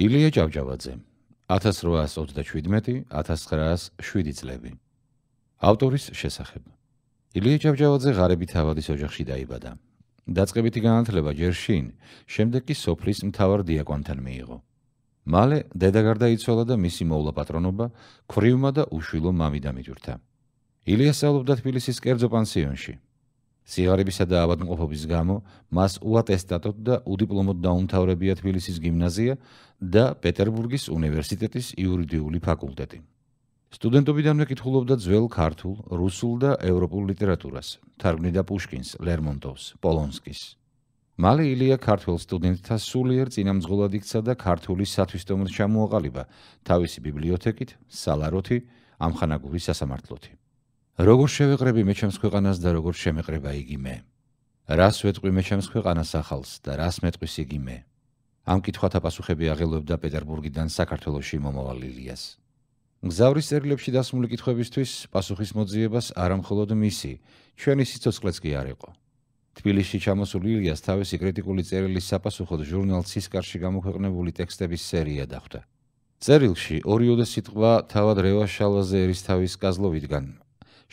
ილია ჯავჯავაძე 1837-1907 წლები ავტორის შესახებ ილია ჯავჯავაძე ღარიბთა ავადის ოჯახში დაიბადა დაწყებითი განათლება ჯერ შინ შემდეგ კი სოფლის მთავარ დიაკვანთან მიიღო მალე დედა გარდაიცვალა და მისი მოვლა პატრონობა ქრივმა და უშვილო მამიდამ იჯურთა ილია სწავლობდა თბილისის კერძო პანსიონში სიღარიბისა და ავადმყოფობის გამო მას უატესტატოდ და უდიპლომოდ დაუმთავრებია თბილისის გიმნაზია და პეტერბურგის უნივერსიტეტის იურიდიული ფაკულტეტი. სტუდენტობიდანვე კითხულობდა ძველ ქართულ, რუსულ და ევროპულ ლიტერატურას, თარგმნიდა პუშკინს, ლერმონტოვს, პოლონსკის. მალე ილია ქართულ სტუდენტთა სულიერ წინამძღოლად იქცა და ქართული სათვისტომოს ჩამოაყალიბა თავისი ბიბლიოთეკით, სალაროთი, ამხანაგურის სასამართლოთი. როგორ შევეყრები მე ჩემს ქვეყანას და როგორ შემეყრება იგი მე? რას ვეტყვი მე ჩემს ქვეყანას ახალს და რას მეტყვის იგი მე? ამ კითხვათა პასუხები აღელვებდა პეტერბურგიდან საქართველოში მომავალ ილიას. მგზავრის წერილებში დასმული კითხვებისთვის პასუხის მოძიებას არამხოლოდ მისი, ჩვენი სიცოცხლეც კი არ ეყო. თბილისში ჩამოსული ილიას თავისი კრიტიკული წერილის საპასუხოდ ჟურნალ ცისკარში გამოქვეყნებული ტექსტების სერია დახვდა. წერილში ორიოდე სიტყვა თავად რევა შალვაზე ერისთავის კაზლოვიდან,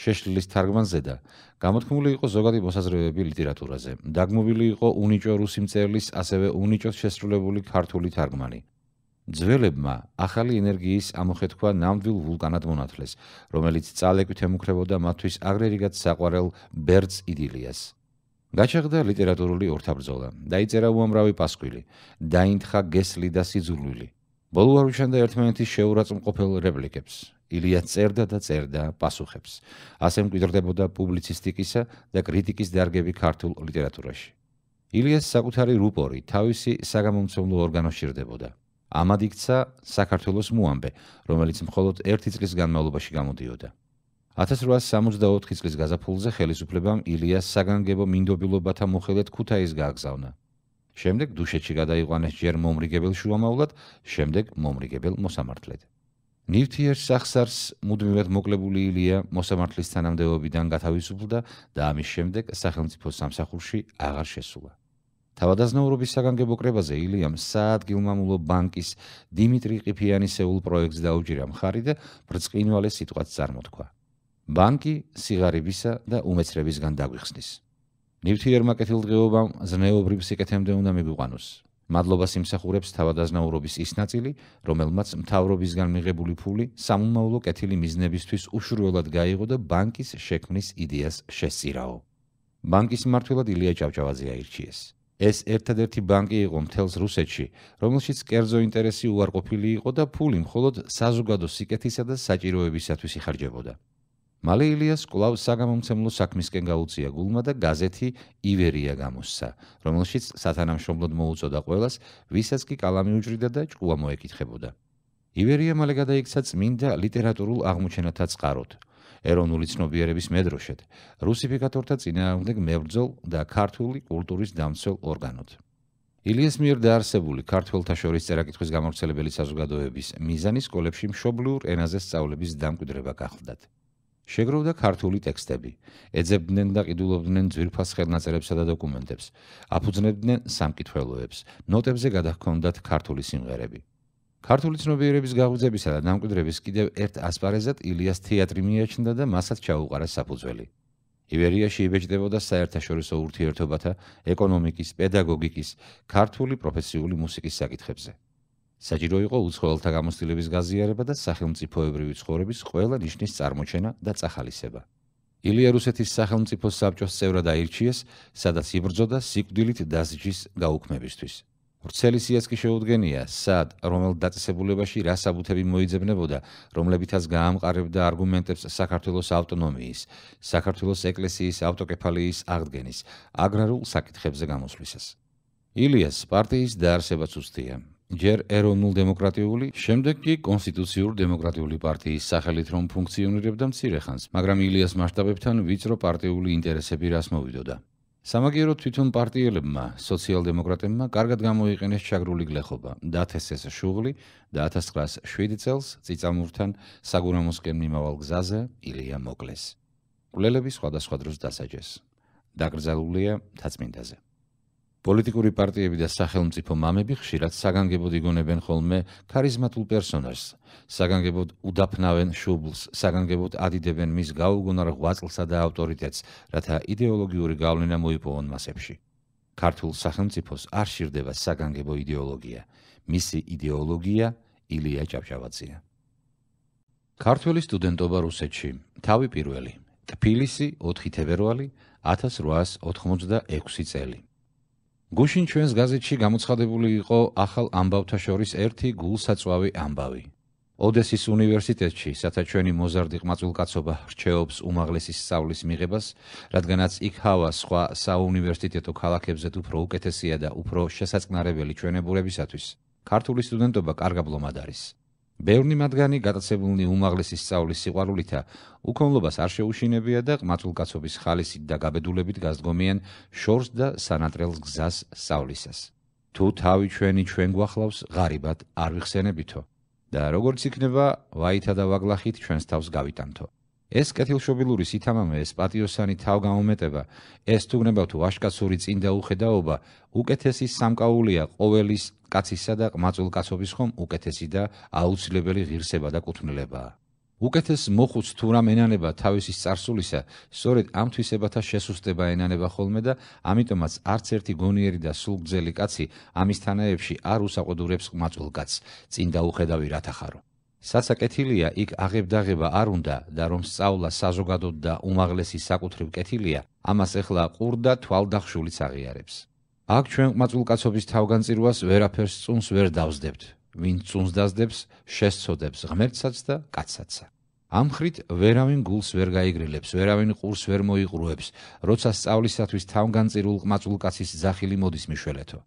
შეშლილის თარგმანზე და გამოთქმული იყო ზოგადი მოსაზრებები ლიტერატურაზე. დაგმობილი იყო უნიჭო რუსი მწერლის ასევე უნიჭოს შესრულებული ქართული თარგმანი. ძველებმა ახალი ენერგიის ამოხეთქვა ნამდვილ ვულკანად მონათლეს, რომელიც წალეკით ემუქრებოდა მათთვის აგრერიგად საყვარელ ბერც იდილიას. გაჩაღდა ლიტერატურული ორთაბრძოლა. დაიწერა უამრავი პასკვილი, დაინთხა გესლი და სიძულვილი. ბოლუ არ უშანდა ერთმანეთის შეურაცხმყოფელ რეპლიკებს. ილია წერდა და წერდა პასუხებს. ასე მკვიდრდებოდა პუბლიცისტიკისა და კრიტიკის დარგები ქართულ ლიტერატურაში. ილიას საკუთარი რუპორი თავისი საგამომცემლო ორგანო შეერდებოდა. ამად იქცა საქართველოს მუამბე, რომელიც მხოლოდ ერთი წლის განმავლობაში გამოდიოდა. 1864 წლის გაზაფხულზე ხელისუფლებამ ილიას საგანგებო მინდობილობათა მოხელეთ ქუთაისს გააგზავნა. შემდეგ დუშეთში გადაიყვანეს ჯერ მომრიგებელ შუამავლად, შემდეგ მომრიგებელ მოსამართლედ. ნივთიერ სახსარს მუდმივად მოკლებული ილია მოსამართლის თანამდებობიდან გათავისუფლდა და ამის შემდეგ სახელმწიფო სამსახურში აღარ შესულა. თავადაზნაურობის საგანგებო კრებაზე ილიამ საადგილმამულო ბანკის დიმიტრი ყიფიანისეულ პროექტს დაუჭირა მხარი და ბრწყინვალე სიტყვაც წარმოთქვა. ბანკი სიგარებისა და უმეცრებისგან დაგვიხსნის. ნივთიერმა კეთილდღეობამ ზნეობრივ სიკეთემდე უნდა მიგვიყვანოს, მადლობას იმსახურებს თავადაზნაურობის ის ნაწილი, რომელმაც მთავრობისგან მიღებული ფული სამომავლო კეთილი მიზნებისთვის უშრულოდ გაიღო და ბანკის შექმნის იდეას შესწირაო. ბანკის მმართველად ილია ჭავჭავაძე აირჩიეს. ეს ერთადერთი ბანკი იყო მთელს რუსეთში, რომელშიც კერძო ინტერესი უარყოფილი იყო და ფული მხოლოდ საზოგადო სიკეთისა და საჭიროებისათვის იხარჯებოდა. მალე ილიას კლავ საგამომცემლო საქმისკენ გაუწია გულმა და გაზეთი ივერია გამოსცა, რომელშიც სათანამშრომლოდ მოუწოდა ყოველას, ვისაც კი კალამი უჭრიდა და ჭკუა მოეკითხებოდა. ივერია მალე გადაიქცა წმინდა ლიტერატურულ აღმოჩენათა წყაროდ. ეროვნული ცნობიერების მედროშეთ, რუსიფიკატორთა წინააღმდეგ მებრძოლ და ქართული კულტურის დამცველ ორგანოდ. ილიას მიერ დაარსებული ქართველთა შორის წერაკითხვის გამავრცელებელი საზოგადოების მიზანი სკოლებში მშობლიურ ენაზე სწავლების დამკვიდრება გახლდათ. შეგროვდა ქართული ტექსტები, ეძებდნენ და ყიდულობდნენ ძვირფას ხელნაწერებსა და დოკუმენტებს, აფუძნებდნენ სამკითხველოებს, ნოტებზე გადახონდათ ქართული სიმღერები. ქართული ცნობიერების გაღვიძებისა და დამკვიდრების კიდევ ერთ ასპარეზად ილიას თეატრი მიაჩნდა და მასაც ჩაუყარა საფუძველი. ივერიაში იბეჭდებოდა საერთაშორისო ურთიერთობათა, ეკონომიკის, პედაგოგიკის, ქართული პროფესიული მუსიკის საკითხებზე. 1970 საჭირო იყო უცხოელთა გამოსტილების გაზიარება და სახელმწიფოებრივი ცხოვრების ყველა ნიშნის წარმოჩენა და წახალისება. ილია რუსეთის სახელმწიფო საბჭოს წევრად აირჩიეს, სადაც იბრძოდა სიკვდილით დასჯის გაუქმებისთვის. ვრცელი სიასკი შეუდგენია, სად რომელ დაწესებულებაში რა საბუთები მოიძებნებოდა, რომლებითაც გაამყარებდა არგუმენტებს საქართველოს ავტონომიის, საქართველოს ეკლესიის ავტოკეფალიის აღდგენის, აგრარულ საკითხებზე გამოსვლისას. ილიას პარტიის დაარსებაც უცდია. ჯერ ეროვნულ დემოკრატიული, შემდეგ კი კონსტიტუციურ დემოკრატიული პარტიის სახელით რომ ფუნქციონირებდა მცირე ხანს, მაგრამ ილიას მასშტაბებთან ვიწრო პარტიული ინტერესები რას მოვიდოდა. სამაგიეროდ თვითონ პარტიელებმა, სოციალ-დემოკრატებმა კარგად გამოიყენეს ჩაგრული გლეხობა. დათესეს შუღლი და 1907 წელს ციცამურთან საგურამოსკენ მიმავალ გზაზე ილია მოკლეს. გვლელები სხვადასხვა დროს დასაჯეს. დაკრძალულია თაცმინდაზე. პოლიტიკური პარტიები და სახელმწიფო მამები ხშირად საგანგებოდ იგონებენ ხოლმე ქარიზმატულ პერსონაჟს, საგანგებოდ უდაფნავენ შუბლს, საგანგებოდ ადიდებენ მის გაუგონარ ღვაწლსა და ავტორიტეტს, რათა იდეოლოგიური გავლენა მოიპოვონ მასებში. ქართულ სახელმწიფოს არ შირდება საგანგებო იდეოლოგია, მისი იდეოლოგია ილია ჭავჭავაძეა. ქართული სტუდენტობა რუსეთში. თავი პირველი. თბილისი, 4 თებერვალი 1896 წელი. გუშინ ჩვენს გაზეთში გამოცხადებული იყო ახალ ამბავთა შორის ერთი გულსაწვავი ამბავი. ოდესის უნივერსიტეტში, სადაც ჩვენი მოზარდი ყმაწვილკაცობა რჩეობს უმაღლესი სწავლის მიღებას, რადგანაც იქ ჰავა სხვა საუნივერსიტეტო ქალაქებზე უფრო უკეთესია და უფრო შესაძლებელი ჩვენებურებისათვის. ქართული სტუდენტობა კარგაბლომად არის. ბევრი მათგანი გადაცებულნი უმაღლესი სწავლის სიყვარულითა უქონლობას არ შეუშინებია და ყმაწულკაცობის ხალისით და გაბედულებით გასდგომიან შორს და სანატრელს გზას სწავლისას თუ თავი ჩვენი ჩვენ გვახლავს ღარიბად არ ვიხსენებითო და როგორც იქნება ვაითა და ვაგლახით ჩვენს თავს გავიტანთო ეს კეთილშობილური სითამამე, ეს პატიოსანი თავგამომეტება, ეს თუნება თუ აშკაცური წინ და უხედაობა, უკეთესი სამკაულია ყოველის კაცისა და ყმაწვილ კაცობის ხომ უკეთესი და აუცილებელი ღირსება და კუთვნილებაა. უკეთეს მოხუც თუ რა მენანება თავისი царსულისა, სწორედ ამ თვისებათა შესუსტება ენანება ხოლმე და ამიტომაც არც ერთი გონიერი და სულგძელი კაცი ამის თანაებში არ უსაყვდურებს ყმაწვილ კაცს, წინ და უხედავი რათა ხარო. სასაკეთილია იქ აღებდაღება არ უნდა და რომ სწავლა საზოგადოდ და უმაღლესი საკუთრივ კეთილია ამას ეხლა ყურდა თვალდახშულიც აღიარებს აქ ჩვენ ყმაწულკაცობის თავგანწირვას ვერაფერს წუნს ვერ დავზდებთ ვინ წუნს დაზდებს შესწოდებს ღმერთსაც და კაცსაც ამხრით ვერავინ გულს ვერ გაიგრილებს ვერავინ ყურს ვერ მოიყრუებს როცა სწავლისათვის თავგანწირულ ყმაწულკაცის ზახილი მოდის მიშველეთო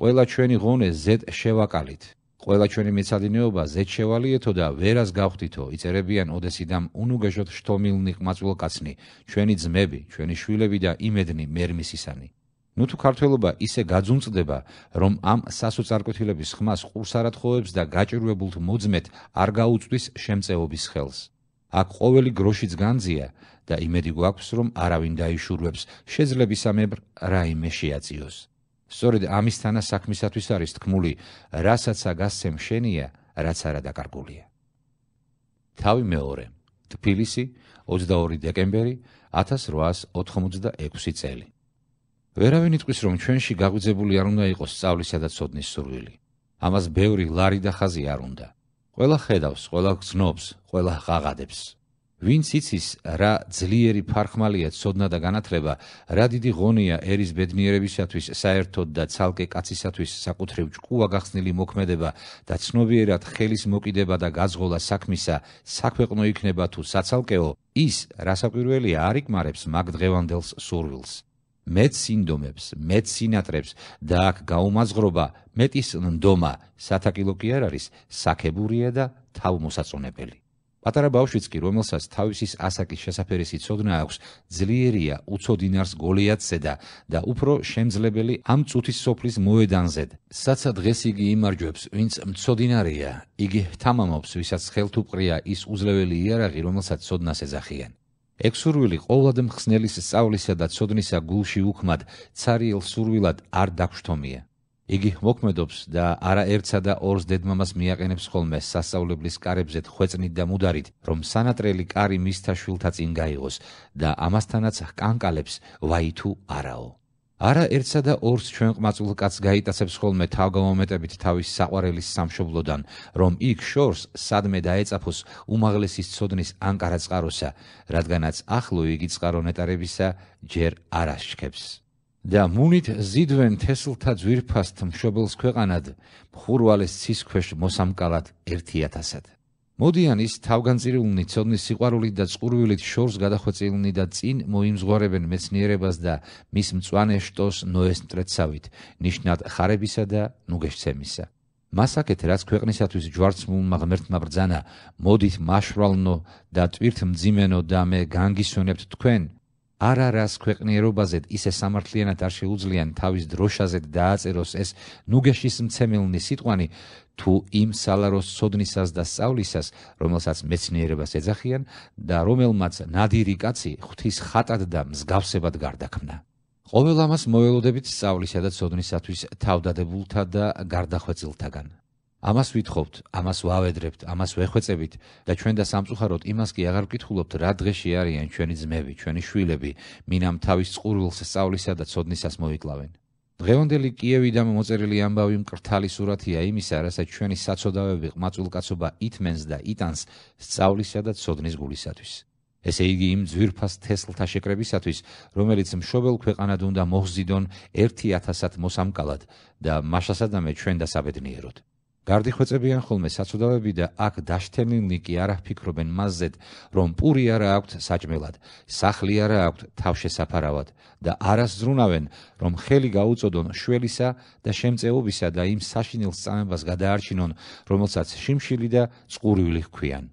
ყველა ჩვენი ღონე ზეთ შევაკალით ყველა ჩვენი მეცადინეობა ზეჩევალიეთო და ვერას გავხდითო იწერებიან ოდესიდან უნუგეშოთ შთომილნი ყმაწვილკაცნი ჩვენი ძმები ჩვენი შვილები და იმედნი მერმისისანი ნუ თუ ქართველობა ისე გაძუნწდება რომ ამ სასოწარკვეთილების ხმას ყურსარათხოვებს და გაჭირვებულთ მოძმეთ არ გაუწვის შემწეობის ხელს აქ ყოველი გროშიც განძია და იმედი გვაქვს რომ არავინ დაიშურვებს შეძლებისამებრ რაიმე შეაციოს სწორედ ამის თანა საქმისათვის არის თქმული, რასაცა გასცემ შენია, რაც არა დაკარგულია. თავი მეორე. თბილისი, 22 დეკემბერი 1896 წელი. ვერავინ იტყვის, რომ ჩვენში გაგვიძებული არ უნდა იყოს სწავლისა და ცოდნის სურვილი. ამას ბევრი ლარი და ხაზი არ უნდა. ყველა ხედავს, ყველა გზნობს, ყველა ღაღადებს. ვინც იცის რა ძლიერი ფარხმალია ცოდნა და განათლება, რა დიდი ღონია ერის ბედნიერებისათვის საერთოდ და ცალკე კაცისათვის საკუთრივ ჭკუა გახსნილი მოქმედება და ცნობიერად ხელის მოკიდება და გაზღოლა საქმისა, საქვეყნო იქნება თუ საცალკეო, ის რასაკვირველია არიკმარებს მაგ დღევანდელს სურვილს. მეც სინდომებს, მეც სინატრებს და აქ გაუმაზღრობა, მეტის ნდომა, სათაკილო კი არ არის, საქებურია და თავმოსაწონებელი. პატარა ბავშვიც კი, რომელსაც თავისი ასაკის შესაფერისი ცოდნა აქვს, ძლიერია, უცოდინარს გოლიათზედა და უფრო შემძლებელი ამ წუთის სოფლის მოედანზედ. სადაც დღეს იგი იმარჯვებს, ვინც მცოდინარია, იგი თამამობს, ვისაც ხელთუპრია ის უძლეველი იარაღი, რომელსაც ცოდნას ეძახიან. ექსურვილი ყოვლადმხსნელის სწავლისა და ცოდნისა გულში უქმად, цаრიელ სურვილად არ დაგშთომია. იგი მოქმედობს და არაერთსა და ორს დედმამას მიაყენებს ხოლმე სასწავლებლის კარებზე ხვეწნით და მუდარით, რომ სანატრელი კარი მისთა შვილთა წინ გაიღოს და ამასთანაც კანკალებს ვაი თუ არაო. არაერთსა და ორს ჩვენ ყმაწულ კაცს გაიტაცებს ხოლმე თავგამომეტებით თავის საყვარელის სამშობლოდან, რომ იქ შორს სადმე დაეწაფოს უმაღლესის ცოდნის ანკარა წყაროსა, რადგანაც ახლო იგი წყარო ნეტარებისა ჯერ არ აღშქებს. და მუნით ზიდვენ თესლთა ძვირფასთ მშობელს ქვეყანად მხურვალეს ცისქვეშ მოსამკალად ერთიათასად მოდიან ის თავგანწირულნი ცოდნის სიყვარულით და წყურვილით შორს გადახვეწილნი და წინ მოიმზღვარებენ მეცნიერებას და მის მწვანე შტოს ნოეს მტრეცავით ნიშნად ხარებისა და ნუგეშცემისა მასაკეთ რაც ქვეყნისათვის ჯვარცმულმა ღმერთმა ბრძანა მოდით მაშრალნო და ტვირთ მძიმენო და მე განგისვენებთ თქვენ არარას ქვეყნიერობაზე ისე სამართლიანად არ შეუძლიან თავის დროშაზე დააწეროს ეს ნუგეშის მცემელნი სიტყვანი თუ იმ სალაროს სოდნისას და სწავლისას რომელსაც მეცნიერებას ეძახიან და რომელმაც ნადირი კაცი ღვთის ხატად და მსგავსებად გარდაქმნა ყოველ ამას მოველოდებით სწავლისა და სოდნისათვის თავდადებულთა და გარდახვეწილთაგან ამას ვითხოვთ, ამას ვავედრებთ, ამას ვეხვეწებით და ჩვენ და სამწუხაროდ იმას კი აღარ ვკითხულობთ, რა დღეში არიან ჩვენი ძმები, ჩვენი შვილები, მინამ თავის წურვილს სწავლისა და ცოდნისას მოიკლავენ. დღევანდელი კიევიდან მოწერილი ამბავი მკრთალი სურათია იმისა, რასაც ჩვენი საცოდავები ყმაწულკაცობა ითმენს და იტანს სწავლისა და ცოდნის გულისათვის. ესე იგი იმ ძვირფას თესლთა შეკრებისათვის, რომელიც მშობელ ქვეყანად უნდა მოხზიდონ ერთი ათასად მოსამკალად და მასასადამე ჩვენ დასაბედნიეროთ. გარდიხვეწებიან ხოლმე საცოდავები და აქ დაშთენილნი კი არ აფიქრობენ მასზე, რომ პური არ აქვთ საჭმელად, სახლი არ აქვთ თავშესაფარავად და არასძრუნავენ, რომ ხელი გაუწოდონ შველისა და შემწეობისა და იმ საშინილ სამებას გადაარჩინონ, რომელსაც შიმშილი და წყურვილი ხქვიან.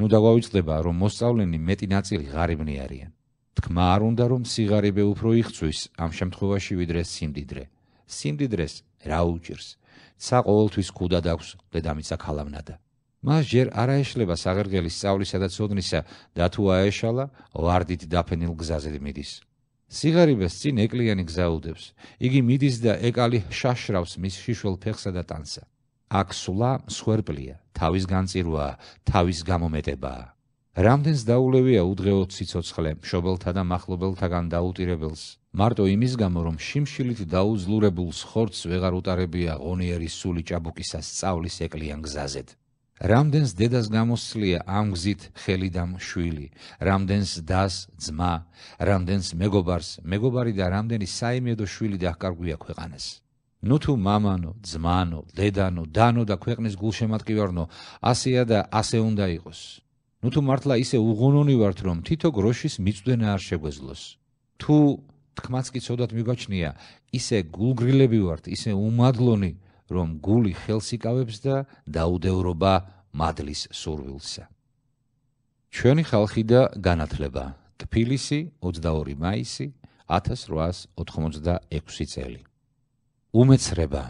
ნუ დაგავიწყდება, რომ მოსწავლენი მეტი ნაწილი ღარიბნი არიან. თქმა არ უნდა, რომ სიღარიბე უფრო იხცვის ამ შემთხვევაში ვიდრე სიმდიდრე. სიმდიდრეს რა უჭირს? საყოველთვის ქუდად აქვს დედამიწა ქალავნადა. მას ჯერ არაეშლება საღერგელის სწავლისა და ცოდნისა და თუ აეშალა ვარდით დაფენილ გზაზე მიდის. სიგარიბეს წინ ეკლიანი გზაუდებს. იგი მიდის და ეკალი შაშრავს მის შიშველ ფეხსა და ტანსა. აქ სულა მსხვერპლია, თავის განწირვა, თავის გამომეტება. რამდენს დაულევია უდღეო ციცოცხლე, შობელთა და מחლობელთაგან დაუტირებელს. მარტო იმის გამო რომ შიმშილით დაუძლურებულ სხორცს ვეღარ უტარებია ღონიერი სული ჭაბუკისას სწავლის ეკლიან გზაზეთ რამდენს დედას გამოსლია ამ გზით ხელი და შვილი რამდენს დას ძმა რამდენს მეგობარს მეგობარი და რამდენი საიმედო შვილი დაკარგვია ქვეყანას ნუ თუ მამანო ძმანო დედანო დანო და ქვეყნის გულშემატკივარნო ასია და ასე უნდა იყოს ნუ თუ მართლა ისე უღონონი ვართ რომ თითო გროშის მიწვენა არ შეგვეძლოს თუ თქმაც კი ცოდად მიგვაჩნია, ისე გულგრილები ვართ, ისე უმადლონი, რომ გული ხელს იკავებს და დაუდევრობა მადლის სურვილსა. ჩვენი ხალხი და განათლება. თბილისი, 22 მაისი 1896 წელი. უმეცრება.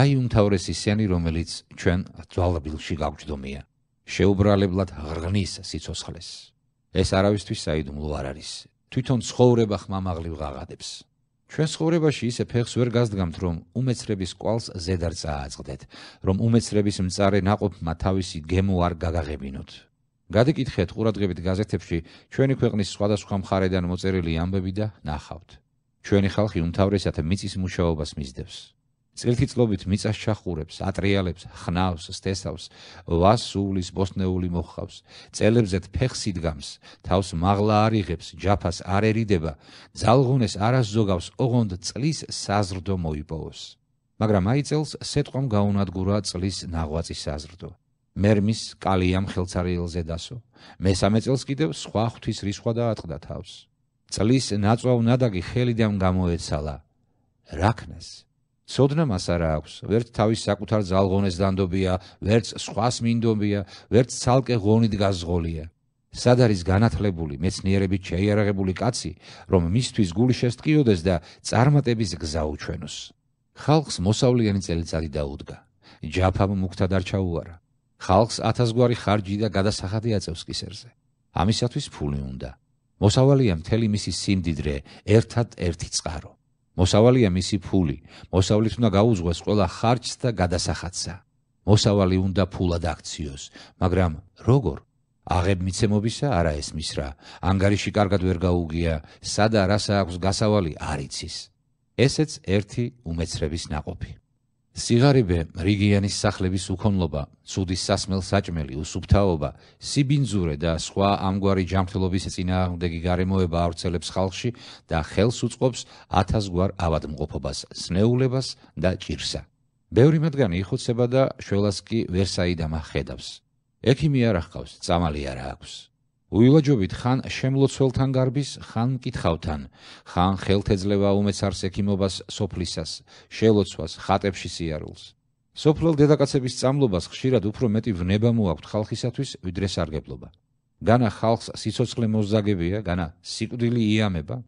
აი უმთავრესი სენი, რომელიც ჩვენ ძვალბილში გაგვჯდომია. შეუბრალებლად ღრნის სიცოცხლეს. ეს არავისთვის საიდუმლო არ არის. თვითონ ცხოვრება ხმამაღლივ ღაღადებს. ჩვენ ცხოვრებაში ისე ფეხს ვერ გასდგამთ, რომ უმეცრების კვალს ზედარ წააწყდეთ, რომ უმეცრების მწარე ناقობმა თავისი გემო არ გაგაღებინოთ. გადაკითხეთ ყურადღებით გაზეთებში ჩვენი ქვეყნის სხვადასხვა მხარედან მოწერილი ამბები და ნახავთ. ჩვენი ხალხი უმთავრესად მიწის მუშაობას მისდევს. წილთიწლობით მიწას ჩახურებს, ატრიალებს, ხნავს, სტესავს, ვასულის ბოსნეული მოხავს, წელებზე თფეხს იდგამს, თავს მაღლა არიღებს, ჯაფას არ ერიდება, ძალღუნეს არასზოგავს, ოღონდ წლის საზრდო მოიპოვოს. მაგრამ აიწელს სეტყვამ გაუნადგურა წლის ნაღვაწის საზრდო. მერმის კალიამ ხელცარიელზე დასო. მესამე წელს კიდევ სხვა ღვთის რისხვა დაატყდა თავს. წლის ნაწვავ ნადაგი ხელიდან გამოეცალა. რაქნეს ცოდნა მას არ აქვს ვერც თავის საკუთარ ძალღონეს დანდობია ვერც სხვას მინდობია ვერც ცალკე ღონით გაზღოლია სად არის განათლებული მეცნიერები შეიარაღებული კაცი რომ მისთვის გული შესტკიოდეს და წარმატების გზა უჩვენოს ხალხს მოსავლიანი წელიწადი დაუდგა ჯაფამ მუქთა დარჩა უარა ხალხს ათასგვარი ხარჯი და გადასახადი აწევს კისერზე ამისათვის ფული უნდა მოსავალია მთელი მისი სიმდიდრე ერთად ერთი წყარო მოსავალია მისი ფული. მოსავლის უნდა გაუძღოს ყველა ხარჯს და გადასახადსა. მოსავალი უნდა ფულად აქციოს, მაგრამ როგორ? აღებმიცემობისა არა ეს მისრა. ანგარიში კარგად ვერ გაუგია, სადა რას აქვს გასავალი არიცის. ესეც ერთი უმეცრების ناقოფია. სიგარები, რიგიანის სახლების უქონლობა, ცუდის სასმელ საჭმელი, უსუფთავობა, სიბინძურე და სხვა ამგვარი ჯანმრთელობის წინააღმდეგი გარემოება ავრცელებს ხალხში და ხელს უწყობს ათასგვარ ავადმყოფობას, სნეულებას და ჭირსა. ბევრი მათგანი იხოცება და შველას კი ვერსაიდან ახედავს. ექიმი არ ახავს, წამალი არ აქვს. უივაჯობით ხან შემლოცველთან გარბის, ხან მკითხავთან, ხან ხელთეძლევა უმეცარს ექიმობას სოფლისას, შელოცვას ხატებში სიარულს. სოფლელ დედაკაცების სამლობას ხშირად უფრო მეტი ვნება მოაქვს ხალხისათვის ვიდრე სარგებლობა. განა ხალხს სიცოცხლე მოზაგებია, განა სიკვდილი იამება,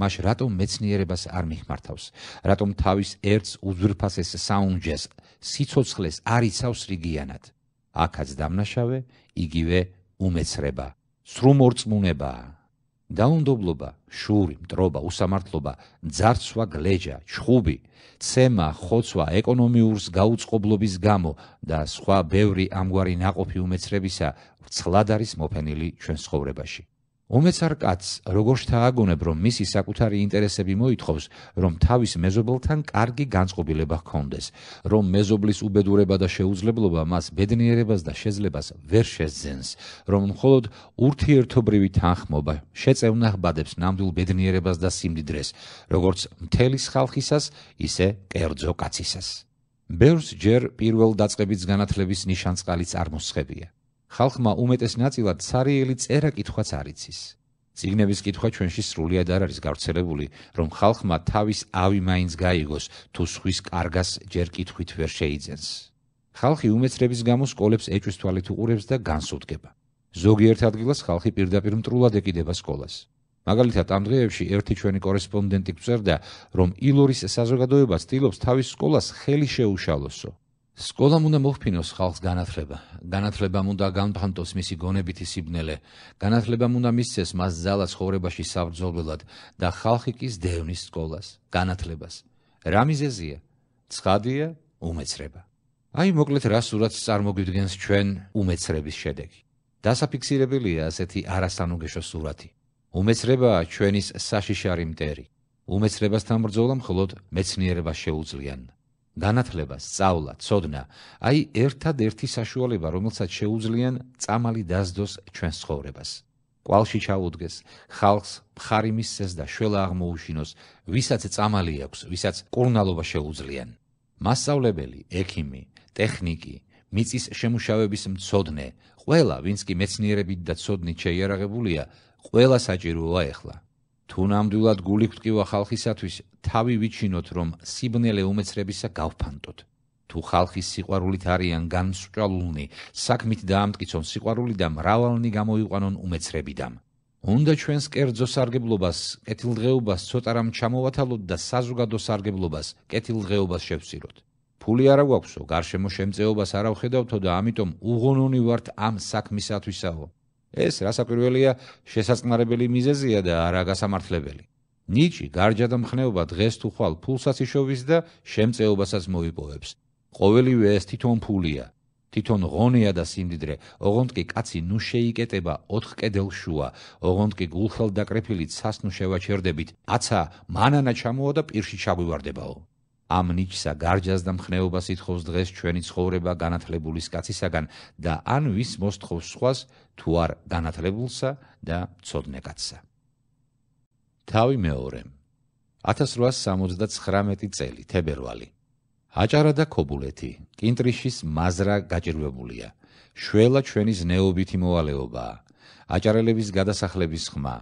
მაშ რატომ მეცნიერებას არ მიმართავს? რატომ თავის ერთს უძვირფასეს საუნჯეს სიცოცხლეს არიცავს რიგიანად? აქაც დამნაშავე, იგივე უმეცრება. სრუმორწმუნება დაუნდობლობა შური მტრობა უსამართლობა ძარცვა გლეჯა ჩხუბი ცემა ხოცვა ეკონომიურს გაუწყობლობის გამო და სხვა ბევრი ამგვარი ناقოფი უმეცრებისა ცხლად არის მოფენილი ჩვენს ცხოვრებაში უმეცარ კაცს როგორ შთააგონებ რომ მისი საკუთარი ინტერესები მოითხოვს რომ თავის მეზობელთან კარგი განწყობილება ჰქონდეს რომ მეზობლის უბედურება და შეუძლებლობა მას ბედნიერებას და შეძლებას ვერ შეძენს რომ მხოლოდ ურთიერთობრივი თანხმობა შეწევნა ხბადებს ნამდვილ ბედნიერებას და სიმდიდრეს როგორც მთელის ხალხისას ისე კერძო კაცისას ბევრს ჯერ პირველ დაწყებით განათლების ნიშანსყალიც არ მოსხებია ხალხმა უმეტეს ნაწილად ცარიელი წერა კითხვაც არ იცის. ციგნების კითხვა ჩვენში სრულად არ არის გავრცელებული, რომ ხალხმა თავის ავი მაინც გაიგოს, თუ სხვის კარგას ჯერ კითხვით ვერ შეიძენს. ხალხი უმეცრების გამო სკოლებს ეჭვის თვალით უყურებს და განსუდგება. ზოგიერთ ადგილას ხალხი პირდაპირ მტრულად ეკიდება სკოლას. მაგალითად, ამ დღეებში ერთი ჩვენი კორესპონდენტი წერდა, რომ ილორის საზოგადოება ცდილობს თავის სკოლას ხელი შეუშალოსო. სკოლამ უნდა მოხფინოს ხალხს განათლება. განათლებამ უნდა განფანტოს მისი გონებითი სიბნელე. განათლებამ უნდა მისცეს მას ზალა ცხოვრებაში საბრძოლველად და ხალხი კის დევნის სკოლას, განათლებას. რა მიზეზია? ცხადია უმეცრება. აი მოკლედ რა სურათს წარმოგვიდგენს ჩვენ უმეცრების შედეგი. დასაფიქსირებელია ასეთი არასანუგეშო სურათი. უმეცრება ჩვენის საშიშარი მტერი. უმეცრებასთან ბრძოლა მხოლოდ მეცნიერება შეუძლიან. განათლება, სწავლა, ცოდნა, აი ერთადერთი საშუალება, რომელსაც შეუძლიან წამალი დაძდოს ჩვენს ცხოვრებას. ყალში ჩაუდგეს ხალხს მხარი მისცეს და შველა აღმოუშინოს, ვისაც წამალი აქვს, ვისაც კურნალობა შეუძლიან. მასშტაბებელი, ექიმი, ტექნიკი, მიწის შემუშავების მწოდნე, ყველა, ვინც კი მეცნიერებით და ცოდნით შეიარაღებულია, ყველა საჭიროა ახლა. თუ ნამდვილად გული გტკივა ხალხისათვის, თავი ვიჩინოთ, რომ სიბნელე უმეცრებისა გავფანტოთ. თუ ხალხის სიყვარულით არიან განსჭვალულნი, საქმით დაამტკიცონ სიყვარული და მრავალნი გამოიყვანონ უმეცრებიდან. უნდა ჩვენს კერძო სარგებლობას, კეთილდღეობას ცოტა რამ ჩამოვათალოთ და საზოგადო სარგებლობას, კეთილდღეობას შევცილოთ. ფული არა გვაქვსო, გარშემო შემწეობას არავხედავთო და ამიტომ უღონონი ვართ ამ საქმისათვისაო. ეს რასაკვირველია შესაძნარებელი მიზეზია და არა გასამართლებელი ნიჭი გარჯა და მხნეობა დღეს თუ ხვალ ფულსაც იშოვის და შემწეობასაც მოიპოვებს ყოველივე ეს თვითონ ფულია თვითონ ღონეა და სიმდიდრე ოღონდ კი კაცი ნუ შეიკეტება ოთხ კედელშუა ოღონდ კი გულხელ დაკრეფილი ცას ნუ შევაჩერდებით აცა მანანა ჩამოვა და პირში ჩაგვივარდებაო ამ ნიჭსა გარჯას და მხნეობას ითხოვს დღეს ჩვენი ცხოვრება განათლებულის კაცისაგან და ან ვის მოსთხოვს სხვას თუ არ განათლებულსა და ცოდნე კაცსა. თავი მეორე. 1879 წელი, თებერვალი. აჭარა და ქობულეთი. კინტრიშის მაზრა გაჭირვებულია. შველა ჩვენი ზნეობითი მოვალეობა. აჭარელების გადასახლების ხმა.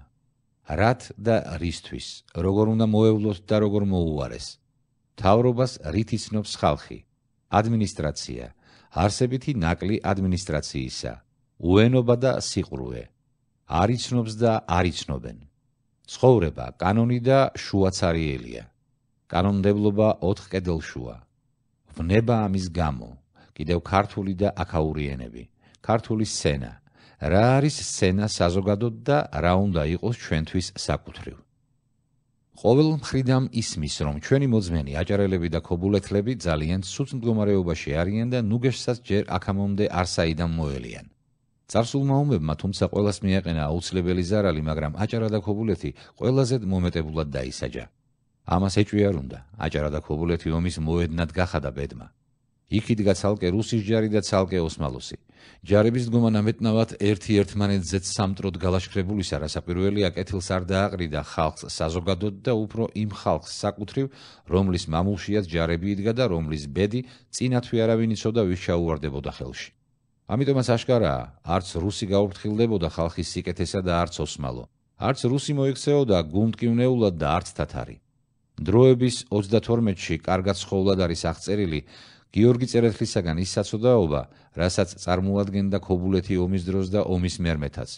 რათ და რისთვის? როგორ უნდა მოევლოს და როგორ მოუარეს? თავრობას რითიცნობს ხალხი? ადმინისტრაცია არსებითი ნაკლი ადმინისტრაციისა უენობა და სიყრუე არიცნობს და არიცნობენ ცხოვრება კანონი და შუაცარიელია კანონმდებლობა ოთხ კედელშუა ვნება ამის გამო კიდევ ქართული და აკაურიენები ქართული სცენა რა არის სცენა საზოგადოდ და რა უნდა იყოს ჩვენთვის საკუთრივ ყოველ მხრიდან ისმის რომ ჩვენი მოძმენი აჭარელები და ქობულეთლები ძალიან სუც მდგომარეობაში არიან და ნუგეშსაც ჯერ აქამომდე არ საიდან მოელიან წარსულმა უმებმა თუმცა ყოველას მიეყენა აუცილებელი ზარალი, მაგრამ აჭარა და ქობულეთი ყველაზე მომეტებულად დაისაჯა. ამას ეჭვია რომ და აჭარა და ქობულეთი ომის მოედნად გახადა ბედმა. იქი დგა ცალკე რუსის ჯარი და ცალკე ოსმალოსი. ჯარების დგომა ნამეტნავად ერთი ერთმანეთზე სამტროდ გალაშქრებულისა რასაპირველია კეთილს არ დააყრიდა ხალხს საზოგადოდ და უფრო იმ ხალხს საკუთრივ, რომლის მამულშიაც ჯარები იდგა და რომლის ბედი წინათვე არავინ იცოდა ვის ჩაუვარდებოდა ხელში. ამიტომაც აშკარაა, არც რუსი გაუფრთხილდებოდა ხალხის სიკეთესა და არც ოსმალო. არც რუსი მოიქცეოდა გუნდკივნეულად და არც თათარი. დროების 32-ში კარგად ხოვლად არის აღწერილი გიორგი წერეთლისაგან ის საცოდაობა, რასაც წარმოადგენდა ქობულეთი ომის დროს და ომის მერმეთაც.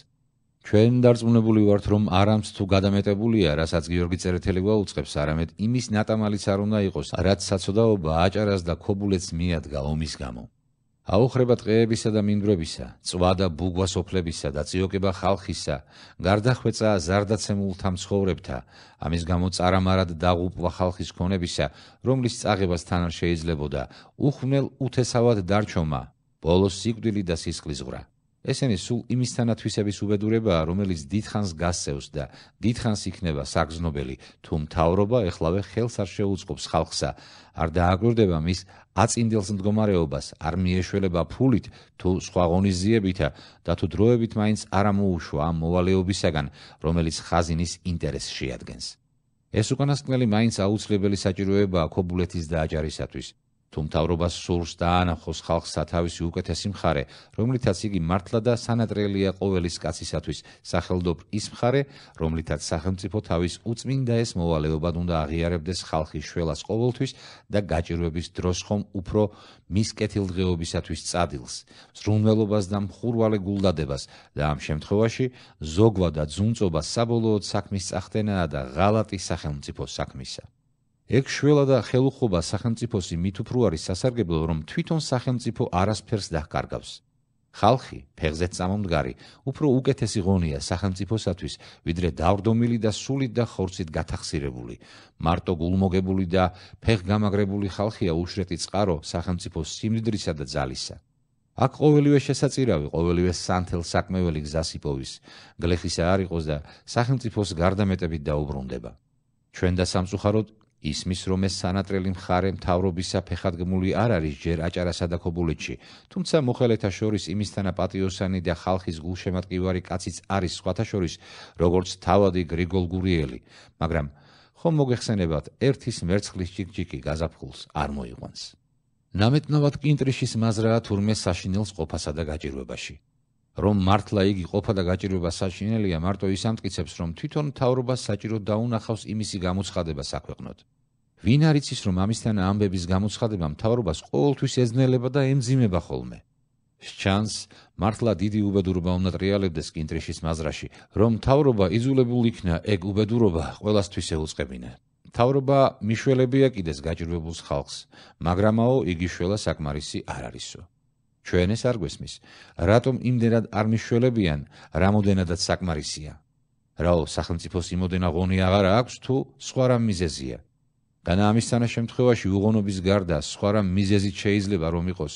ჩვენ დარწმუნებული ვართ, რომ არამც თუ გადამეტებულია, რასაც გიორგი წერეთელი გვაუწყებს, არამედ იმის ნატამალიც არ უნდა იყოს, რაც საცოდაობა აჭარას და ქობულეთს მიადგა ომის გამო. აუხრება ტყეებისა და მინდვრებისა, წვა და ბუგვა სოფლებისა და ციოკება ხალხისა, გარდახვეცა ზარდაცემულთა მსხოვრებთა, ამის გამო წარამარად დაღუპვა ხალხის ქონებისა, რომლის წაღებას თან შეიძლებოდა, უხნელ უთესავად დარჩომა, ბოლოს სიკვდილი და სისხლის ღრა. ესენი სულ იმისთანათვისების უბედურებაა, რომელიც დითხანს გასცევს და დითხანს იქნება საგზნობელი, თუ მთავრობა ეხლავე ხელს არ შეუწყობს ხალხსა, არ დააგროვდება მის აწინდელს მდგომარეობას არ მიეშველება ფულით თუ სხვა ღონისძიებითა და თუ დროებით მაინც არ ამოუშვა ამ მოვალეობისაგან, რომელიც ხაზინის ინტერესს შეადგენს. ეს უკანასკნელი მაინც აუცილებელი საჭიროებაა ქობულეთის დააჯარისათვის. თუმთავრობა სურს დაანახოს ხალხს სათავისი უკეთესი მხარე, რომლითაც იგი მართლა და სანატრელია ყოველის კაცისათვის, სახელდობ ის მხარე, რომლითაც სახელმწიფო თავის უწმინდა ეს მოვალეობად უნდა აღიარებდეს ხალხის შველას ყოველთვის და გაჭირვების დროს ხომ უფრო მის კეთილდღეობისათვის წადილს, ზრუნველობას და მხურვალე გულდადებას და ამ შემთხვევაში ზოგვა და ძუნწობა საბოლოოდ საქმის წახდენაა და ღალატი სახელმწიფო საქმისა. ექშველა და ხელუხობა სახელმწიფოსი მით უფრო არის სასარგებლო რომ თვითონ სახელმწიფო არასფერს დაკარგავს ხალხი ფეგზეთ სამომდგარი უფრო უკეთესი ღონია სახელმწიფოსათვის ვიდრე დავრდომილი და სულით და ხორცით გათახსირებული მარტო გულმოგებული და ფეგგამაგრებული ხალხია უშრეთი წყარო სახელმწიფოს სიმდრისა და ძალისა აქ ყოველივე შესაწირავი ყოველივე სანთელ საქმეველი გზას იპოვის გლეხისა არ იყოს და სახელმწიფოს გარდამეტებით დაუბრუნდება ჩვენ და სამწუხაროდ ისმის რომ ეს სანატრელი მხარე მთავრობისა ფეხადგმული არ არის ჯერ აჭარასა და ქობულეთში თუმცა მოხელეთა შორის იმისთანა პატიოსანი და ხალხის გულშემატკივარი კაციც არის სხვათა შორის როგორც თავადი გრიგოლ გურიელი მაგრამ ხომ მოგეხსენებათ ერთის მერცხლის ჯიგჯიკი გაზაფხულს არ მოიყვანს ნამეთნავად კინტრიშის მაზრაა თურმე საშინელს ყოფასა და გაჭირვებაში რომ მართლა იგი ყოფა და გაჭირვება საშინელია მარტო ის ამტკიცებს რომ თვითონ თავრობა საჭირო დაუნახავს იმისი გამოცხადება საქვეყნოდ ვინ არ იცის რომ ამისთან ამბების გამოცხადება მთავრობას ყოველთვის ეძნელება და ემძიმება ხოლმე შანს მართლა დიდი უბედურობა უნდა ტრიალებდეს კინტრიშის მაზრაში რომ მთავრობა იზოლებულ იქნა ეგ უბედურობა ყოველასთვის ეუწყებინა მთავრობა მიშველებია კიდეს გაჭირვებულს ხალხს მაგრამაო იგი შველა საკმარისი არ არისო ჩვენ ეს არ გვესმის რატომ იმდენად არ მიშველებიან რამოდენადაც საკმარისია რაო სახელმწიფოს იმოდენა ღონე აღარა აქვს თუ სხვა რამ მიზეზია განა ამის თანა შემთხვევაში უღონობის გარდა სხვა რა მიზეზით შეიძლება რომ იყოს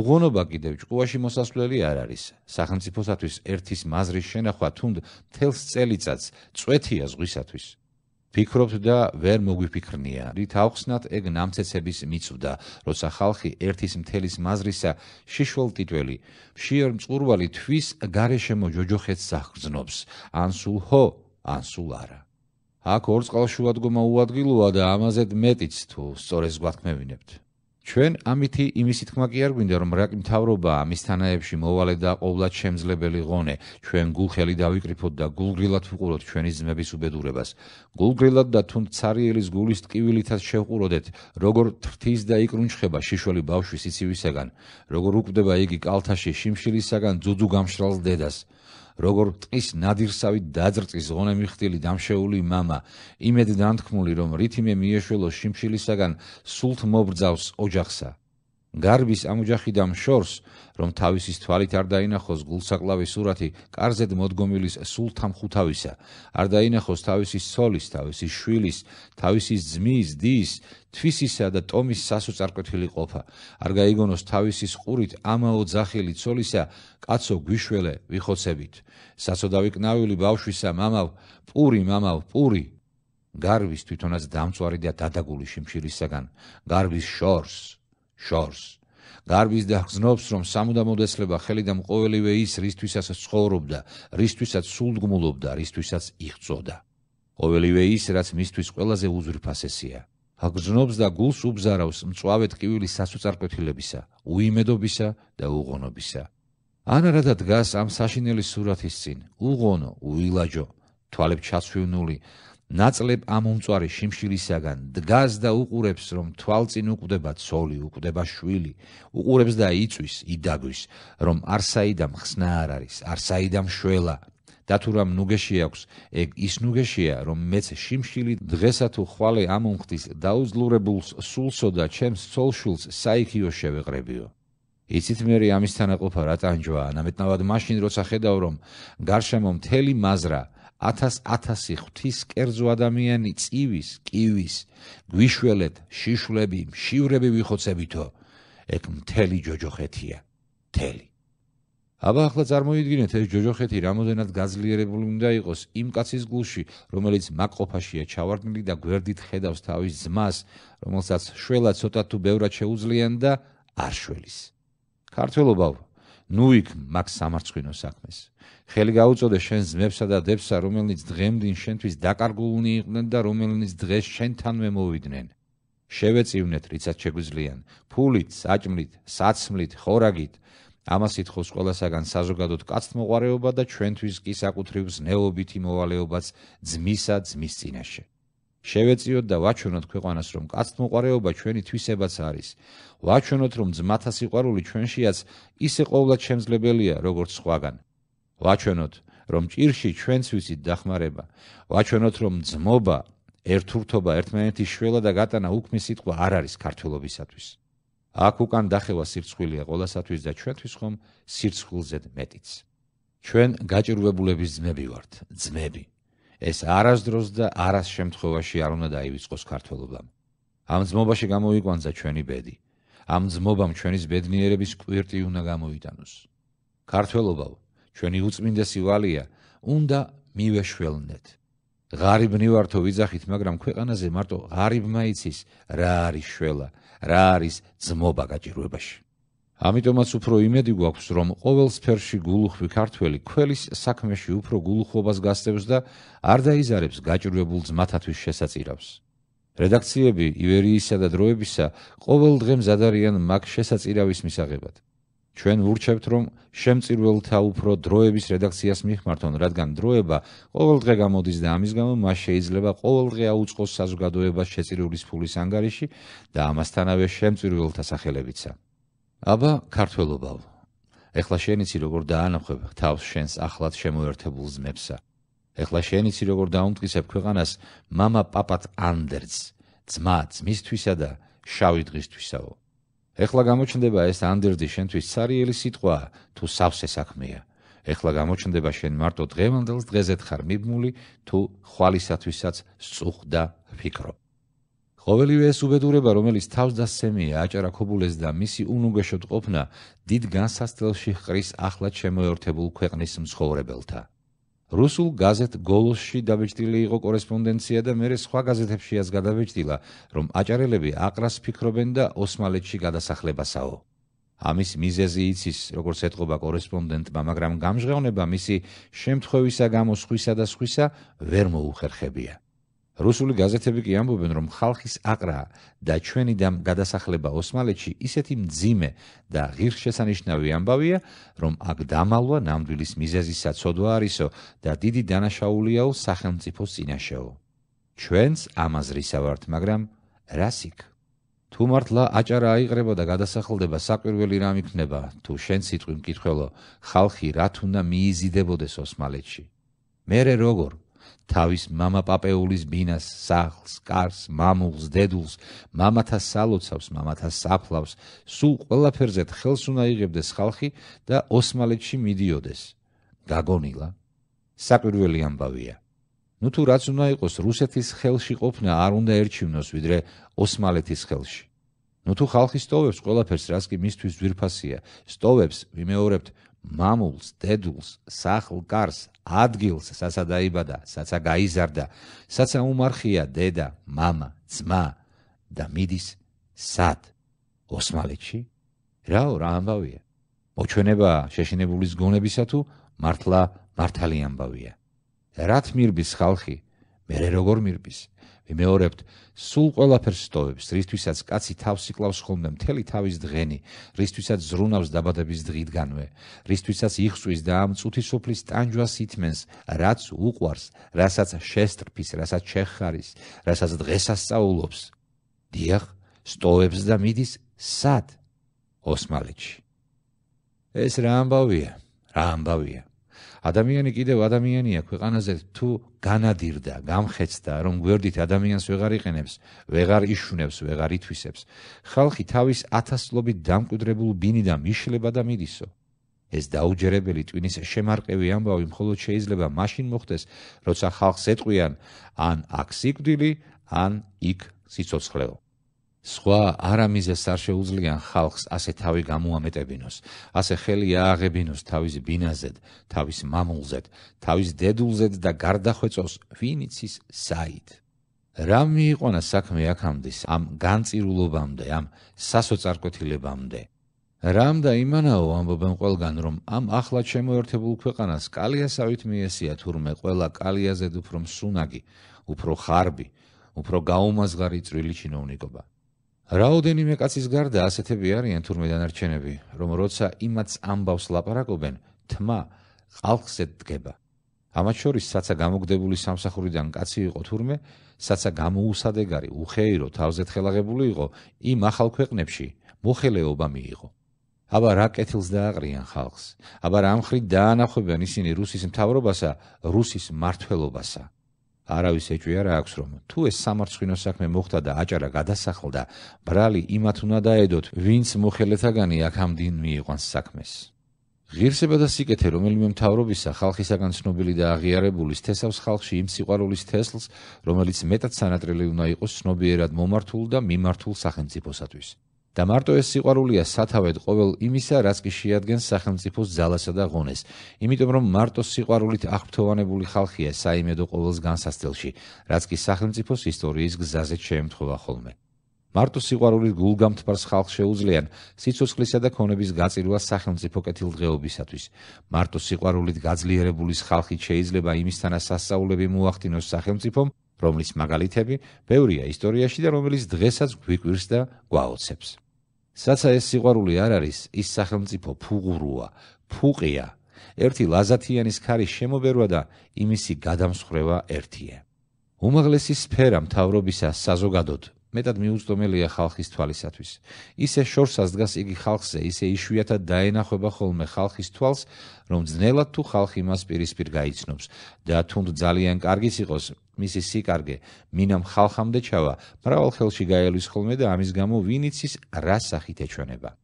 უღონობა კიდევ ჭკუაში მოსასვლელი არ არის სახელმწიფოსათვის ერთის მაზრის შენახვა თუნდ თელს წელიწად წვეთია ზღვისათვის ფიქრობთ და ვერ მოგვიფიქრნია რით ავხსნათ ეგ ნამცეცების მიწვდა როცა ხალხი ერთის მთელის მაზრისა შიშველ ტიტველი მშიერ მწურვალი თვის გარეშემო ჯოჯოხეთს აღგზნობს ან სულ ჰო ან სულ არა აქ ორ წყალშუადგომა უადგილოა და ამაზე მეტიც თუ სწორეს გვათქმევინებთ. ჩვენ ამითი იმის თქმა კი არ გვინდა რომ რაკი მთავრობა ამის თანაებში მოვალე და ყოვლად შემძლებელი ღონე ჩვენ გულხელი დავიკრიფოთ და გულგრილად ვიყუროთ ჩვენი ძმების უბედურებას გულგრილად და თუნ цаრიელის გულის ტკივილითაც შევყუროდეთ როგორ თრთის და იკრუნჩხება შიშველი ბავშვი სიცივისაგან როგორ უკვდება იგი კალთაში შიმშილისაგან ძუძუ გამშრალს დედას როგორ წის ნადირსავით დაძრწის ღონემი ხტილი დამშეული мама იმედ დანთქმული რომ რითიმე მიეშველო შიმშილისაგან სულთ მობრძავს ოჯახსა გარბის ამ ოჯახიდან შორს რომ თავისი თვალით არ დაინახოს გულსაკლავი სურათი კარზედ მოდგომილის სულთან ხუთავისა არ დაინახოს თავისი სოლის თავისი შვილის თავისი ძმის დის თვისისა და ტომის სასოწარკვეთილი ყოფა არ გაიგონოს თავისი ყურით ამაო ძახილი ცოლისა კაცო გვიშველე ვიხოცებით სასოდავიკნავილი ბავშვისა мамаვ პური мамаვ პური გარვის თვითონაც დამწვარი და დადაგული შიმშილისაგან გარვის შორს შორს გარბის და გზნობს რომ სამუდამოდ ეცლება ხელი და მყოველივე ის რისთვისაც ცხოვრობდა რისთვისაც სულგმულობდა რისთვისაც იღწოდა ყოველივე ის რაც მისთვის ყველაზე უძვირფასესია აგზნობს და გულს უბზარავს მწვავე ტკივილის სასოწარკვეთილებისა უიმედობისა და უღონობისა ანა რა დადგას ამ საშინელი სურათის წინ უღონო უილაჯო თვალებ ჩასვივნული ნაწლებ ამ უმწარი შიმშილისაგან დგას და უყურებს რომ თვალწინ უკვდება ძოლი უკვდება შვილი უყურებს და იწვის იდაგვის რომ არსაიდა მხსნა არ არის არსაიდა მშველა და თუ რამ ნუგეში აქვს ეგ ის ნუგეშია რომ მეც შიმშილი დღესა თუ ხვალე ამ უმხდის დაუძლურებულს სულსო და ჩემს ცოლშვილს საიქიო შევეყრებიო იცით მე რე ამის თანაყოფა რა ტანჯვაა ნამეთნავად მაშინ როცა ხედავ რომ გარშემო მთელი მაზრაა 1000-1000 ღვთის კერძო ადამიანი წივის, კივის, გვიშველეთ, შიშვლები, მშივრები ვიხოცებითო, ეგ მთელი ჯოჯოხეთია, მთელი. აბა ახლა წარმოიდგინეთ ეს ჯოჯოხეთი რამოდენად გაძლიერებული უნდა იყოს იმ კაცის გულში, რომელიც მაკყოფაშია ჩავარდნილი და გვერდით ხედავს თავის ძმას, რომელსაც შველა ცოტა თუ ბევრად შეუძლიან და არ შველის. ქართველობავ, ნუ იქ მაგ სამარცხინო საქმეს ხელი გაუწოდე შენ ძმებსა და დებსა რომელიც დღემდინ შენთვის დაკარგულნი იყვნენ და რომელიც დღეს შენთანვე მოვიდნენ შევეწივნეთ რიცაც შეგვიძლიან ფულით საჭმლით საცმლით ხორაგით ამას ითხოვს ყველასაგან საზოგადოდ კაცთმოყარეობა და ჩვენთვის კი საკუთრივ ზნეობითი მოვალეობაც ძმისა ძმის წინაშე შევეციოთ და ვაჩვენოთ ქვეყანას, რომ კაცთმოყარეობა ჩვენი თვისებაც არის. ვაჩვენოთ, რომ ძმათა სიყვარული ჩვენშიაც ისე ყოვლად შემძლებელია, როგორც სხვაგან. ვაჩვენოთ, რომ ჭირში ჩვენც ვისით დახმარება. ვაჩვენოთ, რომ ძმობა, ერთურთობა, ერთმანეთის შველა და გატანა უქმის სიტყვა არ არის ქართველობისათვის. აქ უკან დახევა სირცხვილია ყოველასათვის და ჩვენთვის ხომ სირცხულზე მეტიც. ჩვენ გაჭირვებულების ძმები ვართ, ძმები. ეს არასდროს და არას შემთხვევაში არ უნდა დაივიწყოს ქართველობამ. ამ ძმობაში გამოიგვანცა ჩვენი ბედი. ამ ძმობამ ჩვენის ბედნიერების კვირტი უნდა გამოიტანოს. ქართველობავ, ჩვენი უწმინდესი ვალია, უნდა მივეშველნეთ. ღარიბნი ვართო ვიძახით, მაგრამ ქვეყანაზე მარტო ღარიბმა იცის რა არის შველა, რა არის ძმობა გაჭირვებაში. ამიტომაც უფრო იმედი გვაქვს, რომ ყოველ სფერში გულუხვი ქართველი ქველის საქმეში უფრო გულუხობას გასდევს და არ დაიზარებს გაჭრებულ ძმათათვის შესაწირავს. რედაქციები ივერიისა და დროებისა ყოველ დღე მზადარიან მაგ შესაწირავის მისაღებად. ჩვენ ვურჩევთ, რომ შემწირველთა უფრო დროების რედაქციას მიხმართონ, რადგან დროება ყოველ დღე გამოდის და ამის გამო მას შეიძლება ყოველ დღე აუწყოს საზოგადოებას შეწირულის ფულის ანგარიში და ამასთანავე შემწირველთა სახელებიცაც. აბა ქართველობავ ეხლა შენიცი როგორ დაანახებ თავს შენს ახლად შემოერთებულ ზმებსა ეხლა შენიცი როგორ დაუმტკისებ ქვეყანას мама პაპად ანდერც ძმა ძმისთვისა და შავი დღისთვისაო ეხლა გამოჩნდება ეს ანდერდი შენთვის цаრიელი სიტყვა თუ სავსე საქმეა ეხლა გამოჩნდება შენ მარტო დღევანდელს დღეზეთ ხარ მიბმული თუ ხვალისათვისაც წუხდა ფიქრობ ყოველივე ეს უბედურება, რომელიც თავს და სემია აჭარა ქობულეს და მისი უნუგეშოდ ყოფნა, დიდ განსასწრელში ხრის ახლა შემოერთებულ ქვეყნის მსხოვრებელთა. რუსულ გაზეთ გოლში დაბეჭდილი იყო კორესპონდენცია და მე სხვა გაზეთებშიაც გადაბეჭდილა, რომ აჭარელები აყრას ფიქრობენ და ოსმალეთში გადასახლებასაო. ამის მიზეზი იცის, როგორც ეთყობა კორესპონდენტმა, მაგრამ გამჟღავნება მისი შემთხვევისა გამო სხვისა და სხვისა ვერ მოუხერხებია. რუსული გაზეთები კი ამბობენ, რომ ხალხის აყრა და ჩვენი და გადასახლება ოსმალეთში ისეთი მძიმე და ღირსშესანიშნავი ამბავია, რომ აქ დამალვა ნამდვილის მიზეზისაც სწოდვა არისო და დიდი დანაშაულიაო სახელმწიფოს წინაშეო. ჩვენს ამაზრისა ვართ, მაგრამ რას იქ? თუ მართლა აჭარა აიყრება და გადასახლდება საყირველი რამ იქნება, თუ შენ სიტყვი მკითხველო, ხალხი რა თუნდა მიიზიდებოდეს ოსმალეთში? მერე როგორ? თავის мама პაპეულის ბინას, სახლს, კარს, მამულს, დედულს, мамათა სალოცავს, мамათა საფლავს, სულ ყველაფერზე ხელს უნდა იღებდეს ხალხი და ოსმალეთში მიდიოდეს. გაგონილა? საკვირველი ამბავია. ნუ თუ რაც უნდა იყოს რუსეთის ხელში ყოფნა არ უნდა ერჩივნოს ვიდრე ოსმალეთის ხელში. ნუ თუ ხალხი სტოვებს ყველაფერს, რაც კი მისთვის ძვირფასია, სტოვებს, ვიმეორებთ, мамულს, დედულს, სახლ, კარს, ადგილს, სასა დაიბადა, სასა გაიზარდა, სასა უმარხია დედა, мама, ძმა და მიდის სად? ოსმალეთში? რაო, რა ამბავია? მოჩვენება შეშინებულის გონებისა თუ მართლა მართალი ამბავია? რა თმირბის ხალხი? მე როგორ მირბის? მეორებთ სულ ყველაფერს სტოვებს, რითვისაც კაცი თავს იკლავს ხოლმე მთელი თავის დღენი, რითვისაც ზრუნავს დაბადების დღიდანვე, რითვისაც იხსვის და ამწუთი სופლის ტანჯვას ითმენს, რაც უყვარს, რასაც შესტრფის, რასაც შეხარის, რასაც დღესასწაულობს. დიახ, სტოვებს და მიდის სად? ოსმალეთში. ეს რა ამბავია? რა ამბავია? ადამიანი კიდევ ადამიანია ქვეყანაზე თუ განადირდა გამხეცდა რომ გვერდით ადამიანს ვეღარ იყენებს ვეღარ იშვნებს ვეღარ ითვისებს ხალხი თავის ათასლობით დამკვიდრებულ ბინიდან მიშლება და მიდისო ეს დაუჯერებელი ტვინის შემარყევი ამბავი მხოლოდ შეიძლება მაშინ მოხდეს როცა ხალხს ეტყვიან ან აქ სიკვდილი ან იქ სიცოცხლეო სხვა არამიზეს არ შეუძლიან ხალხს ასე თავი გამოამეტებინოს, ასე ხელი ააღებინოს თავის ბინაზედ, თავის მამულზედ, თავის დედულზედ და გარდახვეწოს ვინიც ის საით. რა მიიყונה საქმე აქამდის, ამ განწირულობამდე, ამ სასოწარკვეთილებამდე? რამ და იმანაო ამბობენ ყველგან რომ ამ ახლა შემოერთებულ ქვეყანას კალიასავით მიესია თურმე ყველა კალიაზედ უფრო მსუნაგი, უფრო ხარბი, უფრო გაუმაზღარი წვრილი ჩინოვნიკობა. რაოდენიმე კაცის გარდა ასეთები არიან თურმე დანარჩენები, რომ როცა იმაც ამბავს ლაპარაკობენ, თმა ხალხზე დგება. ამათ შორის საცა გამოგდებული სამსახურიდან კაცი იყო თურმე, საცა გამოუსადეგარი, უხეირო თავზე ხელაღებული იყო იმ ახალ ქვეყნებში, მოხელეობა მიიღო. აბა რა კეთილს დააყრიან ხალხს? აბა რა ამხრით დაანახვებენ ისინი რუსის მთავრობასა, რუსის მართლმობასა? არავის ეჭვია რა აქვს რომ თუ ეს სამარცხინო საქმე მოხდა და აჭარა გადასახლდა ბრალი იმათ უნდა დაედოთ ვინც მოხელეთაგანი აქამდინ მიიყვანს საქმეს ღირსება და სიკეთე რომელიმე მთავრობისა ხალხისაგან ცნობილი და აღიარებული სწესავს ხალხში იმ სიყვარულის თესლს რომელიც მეტად სანატრელი უნდა იყოს ცნობიერად მომართულ და მიმართულ სახელმწიფოსათვის და მარტო ეს სიყვარულია სათავეთ ყოველ იმისა, რაც კი შეადგენს სახელმწიფოს ძალასა და ღონეს. იმიტომ რომ მარტო სიყვარულით აღფრთოვანებული ხალხია საიმედო ყოველს განსასწელში, რაც კი სახელმწიფოს ისტორიის გზაზე შეემთხვევა ხოლმე. მარტო სიყვარულით გულგამთფარს ხალხ შეუძლიან სიცოცხლისა და ქონების გაწირვა სახელმწიფო კეთილ დღეობისათვის. მარტო სიყვარულით გაძლიერებულის ხალხი შეიძლება იმისთანა სასწაულები მოახდინოს სახელმწიფომ, რომლის მაგალითები ბევრია ისტორიაში და რომელიც დღესაც გვიკვირს და გვაოცებს. საცა ეს სიყვარული არ არის, ის სახელმწიფო ფუღუროა, ფუყია. ერთი ლაზათიანის ხარი შემობერვა და იმისი გადამსხრევა ერთია. უმაღლესი სფერა მთავრობისა საზოგადოდ მეტად მიუწვდომელია ხალხის თვალისათვის. ისე შორსაც დგას იგი ხალხზე, ისე იშვიათად დაენახება ხოლმე ხალხის თვალს, რომ ძნელად თუ ხალხი მას პირისპირ გაიცნობს და თუნდ ძალიან კარგი სიყოს, მისი სიკარგე მინამ ხალხამდე ჩავა, მრავალ ხელში გაელვის ხოლმე და ამის გამო ვინიცის რა სახით ეჩვენება.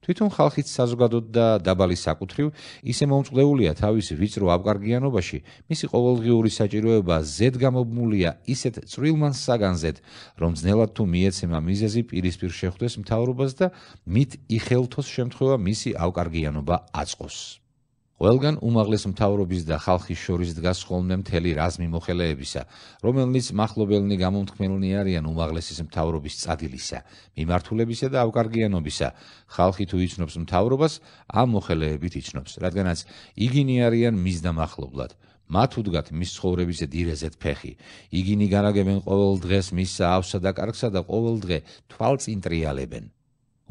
თვითონ ხალხიც საზოგადოდ და დაბალი საკუთრივ ისე მომწყვეულია თავისი ვიწრო აბგარგიანობაში, მისი ყოველდღიური საჭიროება ზედ გამობმულია ისეთ წვრილმან საგანზედ, რომ ძნელად თუ მიეცემა მიზეზი პირისპირ შეხვდეს მთავრობას და მით იხელთოს შემთხვევა მისი აბგარგიანობა აწყოს. ყველგან უმაღლეს მთავრობის და ხალხის შორის დგას ხოლმე მთელი რაზმი მოხელეებისა, რომელიც מחლობელნი გამომთქმელნი არიან უმაღლესის მთავრობის წადილისა, მიმართულებისა და ავკარგიანობისა. ხალხი თუ იცნობს მთავრობას, ამ მოხელეებით იცნობს, რადგანაც იგინი არიან მის დამახლობლად. მათ უდგათ მის ცხოვრებისა დირეზეთ ფეხი. იგინი განაგებენ ყოველ დღეს მის ავსა და კარგსა და ყოველ დღე თვალწინ ტრიალებენ.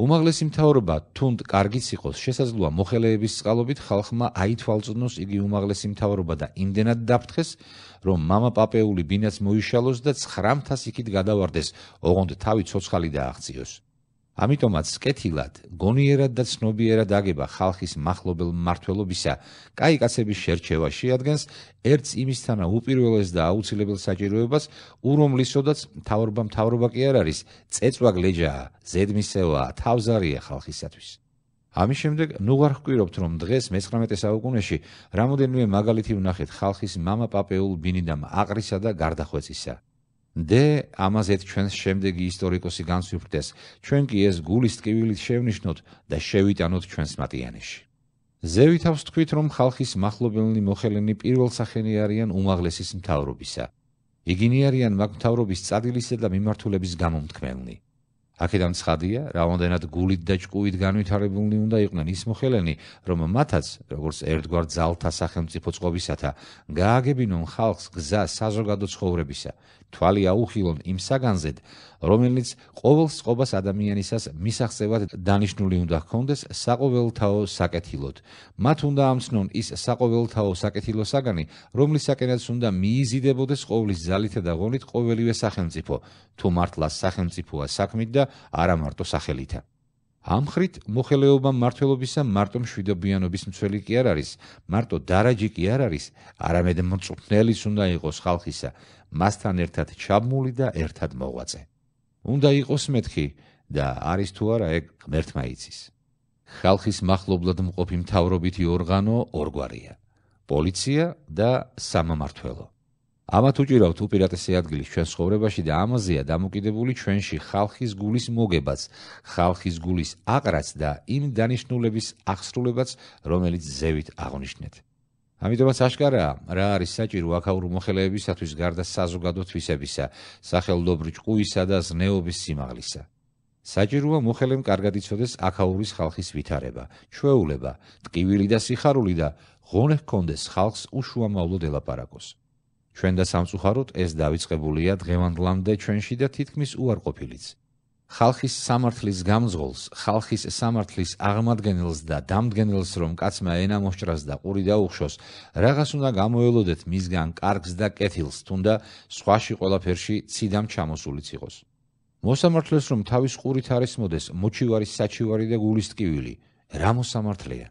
უმაღლესი მთავრობა თუნდ კარგიც იყოს, შესაძლოა მოხელეების წყალობით ხალხმა აითვალწნოს იგი უმაღლესი მთავრობა და იმდენად დაფრთხეს, რომ мама პაპეული ბინას მოიშალოს და 900 იქით გადავარდეს, ოღონდ თავი ცოცხალი დააღწიოს. ამიტომაც კეთილად, გონიერად და ცნობიერად აგება ხალხის מחლობელ მართლობისა, კაი კაცების შერჩევა შეადგენს ერთ იმისთანა უპირველეს და აუცილებელ საჭიროებას, ურომლისოდაც თავრობა მთავრობა კი არ არის, წეწვა გლეჯაა, ზედმისევა, თავზარია ხალხისათვის. ამის შემდეგ ნუ გარხკვირობთ რომ დღეს მე-19 საუკუნეში რამოდენიმე მაგალითი ვნახეთ ხალხის მამა-პაპეულ ბინიდან აყრისა და გარდახვეცისა. დე ამაზეთ ჩვენს შემდეგი ისტორიკოსი განსვიფრდეს ჩვენ კი ეს გულის ტკივილით შევნიშნოთ და შევიტანოთ ჩვენს მატიანეში ზევითავს თქვით რომ ხალხის מחლობელნი მოხელენი პირველსახენი არიან უმაღლესის მთავრობისა იგინი არიან მაგთავრობის წადილისა და მიმართულების გამომთქმელნი აქედან ცხადია რაოდენად გულით და ჭკუით განვითარებული უნდა იყვნენ ის მოხელენი რომ მათაც როგორც ერთგვარ ძალთა სახელმწიფო წყობისათა გააგებინონ ხალხს გზა საზოგადო ცხოვრებისა თვალი აუხილონ იმ საგანზედ, რომელიც ყოველს ყობას ადამიანისას მისახსევად დანიშნული უნდა ჰქონდეს საყოველთაო საკეთილოდ. მათ უნდა ამცნონ ის საყოველთაო საკეთილო საგანი, რომლისაკენაც უნდა მიიზიდებოდეს ყოვლის ძალითა და გონით ყოველივე სახელმწიფო, თუ მართლაც სახელმწიფოა საქმით და არა მარტო სახელითა. ამხრით მოხელეობა მართლობისა მარტო მშვიდობიანობის მცველი კი არ არის, მარტო დარაჯი კი არ არის, არამედ მწვნელიც უნდა იყოს ხალხისა. მასთან ერთად ჩაბმული და ერთად მოვაწე. უნდა იყოს მეთქი და არის თუ არა ეგ ღმერთმა იცის. ხალხის מחლობლად მყოფი მთავრობითი ორგანო ორგვარია: პოლიცია და სამმართველო. ამათ უჭირავთ უპირატესი ადგილი ჩვენ ცხოვრებაში და ამაზეა დამოკიდებული ჩვენში ხალხის გულის მოგებაც, ხალხის გულის აყრაც და იმ დანიშნულების აღსრულებაც, რომელიც ზევით აღნიშნეთ. ამიტომაც აშკარაა, რა არის საჭირო აქაურ მოხელეებისათვის გარდა საზოგადო თვისებისა, სახელმწიფო ჭუისა და ზნეობის სიმაღლისა. საჭიროა მოხელემ კარგად იცოდეს აქაურის ხალხის ვითარება, ჩვეულება, ტკივილი და სიხარული და ღონე ჰქონდეს ხალხს უშუამავლოდ ელაპარაკოს. ჩვენ და სამწუხაროდ ეს დაიწყებულია დღევანდლამდე ჩვენში და თითქმის უარყოფილიც. ხალხის სამართლის გამძღოლს, ხალხის სამართლის აღმადგენელს და დამდგენელს, რომ კაცმა ენა მოშრას და ყური დაუხშოს, რაღაც უნდა გამოელოდეთ მისგან კარგს და კეთილს, თუნდა სხვაში ყველაფერში ციდამ ჩამოსულიც იყოს. მოსამართლეს რომ თავის ყურით არის მოდეს, მოჩივარი საჩივარი და გულის ტკივილი, რა მოსამართლეა?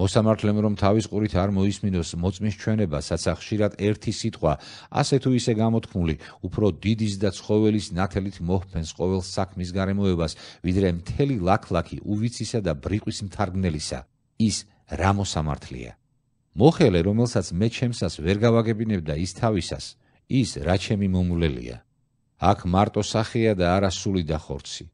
მოსამართლემ რომ თავის ყურით არ მოისმინოს მოწმის ჩვენება საცახში რად ერთი სიტყვა ასე თუ ისე გამოთქმული უფრო დიდის და ცხოველის ნათელით მოხფენს ყოველ საქმის გარემოებას ვიდრე მთელი ლაკლაკი უვიცისა და ბრიყვის მთარგნელისა ის რა მოსამართლეა მოხელე რომელსაც მე ჩემსას ვერ გავაგებინებ და ის თავისას ის რა ჩემი მომულელია აქ მარტო სახეა და არასული დახორცი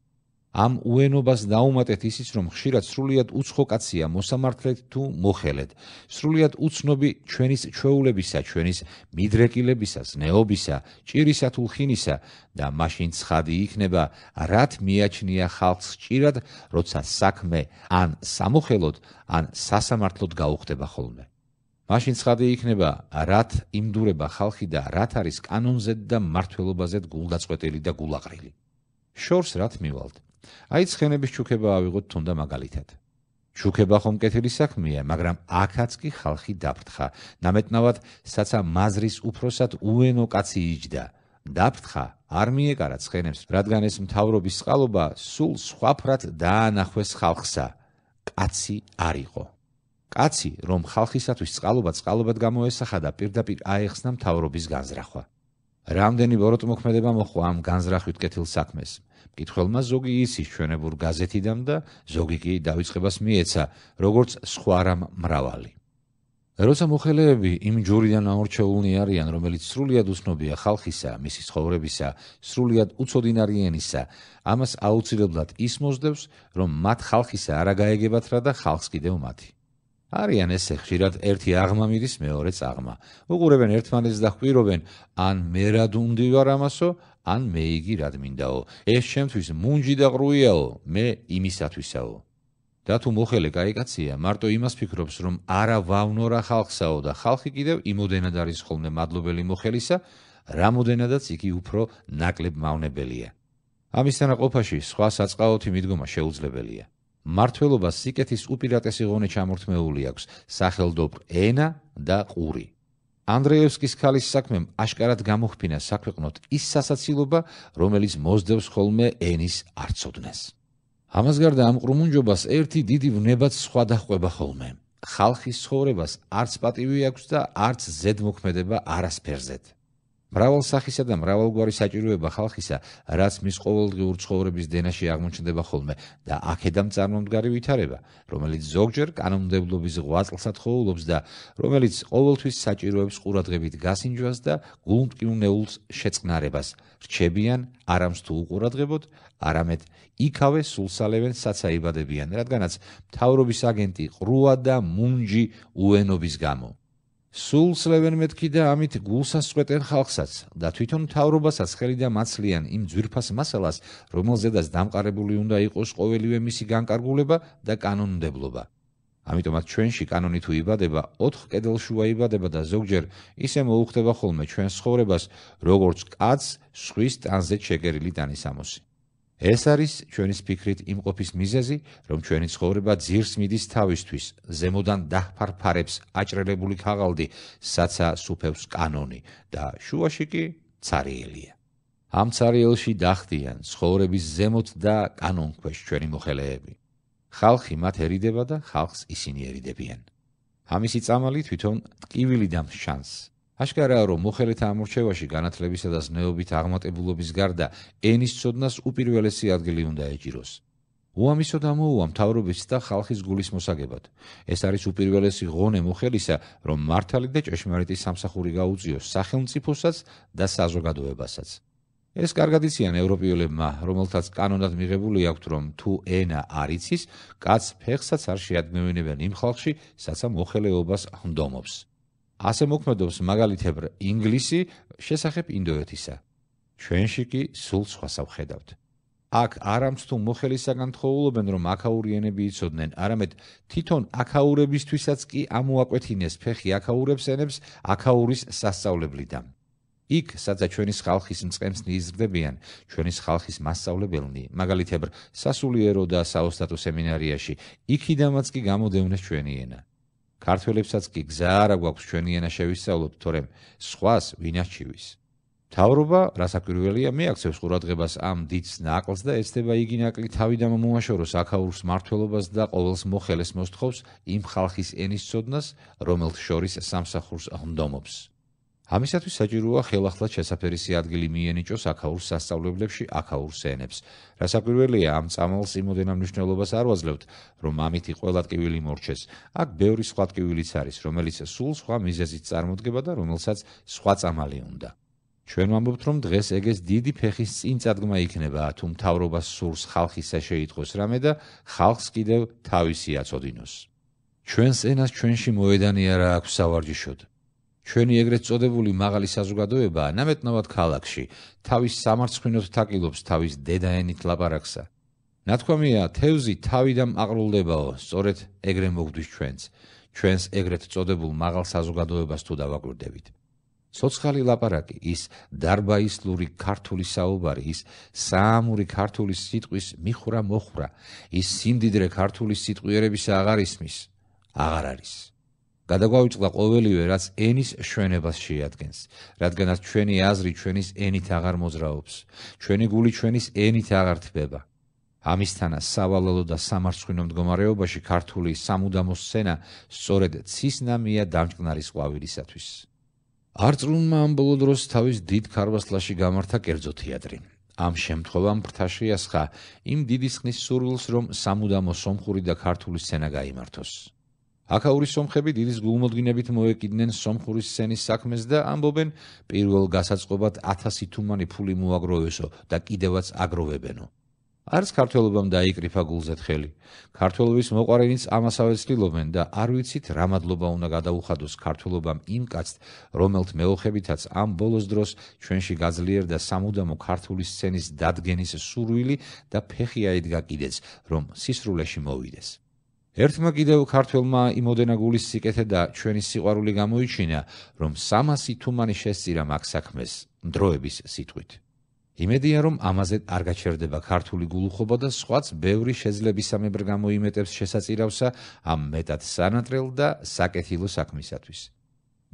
ამ უენობას დაუმატეთ ისიც, რომ ხშირად სრულიად უცხო კაცია მოსამართლეთ თუ მოხელეთ. სრულიად უცნობი ჩვენის ჩვეულებისა, ჩვენის მიდრეკილებისა, ზნეობისა, ჭირისა თუ ხინისა და მაშინ ცხადი იქნება, რათ მიაჩნია ხალხს ჭირად, როცა საქმე ან სამოხელოდ, ან სასამართლოდ გაუხდება ხოლმე. მაშინ ცხადი იქნება, რათ იმდურება ხალხი და რათ არის კანონზე და მართლობაზე გულდაწყვეტილი და გულაღრილი. შორს რაც მივალთ. აი ცხენების ჩუქება ავიღოთ თუნდა მაგალითად. ჩუქება ხომ კეთილი საქმეა, მაგრამ აქაც კი ხალხი დაფრთხა. ნამეტნავად საცა მაზრის უფროსად უენო კაცი იჯდა. დაფრთხა არ მიეკარა ცხენებს, რადგან ეს მთავრობის წყალობა სულ სხვაფრად დაანახვეს ხალხსა. კაცი არიყო. კაცი, რომ ხალხისათვის წყალობა წყალობად გამოესახა და პირდაპირ აეხსნა მთავრობის განზრახვა. რამდენი ბოროტმოქმედება მოხდა ამ განზრახვით კეთილ საქმეს მკითხველმა ზოგი ისი ჩვენებურ გაზეთიდან და ზოგი კი დაიწყებას მიეცა როგორც სხვა რამ მრავალი როცა მოხელეები იმ ჯურიდან აორჩეულნი არიან რომელიც სრულიად უცნობია ხალხისა მისი ცხოვრებისა სრულიად უცოდინარიენისა ამას აუცილებლად ისმოსდებს რომ მათ ხალხისა არა გაეგებათ რა და ხალხს კიდევ მათი არიან ესე ხშირად ერთი აღმა მიდის მეორე წაღმა. უყურებენ ერთმანეთს და ხვირობენ ან მე რად უნდივარ ამასო, ან მე იგი რად მინდაო. ეს შემთთვის მუნჯი და ღრუიაო, მე იმისათვისაო. და თუ მოხელე кайკაცია, მარტო იმას ფიქრობს, რომ არა ვავნორა ხალხსაო და ხალხი კიდევ იმოდენად არის ხოლმე მადლობელი მოხელისა, რამოდენადაც იგი უფრო ნაკლებ მავნებელია. ამისთანა ყოფაში სხვა საწყაოთი მიდგომა შეუძლებელია. მართლობას სიკეთის უპირატესი ღონე ჩამორთმეული აქვს სახელდობ ენა და ყური ანდრეევსკის ხალის საქმემ აშკარად გამოხფინა საქვეყნოთ ის სასაცილობა რომელიც მოსდევს ხოლმე ენის არცოდნეს ამას გარდა ამ ყრუმუნჯობას ერთი დიდი ვნებაც სხვა დაყვება ხოლმე ხალხის ცხოვრებას არც პატივი აქვს და არც ზედმოქმედება არასფერზეთ მრავალ სახისა და მრავალგვარი საჭიროება ხალხისა, რაც მის ყოველდღიურ ცხოვრების დენაში აღმოჩნდება ხოლმე და აქედან წარმომდგარი ვითარება, რომელიც ზოგჯერ კანონმდებლობის ღვაწლსაც ხოულობს და რომელიც ყოველთვის საჭიროებს ყურადღებით გასინჯვას და გულმკიუნეულს შეწყნარებას, რჩებიან არამstu უყურადღებოდ, არამედ იქავე სულსალევენ საცაიბადებიან, რადგანაც თავრობის აგენტი ყრუა და მუნჯი უენობის გამო. სულ სლევენ მეთქი და ამით გულსასწყვეტენ ხალხსაც და თვითონ თავრობასაც ხელი და მაცლიან იმ ძვირფას მასალას რომელზედაც დამყარებული უნდა იყოს ყოველივე მისი განკარგულება და კანონმდებლობა ამიტომაც ჩვენში კანონი თუ იბადება 4 კედელშუა იბადება და ზოგჯერ ისე მოუხდება ხოლმე ჩვენს ხოვრებას როგორც კაც სხვის ტანზე შეგერილი დანისამოსი ეს არის ჩვენი ფიქრით იმ ყოფის მიზეზი, რომ ჩვენი ცხოვრება ძირს მიდის თავისთვის, ზემოდან დაფარფარებს აჭრელებული ხაღალდი, საცა სუფევს კანონი და შუაში კი цаრიელია. ამ цаრიელში დახტიან ცხოვრების ზემოთ და კანონქვეშ ჩვენი მოხელეები. ხალხი მათ ერიდება და ხალხს ისინი ერიდებიან. ამისი წამალი თვითონ ტკივილი დამშანს, აშკარაა რომ მოხელეთა ამორჩევაში განათლებისა და ზნეობით აღმატებულობის გარდა ენის ცოდნას უპირველესი ადგილი უნდა ეჭიროს უამისო და მოუამ თავრობის და ხალხის გულის მოსაგებად ეს არის უპირველესი ღონე მოხელისა რომ მართალი და ჭეშმარიტი სამსახური გაუწიოს სახელმწიფოსაც და საზოგადოებასაც ეს კარგად იციან ევროპიელებმა რომელთაც კანონად მიღებული აქვთ რომ თუ ენა არ იცის კაც ფეხსაც არ შეადგენენ იმ ხალხში სადაც მოხელეობას ამდომობს ასე მოქმედებს მაგალითებრ ინგლისი შესახებ ინდოეთისა. ჩვენში კი სულ სხვა სახედავთ. აქ არამცთუ მოხელისაგან თხოულობენ რომ აკაურიენები იცოდნენ, არამედ თვითონ აკაურებისთვისაც კი ამოაკვეთინეს ფეხი აკაურებს ენებს აკაურის სასწავლებლიდან. იქ სადაც ჩვენის ხალხის მწემს ნიზრდებიან, ჩვენის ხალხის მასწავლებელნი, მაგალითებრ სასულიერო და საოსტატო სემინარიაში, იქიდანაც კი გამოდევნეს ჩვენი ენა. ქართველებსაც კი გზა არა გვაქვს ჩვენი ენა შევისწავლოთ, თორემ სხვას ვინ არჩივის? თავრობა, რასაკვირველია, მე აქცევს ყურადღებას ამ დიდს ნაკლს და ეცდება იგი ნაკლი თავიდან მომუშაროს აკაურს მართლობას და ყოველს მოხელეს მოსთხოვს იმ ხალხის ენის ცოდნას, რომელთ შორის სამსახურს ამდომობს. ამისათვის საჭიროა ხელახლა შესაძფერისი ადგილი მიენიჭოს აკაურს სასწავლებლებში აკაურს ენებს. რასაკვირველია, ამ წამალს იმოდენა მნიშვნელობას არ ვაძლევთ, რომ ამითი ყველა ტკივილი მორჩეს. აქ ბევრი სხვა ტკივილიც არის, რომელიც სულ სხვა მიზეზით წარმოდგება და რომელსაც სხვა წამალი უნდა. ჩვენ ვამბობთ, რომ დღეს ეგეს დიდი ფეხის წინ წადგმა იქნება, თუ მთავრობას სურს ხალხისა შეიტყოს რამე და ხალხს კიდევ თავისი აწოდინოს. ჩვენს ენას ჩვენში მოედანი არა აქვს სავარჯიშოდ. ჩვენი ეგრეთ წოდებული მაღალი საზოგადოება ნამეთნავად ქალაქში თავის სამარცხინოთ თაკილობს თავის დედაენით ლაპარაკსა. ნათქვამია, თევზი თავიდან აყრულდებაო, სწორედ ეგრე მოგვდის ჩვენს, ჩვენს ეგრეთ წოდებულ მაღალ საზოგადოებას თუ დავაკვირდებით. სოციალური ლაპარაკი, ის დარბაისლური ქართული საუბარი, ის საამური ქართული სიტყვის მიხრა-მოხრა, ის სიმდიდრე ქართული სიტყვიერების აღარისმის აღარ არის. გადაგვაუჭდა ყოველივე რაც ენის შვენებას შეადგენს რადგანაც ჩვენი აზრი ჩვენის ენით აღარ მოძრაობს ჩვენი გული ჩვენის ენით აღარ თბება ამისთანა სავალალო და სამარცხვინო მდგომარეობაში ქართული სამუდამო სცენა სწორედ ცისნამია დამჭკნარის ყვავილისათვის არწრუნმა ამ ბოლო დროს თავის დიდ ქარვასლაში გამართა კერძო თეატრი ამ შემთხვევამ ფრთაშეასხა იმ დიდის ხნის სურვილს რომ სამუდამო სომხური და ქართული სცენა გამართოს აკაური სომხები დიდი გულმოდგინებით მოეკიდნენ სომხურის სენის საქმეს და ამბობენ პირველ გასაწყობად 1000 თუმანი ფული მოაგროვესო და კიდევაც აგროვებენო არც ქართველობამ დაიკრიფა გულზეთ ხელი ქართველობის მოყარენიც ამასავე ცდილობენ და არ ვიცით რა მადლობა უნდა გადაუხადოს ქართველობამ იმ კაცთ რომელთ მეოხებითაც ამ ბოლოს დროს ჩვენში გაძლიერდა სამუდამო ქართული სცენის დადგენის სურვილი და ფეხი აიდგა კიდეც რომ სისრულეში მოვიდეს ერთმა კიდევ ქართველმა იმოდენა გულის სიკეთე და ჩვენი სიყვარული გამოიჩინა, რომ 300 თუმანი შესწირა მაგ საქმეს დროების სიტყვით. იმედია რომ ამაზე არ გაჩერდება ქართული გულუხობა და სხვაც ბევრი შეძლებისამებრ გამოიმეტებს შესაწირავსა ამ მეტად სანატრელ და საკეთილო საქმისათვის.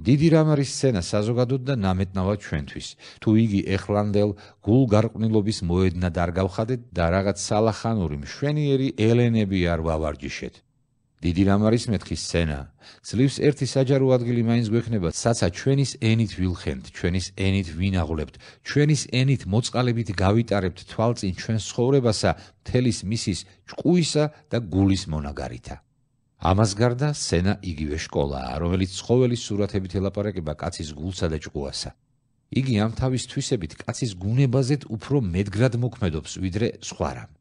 დიდი რამ არის სცენა საზოგადოდ და ნამეტნავად ჩვენთვის. თუ იგი ეხლანდელ გულგარყვნილობის მოედნა დარგავხადეთ და რაღაც სალახანური მშვენიერი ელენები არ ვავარჯიშეთ. დიდი რამ არის მეთქი სცენა ძლივს ერთი საჯარო ადგილი მაინც გვექნება საცა ჩვენის ენით ვილხენთ ჩვენის ენით ვინაღლებთ ჩვენის ენით მოწყალებით გავიტარებთ თვალწინ ჩვენ ცხოვრებასა თელის მისის ჭკუისა და გულის მონაგარითა ამას გარდა სცენა იგივე სკოლაა რომელიც ცხოველის სურათებით ელაპარაკება კაცის გულსა და ჭკუასა იგი ამ თავის თვისებით კაცის გუნებაზეთ უფრო მედგრად მოქმედობს ვიდრე სხვა რამ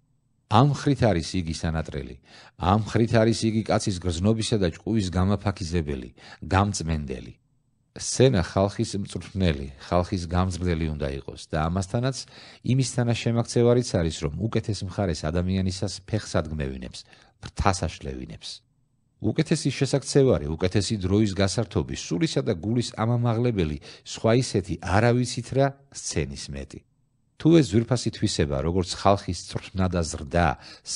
ამ ხრით არის იგი სანატრელი, ამ ხრით არის იგი კაცის გრძნობისა და ჭკუის გამაფაქიზებელი, გამწმენდელი. სცენა ხალხის მწვრთნელი, ხალხის გამძლელი უნდა იყოს და ამასთანაც იმის თანაშემაქცევარიც არის, რომ უკეთეს მხარეს ადამიანისას ფეხსადგმევინებს, ფრთასაშლევინებს. უკეთესი შესაძლებელი, უკეთესი დროის გასართობი, სულისა და გულის ამამაღლებელი, სხვა ისეთი არავისით რა სცენის მეტი. თუ ეს ზვირფასი თვისება, როგორც ხალხის წრნა და ზრდა,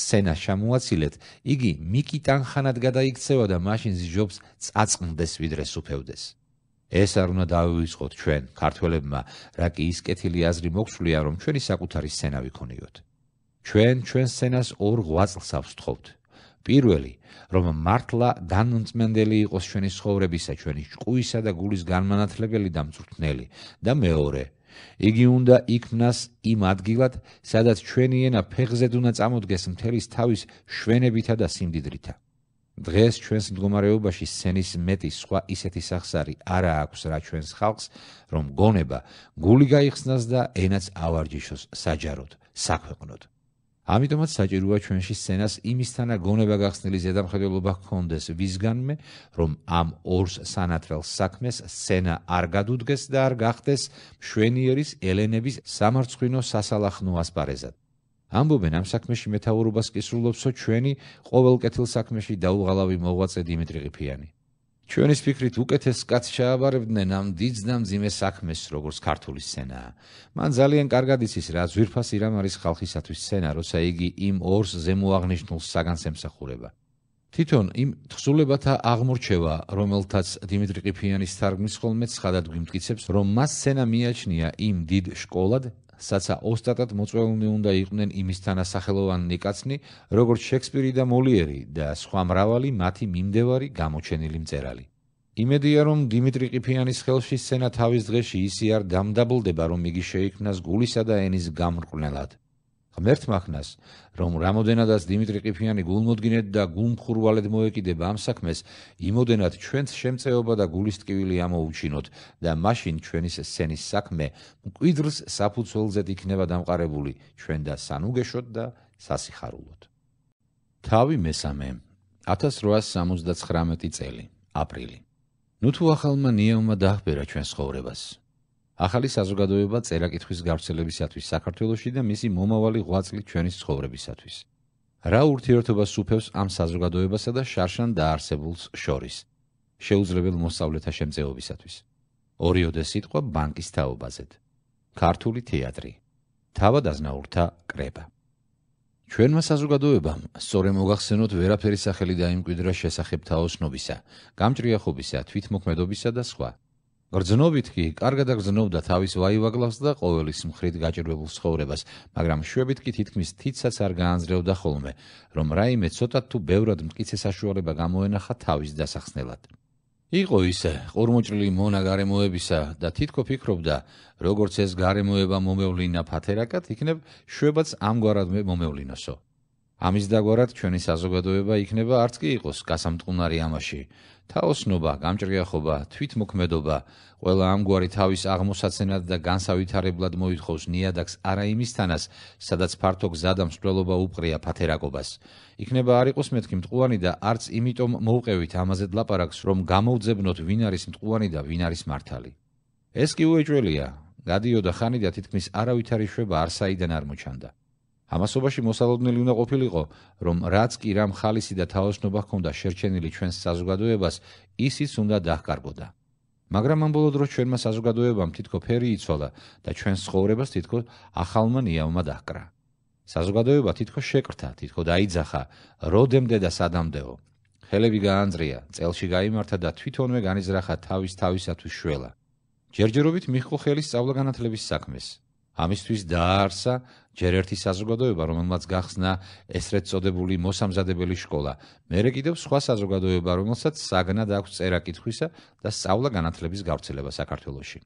სენა შემოაცილეთ, იგი მიკიტან ხანად გადაიქცევა და მაშინ ჯობს წაწმდეს ვიდრე სუფევდეს. ეს არ უნდა დავივიწყოთ ჩვენ, ქართველებმა, რა კი ის კეთილი აზრი მოგვსულია, რომ ჩვენი საკუთარი სენა ვიქონიოთ. ჩვენ ჩვენ სენას ორ ღვაწლს ავსთხოვთ. პირველი, რომ მართლა დანუნწმენდელი იყოს ჩვენი ცხოვრებისა, ჩვენი ჭკუისა და გულის განმანათლებელი და მწვრთნელი და მეორე, იგი უნდა იქნას იმ ადგილად, სადაც ჩვენი ენა ფეხზედ უნდა წამოდგეს მთელის თავის შვენებითა და სიმდიდრითა. დღეს ჩვენს მდგომარეობაში სენის მეტი სხვა ისეთი სახსარი არ აქვს რა ჩვენს ხალხს, რომ გონება გული გაიხსნას და ენაც ავარჯიშოს საჯაროდ, საქვეყნოდ. ამიტომაც საჭიროა ჩვენში სცენას იმისთანა გონება გახსნილი ზედამხედველობა ჰქონდეს ვისგანმე, რომ ამ ორს სანატრელ საქმეს სცენა არ გადუდგეს და არ გახდეს მშვენიერის ელენების სამარცხვინო სასალახნო ასპარეზად. ამბობენ ამ საქმეში მეტაურობას კისრულობსო ჩვენი ყოველკეთილ საქმეში დაუღალავი მოღვაწე დიმიტრი ღიფიანი. ჩვენი ფიქრით უკეთეს კაც შეაბარებდნენ ამ დიძნამ ძიმე საქმეს როგორც ქართული სცენა. მან ძალიან კარგად იცის რა ზვირფასი რამ არის ხალხისათვის სცენა, როცა იგი იმ ორს ზემოაღნიშნულს საგანს ემსახურება. თვითონ იმ თხზულებათა აღმორჩევა, რომელთაც დიმიტრი ყიფიანის თარგმნის ხოლმე ცხადად გვიმტკიცებს, რომ მას სცენა მიაჩნია იმ დიდ სკოლად, საცა ოსტატად მოწეული უნდა იყვნენ იმის თანასახელოვანი ნიკაცნი, როგორც შექსპირი და მოლიერი და სხვა მრავალი მათი მიმდევარი გამოჩენილი მწერალი. იმედია რომ დიმიტრი ყიფიანის ხელში სცენა თავის დღეში ისე არ დამდაბლდება რომ იგი შეიქმნას გულისა და ენის გამრყვნელად. ღმერთ მახნას, რომ რამოდენადაც დიმიტრი ყიფიანი გულმოდგინედ და გულმხურვალედ მოეკიდება ამ საქმეს, იმოდენად ჩვენს შემწეობა და გულისტკივილი ამოუჩინოთ და მაშინ ჩვენი სცენის საქმე მკვიდრს საფუძველზე იქნება დამყარებული ჩვენ და სანუგეშოთ და სასიხარულოთ. თავი მესამე 1879 წელი, აპრილი. ნუ თუ ახალმა ნიეომმა დაახბერა ჩვენს ხოვრებას, ახალი საზოგადოება წერაკითხვის გავრცელებისათვის საქართველოსში და მისი მომავალი ღვაწლი ჩვენი ცხოვრებისათვის. რა ურთიერთობას უფევს ამ საზოგადოებასა და შარშან დაარსებულს შორის? შეუძლებელ მოსავლეთა შემძეობისათვის. ორიოდე სიტყვა ბანკის თაობაზეთ. ქართული თეატრი. თავადაზნაურთა კრება. ჩვენმა საზოგადოებამ სწორე მოგახსენოთ ვერაფერი სახელი დაიმკვიდრა შესახებთა ოსნობისა, გამჭრიახობისა, თვითმოქმედობისა და სხვა. გრძნობით კი კარგად აგრძნობდა თავის ვაივაგლავს და ყოველის მხრით გაჭირვებულ ცხოვრებას, მაგრამ შვებით კი თითქმის თითსაც არ გაანძრევდა ხოლმე, რომ რაიმე ცოტათ თუ ბევრად მკიცე საშუალება გამოენახა თავის დასახსნელად. იყო ისე, ყურმოჭრილი მონა გარემოებისა და თითქო ფიქრობდა, როგორც ეს გარემოება მომევლინა ფათერაკად, იქნებ შვებაც ამგვარად მომევლინოსო. ამის დაგვარად ჩვენი საზოგადოება იქნება არც კი იყოს გასამწყნარი ამაში. თაოსნობა, გამჭრიახობა, თვითმოქმედობა, ყველა ამგვარი თავის აღმოსაცენად და განსავითარებლად მოითხოვს ნიადაგს არა იმის თანას, სადაც ფართო გზა და მსვლელობა უყრია ფათერაკობას. იქნება არ იყოს მეთქი მტყუანი და არც იმიტომ მოუყევით ამაზე დაპარაკს, რომ გამოუძებნოთ ვინ არის მტყუანი და ვინ არის მართალი. ეს კი უეჭველია. გადიოდა ხანი და თითქმის არავითარი შვება არ საიდან არ მოჩანდა. ამასობაში მოსალოდნელი უნდა ყოფილიყო, რომ რაც კი რამ ხალისი და თავოსნობა ჰქონდა შერჩენილი ჩვენს საზოგადოებას, ისიც უნდა დაჰკარგოდა. მაგრამ ამ ბოლო დროს ჩვენმა საზოგადოებამ თითქო ფერი იცვალა და ჩვენს ცხოვრებას თითქო ახალმა ნიავმა დაჰკრა. საზოგადოება თითქო შეკრთა, თითქო დაიძახა, როდემდე და სადამდეო. ხელები გაანძრია, წელში გამართა და თვითონვე განიზრახა თავის თავისათვის შველა. ჯერჯერობით მიხო ხელის სწავლა განათლების საქმეს. ამისთვის დაარსა ჯერ ერთი საზოგადოება, რომელმაც გახსნა ესრეთ წოდებული მოსამზადებელი სკოლა, მერე კიდევ სხვა საზოგადოება, რომელსაც საგნად აქვს წერა კითხვისა და სწავლა განათლების გავრცელება საქართველოში.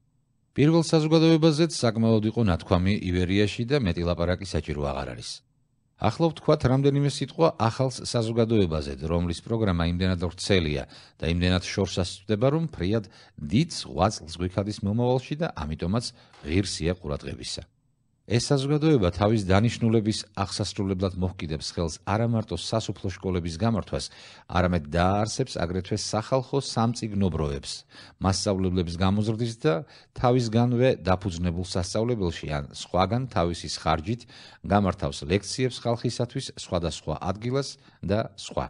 პირველ საზოგადოებაზეც საკმაოდ იყო ნათქვამი ივერიაში და მეტი ლაპარაკი საჭირო აღარ არის. ახლა ვთქვათ რამდენიმე სიტყვა ახალს საზოგადოებაზე, რომლის პროგრამა იმდენად რცელია და იმდენად შორსას წდება, რომ ფრიად დიდ ზღვაზს გვიქადის მომავალში და ამიტომაც ღირსია ყურადღებისა. ეს საზოგადოება თავის დანიშნულების აღსასრულებლად მოჰკიდებს ხელს არა მარტო სასოფლო სკოლების გამართვას, არამედ დაარსებს აგრეთვე სახალხო სამწიგნობროებს, მასშტაბლებლების გამოზრდის და თავისგანვე დაფუძნებულ სასწავლებელში ან სხვაგან თავისი ხარჯით გამართავს ლექციებს ხალხისათვის სხვადასხვა ადგილას და სხვა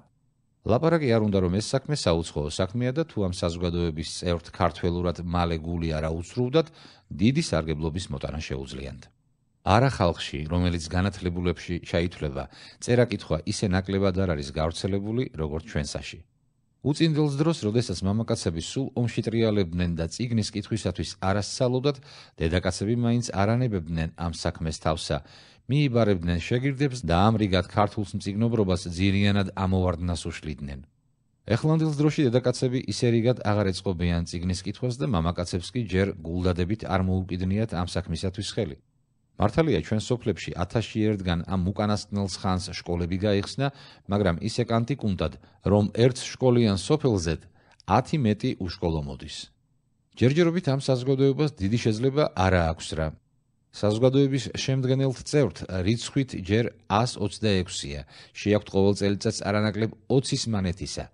ლაპარაკი არ უნდა რომ ეს საქმე საუცხოო საქმეა და თუ ამ საზოგადოების წევრთ ქართველურად მალე გული არა უცრუვდათ დიდი სარგებლობის მოტანა შეუძლიათ არა ხალხში, რომელიც განათლებულებში შეიძლება წერა კითხვა ისე ნაკლებად არ არის გავრცელებული, როგორც ჩვენსაში. უწინდელს დროს, როდესაც მამაკაცები სულ ომში ტრიალებდნენ და ციგნის კითხვისათვის არასალოდად, დედაკაცები მაინც არანებებდნენ ამ საქმეს თავსა. მიიბარებდნენ შეგირდებს და ამრიგად ქართულს მციგნობრობას ძირიანად ამოვარდნას უშლიდნენ. ეხლანდელ დროში დედაკაცები ისერიგად აღარ ეწყობიან ციგნის კითხვას და მამაკაცებს კი ჯერ გულდადებით არ მოუკიდნიათ ამ საქმისათვის ხელი. მართალია ჩვენ სოფლებში 1000-ში ერთგან ამ უკანასკნელს ხანს სკოლები გაიხსნა, მაგრამ ისე კანტიკუნდად, რომ ერთ სკოლიან სოფელზე 10 მეტი უშკოლო მოდის. ჯერჯერობით ამ საზოგადოებას დიდი შეძლება არ აქვს რა. საზოგადოების შემდგენელ წევრთ რიცხვით ჯერ 126-ია. შეაქვთ ყოველ წელიწადს არანაკლებ 20-ის მანეთისა.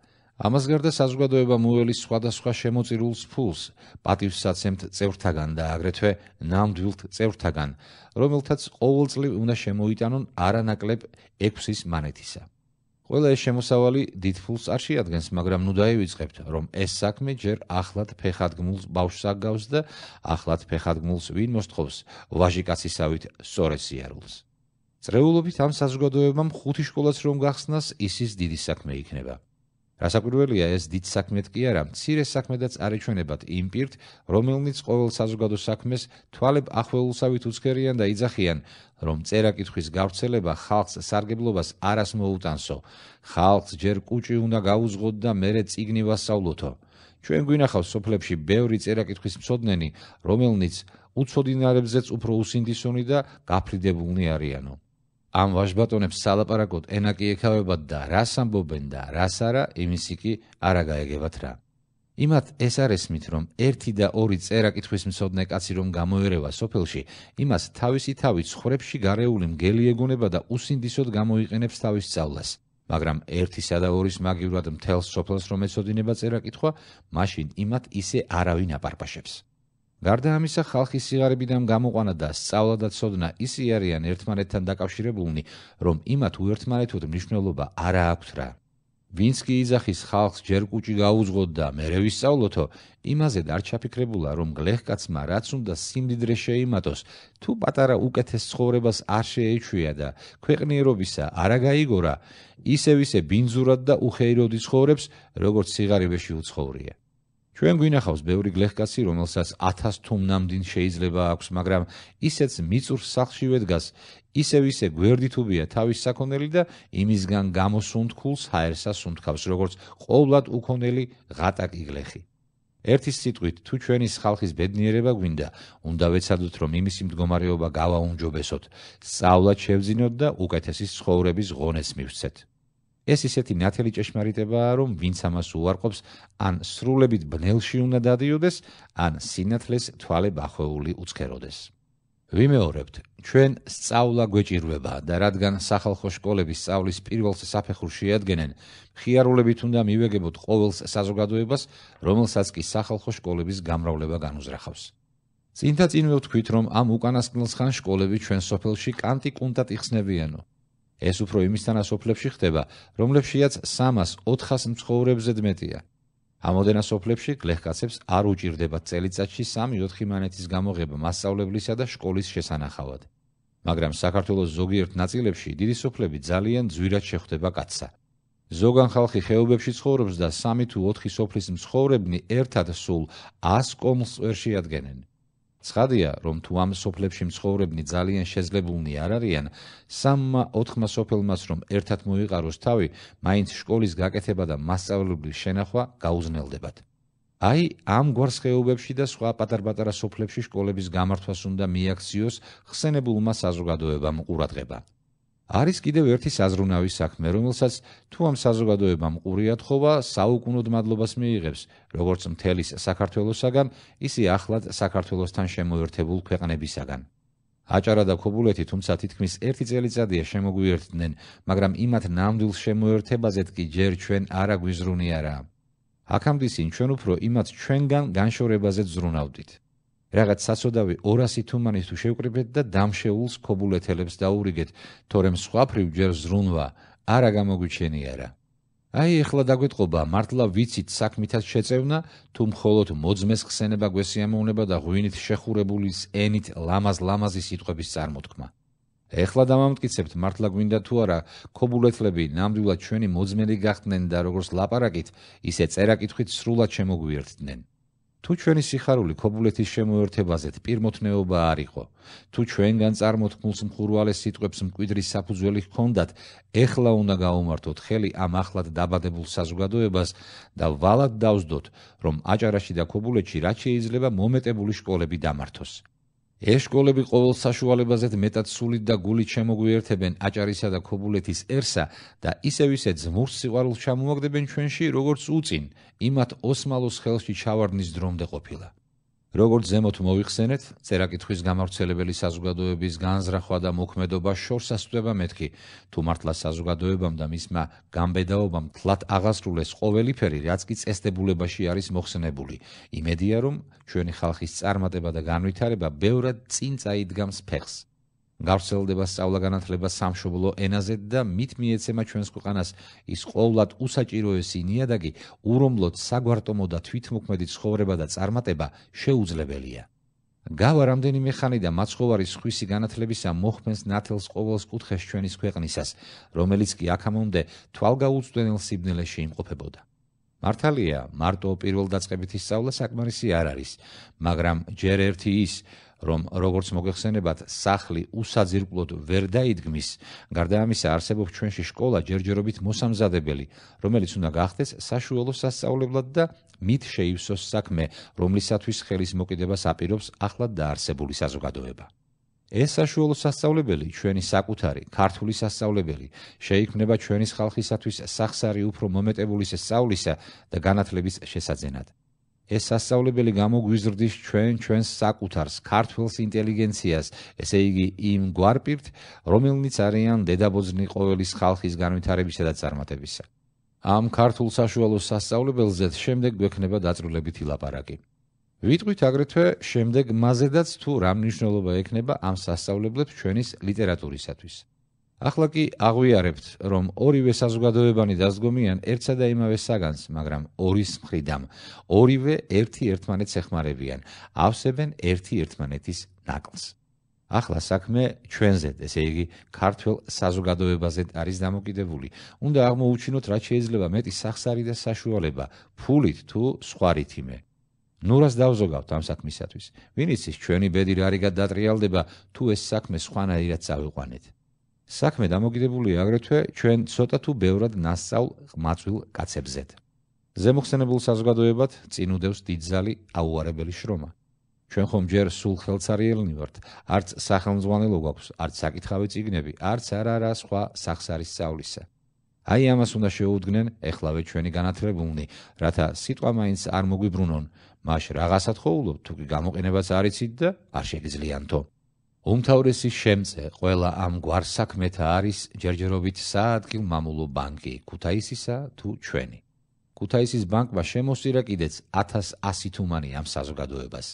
ამას გარდა საზოგადოება მოველის სხვადასხვა შემოწირულ ფულს პატივსაცემთ წევრთაგან და აგრეთვე ნამდვილ წევრთაგან, რომელთაც ყოველწლიურად უნდა შემოიტანონ არანაკლებ 6-ის მანეთისა. ყველა ეს შემოსავალი დიდ ფულს არ შეადგენს, მაგრამ ნუ დაივიწყებთ, რომ ეს საქმე ჯერ ახლად ფეხადგმულს ბავშვს აგავს და ახლად ფეხადგმულს ვინ მოსთხოვს ვაჟიკაცისავით სორესიარულს. წრეულობით ამ საზოგადოებამ ხუთი სკოლაც რომ გახსნას, ისიც დიდი საქმე იქნება. გასაკვირველია ეს დიდ საქმეთ კი არა, მცირე საქმედაც არეჩვენებად იმ პირთ, რომელიც ყოველ საზოგადო საქმეს თვალებ ახველულსავით უცხერიან და იძახიან, რომ წერა კითხვის გავრცელება ხალხს სარგებლობას არას მოუტანსო. ხალხს ჯერ კუჭი უნდა გაუძღოთ და მერე წიგნი ვასწავლოთო. ჩვენ გვინახავს სოფლებში ბევრი წერა კითხვის მსოდნენი, რომელიც უცოდინარებზეც უფრო უსინდისონი და გაფრიდებულნი არიანო. ამ ვაჟბატონებს სალაპარაკოდ ენა კი ექავებად და რას ამბობენ და რას არა, იმისი კი არა გაეგებათ რა. იმათ ეს არესმით რომ 1 და 2 წერა კითხვის მსოდნე კაცი რომ გამოერევა სოფელში, იმას თავისი თავი ცხრებში გარეული მგელი ეგონება და უსინდისოდ გამოიყენებს თავის სწავლას. მაგრამ 1-ისა და 2-ის მაგივრად მთელს სოფელს რომ ეცოდინება წერა კითხვა, მაშინ იმათ ისე არავინ აპარპაშებს. გარდა ამისა, ხალხის სიღარიბიდან გამოყვანა და სწავლა და ცოდნა ისი არიან ერთმანეთთან დაკავშირებულნი, რომ იმათ უერთმანეთოდ მნიშვნელობა არ აქვს რა. ვინც კი იძახის ხალხს ჯერ კუჭი გაუძღოთ და მერე ვისწავლოთო, იმაზე დარჩაფიქრებულა, რომ გლეხკაცმა რაც უნდა სიმდიდრე შეიმატოს, თუ პატარა უკეთეს ცხოვრებას არ შეეჩვია და ქვეყნიერობისა არა გაიგორა, ისევ ისე ბინძურად და უხეიროდ ცხოვრობს, როგორც სიღარიბეში უცხოვრია. ჩვენ გვინახავს ბევრი გლეხკაცი, რომელსაც 1000 თუმნამდინ შეიძლება აქვს, მაგრამ ისეც მიწურ სახლშივე დგას, ისევ ისე გვერდითუბია თავის საქონელი და იმისგან გამოსუნთქულს ჰაერსას უნთქავს, როგორც ყოვლად უქონელი ღატაკი გლეხი. ერთი სიტყვით, თუ ჩვენის ხალხის ბედნიერება გვინდა, უნდა ვეცადოთ, რომ იმისი მდგომარეობა გავაუმჯობესოთ, სწავლა შევძინოთ და უკეთესი ცხოვრების ღონეს მივცეთ. ეს ისეთი ნათელი ჭეშმარიტებაა, რომ ვინც ამას უარყოფს, ან სრულებით ბნელში უნდა დადიოდეს, ან სინათლეს თვალე ბახეული უცხეროდეს. ვიმეორებთ, ჩვენ სწავლა გვეჭირვება და რადგან სახალხო სკოლების სწავლის პირველ საფეხურში ადგენენ, მხიარულებით უნდა მივეგებოთ ყოველს საზოგადოებას, რომელსაც კი სახალხო სკოლების გამრავლება განუზრახავს. წინ და წინ ვთქვით, რომ ამ უკანასკნელს ხან სკოლები ჩვენ სოფელში კანტი-კუნტატი ხსნებიანო. ეს უფრო იმის თანასოფლებში ხდება, რომლებშიაც 300-400 მცხოვრებზე მეტია. ამოდენა სოფლებში გლეხკაცებს არ უჭირდებათ წელიწადში 3-4 მანეთის გამოღება მასწავლებლისა და სკოლის შესანახავად. მაგრამ საქართველოს ზოგიერთ ნაწილებში დიდი სოფლები ძალიან ძვირად შეხვდება კაცსა. ზოგან ხალხი ხეობებში ცხოვრობს და 3 თუ 4 სოფლის მცხოვრებნი ერთად სულ 100 კომს წერში ადგენენ. ცხადია, რომ თუ ამ სოფლებში მცხოვრებნი ძალიან შეძლებულნი არ არიან, სამმა ოთხმა სოფელმას რომ ერთად მოიყაროს თავი, მაინც სკოლის გაკეთება და მასწავლებლის შენახვა გაუზნელდებათ. აი, ამ გვარცხეობებში და სხვა პატარ-პატარა სოფლებში სკოლების გამართვას უნდა მიაქციოს ხსენებულმა საზოგადოებამ ყურადღება. არის კიდევ ერთი საზრუნავი საქმე, რომელსაც თუ ამ საზოგადოებამ ყურიათ ხობა საუკუნოდ მადლობას მიიღებს, როგორც მთელი საქართველოსგან, ისე ახლაც საქართველოსთან შემოერთებულ ქვეყნებისგან. აჭარა და ქობულეთი თუმცა თითქმის ერთი წელიწადია შემოგვიერთდნენ, მაგრამ იმათ ნამდვილ შემოერთებაზეთ კი ჯერ ჩვენ არა გვიზრუნი არა. აქამდე წინ ჩვენ უფრო იმათ ჩვენგან განშორებაზეთ ზრუნავდით. რაღაც სასოდავი 200 თუმანი თუ შევკრიბეთ და დამშეულს ქობულეთელებს დაურიგეთ, თორემ სხვაფრივ ჯერ ზრუნვა არა გამოგვიჩენიარა. აი ეხლა დაგვეთყობა მართლა ვიცით საქმითაც შეწევნა, თუ მხოლოდ მოძმეს ხსენება გვესიამოვნება და ღვინით შეხურებულის ენით ლამაზ-ლამაზი სიტყვების წარმოთქმა. ეხლა დამამტკიცებთ მართლა გვინდა თუ არა ქობულეთლები ნამდვილად ჩვენი მოძმელი გახდნენ და როგორც ლაპარაკით, ისე წერა კითხვით სრულად შემოგვიერთდნენ. თუ ჩვენი სიხარული ქობულეთის შემოერთებაზეთ პირმოთნეობა არ იყო თუ ჩვენგან წარმოთქმულს მხურვალეს სიტყვებს მკვიდრი საფუძველი ჰქონდათ ეხლა უნდა გაუმართოთ ხელი ამ ახლად დაბადებულ საზოგადოებას და ვალად დავსდოთ რომ აჭარაში და ქობულეთში რაც შეიძლება მომეტებული სკოლები დამართოს ეშკოლები ყოველ საშუალებაზეთ მეტად სულით და გულით შემოგვიერთებენ აჭარისა და ქობულეთის ერსა და ისევ ისე ზმურს სიყვარულს ჩამოაგდებენ ჩვენში როგორც უწინ იმათ ოსმალოს ხელში ჩავარდნის დრომდე ყოფილი როგორც ზემოთ მოიხსენეთ, წერაკითხვის გამავრცელებელი საზოგადოების განზრახვა და მოქმედება შორსასწდება მეთქი, თუ მართლა საზოგადოებამ და მისმა გამბედაობამ თლათ აღასრულეს ყოველიფერი, რაც კი წესდებულებაში არის მოხსნებული. იმედია, რომ ჩვენი ხალხის წარმატება და განვითარება ბევრად წინ წაიდგამს ფეხს. გავრცელდება სწავლა-განათლება სამშობლო ენაზე და მით მიეცემა ჩვენს ქვეყანას ის ყოვლად უსაჭიროესი ნიადაგი, ურომლოდ საგვარტომო და თვითმოქმედი ცხოვრება და წარმატება შეუძლებელია. გავა რამდენიმე ხანი და მაცხოვარი სხვისი განათლებისა მოხმენს ნათელს ყოველს კუთხეს ჩვენის ქვეყნისას, რომელიც კი აქამომდე თვალგაუწვდენელ სიბნელეში იმყოფებოდა. მართალია, მარტო პირველდაწყებითი სწავლა საკმარისი არ არის, მაგრამ ჯერ ერთი ის, რომ როგორც მოგეხსენებათ, სახლი უსაძირკლოდ ვერ დაიდგმის. გარდა ამისა, არსებობს ჩვენში სკოლა ჯერჯერობით მოსამზადებელი, რომელიც უნდა გახდეს საშუალო სასწავლებლად და მით შეივსოს საქმე, რომლისათვის ხელის მოკიდებას აპირებს ახლა დაარსებული საზოგადოება. ეს საშუალო სასწავლებელი ჩვენი საკუთარი ქართული სასწავლებელი შეიქმნება ჩვენის ხალხისათვის სახსარი უფრო მომეტებული სწავლისა და განათლების შესაძენად. ეს სასწავლებელი გამოგვიზრდის ჩვენ ჩვენს საკუთარს, ქართულს ინტელიგენციას, ესე იგი იმ გვარპირთ, რომელიც არიან დედაბოძნი ყოველის ხალხის განვითარებისა და წარმატებისა. ამ ქართულ საშუალო სასწავლებელზეც შემდეგ გვექნება დაწრულებითი ლაპარაკი. ვიტყვით აგრეთვე შემდეგ მასედაც თუ რამ მნიშვნელობა ექნება ამ სასწავლებლებს ჩვენის ლიტერატურისათვის. ახლა კი აღვიარებთ, რომ ორივე საზოგადოებანი დაძგომიან ერთსა და იმავე საგანს, მაგრამ ორის მხრიდან. ორივე ერთი ერთმანეთს ეხმარებიან, ავსებენ ერთი ერთმანეთის ნაკლს. ახლა საქმე ჩვენზე, ესე იგი, ქართულ საზოგადოებაზე არის დამოკიდებული. უნდა აღმოუჩინოთ, რა შეიძლება მეტი სახსარი და საშუალება, ფულით თუ სხვარითიმე. ნურას დავზოგავთ ამ საქმისათვის. ვინ იცის, ჩვენი ბედი რარიგად დატრიალდება, თუ ეს საქმე სხვანაირად წავიყვანეთ. საქმე დამოკიდებულია აგრეთვე ჩვენ ცოტა თუ ბევრად ناسწავ ღმაწვილ კაცებზე. ზემოხსენებულ საზოგადოებად წინ უდევს დიდძალი აუარებელი შრომა. ჩვენ ხომ ჯერ სულ ხელცარიელნი ვართ, არც სახელმძღვანელო გვაქვს, არც საკითხავი წიგნები, არც არარა სხვა სახსარის სწავლისა. აი ამას უნდა შეუდგნენ ეხლავე ჩვენი განათლებულნი, რათა სიტყვა მაინც არ მოგვიბრუნონ, მაშ რაღაცა თხოულობ თუ კი გამოყენებაც არიცით და არ შეგიძლიათო. უმთავრესი შემწე ყველა ამ გვარსაქმეთა არის ჯერჯერობით საადგილ მამულო ბანკი ქუთაისისა თუ ჩვენი ქუთაისის ბანკმა შემოსირა კიდეც 1100 თუმანი ამ საზოგადოებას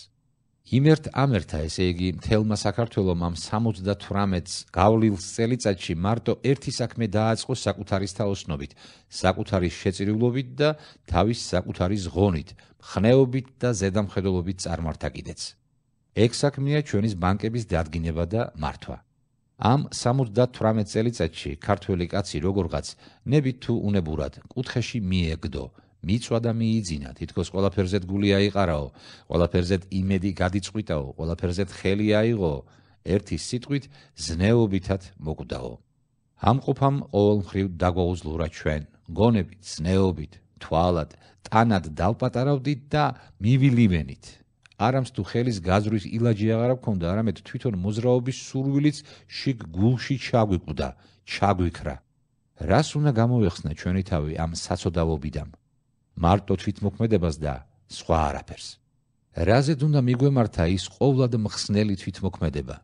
იმერთ ამერთა ესე იგი თელმა საქართველოს ამ 78-ს გავლილ წელიწადში მარტო ერთი საქმე დააწყო საკუთარის თაოსნობით საკუთარის შეწირულობით და თავის საკუთარის ღონით ხნეობით და ზედამხედველობით წარმართა კიდეც ეგ საქმეა ჩვენის ბანკების დადგინება და მართვა. ამ 78 წელიწადში ქართველი კაცი როგორღაც ნებით თუ უნებურად კუთხეში მიეგდო, მიწვა და მიიძინა, თითქოს ყველაფერზე გული აიყარაო, ყველაფერზე იმედი გადიწყვიტაო, ყველაფერზე ხელი აიღო, ერთი სიტყვით ზნეობითად მოკვდაო. ამ ყოფამ ყოველმხრივ დაგვაუძლურა ჩვენ, გონებით, ზნეობით, თვალად, ტანად დავპატარავდით და მივილივენით. არამც თუ ხელის გაზრვის ილაჯი აღარა გქონდა, არამედ თვითონ მოძრაობის სურვილიც შიგ გულში ჩაგვიკვდა, ჩაგვიქრა. რას უნდა გამოეხსნა ჩვენი თავი ამ საცოდავობიდან? მარტო თვითმოქმედებას და სხვა არაფერს. რაზედ უნდა მიგვემართა ის ყოვლად მხსნელი თვითმოქმედება?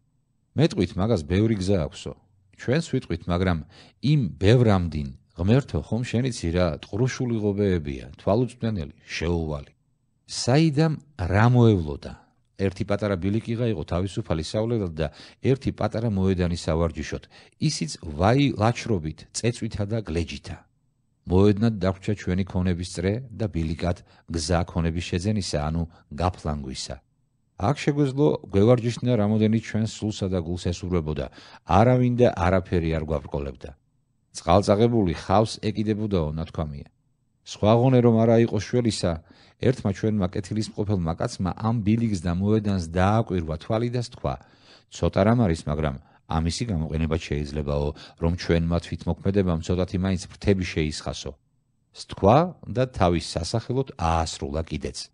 მეტყვით მაგას ბევრი გზა აქვსო. ჩვენს ვიტყვით, მაგრამ იმ ბევრამდინ ღმერთო ხომ შენიცი რა, ტყრუშული ღობეებია, თვალუწვდენელი, შეუვალი. საიდამ რა მოევლოდა ერთი პატარა ბილიკიღა იყო თავისუფალი სავლელად და ერთი პატარა მოედანი სავარჯიშოდ ისიც ვაი ლაჩრობით წეწვითა და გლეჯითა მოედნად დახვდა ჩვენი ქონების წრე და ბილიკად გზა ქონების შეძენისა ანუ გაფლანგვისა აქ შეგვეძლო გვევარჯიშნა რამოდენი ჩვენ სულსა და გულს ესურვებოდა არავინ და არაფერი არ გვაბრკოლებდა წყალწაღებული ხავს ეკიდებოდაო ნათქვამია სხვა ღონე რომ არა იყოს შველისა ერთმა ჩვენმა კეთილის მყოფელმა კაცმა ამ ბილიგს და მოედანს დააკვირვა თვალი და სთქვა ცოტა რამ არის მაგრამ ამისი გამოყენება შეიძლებაო რომ ჩვენმა თვითმოქმედებამ ცოტათი მაინც ფრთები შეისხასო სთქვა და თავის სასახელოდ აასრულა კიდეც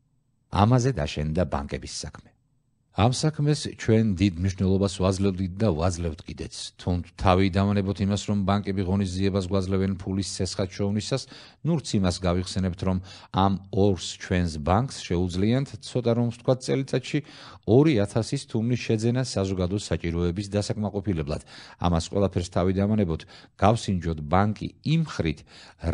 ამაზე დაშენდა ბანკების საქმე ამ საქმეს ჩვენ დიდ მნიშვნელობას ვაძლევდით და ვაძლევთ კიდეც. თუნდ თავი დავანებოთ იმას, რომ ბანკები ღონისძიებას გვაძლევენ ფულის წესხათ შოვნისას, ნურც იმას გავიხსენებთ, რომ ამ ორს ჩვენს ბანკს შეუძლიათ ცოტა რომ ვთქვა წელიწადში 2000-ის თუმნის შეძენა საზოგადო საჭიროების დასაკმაყოფილებლად. ამას ყველაფერს თავი დავანებოთ, გავსინჯოთ ბანკი იმ ხრით,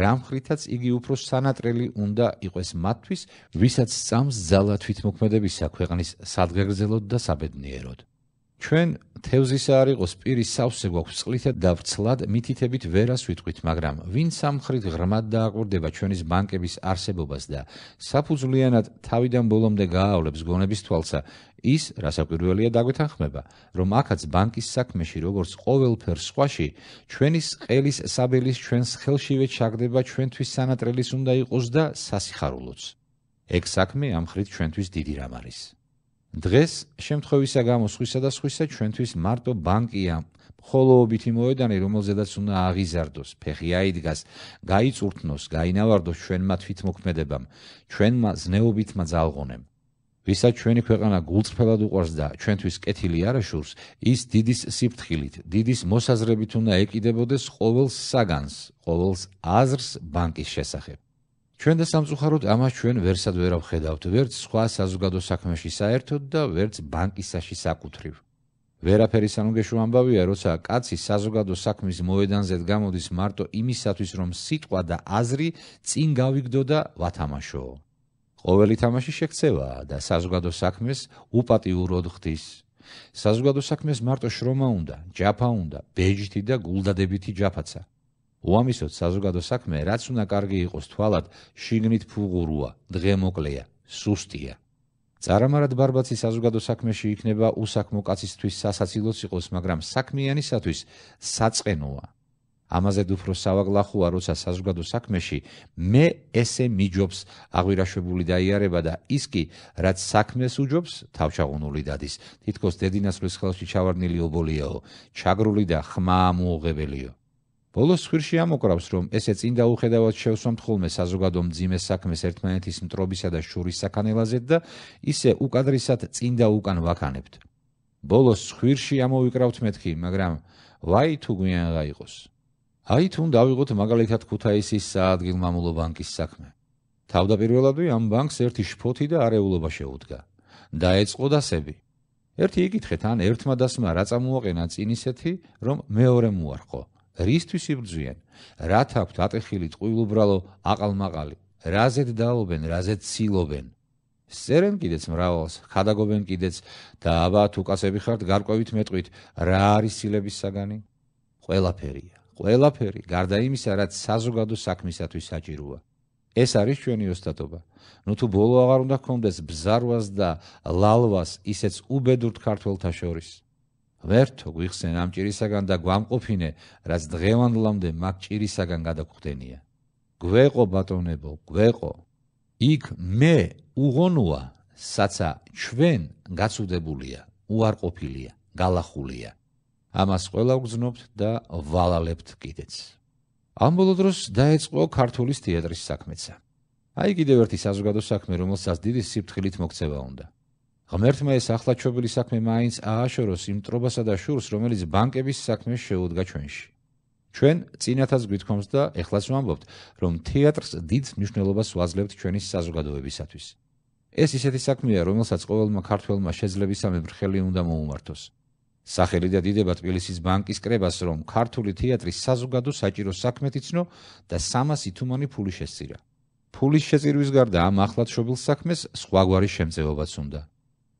რამ ხრითაც იგი უფრო სანატრელი უნდა იყოს მათთვის, ვისაც წამს ძალა თვითმოქმედებისა ქვეყნის სადგაგზე გაგრძელოთ და საბედნიეროდ. ჩვენ თევზისა არ იყოს პირი სავსე გვაქვს წყლითა და ვრცლად მითითებით ვერას ვიტყვით, მაგრამ ვინ სამხრით ღრმად დააყურდება ჩვენის ბანკების არსებობას და საფუძვლიანად თავიდან ბოლომდე გააავლებს გონების თვალსა, ის რასაკვირველია დაგვეთანხმება, რომ ახაც ბანკის საქმეში, როგორც ყოველფერ სხვაში, ჩვენის ყელის საბელის ჩვენს ხელშივე ჩაგდება ჩვენთვის სანატრელის უნდა იყოს და სასიხარულოც. ეგ საქმე ამხრით ჩვენთვის დიდი რამ არის. დღეს შემთხვევისა გამო სხვისა და სხვისა ჩვენთვის მარტო ბანკია ხოლოობითი მოედანი რომელზედაც უნდა აღიზარდოს ფეხი აიდგას გაიწურთნოს გაინავარდოს ჩვენმა თვითმოქმედებამ ჩვენმა ზნეობითმა ძალღონემ ვისაც ჩვენი ქვეყანა გულწრფელად უყვარს და ჩვენთვის კეთილი არა შურს ის დიდის სიფთხილით დიდის მოსაზრებით უნდა ეკიდებოდეს ყოველს საგანს ყოველს აზრს ბანკის შესახებ ჩვენ და სამწუხაროდ ამას ჩვენ ვერსად ვერ ავხედავთ, ვერც სხვა საზოგადო საქმეში საერთოდ და ვერც ბანკისაში საკუთრივ. ვერაფერი სანუგეშო ამბავია, როცა კაცი საზოგადო საქმის მოედანზე გამოდის მარტო იმისათვის, რომ სიტყვა და აზრი წინ გავიგდო და ვათამაშო. ყოველი თამაში შექცევაა და საზოგადო საქმეს უპატიუროდ ღთის. საზოგადო საქმეს მარტო შრომა უნდა, ჯაფა უნდა, ბეჯითი და გულდადებითი ჯაფაცაა. უამისოთ საზოგადო საქმე რაც უნდა კარგი იყოს თვალად შიგნით ფუღუროა დღემოკლეა სუსტია წარამართ ბარბაცი საზოგადო საქმეში იქნება უსაქმო კაცისთვის სასაცილოც იყოს მაგრამ საქმიანისათვის საწენოა ამაზე უფრო სავაგლახოა როცა საზოგადო საქმეში მე ესე მიჯობს აღვირაშებული დაიარება და ის კი რაც საქმეს უჯობს თავშაღუნული დადის თითქოს დედინასლის ხელში ჩავარდნილი ობოლიაო ჩაგრული და ხმა მოუღებელიო ბოლოს ხირში ამოკრავს, რომ ესე წინდა უხედავად შევსვამთ ხოლმე საზოგადო მძიმე საქმეს ერთმანეთის მტრობისა და შურის საქანელაზეთ და ისე უკადრისად წინდა უკან ვაქანებთ. ბოლოს ხირში ამოვიკრავთ მეთქი, მაგრამ ვაი თუ გვიან გაიყოს. აი თუ დავიღოთ მაგალითად ქუთაისის საადგილმამულო ბანკის საქმე. თავდაპირველადვე ამ ბანკს ერთი შფოთი და არეულობა შეუდგა. დაეწყო დასები. ერთი იგითხეთ, ან ერთმა დასმა რა წამოაყენა წინისეთი, რომ მეორე მოარყო. რისთვის იბრძვიან? რათ აქვთ ატეხილი წვილ უბრალო აყალმაყალი? რაზეთ დაობენ, რაზეთ ცილობენ? სერენ კიდეც მრავალს, ხადაგობენ კიდეც და აბა თუ კაცები ხართ, გარკვევით მეტყვით, რა არის ცილების საგანი? ყველაფერია, ყველაფერი, გარდა იმისა, რაც საზოგადო საქმისათვის საჭიროა. ეს არის ჩვენი ოსტატობა. ნუ თუ ბოლო აღარ უნდა გქონდეს ბზარვას და ლალვას ისეც უბედურთ ქართველთა შორის. ვერთო გიხსენ ამ ჭირისაგან და გვამყოფინე რაც დღევანდლამდე მაგ ჭირისაგან გადაგხდენია გვეყო ბატონებო გვეყო იქ მე უღონოა საცა ჩვენ გაცუდებულია უარყოფილია გალახულია ამას ყველა გძნობთ და ვალალებთ კიდეც ამ ბოლო დროს დაეწყო ქართულის თეატრის საქმეცა აი კიდევ ერთი საზოგადო საქმე რომელსაც დიდი სიფრთხილით მოქცევა უნდა ღმერთმა ეს ახლაჩობილი საქმე მაინც ააშოროს იმ მტრობასა და შურს, რომელიც ბანკების საქმეს შეუდგა ჩვენში. ჩვენ წინათაც გვითხოვს და ეხლაც ვამბობთ, რომ თეატრს დიდ მნიშვნელობას ვაძლევთ ჩვენი საზოგადოებისათვის. ეს ისეთი საქმეა, რომელსაც ყოველმა ქართველმა შეძლებისამებრ ხელი უნდა მოუმართოს. სახელი და დიდება თბილისის ბანკის კრებას, რომ ქართული თეატრის საზოგადო საჭირო საქმეთ იცნო და 300 თუმანი ფული შეცირა. ფულის შეცირვის გარდა ამ ახლაც შობილ საქმეს სხვაგვარი შემძევობაც უნდა.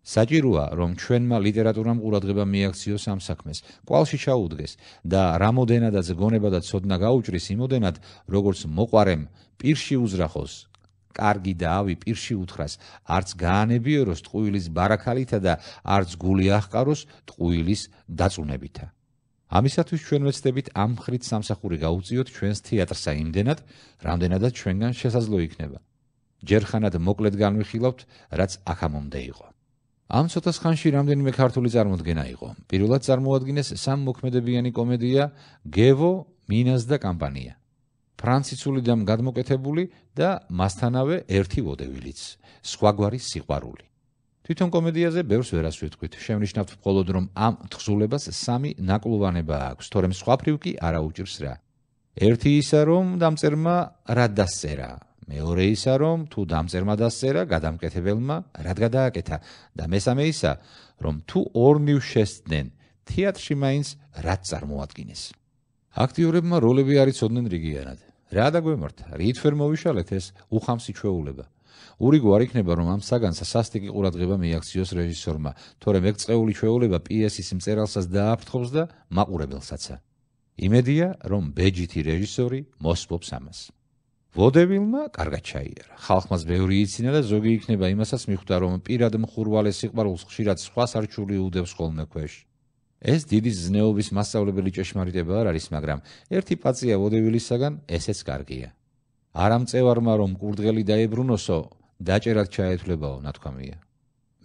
საჭიროა რომ ჩვენმა ლიტერატურამ ყურადღება მიაქციოს ამ საქმეს ყალში ჩაუდგეს და რამოდენადაც გონება და ცოდნა გაუჭრის იმოდენად როგორც მოყარემ პირში უზრახოს კარგი დაავი პირში უთხრას არც გაანებიო როს ტყუილის ბარაკალითა და არც გული აღყაროს ტყუილის დაწუნებითა ამისათვის ჩვენ ვეცდებით ამ ხრით სამსახური გაუწიოთ ჩვენს თეატრსა იმდენად რამდენადაც ჩვენგან შესაძლო იქნება ჯერხანად მოკლედ განვიხილავთ რაც აქამომდე იყო ამ ცოტას ხანში რამდენიმე ქართული წარმოდგენა იყო. პირველად წარმოადგენს სამ მოქმედებიანი კომედია გევო, მინას და კამპანია. ფრანცისული და გამგმოკეთებული და მასთანავე ერთი ვოდევილიც, სხვაგვარი სიყვარული. თვითონ კომედიაზე ბევრს ვერას ვიტყვით. შევნიშნავთ მხოლოდ რომ ამ თხზულებას სამი ნაკლოვანება აქვს, თორემ სხვა პრივკი არ აუჭირს რა. ერთი ისა რომ დამწერმა რა დასწერა, მეორე ისა რომ თუ დამწერმა დასწერა გადამკეთებელმა რა გადააკეთა და მესამე ისა რომ თუ ორ ნივ შესდნენ თეატრში მაინც რა წარმოადგენს აქტიორებმა როლები არის ოდნენ რიგიანად რა დაგვემართ რითვერ მოვიშალეთ ეს უხამსი ჩვეულება ურიგო არ იქნება რომ ამ საგანსა სასტიკი ყურადღება მიაქციოს რეჟისორმა თორემ ეგწეული ჩვეულება პიესის მწერალსაც დააფრთხობს და მაყურებელსაც იმედია რომ ბეჯითი რეჟისორი მოსპობს ამას ვოდევილმა კარგად ჩაიარა. ხალხმას ბევრი იცინა და ზოგი იქნება იმასაც მიხვდა რომ პირად მხურვალე სიყვარულს ხშირად სხვას არ ჩული უდევს ხოლმე ქვეშ. ეს დიდი ზნეობის მასშტაბებელი ჭეშმარიტება არ არის, მაგრამ ერთი პაცია ვოდევილისაგან ესეც კარგია. არამწევარმა რომ კურდღელი დაებრუნოსო, დაჭერად ჩაეთვლებაო, ნათქვამია.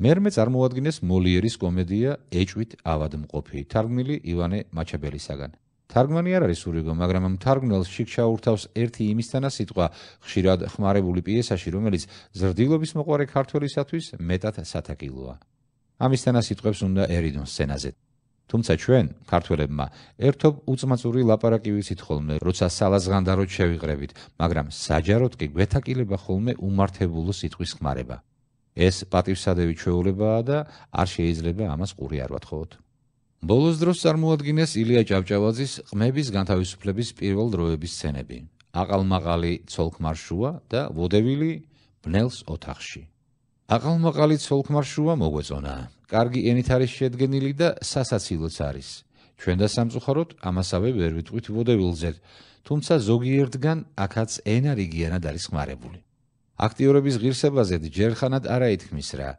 მერმე წარმოადგენს მოლიერის კომედია ეჭვით ავადმყოფი, თარგმნილი ივანე მაჩაბელისაგან. თარგმანი არ არის ურიგო, მაგრამ თარგმნელს შიქშა ურთავს ერთი იმისთანა სიტყვა, ხშირად ხმარებული პიესაში, რომელიც ზრდილობის მოყარე ქართველისათვის მეტად სათაკილოა. ამისთანა სიტყვებს უნდა ერიდონ სცენაზე. თუმცა ჩვენ, ქართველებმა, ერთობ უצმაწური ლაპარაკი ვიცით ხოლმე, როცა სალაზღანდაროდ შევიღრებით, მაგრამ საჯაროდ კი გვეთაკილება ხოლმე უმართებულო სიტყვის ხმარება. ეს პატივსადევი ჩვეულებაა და არ შეიძლება ამას ყური არ ვათხოვოთ. ბოლოს დროს წარმოადგენს ილია ჭავჭავაძის ყმების განთავისუფლების პირველ დროების სცენები. აყალმაყალი ცოლკმარშუა და ვოდევილი ბნელს ოთახში. აყალმაყალი ცოლკმარშუა მოგვეწონა. კარგი ენით არის შედგენილი და სასაცილოც არის. ჩვენ და სამწუხაროდ ამასავე ვერ ვიტყვით ვოდევილზე, თუმცა ზოგიერთგან აქაც ენა რიგიანად არის ხმარებული. აქტიორების ღირსებაზე ჯერხანად არ აითქმის რა,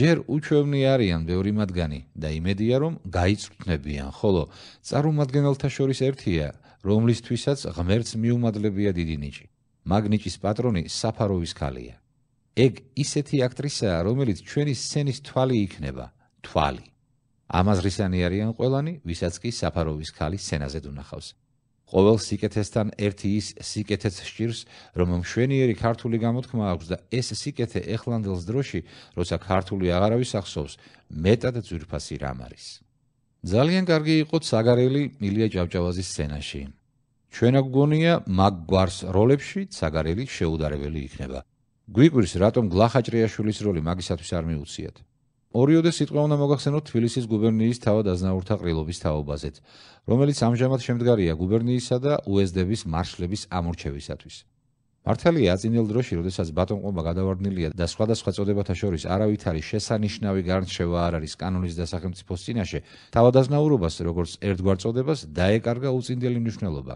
ჯერ უჩვევნი არიან ბევრი მათგანი და იმედია რომ გაიწვრთნებიან ხოლო წარმომადგენელთა შორის ერთია რომლისთვისაც ღმერთს მიუმადლებია დიდი ნიჭი მაგნიჭის პატრონი საფაროვის ქალია ეგ ისეთი აქტრისაა რომელიც ჩვენი სცენის თვალი იქნება თვალი ამაზრისანი არიან ყველანი ვისაც კი საფაროვის ქალი სცენაზე დუნახავს ყოველ სიკეთესთან ერთი ის სიკეთეც სჭირს, რომ მშვენიერი ქართული გამოთქმა აქვს და ეს სიკეთე ეხლანდელს დროში, როცა ქართული აღარავის ახსოვს, მეტად ძვირფასი რამ არის. ძალიან კარგი იყო საგარელი მილია ჯავჯავაძის სცენაში. ჩვენ აგგონია მაგგვარს როლებში საგარელი შეუდარებელი იქნება. გვიგვრის რატომ გлахაჭრიაშვილის როლი მაგისათვის არ მიუციათ. ორიოდე სიტყვა უნდა მოგახსენო თბილისის გუბერნიის თავად აზნაურთა ყრილობის თაობაზეც, რომელიც ამჟამად შემდგარია გუბერნიისა და უესდების მარშლების ამორჩევისათვის. მართალია, აძინელ დროში, როდესაც ბატონყობა გადავარდნილია და სხვადასხვა წოდებათა შორის არავით არის შესანიშნავი განრჩევა არ არის კანონის და სახელმწიფოს წინაშე, თავადაზნაურობას, როგორც ერთგვარ წოდებას, დაეკარგა უწინდელი მნიშვნელობა,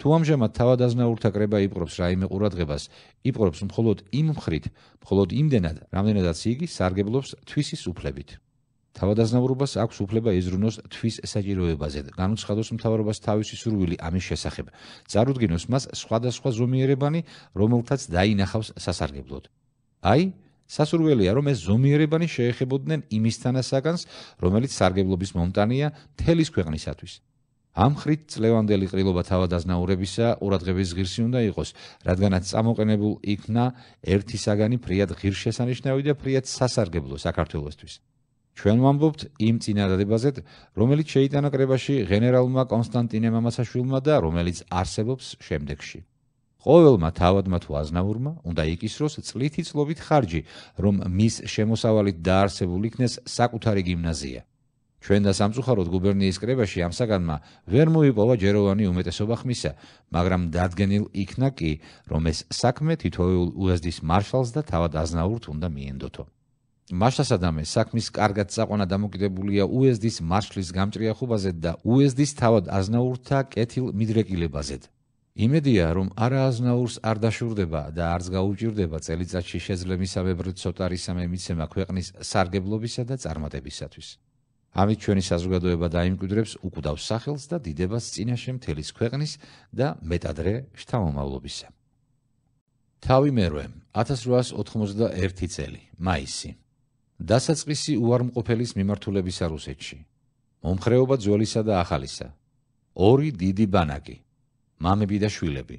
თუ ამჟამად თავადაზნაურთა კრება იპყრობს რაიმე ყურადღებას, იპყრობს მხოლოდ იმ მხრით, მხოლოდ იმდენად, რამდენადაც იგი სარგებლობს თვისის უფლებით. თავადაზნაურობას აქვს უფლება ეზრუნოს თვის საჭიროებაზე. განუცხადოს მთავრობას თავისი სურვილი ამის შესახებ. წარუდგინოს მას სხვადასხვა ზომიერებანი, რომელთაც დაინახავს სასარგებლოდ. აი სასურველია რომ ეს ზომიერებანი შეეხებოდნენ იმის თანასაგანს, რომელიც სარგებლობის მომტანია თელის ქვეყნისათვის. ამხრით წლევანდელი ყრილობა თავადაზნაურებისა ურადღების ღირსი უნდა იყოს, რადგანაც წამოყენებულ იქნა ერთი საგანი ფრიად ღირსშესანიშნავი და ფრიად სასარგებლო საქართველოსთვის. ჩვენ ვამბობთ იმ წინადადებაზე, რომელიც შეიტანა კრებაში გენერალმა კონსტანტინე მამასაშვილმა და რომელიც არსებობს შემდეგში. ყოველმა თავადმა თუ აზნაურმა უნდა იკისროს წლითი წლობით ხარჯი, რომ მის შემოსავალით დაარსებულ იქნეს საკუთარი გიმნაზია. ჩვენ და სამწუხაროდ გუბერნიის კრებაში ამ საგანმა ვერ მოიპოვა ჯეროვანი უმეტესობა ხმისა, მაგრამ დადგენილ იქნა კი, რომ ეს საქმე თითოეულ უაზდის მარშალს და თავად აზნაურთ უნდა მიენდოთო. მაშას ადამიანს საქმის კარგად საყונה დამოკიდებულია უაზდის მარშლის გამჭრიახობაზე და უაზდის თავად აზნაურთა კეთილ მიდრეკილებაზე. იმედია, რომ არააზნაურს არ დაშურდება და არც გაუჭirdება წელიწადში შეძლებისამებრ ცოტარი სამემიცემა ქვეყნის სარგებლობისა და წარმატებისათვის. ამით ჩვენი საზოგადოება დაიმკვიდრებს უკვდავს სახელს და დიდებას წინაშე მთელის ქვეყნის და მეტადრე შთამომავლობისა. თავი მერვე 1891 წელი მაისი დასაწყისი უარმყოფელის მიმართულებისა რუსეთში მომხრეობა ძველისა და ახალისა ორი დიდი ბანაკი მამები და შვილები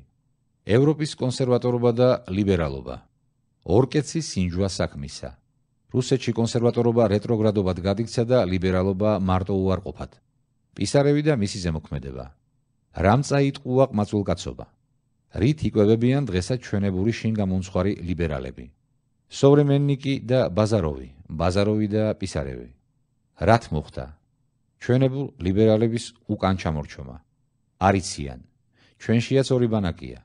ევროპის კონსერვატორობა და ლიბერალობა ორკეცი სინჯვა საქმისა 1891 რუსეთში კონსერვატორობა რეტროგრადობად გადიქცა და ლიბერალობა მარტო უარყოფად. პისარევი და მისი ზემოქმედება. რამ წაიტყუა ყმაწულკაცობა? რით იკვებებიან დღესაც ჩვენებური შინგამონცხარი ლიბერალები? სოვრემენნიკი და ბაზაროვი, ბაზაროვი და პისარევი. რათ მოხდა? ჩვენებურ ლიბერალების უკან ჩამორჩომა. არიციან. ჩვენშიაც ორი ბანაკია.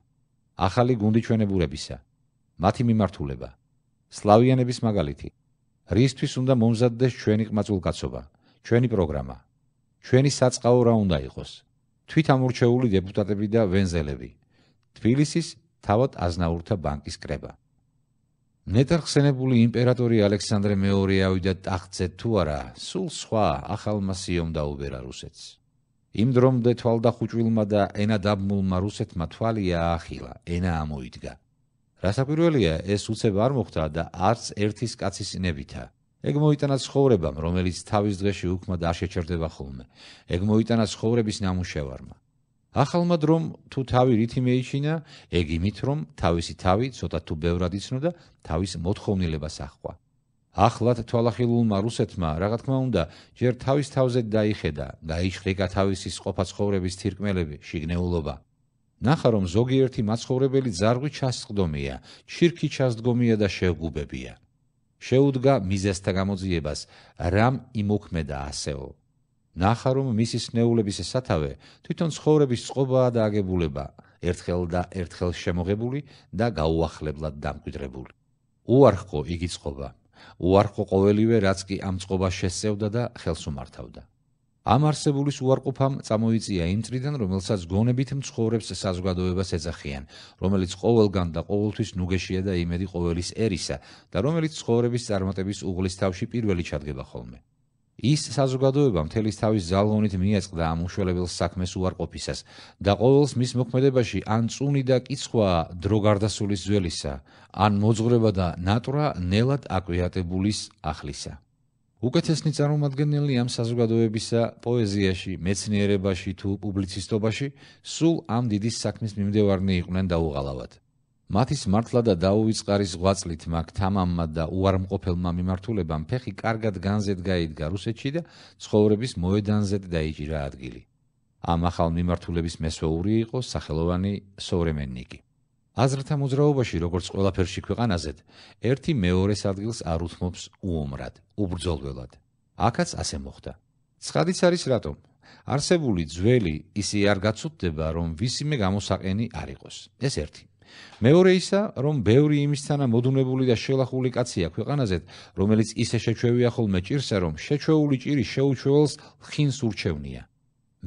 ახალი გუნდი ჩვენებურებისა. მათი მიმართულება. სლავიანების მაგალითი. რისთვის უნდა მომზადდეს ჩვენი ყმაწულკაცობა, ჩვენი პროგრამა, ჩვენი საწყაო რა უნდა იყოს. თვითამორჩეული დეპუტატები და ვენზელები. თბილისის თავად აზნაურთა ბანკის კრება. ნეტარხსენებული იმპერატორი ალექსანდრე მეორე ავიდა ტახტზე თუ არა, სულ სხვა ახალმა სიომ დაუბერა რუსეთს. იმ დრომდე თვალდახუჭვილმა და ენა დაბმულმა რუსეთმა თვალი აახილა, ენა ამოიდგა. რასაკვირველია, ეს უცებ არ მოხდა და არც ერთის კაცის ინებითა. ეგ მოიტანა ცხოვრებამ, რომელიც თავის დღეში უკმა და შეჩერდება ხოლმე. ეგ მოიტანა ცხოვრების ნამუშევარმა. ახალმა დრომ თუ თავი რითი მეიჩინა, ეგ იმით რომ თავისი თავი ცოტა თუ ბევრად იცნო და თავის მოთხოვნილებას ახყვა. ახლათ თვალახილულმა რუსეთმა, რა თქმა უნდა, ჯერ თავის თავზე დაიხედა, დაიშრიკა თავისი ყოფა ცხოვრების თირკმელები, შიგნეულობა. ნახა რომ ზოგიერთი მაცხოვრებელი ზარღვი ჩასწდომია, ჩირკი ჩასდგომია და შეგუბებია. შეუდგა მიზესთა გამოძიებას, რამ იმოქმედა ასეო. ნახა რომ მისი სნეულების სათავე თვითონ ცხოვრების წყობაა და აგებულება, ერთხელ და ერთხელ შემოღებული და გაუახლებლად დამკვიდრებული. უარხო იგი წყობა. უარხო ყოველივე რაც კი ამ წყობას შესწევდა და ხელს უმართავდა. ამ არსებულის უარყოფამ წამოიწია იმ წრიდან, რომელსაც გონებით მცხოვრებს საზოგადოებას ეძახიან, რომელიც ყოველგან და ყოველთვის ნუგეშია და იმედი ყოველის ერისა და რომელიც ცხოვრების წარმატების უღლის თავში პირველი ჩადგება ხოლმე. ის საზოგადოება მთელის თავის ძალონით მიეწყდა ამ უშველებელ საქმეს უარყოფისას და ყოველს მის მოქმედებაში ან წუნი და კიცხვა დროგარდასულის ძველისა, ან მოძღრება და ნატრა ნელად აკვიატებულის ახლისა. უკეთესნი წარმომადგენელი ამ საზოგადოებისა პოეზიაში, მეცნიერებაში თუ პუბლიცისტობაში, სულ ამ დიდი საქმის მიმდევარნი იყვნენ და უღალავად. მათის მართლა და დაუვიწყარის ღვაწლით მაგ თამამმა და უარმყოფელმა მიმართულებამ ფეხი კარგად განზეთ გაიდგა რუსეთში და ცხოვრების მოედანზე დაიჭირა ადგილი. ამ ახალ მიმართულების მესვეური იყო სახელოვანი სოვრემენნიკი. აზრთა მოძრაობაში, როგორც ყველაფერში ქვეყანაზე, ერთი მეორეს ადგილს არ უთმობს უომრად, უბრძოლველად. ახაც ასე მოხდა. ცხადიც არის რატომ? არსებული ძველი ისე არ გაცუდდება, რომ ვისიმე გამოსაყენი არ იყოს. ეს ერთი. მეორე ისა, რომ ბევრი იმისთანა მოდუნებული და შელახული კაცია ქვეყანაზე, რომელიც ისე შეჩვევია ხოლმე ჭირსა, რომ შეჩვეული ჭირი შეუჩვეველს ხინს ურჩევნია.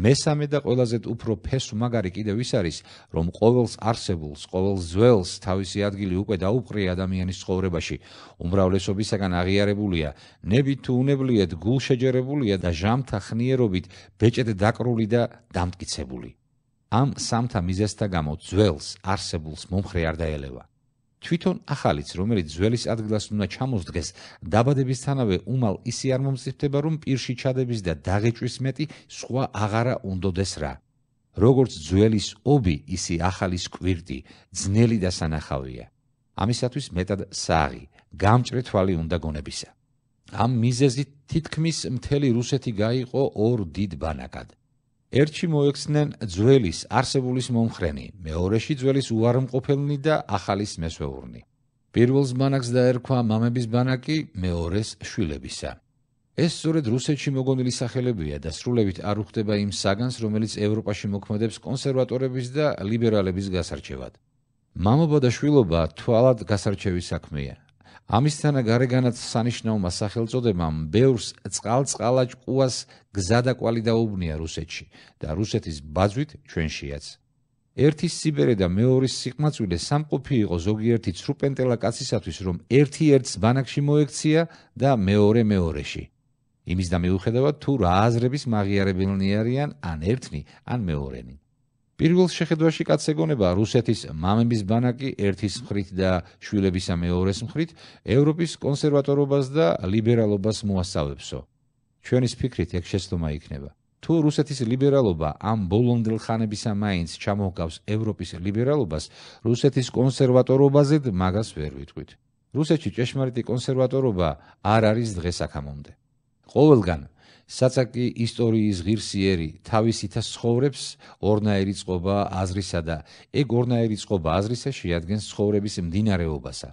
მესამე და ყველაზე უფრო ფესვ მაგარი კიდევ ის არის, რომ ყოველს არსებულს, ყოველ ძველს თავისი ადგილი უკვე დაუპყრია ადამიანის ცხოვრებაში. უმრავლესობისგან აღიარებულია, ნები თუ უნებლიეთ გულშეჯერებულია და ჟამთა ხნიერობით ბეჭედ დაკრული და დამტკიცებული. ამ სამთა მიზესთა გამო ძველს არსებულს მომხრე არ დაელევა. თვითონ ახალიც, რომელიც ძველის ადგილას უნდა ჩამოსდგეს, დაბადებისთანავე უმალ ისე არ მომწიფდება, რომ პირში ჩადების და დაღეჭვის მეტი სხვა აღარა უნდადეს რა. როგორც ძველის ობი, ისე ახალის კვირტი, ძნელი და სანახავია. ამისათვის მეტად საღი, გამჭრე თვალი უნდა გონებისა. ამ მიზეზით თითქმის მთელი რუსეთი გაიყო ორ დიდ ბანაკად. ერთში მოექცნენ ძველის არსებულის მომხრენი, მეორეში ძველის უარმყოფელნი და ახალის მესვეურნი. პირველს ბანაკს დაერქვა მამების ბანაკი, მეორეს შვილებისა. ეს სწორედ რუსეთში მოგონილი სახელებია და სრულებით არ უხდება იმ საგანს, რომელიც ევროპაში მოქმედებს კონსერვატორების და ლიბერალების გასარჩევად. მამობა და შვილობა თვალად გასარჩევი საქმეა, ამისთანა გარეგანაც სანიშნავმა სახელწოდებამ ბევრს წყალწყალაჭკუას გზა და კვალი დაუბნია რუსეთში და რუსეთის ბაზვით ჩვენშიაც. ერთი სიბერე და მეორის სიყმაწვილე სამყოფი იყო ზოგიერთი ცრუპენტელა კაცისათვის, რომ ერთი ერთს ბანაკში მოექცია და მეორე მეორეში. იმის და მიუხედავად თუ რა აზრების მაგიარებელნი არიან ან ერთნი, ან მეორენი. პირველ შეხედვაში კაც ეგონება რუსეთის მამების ბანაკი ერთის მხრით და შვილებისა მეორეს მხრით ევროპის კონსერვატორობას და ლიბერალობას მოასწავებსო. ჩვენის ფიქრით ეგ შეცდომა იქნება. თუ რუსეთის ლიბერალობა ამ ბოლონდელ ხანებისა მაინც ჩამოგავს ევროპის ლიბერალობას, რუსეთის კონსერვატორობაზე მაგას ვერ ვიტყვით. რუსეთში ჭეშმარიტი კონსერვატორობა არ არის დღესაქამომდე. ყოველგან საცაკი ისტორიის ღირსიერი თავისითა სწხოვრებს ორნაირი წყობა აზრისა და ეგ ორნაირი წყობა აზრისა შეადგენს სწხოვრების მდინარეობასა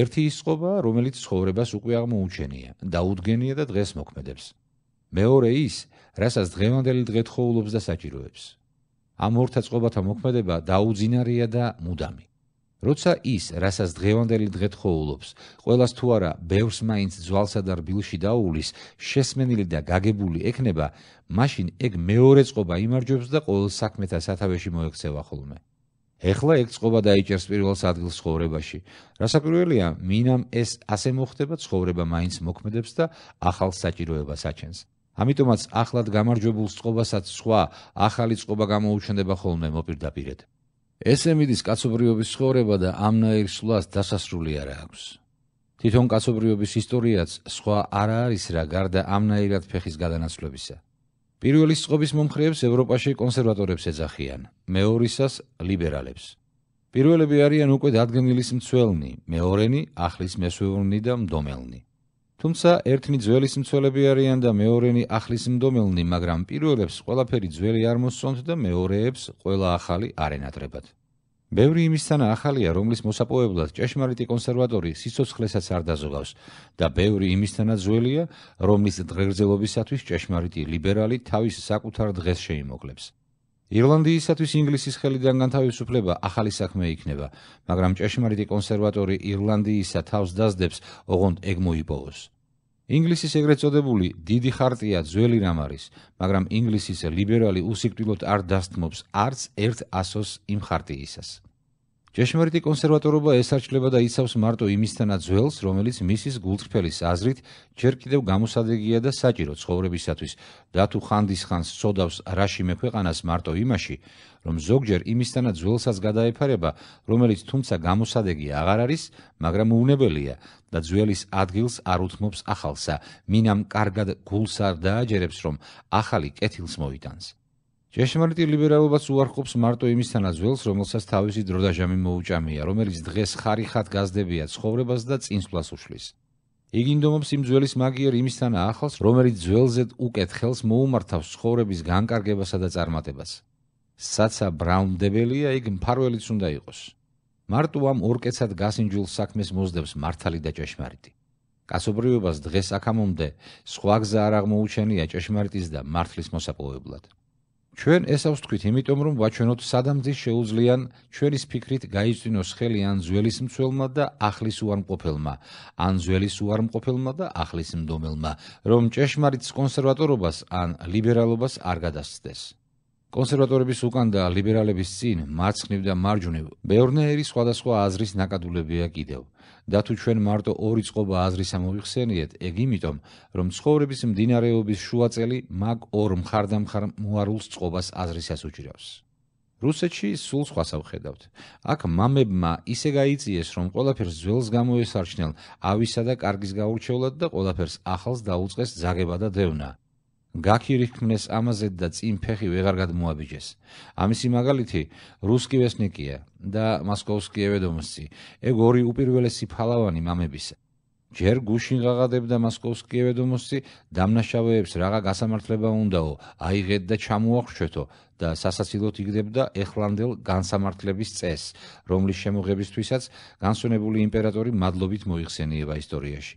ერთი ისწყობა რომელიც სწხოვრებას უკვე აღმოუჩენია და უდგენია და დღეს მოქმედებს მეორე ის რასაც დღევანდელი დღეთხოვლობს და საჭიროებს ამ ორთა წყობათა მოქმედება დაუძინარია და მუდამი როცა ის, რასაც დღევანდელი დღეთ ხოულობს, ყოველას თუ არა ბევრს მაინც ძვალსა და რბილში დაუulis, შესმენილი და გაგებული ექნება, მაშინ ეგ მეორე წობა იმარჯვებს და ყოველ საქმეთა სათავეში მოექცევა ხოლმე. ეხლა ეგ წობა დაიჭერს პირველს ადგილს ცხოვრებაში. რასაკვირველია, მინამ ეს ასე მოხდება, ცხოვრება მაინც მოქმედებს და ახალ საჭიროებას აჩენს. ამიტომაც ახლად გამარჯვებულს წობასაც სხვა ახალი წობა გამოუჩნდება ხოლმე მოპირდაპირედ. ესე მიდის კაცობრიობის ცხოვრება და ამნაირ სულას დასასრული არ აქვს. თვითონ კაცობრიობის ისტორიაც სხვა არ არის რა გარდა ამნაირად ფეხის გადანაცვლებისა. პირველი სწობის მომხრეებს ევროპაში კონსერვატორებს ეძახიან, მეორისას ლიბერალებს. პირველები არიან უკვე დადგენილის მცველნი, მეორენი ახლის მესვეურნი და მდომელნი. თუმცა ერთნი ძველი სიმწოლები არიან და მეორენი ახლის მდომელნი, მაგრამ პირველებს ყველაფერი ძველი არ მოსწონთ და მეორეებს ყველა ახალი არ ენატრებათ. ბევრი იმისთანა ახალია, რომლის მოსაპოვებლად ჭეშმარიტი კონსერვატორი სიცოცხლესაც არ დაზოგავს და ბევრი იმისთანა ძველია, რომლის დღეგრძელობისათვის ჭეშმარიტი ლიბერალი თავის საკუთარ დღეს შეიმოკლებს. ირლანდიისათვის ინგლისის ხელიდან განთავისუფლება ახალი საქმე იქნება, მაგრამ ჭეშმარიტი კონსერვატორი ირლანდიისა თავს დაძდებს, ოღონდ ეგ მოიპოვოს. ინგლისის ეგრეთ წოდებული დიდი ხარტია ძველი რამ არის, მაგრამ ინგლისის ლიბერალი უსიკვდილოდ არ დასთმობს არც ერთ ასოს იმ ხარტიისას. ჯეშმარიტი კონსერვატორობა ესარჩლება და იცავს მარტო იმისთანაც ძველს, რომელიც მისის გულწრფელის აზრით ჯერ კიდევ გამოსადეგია და საჭირო ცხოვრებისათვის. და თუ ხანდის ხანს სწოდავს რაშიმე ქვეყანას მარტო იმაში, რომ ზოგჯერ იმისთანაც ძველსაც გადაეფარება, რომელიც თუმცა გამოსადეგია აღარ არის, მაგრამ უნებელია და ძველის ადგილს არ უთმობს ახალსა. მინამ კარგად გულს არ დააჯერებს, რომ ახალი კეთილს მოიტანს. ჯეშმარიტი ლიბერალობას უარყოფს მარტო იმის თანაზველს, რომელსაც თავისი დრო და ჟამი მოუჭამია, რომელიც დღეს ხარიხად გაზდებია ცხოვრებას და წინსვლას უშლის. იგი ინდომობს იმ ძველის მაგიერ იმის თანაახლს, რომელიც ძველზედ უკეთ ხელს მოუმართავს ცხოვრების განკარგებასა და წარმატებას. საცა ბრაუნდებელია, იგი მფარველიც უნდა იყოს. მარტო ამ ორკეცად გასინჯულ საქმეს მოძდებს მართალი და ჯეშმარიტი. კაცობრიობას დღეს აქამომდე სხვა გზა არ აღმოუჩენია ჯეშმარიტის და მართლის მოსაპოვებლად. ჩვენ ესავს თქვით, იმიტომ რომ ვაჩვენოთ სადამ ძის შეუძლიან ჩვენის ფიქრით გაიძინოს ხელი ან ძველის მსვლელმა და ახლის უარმყოფელმა, ან ძველის უარმყოფელმა და ახლის მდომელმა, რომ ჭეშმარიტს კონსერვატორობას ან ლიბერალობას არ გადასცდეს. კონსერვატორების უკან და ლიბერალების წინ მარცხნივ და მარჯვნივ ბევრნაირი სხვადასხვა აზრის ნაკადულებია კიდევ. და თუ ჩვენ მარტო ორი წყობა აზრის ამოვიხსენიეთ, ეგ იმიტომ, რომ ცხოვრების მდინარეობის შუაწელი მაგ ორ მხარდამხარ მოარულს წყობას აზრისას უჭირავს. რუსეთში სულ სხვა სახედავთ. აქ მამებმა ისე გაიწიეს, რომ ყველაფერს ძველს გამოესარჩნენ, ავისა და კარგის გაურჩევლად და ყველაფერს ახალს დაუწყეს ზაგება და დევნა. გაქირიქმნეს ამაზე და წინ ფეხი ვეღარ გადმოაბიჯეს. ამისი მაგალითი რუსკი ვესნიკია და მოსკოვსკი ევედომსი. ეგ ორი უპირველესი ფალავანი მამებისა. ჯერ გუშინ გაღადებდა მოსკოვსკი ევედომსი, დამნაშავეებს რაღა გასამართლება უნდაო, აიღეთ და ჩამოახშვეთო და სასაცილოდ იგდებდა ეხლანდელ განსამართლების წესს, რომლის შემოღებისთვისაც განსვენებული იმპერატორი მადლობით მოიხსენიება ისტორიაში.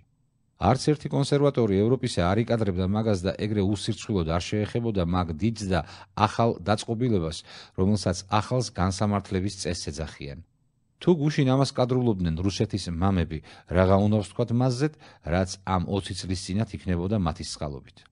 არც ერთი კონსერვატორი ევროპისა არ იკადრებდა მაგას და ეგრე უსირცხულოდ არ შეეხებოდა მაგ დიდს და ახალ დაწყობილებას, რომელსაც ახალს განსამართლების წესს ეძახიან. თუ გუშინ ამას კადრულობდნენ რუსეთის მამები, რაღა უნდა ვთქვათ მასზე, რაც ამ 20 წლის წინათ იქნებოდა მათი სწალობით.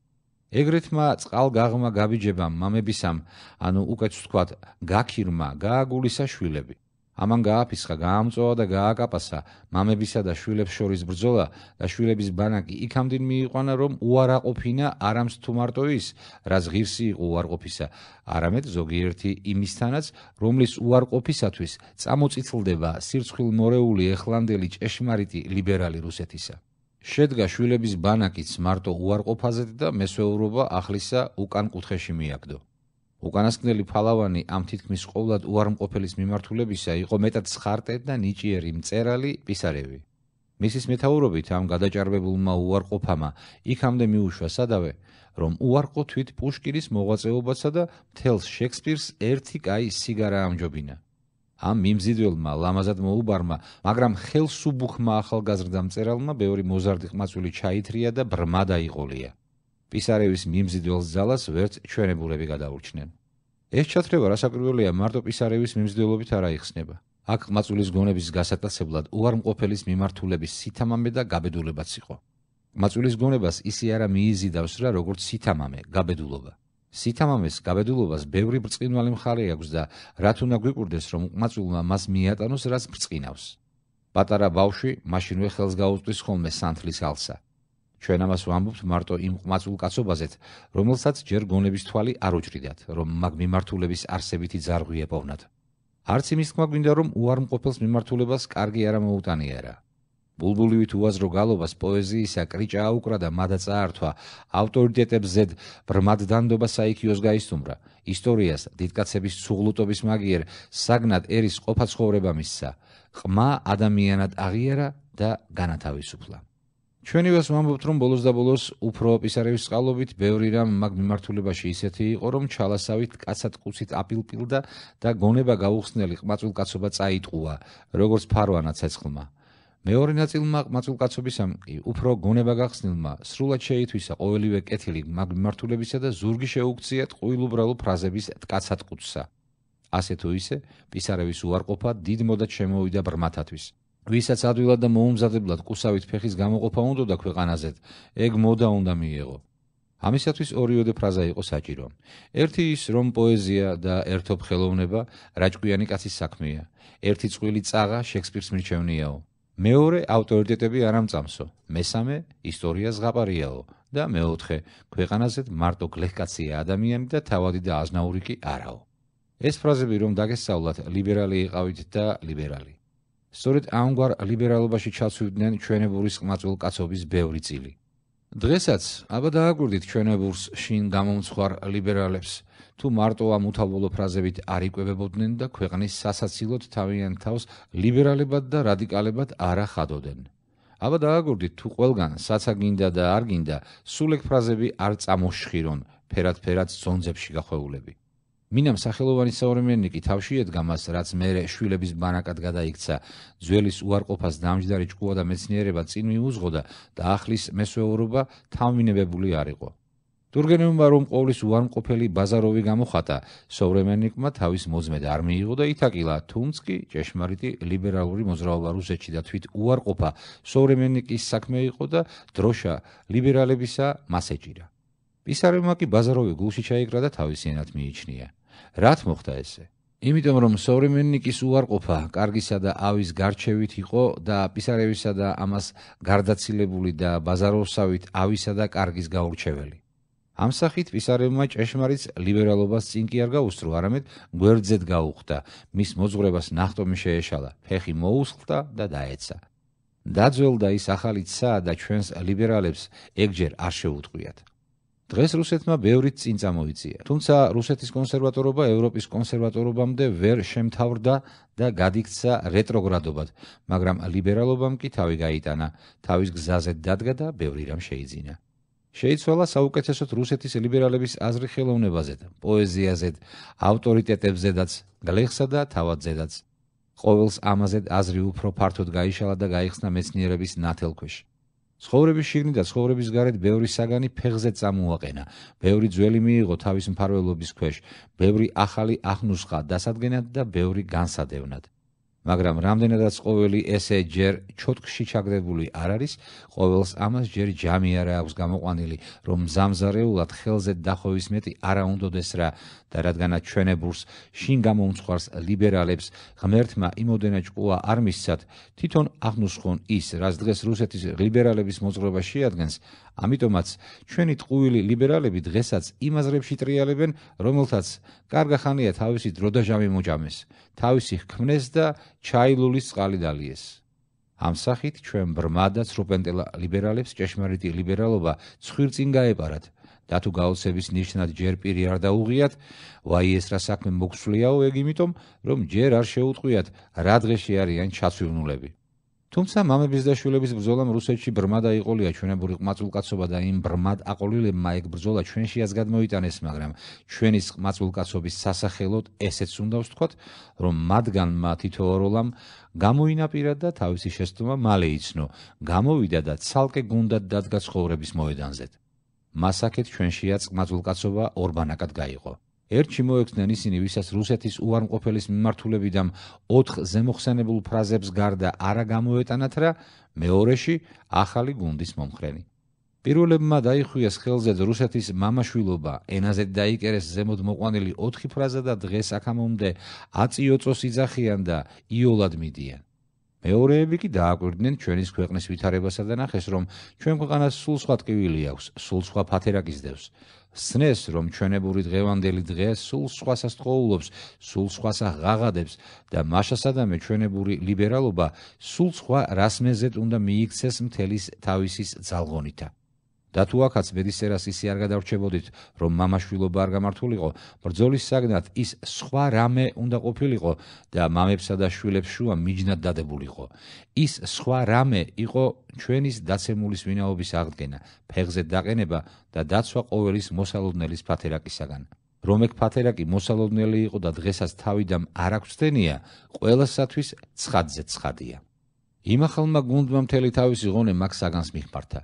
ეგრეთმა წყალგაღმა გაბიჯებამ მამებისამ, ანუ უკეთ ვთქვათ, გაქირმა გააგულისა შვილები. ამან გააფისხა, გაამწოვა და გააკაპასა მამებისა და შვილებს შორის ბრძოლა და შვილების ბანაკი. იქამდენ მიიყვანა, რომ უარაყოფინა არამც თუ მარტო ის, რაც ღირსი იყო უარყოფისა, არამედ ზოგიერთი იმისთანაც, რომლის უარყოფისათვის წამოწიწლდება სირცხვილმორეული ეხლანდელი ჭეშმარიტი ლიბერალი რუსეთისა. შედგა შვილების ბანაკიც მარტო უარყოფაზეთ და მესვეურობა ახლისა უკან კუთხეში მიაგდო. უკანასკნელი ფალავანი ამ თითქმის ყოვლად უარმყოფელის მიმართულებისა იყო მეტად ხარტე და ნიჭიერი მწერალი პისარევი. მისის მეტაურობით ამ გადაჭარბებულმა უარყოფამა იქამდე მიუშვა სადავე, რომ უარყო თვით პუშკინის მოღვაწეობასა და თელს შექსპირს ერთი кай სიგარა ამჯობინა. ამ მიმზიდველმა ლამაზად მოუბარმა, მაგრამ ხელსუბუქმა ახალგაზრდა მწერალმა ბევრი მოზარდი ყმაწვილი ჩაითრია და ბრმა დაიყოლია. პისარევის მიმზიდველ ზალას ვერც ჩვენებულები გადაურჩნენ. ეს ჩათრევა რასაკვირველია მარტო პისარევის მიმზიდველობით არ აიხსნება. აქ მაწულის გონების გასატაცებლად უარმყოფელის მიმართულების სითამამე და გაბედულებაც იყო. მაწულის გონებას ისე არა მიიზიდავს რა როგორც სითამამე, გაბედულობა. სითამამის გაბედულობას ბევრი ბრწყინვალე მხარე აქვს და რათ უნდა გვიკურდეს რომ მაწულმა მას მიატანოს რაც ბრწყინავს. პატარა ბავშვი მაშინვე ხელს გაუწვის ხოლმე სანთლის ალსა. ჩვენ ამას ვამბობთ მარტო იმ ყმაწულ კაცობაზეც, რომელსაც ჯერ გონების თვალი არ უჭრიდათ, რომ მაგ მიმართულების არსებითი ძარღვი ეპოვნათ. არც იმის თქმა გვინდა, რომ უარმყოფელს მიმართულებას კარგი არ მოუტანია რა. ბულბულივით უაზრო გალობას პოეზიისა კრიჭა აუკრა და მადა წაართვა, ავტორიტეტებს ზედ ბრმად დანდობა საიქიოს გაისტუმრა. ისტორიას დიდკაცების ცუღლუტობის მაგიერ საგნად ერის ყოფა ცხოვრება მისსა. ყმა ადამიანად აღიარა და განათავისუფლა. ჩვენივეს ვამბობთ რომ ბოლოს და ბოლოს უფრო პისარევის წყალობით ბევრი რამ მაგ მიმართულებაში ისეთი იყო რომ ჩალასავით კაცად ყუცით აპილპილდა და გონება გაუხსნელი ყმაწვილ კაცობა წაიტყუა როგორც ფარვანა ცეცხლმა მეორე ნაწილმა ყმაწვილ კაცობისამ კი უფრო გონება გახსნილმა სრულად შეითვისა ყოველივე კეთილი მაგ მიმართულებისა და ზურგი შეუქცია ტყუილ უბრალო ფრაზების კაცად ყუცსა ასე თუ ისე პისარევის უარყოფა დიდ მოდად შემოვიდა ბრმათათვის ვისაც ადვილად და მოუმზადებლად კუსავით ფეხის გამოყოფა უნდა ქვეყანაზე, ეგ მოდა უნდა მიიღო. ამისათვის ორიოდე ფრაზა იყო საჭირო. ერთი ის, რომ პოეზია და ერთობ ხელოვნება რაჭკვიანი კაცის საქმეა. ერთი წვილი წაღა შექსპირს მირჩევნიაო. მეორე ავტორიტეტები არამწამსო. მესამე ისტორია ზღაპარიაო და მეოთხე ქვეყანაზე მარტო გლეხკაცია ადამიანი და თავადი და აზნაური კი არაო. ეს ფრაზები რომ დაგესწავლათ, ლიბერალი იყავით და ლიბერალი. სწორედ ამგვარ ლიბერალობაში ჩაცვიდნენ ჩვენებურის ყმაწვილ კაცობის ბევრი წილი. დღესაც აბა დააგურდით ჩვენებურს შინ გამომცხარ ლიბერალებს, თუ მარტო ამ უთავლო ფრაზებით არ იყვებებოდნენ და ქვეყნის სასაცილოდ თავიანთ თავს ლიბერალებად და რადიკალებად არა ხადოდნენ. აბა დააგურდით თუ ყველგან საცაგინდა და არ გინდა სულეკ ფრაზები არ წამოშხირონ, ფერად-ფერად ზონძებში გახვეულები. მინამ სახელოვანი საურმენიკი თავში ედგა მას, რაც მეરે შვილების ბანაკად გადაიქცა. ძველის უარყოფას დამჯდარი ჭკუა და მეცნიერება წინ მიუძღო და დაახლის მესვეურობა თავმინებებული არისო. თურგენევმა რომ ყოვლის უარმყოფელი ბაზაროვი გამოხატა, საურმენიკმა თავის მოძმედ არ მიიღო და ითაკილა თუმცკი ჭეშმარიტი ლიბერალური მოძრაობა რუსეთში და თვით უარყოფა საურმენიკის საქმე იყო და დროშა ლიბერალებისა მას ეჭირა. პისარემაკი ბაზაროვი გულში ჩაიგრა და თავის ენად მიიჩნია. რა თმოხდა ესე? იმიტომ რომ სოვრემენნიკის უარყოფა კარგისა და ავის გარჩევით იყო და პისარევისა და ამას გარდაცილებული და ბაზაროვსავით ავისა და კარგის გაურჩეველი. ამ სახით პისარევმა ჭეშმარიტ ლიბერალობას წინკი არ გაუსწრო, არამედ გვერდზედ გაუხდა. მის მოძღვრებას ნახტომი შეეშალა, ფეხი მოუსხლდა და დაეცა. დაძველდა ის ახალიცა და ჩვენს ლიბერალებს ეგჯერ არ შეუტყვიათ. დღეს რუსეთმა ბევრი წინ წამოიწია. თუმცა რუსეთის კონსერვატორობა ევროპის კონსერვატორობამდე ვერ შემთავრდა და გადიქცა რეტროგრადობად, მაგრამ ლიბერალობამ კი თავი გაიტანა, თავის გზაზე დადგა და ბევრი რამ შეიძინა. შეიცვალა საუკეთესოდ რუსეთის ლიბერალების აზრი ხელოვნებაზე და პოეზიაზე, ავტორიტეტებზედაც, გლეხსა და თავადზედაც. ყოველს ამაზე აზრი უფრო ფართოდ გაიშალა და გაიხსნა მეცნიერების ნათელქვეში. ცხოვრების შიგნით და ცხოვრების გარეთ ბევრი საგანი ფეხზე წამოაყენა. ბევრი ძველი მიიღო თავის მფარველობის ქვეშ, ბევრი ახალი აღნუსხა დასადგენად და ბევრი განსადევნად. მაგრამ რამდენადაც ყოველი ესე ჯერ ჩოტკში ჩაგდებული არ არის, ყოველს ამას ჯერ ჯამი არა აქვს გამოყვანილი, რომ ზამზარეულად ხელზე დახოვის მეტი არა უნდა დესრა, და რადგანაც ჩვენებურს შინ გამომცხარს ლიბერალებს ღმერთმა იმოდენა ჭკუა არ მისცათ თვითონ აღნუსხონ ის რაც დღეს რუსეთის ლიბერალების მოძღვრება შეადგენს ამიტომაც ჩვენი ტყუილი ლიბერალები დღესაც იმაზრებში ტრიალებენ რომელთაც კარგახანია თავისი დრო და ჟამი მოჭამეს თავისი ხქმნეს და ჩაილულის წყალი დალიეს ამ სახით ჩვენ ბრმა და ცრუპენტელა ლიბერალებს ჭეშმარიტი ლიბერალობა ცხვირწინ გაეპარათ და თუ გაოცების ნიშნად ჯერ პირი არ დაუღიათ, ვაი ეს რა საქმე მოგცვლიაო ეგ იმიტომ, რომ ჯერ არ შეუტყვიათ რა დღეში არიან ჩაცვიუნულები. თუმცა მამების და შვილების ბრძოლამ რუსეთში ბრმა დაიყოლია ჩვენებური ყმაწულკაცობა და იმ ბრმად აყოლილებმა ეგ ბრძოლა ჩვენში ას გადმოიტანეს, მაგრამ ჩვენის ყმაწულკაცობის სასახელოდ ესეც უნდა ვთქვათ, რომ მათგან მა თითო ოროლამ გამოინაპირა და თავისი შეცდომა მალე იცნო. გამოვიდა და ცალკე გუნდად დადგა ცხოვრების მოედანზე. მასაკეთ ჩვენშია წმაძულკაცობა ორბანაკად გაიღო. ერთში მოექცნენ ისინი, ვისაც რუსეთის უარმყოფელის მიმართულებიდან ოთხ ზემოხსენებულ ფრაზებს გარდა არა გამოეტანათ რა, მეორეში ახალი გუნდის მომხრენი. პირველებმა დაიხვიეს ხელზე რუსეთის მამაშვილობა, ენაზე დაიკერეს ზემოთ მოყვანილი ოთხი ფრაზა და დღეს აქამომდე აწიოწოს იძახიან და იოლად მიდიან. მეორეები კი დააკვირდნენ ჩვენის ქვეყნის ვითარებასა და ნახეს რომ ჩვენ ქვეყანას სულ სხვა ტკივილი აქვს სულ სხვა ფათერაკი ზდევს სნეს რომ ჩვენებური დღევანდელი დღე სულ სხვა სასწაულობს სულ სხვა საღაღადებს და მასასადამე ჩვენებური ლიბერალობა სულ სხვა რასმეზეთ უნდა მიიქცეს მთელი თავისის ძალღონითაა და თუ ახაც მედისერას ისე არ გადარჩებოდით, რომ მამაშვილობა არ გამართულიყო, ბრძოლის საგნად ის სხვა რამე უნდა ყოფილიყო და მამებსა და შვილებს შუა მიჯნად დადებულიყო. ის სხვა რამე იყო ჩვენის დაცემულის ვინაობის აღდგენა, ფეხზე დაყენება და დაცვა ყოველის მოსალოდნელის ფათერაკისაგან. რომეკ ფათერაკი მოსალოდნელი იყო და დღესაც თავიდან არ აქვს დენია, ყველასათვის 9-ზე 9-ია. იმ ახალმა გუნდმა მთელი თავისი ღონე მაგ საგანს მიხმართა.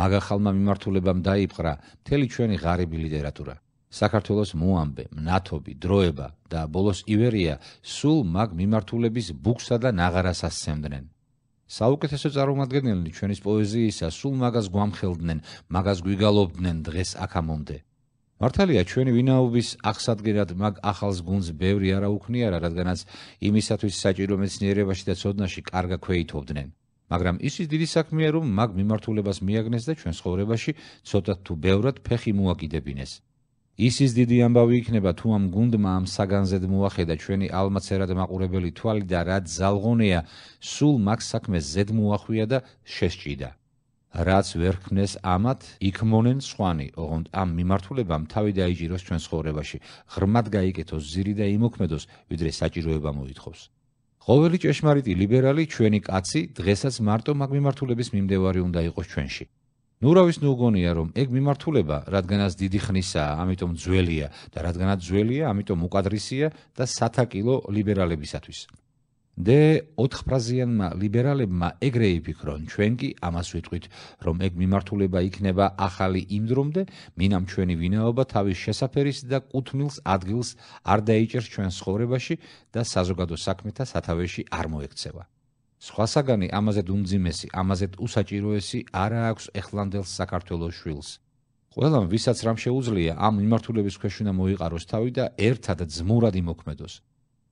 მაგ ახალმა მიმართულებამ დაიფხრა მთელი ჩვენი ღარიბი ლიტერატურა. საქართველოს მოამბე, ნათობი, დროება და ბოლოს ივერია სულ მაგ მიმართულების ბუქსა და ნაღარას ასცემდნენ. საუკეთესო წარმომადგენელნი ჩვენის პოეზიისა სულ მაგას გვამხელდნენ, მაგას გვიგალობდნენ დღეს აქამომდე. მართალია ჩვენი ვინაობის აღსადგენად მაგ ახალს გუნს ბევრი არა უქმნია რა რადგანაც იმისათვის საჭირო მეცნიერებაში და ცოდნაში კარგა ქვეითობდნენ მაგრამ ის ის დიდი საქმეა რომ მაგ მიმართულებას მიაგნეს და ჩვენ ცხოვრებაში ცოტათ თუ ბევრად ფეხი მოაგიდებინეს ის ის დიდი ამბავი იქნება თუ ამ გუნდმა ამ საგანზედ მოახედა ჩვენი ალმაცერად მაყურებელი თვალი და რა ძალღონია სულ მაგ საქმეს ზედ მოახვია და შესჭიდა რაც ვერ ხნეს ამათ იქმონენ სვანი ოღონდ ამ მიმართულებამ თავი დაიჭიროს ჩვენს ხოვრებაში ღრმად გაიკეთოს ზირი და იმოქმედოს ვიდრე საჭიროება მოითხოვს ყოველი ჭეშმარიტი ლიბერალი ჩვენი კაცი დღესაც მარტო მაგ მიმართულების მიმდევარი უნდა იყოს ჩვენში ნუ რა ვის ნუგონია რომ ეგ მიმართულება რადგანაც დიდი ხნისაა ამიტომ ძველია და რადგანაც ძველია ამიტომ უკადრისია და სათაკილო ლიბერალებისათვის დე ოთხფრაზიანმა ლიბერალებმა ეგრე იფიქრონ ჩვენ კი ამას ვიტყვით რომ ეგ მიმართულება იქნება ახალი იმდრომდე მინამ ჩვენი ვინაობა თავის შესაფერის და კუთმილს ადგილს არ დაიჭერს ჩვენ ცხოვრებაში და საზოგადო საქმეთა სათავეში არ მოექცევა სხვასაგანი ამაზე დუმძიმესი ამაზე უსაჭიროესი არა აქვს ეხლანდელ საქართველოს შვილს ყველამ ვისაც რამ შეუძლია ამ მიმართულების ქვეშ უნდა მოიყაროს თავი და ერთად ძმურად იმოქმედოს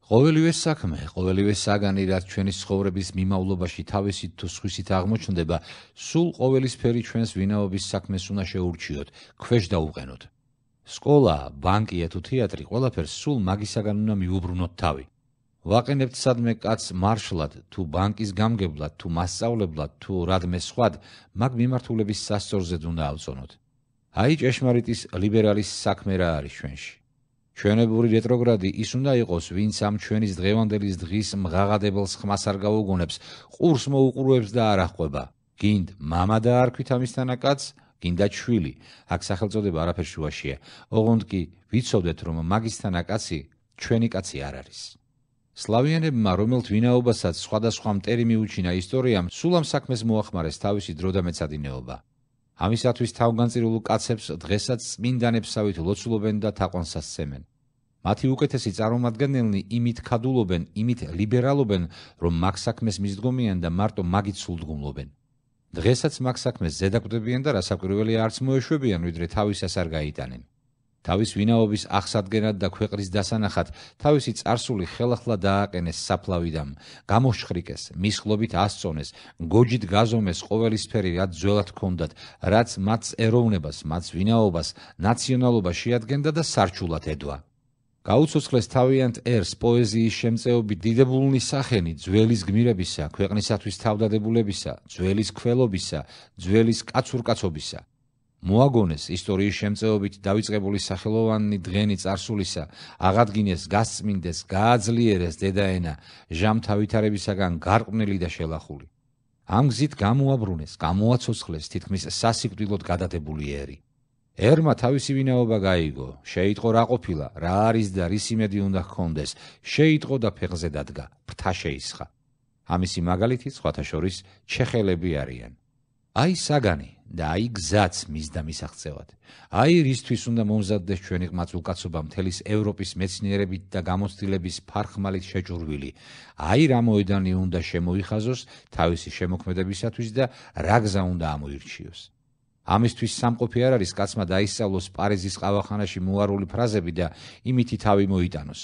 ყოველივე საქმე, ყოველივე საგანი, რაც ჩვენი ცხოვრების მიმავლობაში თავისით თუ სხვისით აღმოჩნდება, სულ ყოველისფერი ჩვენს ვინაობის საქმეს უნდა შეურჩიოთ, ქვეშ დაუყენოთ. სკოლა, ბანკი თუ თეატრი, ყველაფერს სულ მაგისაგან უნდა მიუბრუნოთ თავი. ვაყენებთ სადმე კაცს მარშლად, თუ ბანკის გამგებლად, თუ მასწავლებლად, თუ რადმე სხვად, მაგ მიმართულების სასწორზე უნდა ავწონოთ. აი ჭეშმარიტის ლიბერალის საქმე რა არის ჩვენში? ჩვენებური რეტროგრადი ის უნდა იყოს, ვინც ამ ჩვენის დღევანდელი ძღის მღაღადებელს ხმას არ გაუგონებს, ყურს მოუყურებს და არ ახყვება. გინდ мама და არ ქვით ამისთანაკაც, გინდა შვილი. აქ სახელწოდება არაფერ შუაშია. ოღონდ კი ვიცოდეთ, რომ მაგისთანაკაცი ჩვენი კაცი არ არის. სლავიანებმა, რომელთ ვინაობასაც სხვადასხვა მტერი მიუჩინა ისტორიამ, სულ ამ საქმეს მოახმარეს თავისი დროდამეცადინეობა. ამისათვის თავგანწირულ კაცებს დღესაც წმინდანებსავით ლოცულობენ და თაყვანსაც სცემენ. მათი უკეთესი წარმომადგენელნი იმით ხადულობენ, იმით ლიბერალობენ, რომ მაგსაქმეს მისდგომიან და მარტო მაგით სულდგომლობენ. დღესაც მაგსაქმეს ზედაკვდებიან და რასაკვირველია არც მოეშვებიან, ვიდრე თავისას არ გაიტანენ. თავის ვინაობის აღსადგენად და ქვეყნის დასანახად თავისი царსული ხელახლა დააყენეს საფლავიდან გამოშხრიკეს მისხლობით ასწონეს გოჯით გაზომეს ყოველისფერი რაც ძველად ჰქონდათ რაც მათს ეროვნებას მათს ვინაობას ნაციონალობას შეადგენდა და სარჩულად ედვა გაუცოცხლეს თავიანთ ერს პოეზიის შემწეობი დიდებულნი სახენი ძველის გმირებისა ქვეყნისათვის თავდადებულებისა ძველის ქველობისა ძველის კაცურკაცობისა მოაგონეს ისტორიის შემწეობით დაიწყებული სახელოვანი დღენი წარსულისა, აღადგინეს, გასწმინდეს, გააძლიერეს დედაენა ჟამთავითარებისაგან გარყვნილი და შელახული. ამ გზით გამოაბრუნეს, გამოაცოცხლეს თითქმის სასიკვდილოდ გადადებული ერი. ერმა თავისი ვინაობა გაიგო, შეიტყო რა ყოფილა, რა არის და რის იმედი უნდა ჰქონდეს, შეიტყო და ფეხზე დადგა, ფთა შეისხა. ამისი მაგალითი სხვათა შორის ჩეხელები არიან. აი საგანი და აი გზაც მის და მის აღწევად. აი რისთვის უნდა მომზადდეს ჩვენი ღმაწულკაცობა მთელის ევროპის მეცნიერებით და გამოცდილების ფარხმალით შეჭურვილი. აი რა მოედანი უნდა შემოიხაზოს თავისი შემოქმედებისათვის და რა გზა უნდა ამოირჩიოს. ამისთვის სამყოფი არ არის კაცმა დაისწავლოს პარიზის ყავახანაში მოარული ფრაზები და იმითი თავი მოიტანოს.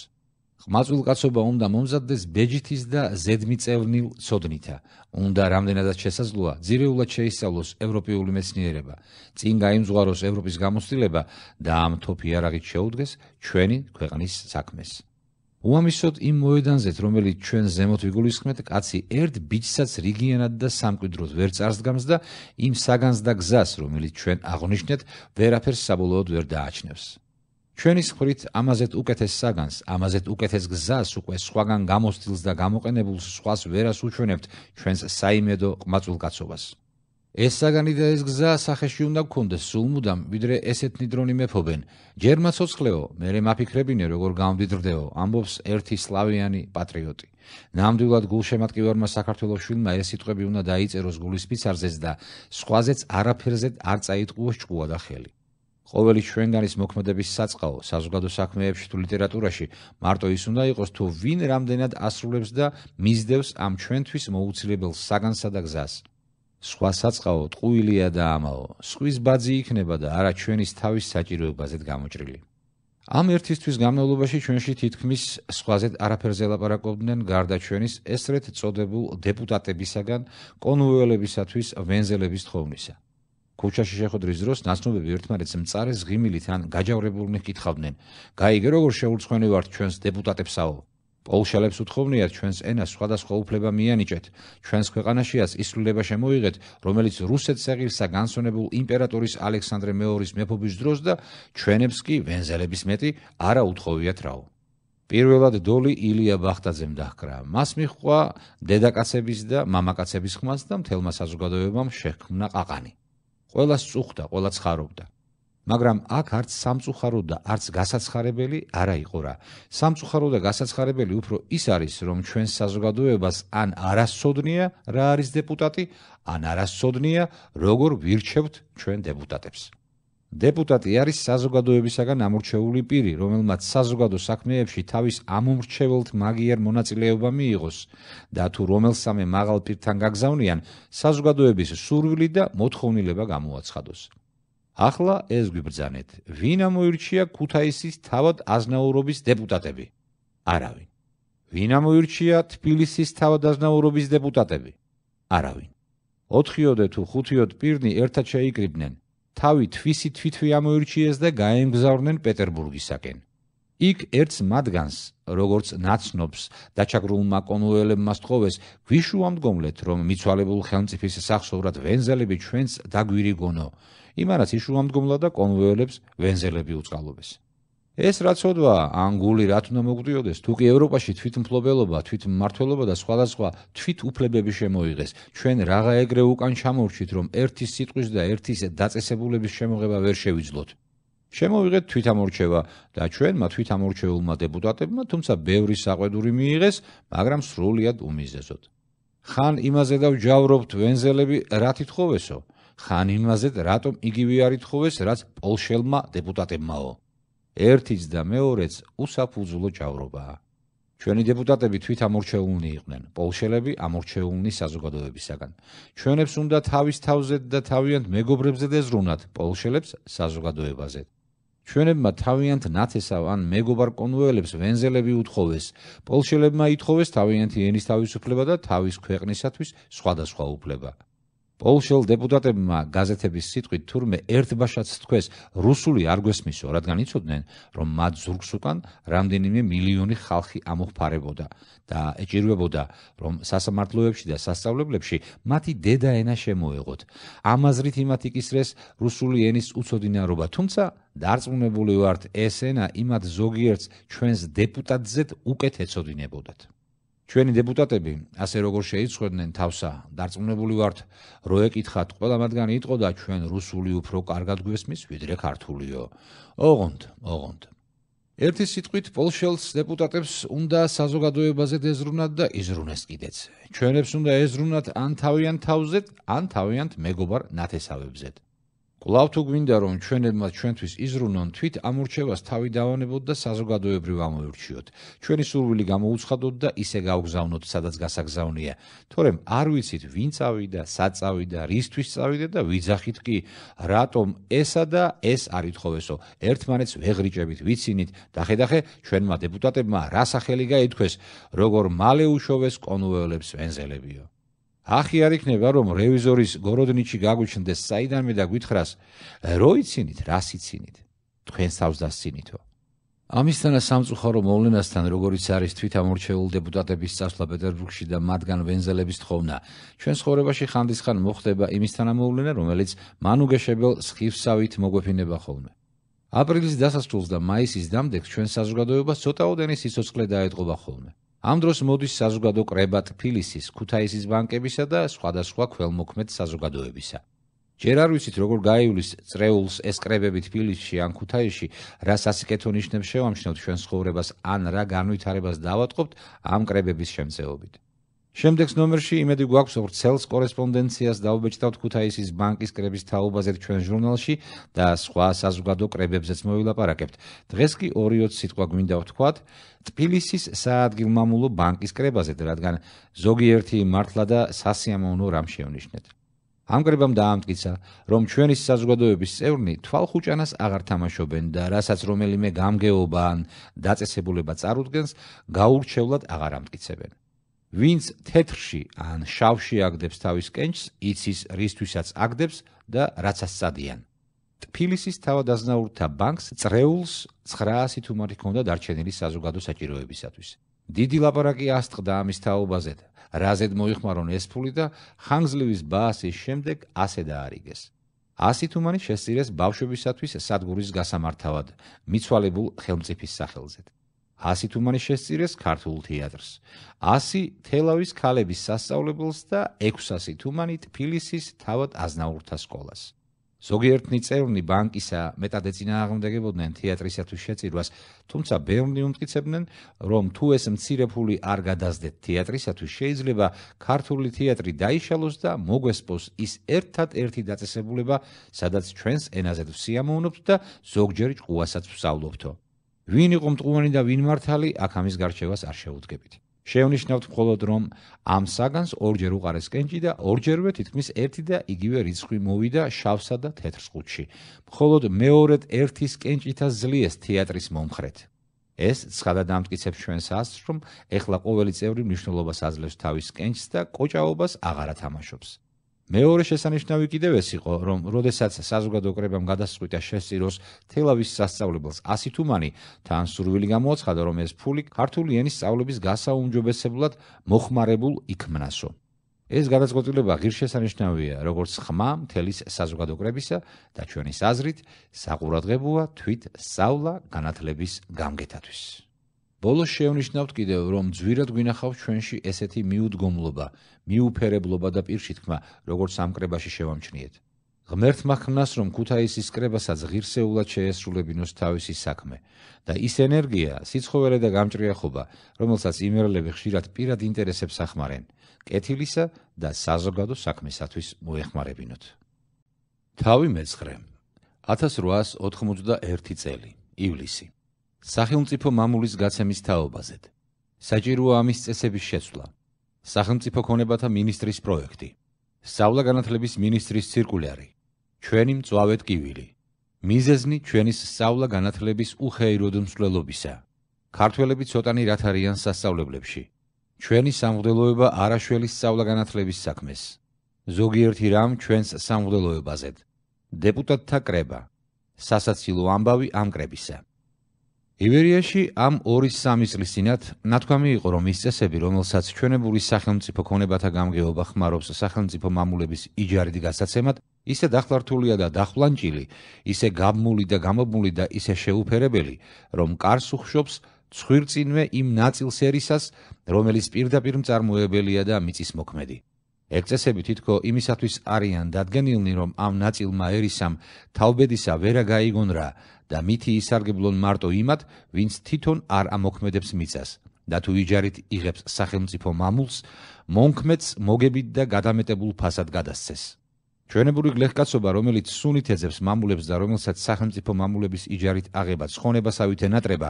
ხმაწვილკაცობა უნდა მომზადდეს ბეჯითის და ზედმიწევნილ სოდნითა. უნდა რამდენადაც შესაძლოა, ძირეულად შეისწავლოს ევროპული მეცნიერება, წინ გაიმზღვაროს ევროპის გამოცდილება და ამ თოფიარაღით შეუდგეს ჩვენი ქვეყნის საქმეს. უამისოდ იმ მოედანზეთ, რომელიც ჩვენ ზემოთ ვიგულისხმეთ, კაცი ერთ ბიჭსაც რიგიანად და სამკვიდროდ ვერ წარსდგამს და იმ საგანს და გზას, რომელიც ჩვენ აღნიშნეთ, ვერაფერს საბოლოოდ ვერ დააჩნევს. ჩვენის ხრით ამაზეთ უკეთეს საგანს, ამაზეთ უკეთეს გზას უკვე სხვაგან გამოსtildes და გამოყენებულს სხვას ვერას უჩვენებთ ჩვენს საიმედო ყმაწულკაცობას. ეს საგანი და ეს გზა სახეში უნდა გქონდეს სულ მუდამ, ვიდრე ესეთნი დრონი მეფობენ. ჯერმაცოცხლეო, მე რე მაფიქრებინე, როგორ გამდიდრდეო, ამბობს ერთი სლავიანი პატრიოტი. ნამდვილად გულშემატკივარმა საქართველოს შვილმა ეს სიტყვები უნდა დაიწეროს გულის ფიცარზეც და სხვაზეც არაფერზე არ წაიტყუოს ჭკუა და ხელი. ყოველი ჩვენგანის მოქმედების საწყაო საზოგადო საქმეებში თუ ლიტერატურაში მარტო ის უნდა იყოს თუ ვინ რამდენად ასრულებს და მისდევს ამ ჩვენთვის მოუცილებელ საგანსა და გზას სხვა საწყაო ტყუილია და ამაო სხვის ბაძი იქნება და არა ჩვენის თავის საჭიროებაზეთ გამოჭრილი ამ ერთისთვის გამავლობაში ჩვენში თითქმის სხვაზეთ არაფერს ელაპარაკობდნენ გარდა ჩვენის ესრეთ წოდებულ დეპუტატებისაგან კონვოელებისათვის ვენზელების თხოვნისა ქუჩაში შეხვდრის დროს ნაცნობები ერთმანეთს მწარე ზღიმილით ან გაჯავრებულნი ეკითხავდნენ: "გაიგე როგორ შეურცხვენი ვართ ჩვენს დეპუტატებსაო?" პოლშელებს უთხოვნიათ ჩვენს ენას სხვადასხვა უფლება მიანიჭეთ. ჩვენს ქვეყანაშიაც ის უფლება შემოიღეთ, რომელიც რუსეთს ეღირსა განსონებულ იმპერატორის ალექსანდრე მეორის მეფობის დროს და ჩვენებს კი ვენზელების მეტი არა უთხოვიათ რაო. პირველად დოლი ილია ბახტაძემ დახკრა. მას მიხვდა დედაკაცების და მამაკაცების ხმას და მთელმა საზოგადოებამ შექმნა ყაყანი. ყოველას წუხდა, ყოველას ხარობდა. მაგრამ აქ არც სამწუხარო და არც გასაცხარებელი არა იყო რა. სამწუხარო და გასაცხარებელი უფრო ის არის, რომ ჩვენ საზოგადოებას ან არასწოდნია რა არის депутатი, ან არასწოდნია როგორ ვირჩევთ ჩვენ депутатებს. დეპუტატი არის საზოგადოებისაგან ამორჩეული პირი, რომელმაც საზოგადო საქმეებში თავის ამომრჩეველთ მაგიერ მონაწილეობა მიიღოს და თუ რომელსამე მაღალ პირთან გაგზავნიან, საზოგადოების სურვილი და მოთხოვნილება გამოაცხადოს. ახლა ეს გვიბრძანეთ. ვინ ამოირჩია ქუთაისის თავად აზნაურობის დეპუტატები? არავინ. ვინ ამოირჩია თბილისის თავად აზნაურობის დეპუტატები? არავინ. 4-იოდე თუ 5-იოდ პირნი ერთად შეიკრიბნენ თავი თვისი თვითვე ამოირჩიეს და გაემგზავრნენ პეტერბურგისაკენ. იქ ერთს მადგანს, როგორც ნაცნობს დაჩაგრულმა კონუელებმა სწხოვეს, გვიშუამდგომლეთ, რომ მიცვალებულ ხელმწიფის სახსოვრად ვენზელები ჩვენს დაგვირიგონო. იმანაც იშუამდგომლა და კონუელებს ვენზელები უწყალობეს. ეს რა ცოდვა ანგული რათ უნდა მოგვდიოდეს თუ კი ევროპაში თვითმფლობელობა თვითმმართველობა და სხვადასხვა თვითუფლებები შემოიღეს ჩვენ რაღა ეგრე უკან ჩამორჩით რომ ერთის სიტყვის და ერთის დაწესებულების შემოღება ვერ შევიძლოთ შემოვიღეთ თვითამორჩევა და ჩვენმა თვითამორჩეულმა დეპუტატებმა თუმცა ბევრი საყვედური მიიღეს მაგრამ სრულიად უმიზეზოდ ხან იმაზე დავჯავრობთ ვენზელები რა თითხოვესო ხან იმაზე რატომ იგივე არ ითხოვეს რაც პოლშელმა დეპუტატებმაო ერთიც და მეორეც უსაფუძვლო ჯავრობაა. ჩვენი დეპუტატები თვით ამორჩეულნი იყვნენ, პოლშელები ამორჩეულნი საზოგადოებისაგან. ჩვენებს უნდა თავის თავზე და თავიანთ მეგობრებზე დაზრუნათ, პოლშელებს საზოგადოებაზე. ჩვენებმა თავიანთ ნათესავ ან მეგობარ კონვოელებს ვენზელები უთხოვეს, პოლშელებმა ითხოვეს თავიანთი ენის თავისუფლება და თავის ქვეყნისათვის სხვადასხვა უფლება. პოულშელ დეპუტატებმა გაზეთების სიტყვით თურმე ერთბაშად თქვეს რუსული არ გესმისო, რადგან იცოდნენ, რომ მათ ზურგს უკან რამდენიმე მილიონი ხალხი ამოხფარებოდა და ეჭირვებოდა, რომ სასამართლოებში და სასწავლებლებში მათი დედა ენა შემოეღოთ. ამაზრით იმათ იკისრეს რუსული ენის უცოდინარობა, თუმცა დარწმუნებული ვართ, ეს ენა იმათ ზოგიერთს ჩვენს დეპუტატზეთ უკეთ ეცოდინებოდათ. ჩვენი დეპუტატები ასე როგორ შეიცხვენენ თავსა დარწმუნებული ვართ რომ ეკითხათ ყველა მათგანი იტყოდა ჩვენ რუსული უფრო კარგად გვესმის ვიდრე ქართულიო ოღონდ ოღონდ ერთი სიტყვით პოლშელს დეპუტატებს უნდა საზოგადოებაზე დაზრუნათ და იზრუნეს კიდეც ჩვენებს უნდა ეზრუნათ ან თავიანთავზეთ ან თავიანთ მეგობარ ნათესავებზეთ კვლავ თუ გვინდა რომ ჩვენებმა ჩვენთვის იზრუნონ თვით ამურჩევას თავი დავანებოთ და საზოგადოებრივ ამოერჩიოთ ჩვენი სურვილი გამოუცხადოთ და ისე გავგზავნოთ სადაც გასაგზავნია თორემ არ ვიცით ვინ წავიდა სად წავიდა რისთვის წავიდა და ვიძახით კი რატომ ესა და ეს არ ითხოვესო ერთმანეთს ვეღრიჭებით ვიცინით და ხედახე ჩვენმა დეპუტატებმა რა სახელი გაითქვეს როგორ მალე უშოვეს კონვეოლებს ვენზელებიო აღიარ იქნება რომ რევიზორის გოროდნიჩი გაგუჩნდეს საიდანმე და გითხრას რო იცინით რას იცინით თქვენ სავს დასცინითო ამისთანა სამწუხარო მოვლენასთან როგორიც არის თვითამორჩეულ დეპუტატების წასვლა პეტერბურგში და მათგან ვენზელების თხოვნა ჩვენს ხორებაში ხანდისხან მოხდება იმისთანა მოვლენა რომელიც მანუგეშებელ სხივსავით მოგვეფინება ხოლმე აპრილის დასასრულს და მაისის დამდეგს ჩვენ საზოგადოება ცოტაოდენი სიცოცხლე დაეტყობა ხოლმე ამ დროს მოდის საზოგადო კრება თბილისის, ქუთაისის ბანკებისა და სხვადასხვა ქვეყნოქმეთ საზოგადოებისა. ჯერ არ ვიცით როგორ გაივლის წრეულს ეს კრებები თბილისში ან ქუთაისში, რას ასიკეთო ნიშნებს შევამჩნევთ ჩვენს ხოვრებას ან რა განვითარებას დავატყობთ ამ კრებების შემძეობით. შემდეგს ნომერში იმედი გვაქვს ვრცელს კორესპონდენციას დაუბეჭდავთ ქუთაისის ბანკის კრების თაობაზე ჩვენ ჟურნალში და სხვა საზოგადო კრებებზეც მოვილაპარაკებთ. დღეს კი 2-ოც სიტყვა გვინდა ვთქვათ თბილისის საადგილმამულო ბანკის კრებაზე, რადგან ზოგიერთი მართლა და სასიამოვნო რამ შევნიშნეთ. ამ კრებამ დაამტკიცა, რომ ჩვენი საზოგადოების წევრნი თვალხუჭანას აღარ თამაშობენ და რასაც რომელიმე გამგეობა ან დაწესებულება წარუდგენს, გაურჩევლად აღარ ამტკიცებენ. ვინც თეთრში ან შავში აგდებს თავის კენჭს, იცის რისთვისაც აგდებს და რაც ასწადიან. თბილისის თავადაზნაურთა ბანკს წრეულს 900 თუმარი ჰქონდა დარჩენილი საზოგადო საჭიროებისათვის. დიდი ლაპარაკი ასწდა ამის თაობაზე. რაზედ მოიხმარონ ეს ფული და ხანგზლივის ბაასის შემდეგ ასე დაარიგეს. 100 თუმანი შესწირეს ბავშვებისათვის სადგურის გასამართავად, მიცვალებულ ხელმწიფის სახელზე. 100 თუმანი შესწირეს ქართულ თეატრს. 100 თელავის ქალების სასწავლებელს და 600 თუმანი თბილისის თავად აზნაურთა სკოლას. ზოგიერთ ნიწევნი ბანკისა მეტად ეწინააღმდეგებოდნენ თეატრისათვის შეწირვას, თუმცა ბევრი უმტკიცებდნენ, რომ თუ ეს მცირე ფული არ გადაზდეთ თეატრისათვის, შეიძლება ქართული თეატრი დაიშალოს და მოგესპოს ის ერთადერთი დაწესებულება, სადაც ჩვენს ენაზე ვსიამოვნებთ და ზოგჯერ ჭუასაც ვსავლობთო. ვინ იყო მტყუვანი და ვინ მართალი, აქ ამის გარჩევას არ შეუძგებით. შევნიშნავთ მხოლოდ რომ ამ საგანს ორჯერ უყარეს კენჭი და ორჯერვე თითქმის ერთი და იგივე რიცხვი მოვიდა შავსა და თეთრ სკუთში. მხოლოდ მეორედ ერთის კენჭითა ზლიეს თეატრის მომხრეთ. ეს ცხადად ამტკიცებს ჩვენს ასს, რომ ეხლა ყოველი წევრი მნიშვნელობას აძლევს თავის კენჭს და კოჭაობას აღარ ათამაშობს. მეორე შესანიშნავი კიდევ ეს იყო, რომ როდესაც საზოგადო კრებამ გადასწყვიტა შესწიროს თელავის სასწავლებელს 100 თუმანი, თან სურვილი გამოაცხადა, რომ ეს ფული ქართული ენის სწავლების გასაუმჯობესებლად მოხმარებულ იქნასო. ეს გადაწყვეტილება ღირსშესანიშნავია, როგორც ხმა მთელი საზოგადო კრებისა და ჩვენი საზრით, საყურადღებოა თვით სწავლა განათლების გამგეთათვის. ბოლოს შევნიშნავთ კიდევ, რომ ძვირად გვინახავს ჩვენში ესეთი მიუდგომლობა, მიუფერებლობა და პირში თქმა, როგორც სამკრებაში შევამჩნიეთ. ღმერთმა ხნას, რომ ქუთაისის კრებასაც ღირსეულად შეესრულებინოს თავისი საქმე და ის ენერგია, სიცხოვრე და გამჭრიახობა, რომელსაც იმერლები ხშირად პირად ინტერესებს ახმარენ, კეთილისა და საზოგადო საქმისათვის მოეხმარებინოთ. თავი მეცხრე 1891 წელი ივლისი სახელმწიფო მამულის გაცემის თაობაზე. საჭიროა ამის წესების შესვლა. სახელმწიფო ქონებათა მინისტრის პროექტი. სავლა განათლების მინისტრის ციркуляრი. ჩვენი მწავე ტკივილი. მიზეზნი ჩვენის სავლა განათლების უხეიროდ მსვლელობისა. ქართველები ცოტანი რათ არიან სასწავლებლებში. ჩვენი სამღვდელოება არაშველი სავლა განათლების საქმეს. ზოგიერთი რამ ჩვენს სამღვდელოებაზე. დეპუტატთა კრება. სასაცილო ამბავი ამკრებისა. ივერიაში ამ 2-3 წლის წინათ ნათქვამი იყო რომ ის წესები რომელსაც ჩვენებური სახელმწიფო ქონებათა გამგეობა ხმარობს სახელმწიფო მამულების იჯარით გასაცემად ისე დახლართულია და დახლანჭილი ისე გამმული და გამობმული და ისე შეუფერებელი რომ კარს უხშობს ცხვირწინვე იმ ნაწილს ერისას რომელიც პირდაპირ წარმოებელია და მიწის მოქმედი ეგწესები თითქო იმისათვის არიან დადგენილნი რომ ამ ნაწილმა ერისამ თავბედისა ვერა გაიგონრა და მითი ისარგებლონ მარტო იმად, ვინც თვითონ არ ამოქმედებს მიწას. და თუ იჯარით იღებს სახელმწიფო მამულს, მონქმეც მოგებით და გადამეტებულ ფასად გადასცეს. ჩვენებური გლეხკაცობა, რომელიც სუნით ეძებს მამულებს და რომელსაც სახელმწიფო მამულების იჯარით აღება ცხონებასავით ენატრება,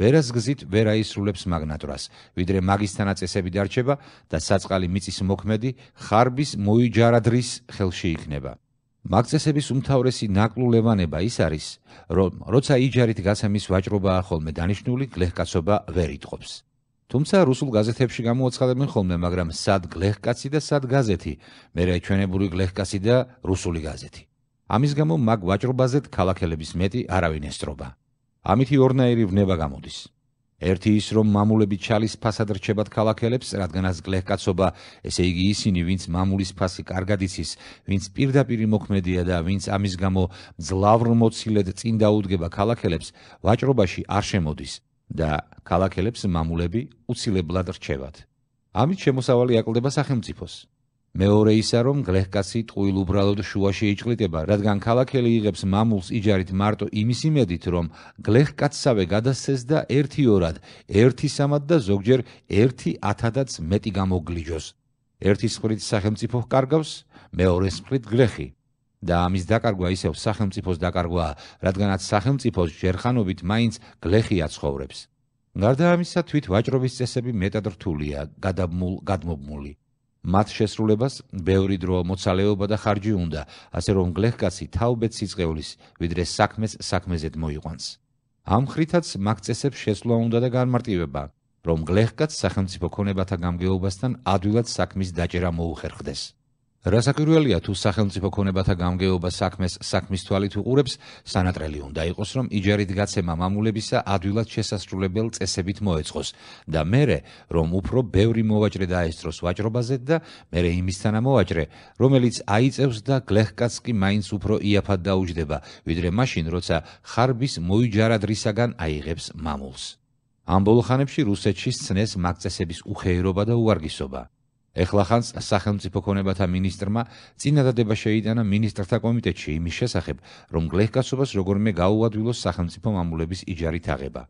ვერასგზით ვერ აისრულებს მაგნატურას, ვიდრე მაგისტანაწესები დარჩება და საწყალი მიწის მოქმედი ხარბის მოიჯარადრის ხელში იქნება. მაგწესების უმთავრესი ნაკლულევანება ის არის, რომ როცა იჯარით გასამის ვაჭრობაა ხოლმე დანიშნული, გლეხკაცობა ვერ იტყობს. თუმცა რუსულ გაზეთებში გამოაცხადებენ ხოლმე, მაგრამ სად გლეხკაცი და სად გაზეთი? მე რა ჩვენებული გლეხკაცი და რუსული გაზეთი. ამის გამო მაგ ვაჭრობაზეთ ქალაქელების მეტი არავინ ესწრობა. ამითი ორნაირი ვნება გამოდის. ერთი ის რომ მამულები ჩალის ფასად რჩებათ ქალაქელებს, რადგანაც გლეხკაცობა, ესე იგი ისინი, ვინც მამულის ფასი კარგად იცის, ვინც პირდაპირ მოქმედია და ვინც ამის გამო ძლავრმოცილედ წინ დაუდგება ქალაქელებს, ვაჭრობაში არ შემოდის და ქალაქელებს მამულები უცილებლად რჩევათ. ამით შემოსავალი აკლდება სახელმწიფოს. მეორე ისა რომ გლეხკაცი ტყუილ უბრალოდ შუაში იჭყლიტება რადგან ქალაქელი იღებს მამულს იჯარით მარტო იმის იმედით რომ გლეხკაცსავე გადასცეს და ერთი ორად ერთი სამად და ზოგჯერ ერთი ათადაც მეტი გამოგლიჯოს ერთის ხრით სახელმწიფო კარგავს მეორეს ხრით გლეხი და ამის დაკარგვა ისევ სახელმწიფოს დაკარგვა რადგანაც სახელმწიფოს ჯერხანობით მაინც გლეხია ცხოვრობს გარდა ამისა თვით ვაჭრობის წესები მეტად რთულია გადაბმულ გადმობმული მათ შესრულებას ბევრი დრო, მოცალეობა და ხარჯი უნდა, ასე რომ გლეხკაცი თავბეთ სიწეულის, ვიდრე საქმეს საქმეზეთ მოიყვანს. ამ ხრითაც მაგწესებს შესვლა უნდა და განმარტივება, რომ გლეხკაც სახელმწიფო ქონებათა გამგეობასთან ადვილად საქმის დაჭერა მოუხერხდეს. რასაკვირველია თუ სახელმწიფო ქონებათა გამგეობა საქმეს საქმის თვალით უყურებს სანატრელი უნდა იყოს რომ იჯარით გაცემა მამულებისა ადვილად შესაძლებელ წესებით მოეწყოს და მერე რომ უფრო ბევრი მოვაჭრე დაესწროს ვაჭრობაზე და მერე იმისთანა მოვაჭრე რომელიც აიწევს და გლეხკაც კი მაინც უფრო იაფად დაუჯდება ვიდრე მაშინ როცა ხარბის მოიჯარადრისაგან აიღებს მამულს ამ ბოლხანებში რუსეთში ცნეს მაგწესების უხეირობა და უარგისობა ეხლახანს სახელმწიფო ქონებათა მინისტრმა წინადადება შეიტანა მინისტრთა კომიტეტში იმის შესახებ, რომ გლეხკაცობას როგორმე გაუადვილოს სახელმწიფო მამულების იჯარით აღება.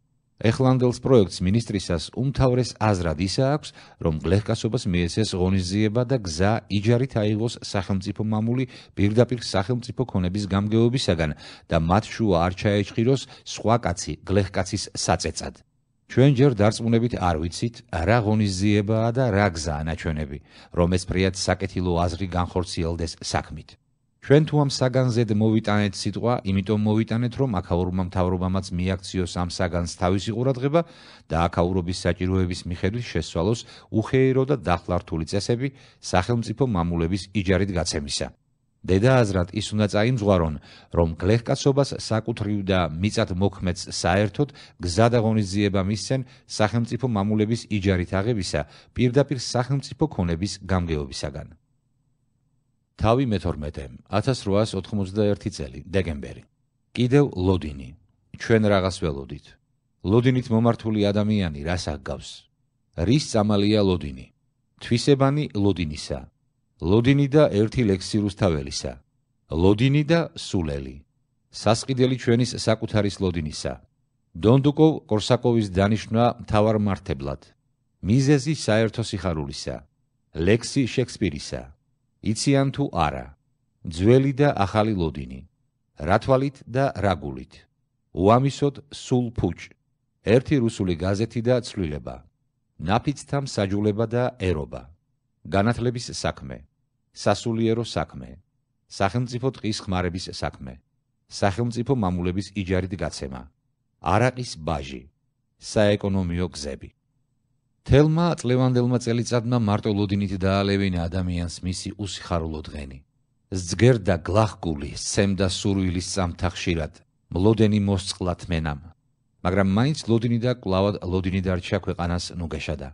ეხლანდელს პროექტს მინისტრისას უმთავრეს აზრად ისა აქვს, რომ გლეხკაცობას მიესეს ღონისძიება და გზა იჯარით აიღოს სახელმწიფო მამული პირდაპირ სახელმწიფო ქონების გამგეობისაგან და მათ შუა არ ჩაეჭიროს სხვა კაცი გლეხკაცის საწეცად. ჩვენ ჯერ დარწმუნებით არ ვიცით რა ღონისძიებაა და რა გზაა ნაჩვენები რომ ეს პრიად საკეთილო აზრი განხორციელდეს საქმით ჩვენ თუ ამ საგანზედ მოვიტანეთ სიტყვა იმიტომ მოვიტანეთ რომ აკაურმა მთავრობამაც მიაქციოს ამ საგანს თავისი ყურადღება და აკაურობის საჭიროების მიხედვით შესვალოს უხეირო და დახლართული წესები სახელმწიფო მამულების იჯარით გაცემისა დედააზრად ის უნდა წაიმზღვარონ, რომ გლეხკაცობას საკუთრივ და მიწად მოქმედს საერთოდ გზადაღონისძიება მისცენ სახელმწიფო მამულების იჯარით აღებისა პირდაპირ სახელმწიფო ქონების გამგეობისაგან. თავი მე-12, 1891 წელი, დეკემბერი. კიდევ ლოდინი. ჩვენ რაღაც ველოდით. ლოდინით მომართული ადამიანი რას აგავს? რის წამალია ლოდინი? თვისებანი ლოდინისა. ლოდინი და ერთი ლექსი რუსთაველისა ლოდინი და სულელი სასყიდელი ჩვენის საკუთარის ლოდინისა დონდუკოვ კორსაკოვის დანიშნვა თავარ მართებლად მიზეზი საერთო სიხარულისა ლექსი შექსპირისა იციან თუ არა ძველი და ახალი ლოდინი რათვალით და რაგულით უამისოდ სულ ფუჭ ერთი რუსული გაზეთი და ცვლილება ნაფიცთა მსაჯულება და ერობა განათლების საქმე, სასულიერო საქმე, სახელმწიფო ტყის ხმარების საქმე, სახელმწიფო მამულების იჯარით გაცემა, араყის ბაჟი, საეკონომიო გზები. თელმა წლევანდელმა წელიწადმა მარტოლოდინით დაალევინა ადამიანს მისი უსიხარულო დღენი. ზძგერდა გлахგული, სემდა სურვილის სამთახშირად, მლოდენი მოსწყლათ მენამ. მაგრამ მაინც ლოდინი და კლავად ლოდინი დარჩა ქვეყანას ნუგეშადა.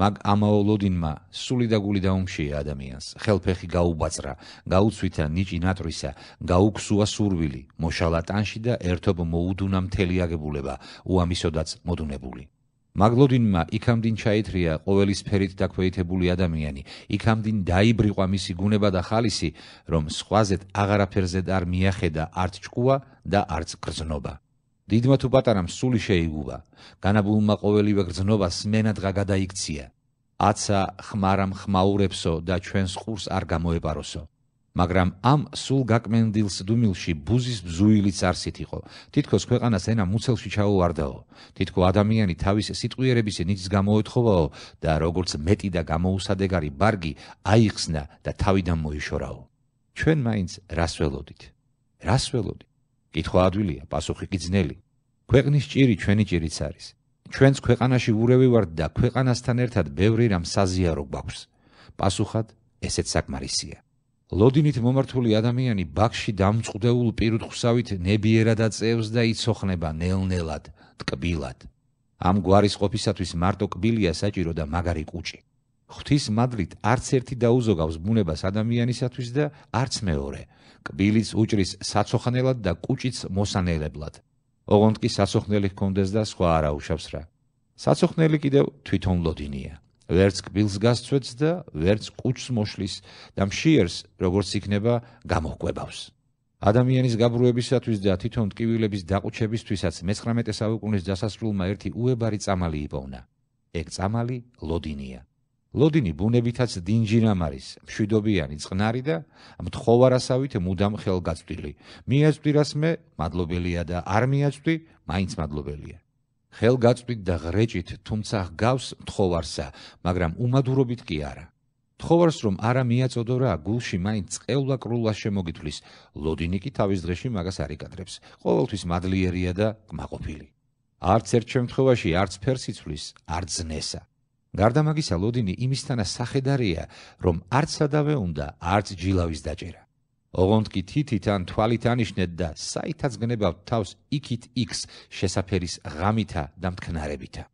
მაგ ამაოლოდინმა სული და გული დაუმშია ადამიანს ხელფეხი გაუბაწრა გაუცვითა ნიჭი ნატრისა გაუქსუა სურვილი მოშალა ტანში და ერთობ მოუდუნა მთელი აგებულება უამისოდაც მოდუნებული მაგლოდინმა იქამდინ ჩაითრია ყოველისფერით დაქვეითებული ადამიანი იქამდინ დაიბრიყვა მისი გუნება და ხალისი რომ სხვაზეთ აღარაფერზე და არ მიახედა არც ჭკუა და არც გრძნობა დიდმა თუ პატარამ სული შეიგუბა განაბულმა ყოველივე გრძნობა სმენად გადაიქცია აცა ხმარამ ხმაურებსო და ჩვენს ყურს არ გამოეპაროსო მაგრამ ამ სულ გაკმენდილს დუმილში ბუზის ბზუილიც არსით იყო თითქოს ქვეყანას ენა მუცელში ჩაუვარდაო თითქო ადამიანი თავის სიტყვიერების ნიჭს გამოეთხოვაო და როგორც მეტი და გამოუსადეგარი ბარგი აიხსნა და თავიდან მოიშორაო ჩვენ მაინც რას ველოდით რას ველოდით კითხვა ადვილია, პასუხი კი ძნელი. ქვეყნის ჭირი ჩვენი ჭირიც არის. ჩვენც ქვეყანაში ურევი ვართ და ქვეყანასთან ერთად ბევრი რამ საზიარო გვაქვს. პასუხად, ესეც საკმარისია. ლოდინით მომართული ადამიანი ბაქში დამწყდეულ პირუტყვსავით ნებიერა დაწევს და იცოხნება ნელ-ნელად, ტკბილად. ამ გვარის ყოფისათვის მარტო კბილია საჭირო და მაგარი კუჭი. ღვთის მადლით არც ერთი დაუზოგავს ბუნებას ადამიანისათვის და არც მეორე. კბილის უჭრის საცოხნელად და კუჭის მოსანელებლად. ოღონდ კი საცოხნელი ჰქონდეს და სხვა არაუშავს რა. საცოხნელი კიდევ თვითონ ლოდინია. ვერც კბილს გასწვეთს და ვერც კუჭს მოშლის და მშიერს როგორც იქნება გამოგყვებავს. ადამიანის გაბრუებისათვის და თვითონ ტკივილების დაყუჩებისთვისაც მე-19 საუკუნის დასასრულმა ერთი უებარი წამალი იპოვნა. ეგ წამალი ლოდინია. ლოდინი ბუნებითაც დინჯი რამ არის, მშვიდობიანი, წნარი და მთხოვარასავით მუდამ ხელგაწვდილი. მიაწვდირასმე, მადლობელია და არ მიაწვდი, მაინც მადლობელია. ხელგაწვდით და ღრეჭით, თუმცა ჰგავს მთხოვარსა, მაგრამ უმადურობით კი არა. მთხოვარს რომ არა მიაწოდო რა, გულში მაინც წყევლა კრულა შემოგითვლის. ლოდინი კი თავის დღეში მაგას არიკადრებს. ყოველთვის მადლიერია და ყმაყოფილი. არც ერთ შემთხვევაში არც ფერს იცვლის, არც ზნესა. გარდა მაგისა ლოდინი იმისთანა სახედარია რომ არც ადავე უნდა არც ჯილავის დაჭერა ოღონდ კი თითითან თვალით ანიშნეთ და საითაც გნებავთ თავს იქით x შესაფერის ღამითა და მთქნარებითა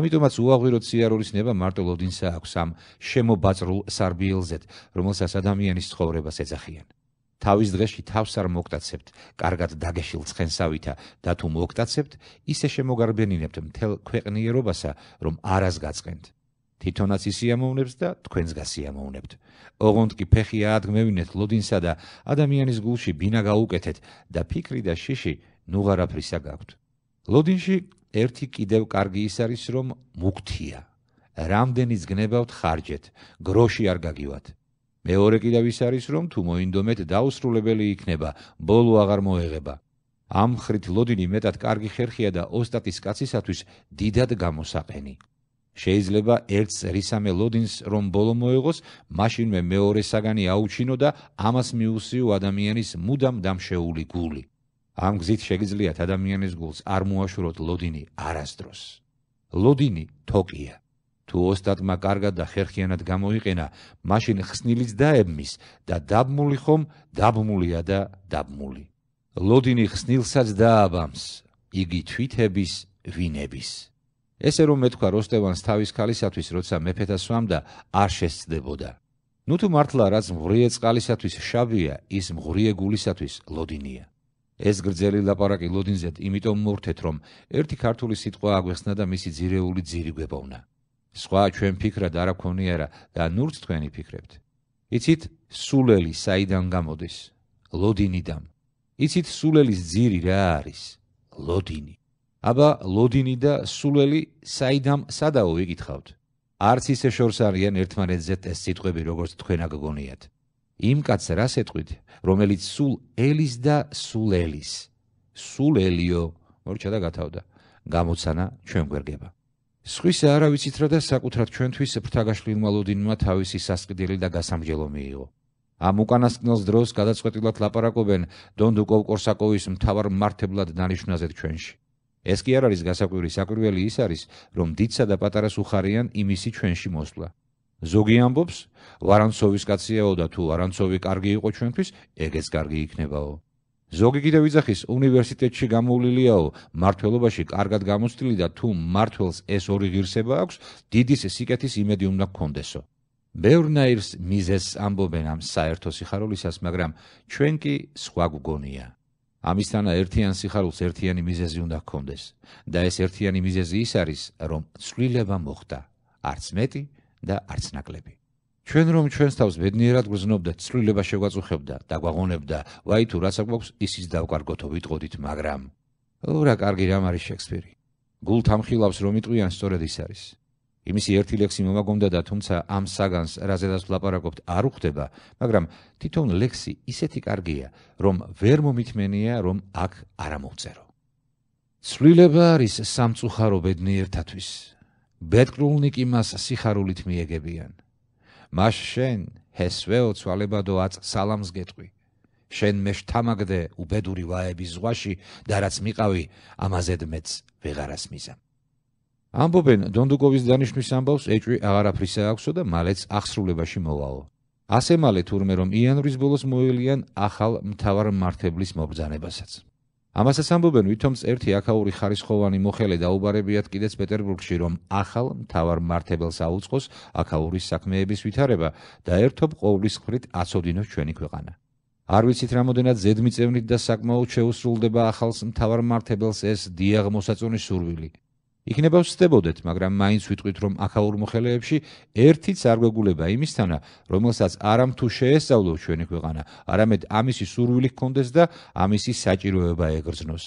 ამიტომაც უაღვიროთ სიარულის ნება მარტო ლოდინსა აქვს ამ შემობაწრულ სარბიელზეთ რომელსაც ადამიანის ცხოვრებას ეძახიან თავის დღეში თავს არ მოგტაცებთ, კარგად დაგეშილ ცხენსავითა და თუ მოგტაცებთ, ისე შემოგარბენინებთ მთელ ქვეყნიერობასა, რომ араს გაწყენთ. თვითონაც ისიამოვნებს და თქვენს გასიამოვნებთ. ოღონდ კი ფეხი აადგმევინეთ ლოდინსა და ადამიანის გულში ბინა გაუკეთეთ და ფიქრი და შიში ნუღარაფრისა გაქვთ. ლოდინში ერთი კიდევ კარგი ის არის, რომ მუქთია. რამდენიც გნებავთ ხარჯეთ, გროში არ გაგივათ. მეორე კიდევ ის არის რომ თუ მოინდომეთ დაუსრულებელი იქნება ბოლო აღარ მოეღება ამ ხრით ლოდინი მეტად კარგი ხერხია და ოსტატის კაცისათვის დიდად გამოსაყენი შეიძლება ერთ წრისამე ლოდინს რომ ბოლო მოეღოს მაშინვე მეორე საგანი აუჩინო და ამას მიუსიო ადამიანის მუდამ დამშეული გული ამ გზით შეგიძლიათ ადამიანის გულს არ მოაშუროთ ლოდინი არასდროს ლოდინი თოკია თუ ოსტატმა კარგად და ხერხიანად გამოიყენა, მაშინ ხსნილიც დაებმის და დაბმული ხომ დაბმულია და დაბმული. ლოდინი ხსნილსაც დააბამს, იგი თვითების ვინების. ესე რომ მეთქვა როსტევანს თავის ქალისათვის, როცა მეფეთა სვამდა, არ შეცდებოდა. ნუ თუ მართლა რაც მღრიე წყალისათვის შავია, ის მღრიე გულისათვის ლოდინია. ეს გრძელი ლაპარაკი ლოდინზეთ იმიტომ მორთეთ რომ ერთი ქართული სიტყვა აგვეხსნა და მისი ძირეული ძირი გვეპოვნა. სხვა ჩვენ ფიქრად არ აქონიერა და ნურც თქვენი ფიქრებთ. იცით სულელი საიდან გამოდის? ლოდინიდან. იცით სულელის ძირი რა არის? ლოდინი. აბა ლოდინი და სულელი საიდან სადაო ვიკითხავთ? არც ისე შორს არიან ერთმანეთზე ეს სიტყვები როგორც თქვენა გგონიათ. იმ კაცს რა სეტყვით, რომელიც სულ ელის და სულ ელის. სულ ელიო, მორჩა და გათავდა. გამოცანა ჩვენ გვერდება. სხვისი არავისით რა და საკუთრად ჩვენთვის ფრთაგაშლილ მალოდინმა თავისი სასყიდელი და გასამჯელო მიიღო. ამ უკანასკნელს დროს გადაწყვეტილად ლაპარაკობენ დონდუკოვ კორსაკოვის მთავარ მართებლად დანიშნაზე ჩვენში. ეს კი არ არის გასაკვირი საკვირველი ის არის, რომ დიცსა და პატარას უხარიან იმისი ჩვენში მოსვლა. ზოგი ამბობს, ვარანцоვის კაციაო და თუ ვარანцоვი კარგი იყო ჩვენთვის, ეგეც კარგი იქნებაო. ზოგი კიდევ იძახის უნივერსიტეტში გამოვლილიაო მართლობაში კარგად გამოსtildeli და თუ მართლს ეს ორი ღირსება აქვს დიდი სიკეთის იმედი უნდა გქონდესო ბევრნაირს მიზეს ამბობენ ამ საერთო სიხარულისას მაგრამ ჩვენ კი სხვა გგონია ამისთანა ერთიან სიხარულს ერთიანი მიზეზი უნდა გქონდეს და ეს ერთიანი მიზეზი ის არის რომ სვლილება მოხდა არც მეტი და არც ნაკლები ჩვენ რომ ჩვენს თავს ბედნიერად გრძნობდა, ცვლილება შეგვაწუხებდა და გვაგონებდა, ვაი თუ რასაც გვაქვს, ისიც დავკარგოთ, ვიტყოდით, მაგრამ ო რა კარგი რამ არის შექსპირი. გულ თამხილავს რომ იტყვიან სწორედ ის არის. იმისი ერთი ლექსი მომაგონდა და თუმცა ამ საგანს რაზედაც ვლაპარაკობთ არ უხდება, მაგრამ თვითონ ლექსი ისეთი კარგია, რომ ვერ მომითმენია, რომ აქ არ ამოვწერო. სვლილება არის სამწუხარო ბედნიერთათვის. ბედკრულნი კი მას სიხარულით მიეგებიან. მას შენ ჰესველ ცვალებადო აწ სალამს გეტყვი შენ მე შთამაგდე უბედური ვაების ზღვაში და რაც მიყავი ამაზედ მეც ვეღარას მიზამ ამბობენ დონდუკოვის დანიშნვის ამბავს ეჭვი აღარაფრისა აქვსო და მალეც აღსრულებაში მოვალო ასე მალე თურმე რომ იანვრის ბოლოს მოვილიან ახალ მთავარ მართებლის მობძანებასაც ამასაც ამბობენ ვითომც ერთი ახაური ხარისხოვანი მოხელე დაუბარებიათ კიდეც პეტერბურგში რომ ახალ მთავარ მართებელს აუწყოს ახაურის საქმეების ვითარება და ერთობ ყოვლის ხრით აცოდინო ჩვენი ქვეყანა არ ვიცით რამოდენად ზედმიწევნით და საკმაოდ შეუსრულდება ახალს მთავარ მართებელს ეს დიაგმოსაწონი სურვილი იქნება ვსდებოდეთ, მაგრამ მაინც ვიტყვით, რომ ახალურ მოხელეებში ერთიც არ გეგულება იმისთანა, რომელსაც არამ თუ შეესწავლოს ჩვენი ქვეყანა, არამედ ამისი სურვილი ჰქონდეს და ამისი საჭიროება ეგრძნოს.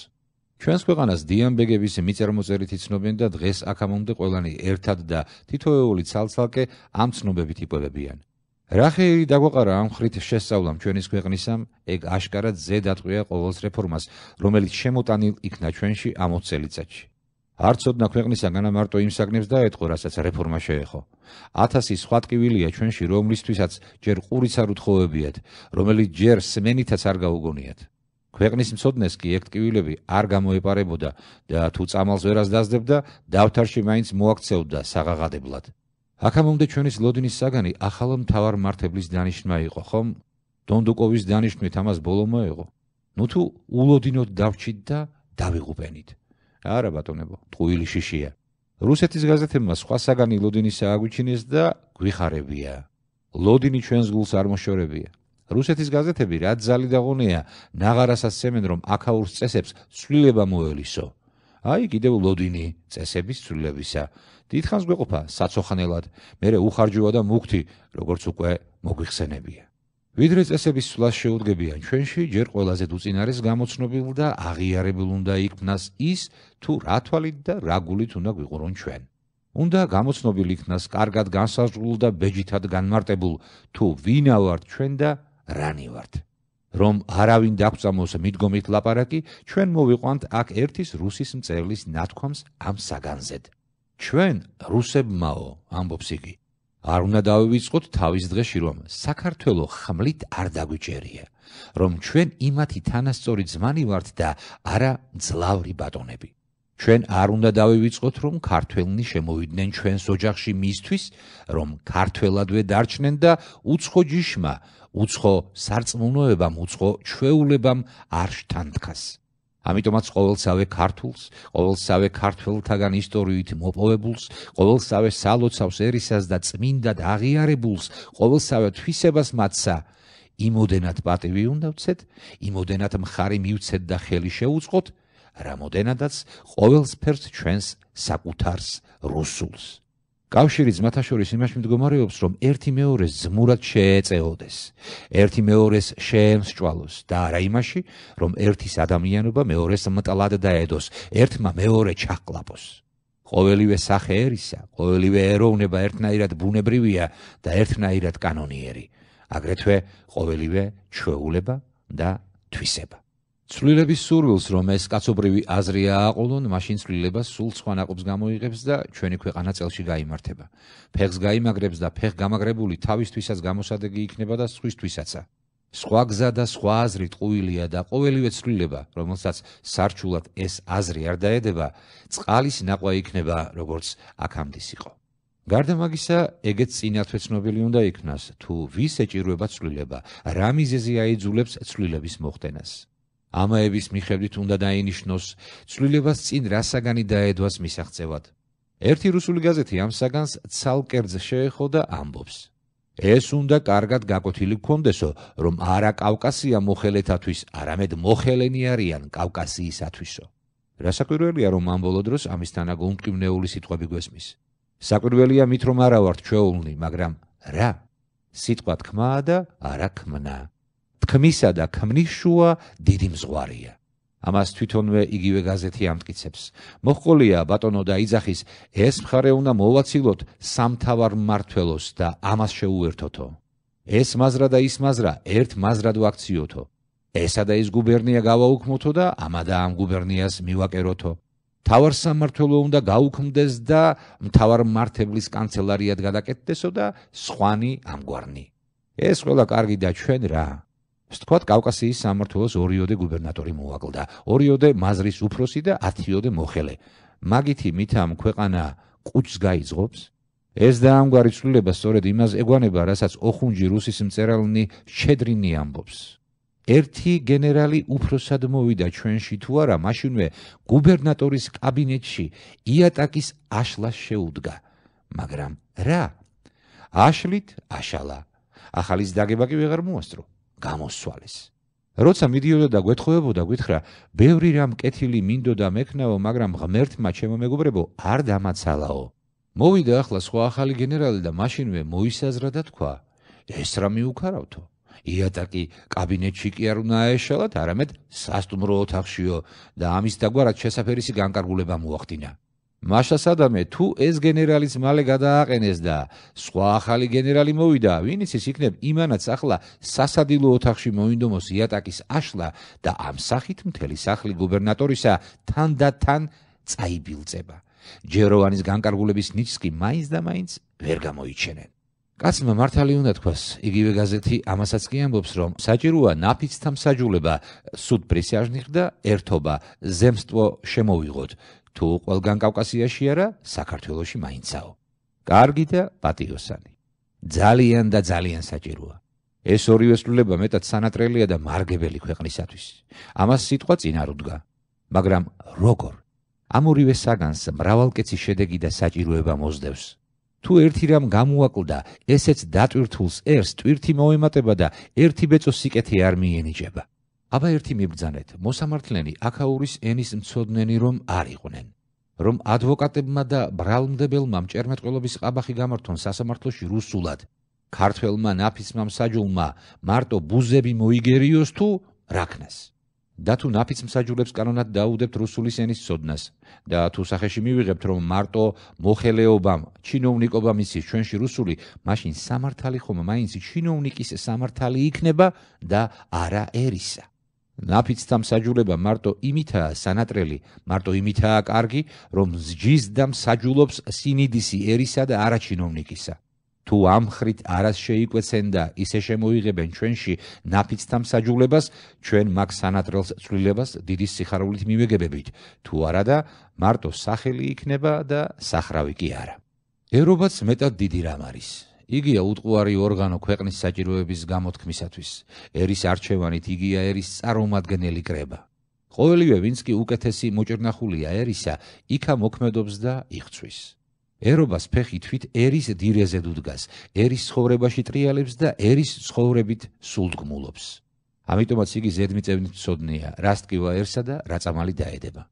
ჩვენს ქვეყანას დიანბეგების მიწერმოწერით იცნობენ და დღეს აქამომდე ყველანი ერთად და თითოეული ცალცალკე ამ ცნობებით იპოვებიან. რახეი დაგვაყარა ამ ხრით შესწავლამ ჩვენის ქვეყნისამ, ეგ აშკარად ზედ ატყვია ყოველს რეფორმას, რომელიც შემოტანილ იქნა ჩვენში ამ 20 წელიწადში. არც ოდნა ქვეყნისაგან ამარტო იმსაგნებს დაეთყო, რასაც რეფორმა შეეხო. 1000 სხვა ტკივილია ჩვენში, რომლისთვისაც ჯერ ყურიც არ უთხოვებიათ, რომელიც ჯერ სმენითაც არ გაუგონიათ. ქვეყნის მსოდნეს კი ეგ ტკივილები არ გამოეპარებოდა და თუ წამალს ვერას დაძდებდა, დავთარში მაინც მოაქცეოდა საღაღადებლად. აქამომდე ჩვენის ლოდინის საგანი ახალ მთავარ მართებლის დანიშნვა იყო, ხომ? დონდუკოვის დანიშნვით ამას ბოლომო ეღო. ნუ თუ ულოდინოდ დავჭით და დავიღუპენით. არა ბატონებო, ტყუილიშიშია. რუსეთის გაზეთებმა სხვა საგანი ლოდინის სააგვიჩინეს და გвихარებია. ლოდინი ჩვენს გულს არ მოშორებია. რუსეთის გაზეთები რა ძალი და ღონეა, ნაღარასაც სემენ რომ აკაურს წესებს სვლილება მოელისო. აი კიდევ ლოდინი წესების სვლილებისა. დიდხანს გვეყოფა საцоხნელად, მე უხარჯვა და მუქთი, როგორც უკვე მოგიხსენებია. ვიდრე წესების სვლას შეუდგებიან ჩვენში, ჯერ ყველაზე დუწინარეს გამოცნობილ და აღიარებულ უნდა იქნას ის, თუ რა თვალით და რა გულით უნდა გვიყურონ ჩვენ. უნდა გამოცნობილ იქნას კარგად განსაზღვრულ და ბეჯითად განმარტებულ, თუ ვინა ვართ ჩვენ და რანი ვართ. რომ არავინ დაგწამოს მიდგომით ლაპარაკი, ჩვენ მოვიყვანთ აქ ერთის რუსის მწერლის ნათქვამს ამ საგანზე. ჩვენ რუსებმაო, ამბობს იგი, არ უნდა დავივიწყოთ თავის დღე შირვამ. საქართველო ხმლით არ დაგვიჯერია, რომ ჩვენ იმათი თანასწორი ძმანი ვართ და არა ძლავრი ბატონები. ჩვენ არ უნდა დავივიწყოთ, რომ ქართველნი შემოვიდნენ ჩვენს ოჯახში მისთვის, რომ ქართველადვე დარჩნენ და უცხო ჯიშმა, უცხო სარწმუნოებამ, უცხო ჩვეულებამ არ შთანთქას. ამიტომაც ყოველსავე ქართულს, ყოველსავე ქართველთაგან ისტორიით მოპოვებულს, ყოველსავე სალოცავს ერისას და წმინდად აღიარებულს, ყოველსავე თვისებას მათსა იმოდენად პატივი უნდა ვცეთ, იმოდენად მხარი მივცეთ და ხელი შეუწყოთ, რამოდენადაც ყოველს ფერს ჩვენს საკუთარს რუსულს. კავშირი ძმათა შორის იმას მდგომარეობს, რომ ერთი მეორეს ზმურად შეეწეოდეს, ერთი მეორეს შეემსჭვალოს და არა იმაში, რომ ერთის ადამიანობა მეორეს მტალად დაედოს, ერთმა მეორე ჩაყლაპოს. ყოველივე სახე ერისა, ყოველივე ეროვნება ერთნაირად ბუნებრივია და ერთნაირად კანონიერი, აგრეთვე ყოველივე ჩვეულება და თვისება. ცვლილების სურვილს რომ ეს კაცობრივი აზრი ააყოლონ, მაშინ ცვლილება სულ სხვა ناقობს გამოიღებს და ჩვენი ქვეყანა წელში გამოიმართება. ფეხს გამაგრებს და ფეხ გამაგრებული თავისთვისაც გამოსადეგი იქნება და სხვისთვისაცა. სხვა გზა და სხვა აზრი ტყუილია და ყოველივე ცვლილება, რომელსაც სარჩულად ეს აზრი არ დაედება, წყალის ناقვა იქნება, როგორც აქამდის იყო. გარდა მაგისა, ეგეც წინათვე ცნობილი უნდა იქნას, თუ ვის ეჭირვება ცვლილება, რა მიზეზი აიძულებს ცვლილების მოხდენას. ამაების მიხედვით უნდა დაინიშნოს ცვლილებას წინ რასაგანი დაედვას მისაღწევად. ერთი რუსული გაზეთი ამ საგანს ცალკერძ შეეხო და ამბობს: ეს უნდა კარგად გაკოთილი გქონდესო, რომ არა კავკასია მოხელეთათვის, არამედ მოხელენი არიან კავკასიისათვისო. რასაკვირველია, რომ ამბოლო დროს ამის თანაგო უმტკივნეული სიტყვები გვესმის. საკვირველია მით რომ არა ვართ ჩვეულნი, მაგრამ რა? სიტყვა თქმაა და არა ქმნაა. ქმისა და ქმნის შუა დიდი მსგვარია. ამას თვითონვე იგივე გაზეთი ამტკიცებს. მოხოლია ბატონო და იძახის ეს მხარე უნდა მოვაცილოთ სამთავარ მართველოს და ამას შეუერთოთო. ეს მაზრა და ის მაზრა ერთ მაზრად ვაქციოთო. ესა და ის გუბერნია გავაუქმოთო და ამა და ამ გუბერნიას მივაკეროთო. თავარ სამართველო უნდა გაუქმდეს და მთავარ მართებლის კანცელარიად გადაკეთდესო და სხვანი ამგვარნი. ეს ყველა კარგი და ჩვენ რა თქვათ კავკასიის სამართლოს ორიოდე გუბერნატორი მოაგლდა ორიოდე მაზრის უფროსი და ათიოდე მოხელე მაგითი მითამ ქვეყანა ყუჩს გაიძღობს ეს და ამგვარი ცვლილება სწორედ იმას ეგვანება რასაც ოხუნჯი რუსის მწერალნი შედრინი ამბობს ერთი გენერალი უფროსად მოვიდა ჩვენში თუ არა მაშინვე გუბერნატორის კაბინეტში იატაკის აშლას შეუდგა მაგრამ რა აშლით აშალა ახალის დაგება კი ვეღარ მოასწრო გამოსვალეს. როცა მიდიოდა და გეთხოვებოდა, გითხრა, "ბევრი რამ კეთილი მინდოდა მექნაო, მაგრამ ღმერთმა ჩემო მეგობრებო, არ დამაცალაო." მოვიდა ახლა სხვა ახალი გენერალი და მაშინვე მოისაზრა და თქვა: "ეს რა მიუქარავთო? იატაკი კაბინეტში კი არ უნდა აეშალათ, არამედ სასტუმრო ოთახშიო და ამის დაგვარად შესაძერისი განკარგულება მოახდინა." მაშასადამე თუ ეს გენერალიც მალე გადააყენეს და სხვა ახალი გენერალი მოვიდა, ვინც ის იქნებ იმანაც ახლა სასადილო ოთახში მოინდომოს იატაკის აშლა და ამ სახით მთელი სახლი გუბერნატორისა თანდათან წაიბილწება. ჯეროვანის განკარგულების ნიჩს კი მაინც და მაინც ვერ გამოიჩენენ. კაცმა მართალი უნდა თქვას, იგივე გაზეთი ამასაც კი ამბობს, რომ საჭიროა ნაფიცთა მსაჯულება, სუდ პრესიაჟნიხ და ერთობა, ზემსტვო შემოვიღოთ. თუ ყველგან კავკასიაში არა, საქართველოსი მაინცაო. კარგი და პატიოსანი. ძალიან და ძალიან საჭიროა. ეს ორივე სრულება მეტად სანატრელია და მარგებელი ქვეყნისათვის. ამას სიტყვა წინ არ უდგა, მაგრამ როგორ? ამ ორივე საგანს მრავალკეცი შედეგი და საჭიროება მოსდევს. თუ ერთი რამ გამოაკლდა, ესეც დატვირთულს ერთ ტვირთი მოემატება და ერთი ბეწო სიკეთე არ მიენიჭება. აბა ერთი მიბძანეთ, მოსამართლენი აკაურის ენის მცოდნენი რომ არ იყვნენ. რომ ადვოკატებმა და ბრალმდებელმა მჭერმეტყველების ყაბახი გამართონ სასამართლოში რუსულად. ქართველმა ნაფისმა მსაჯულმა მარტო ბუზები მოიგერიოს თუ რაქნეს. და თუ ნაფიც მსაჯულებს კანონად დაუდებთ რუსულის ენის ცოდნას და თუ სახეში მივიღებთ რომ მარტო მოხელეობამ ჩინოვნიკობამ ის ჩვენში რუსული, მაშინ სამართალი ხომ მაინც ჩინოვნიკის სამართალი იქნება და არა ერისა. ნაფიც დამსაჯულება მარტო იმითაა სანატრელი, მარტო იმითაა კარგი, რომ ზჯის დამსაჯულობს სინიდისი ერისა და არაჩინოვნიკისა. თუ ამხრით არას შეიკვეცენ და ისე შემოიღებენ ჩვენში ნაფიც დამსაჯულებას, ჩვენ მაგ სანატრელს წვლილებას დიდი სიხარულით მივეგებებით. თუ არადა, მარტო სახელი იქნება და სახრავი კი არა. ერობაც მეტად დიდი რამ არის. იგია უტყუარი ორგანო ქვეყნის საჭიროების გამოთქმისათვის. ერის არჩევანით იგია ერის წარმომადგენელი კრება. ყოველივე ვინც კი უკეთესი მოჭრნახულია ერისა, იქა მოქმედობს და იღწვის. ერობას ფეხი თვით ერის დირეზე დუდგას, ერის ცხოვრებაში ტრიალებს და ერის ცხოვრებით სულგმულობს. ამიტომაც იგი ზედმიწევნით ცოდნია, რას ტკივა ერსა და რა წამალი დაედება.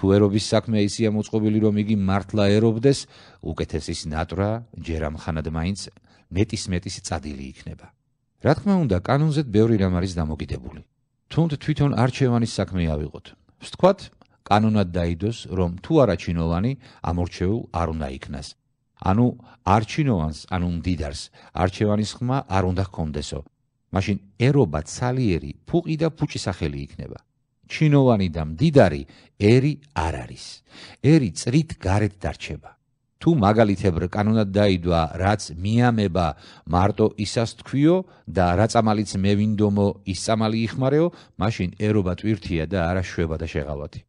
თუ ერობის საქმე ისია მოწყობილი რომ იგი მართლა ერობდეს უკეთესის ნატრა ჯერამხანად მაინც მეტის მეტის წადილი იქნება რა თქმა უნდა კანონზეთ ბევრი რამ არის დამოკიდებული თუნდ თვითონ არჩევანის საქმე ავიღოთ ვთქვათ კანონად დაიდოს რომ თუ არა ჩინოვანი ამორჩეულ არ უნდა იქნას ანუ არჩინოვანს ანუ მდიდარს არჩევანის ხმა არ უნდა ჰქონდესო მაშინ ერობა ძალიერი ფუყი და ფუჭი სახელი იქნება ჩინოვანი და მდიდარი ერი არ არის. ერი წრით გარეთ დარჩება. თუ მაგალითებრ კანონად დაიდვა, რაც მიამება მარტო ისას თქვიო და რა წამალიც მევინდომო ის წამალი იხმარეო, მაშინ ერობა ტვირთია და არა შვება და შეღავათი.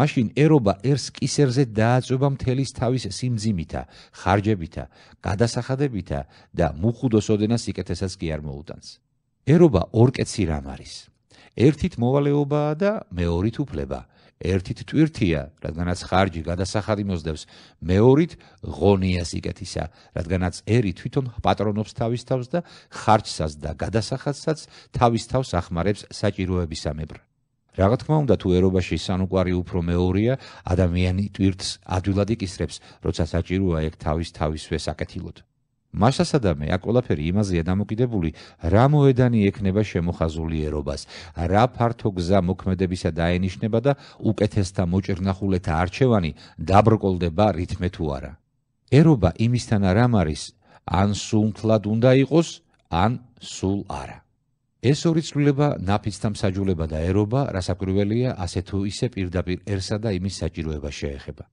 მაშინ ერობა ერს კისერზე დააწובה მთელის თავის სიმძიმითა, ხარჯებითა, გადასახადებითა და მუხუდოს ოდენას იკეთესაც კი არ მოუტანს. ერობა ორკეცი რამ არის? ერთით მოვალეობაა და მეორით უფლება. ერთით ტვირთია, რადგანაც ხარჯი გადასახადი მოსდევს, მეორით ღონიას იკეთისა, რადგანაც ერი თვითონ პატრონობს თავის თავს და ხარჯსაც და გადასახადსაც თავის თავს ახმარებს საჭიროებისამებრ. რაღა თქმა უნდა, თუ ერობაში სანუკვარი უფრო მეორია, ადამიანი ტვირთს ადვილად იკისრებს, როცა საჭიროა ეგ თავის თავისვე საკეთილოდ. მასასადამე აქ ყველაფერი იმაზეა დამოკიდებული, რა მოედანი ექნება შემოხაზული ერობას, რა ფართო გზა მოქმედებისა დაენიშნება და უკეთესთა მოჭრნახულეთა არჩევანი დაბრკოლდება რითმე თუ არა. ერობა იმისთან არ ამარის, ან სულთლად უნდა იყოს, ან სულ არა. ეს ორი ცვლილება ნაფიცთან საჯულება და ერობა, რასაკვირველია, ასე თუ ისე პირდაპირ ერსა და იმის საჭიროება შეეხება.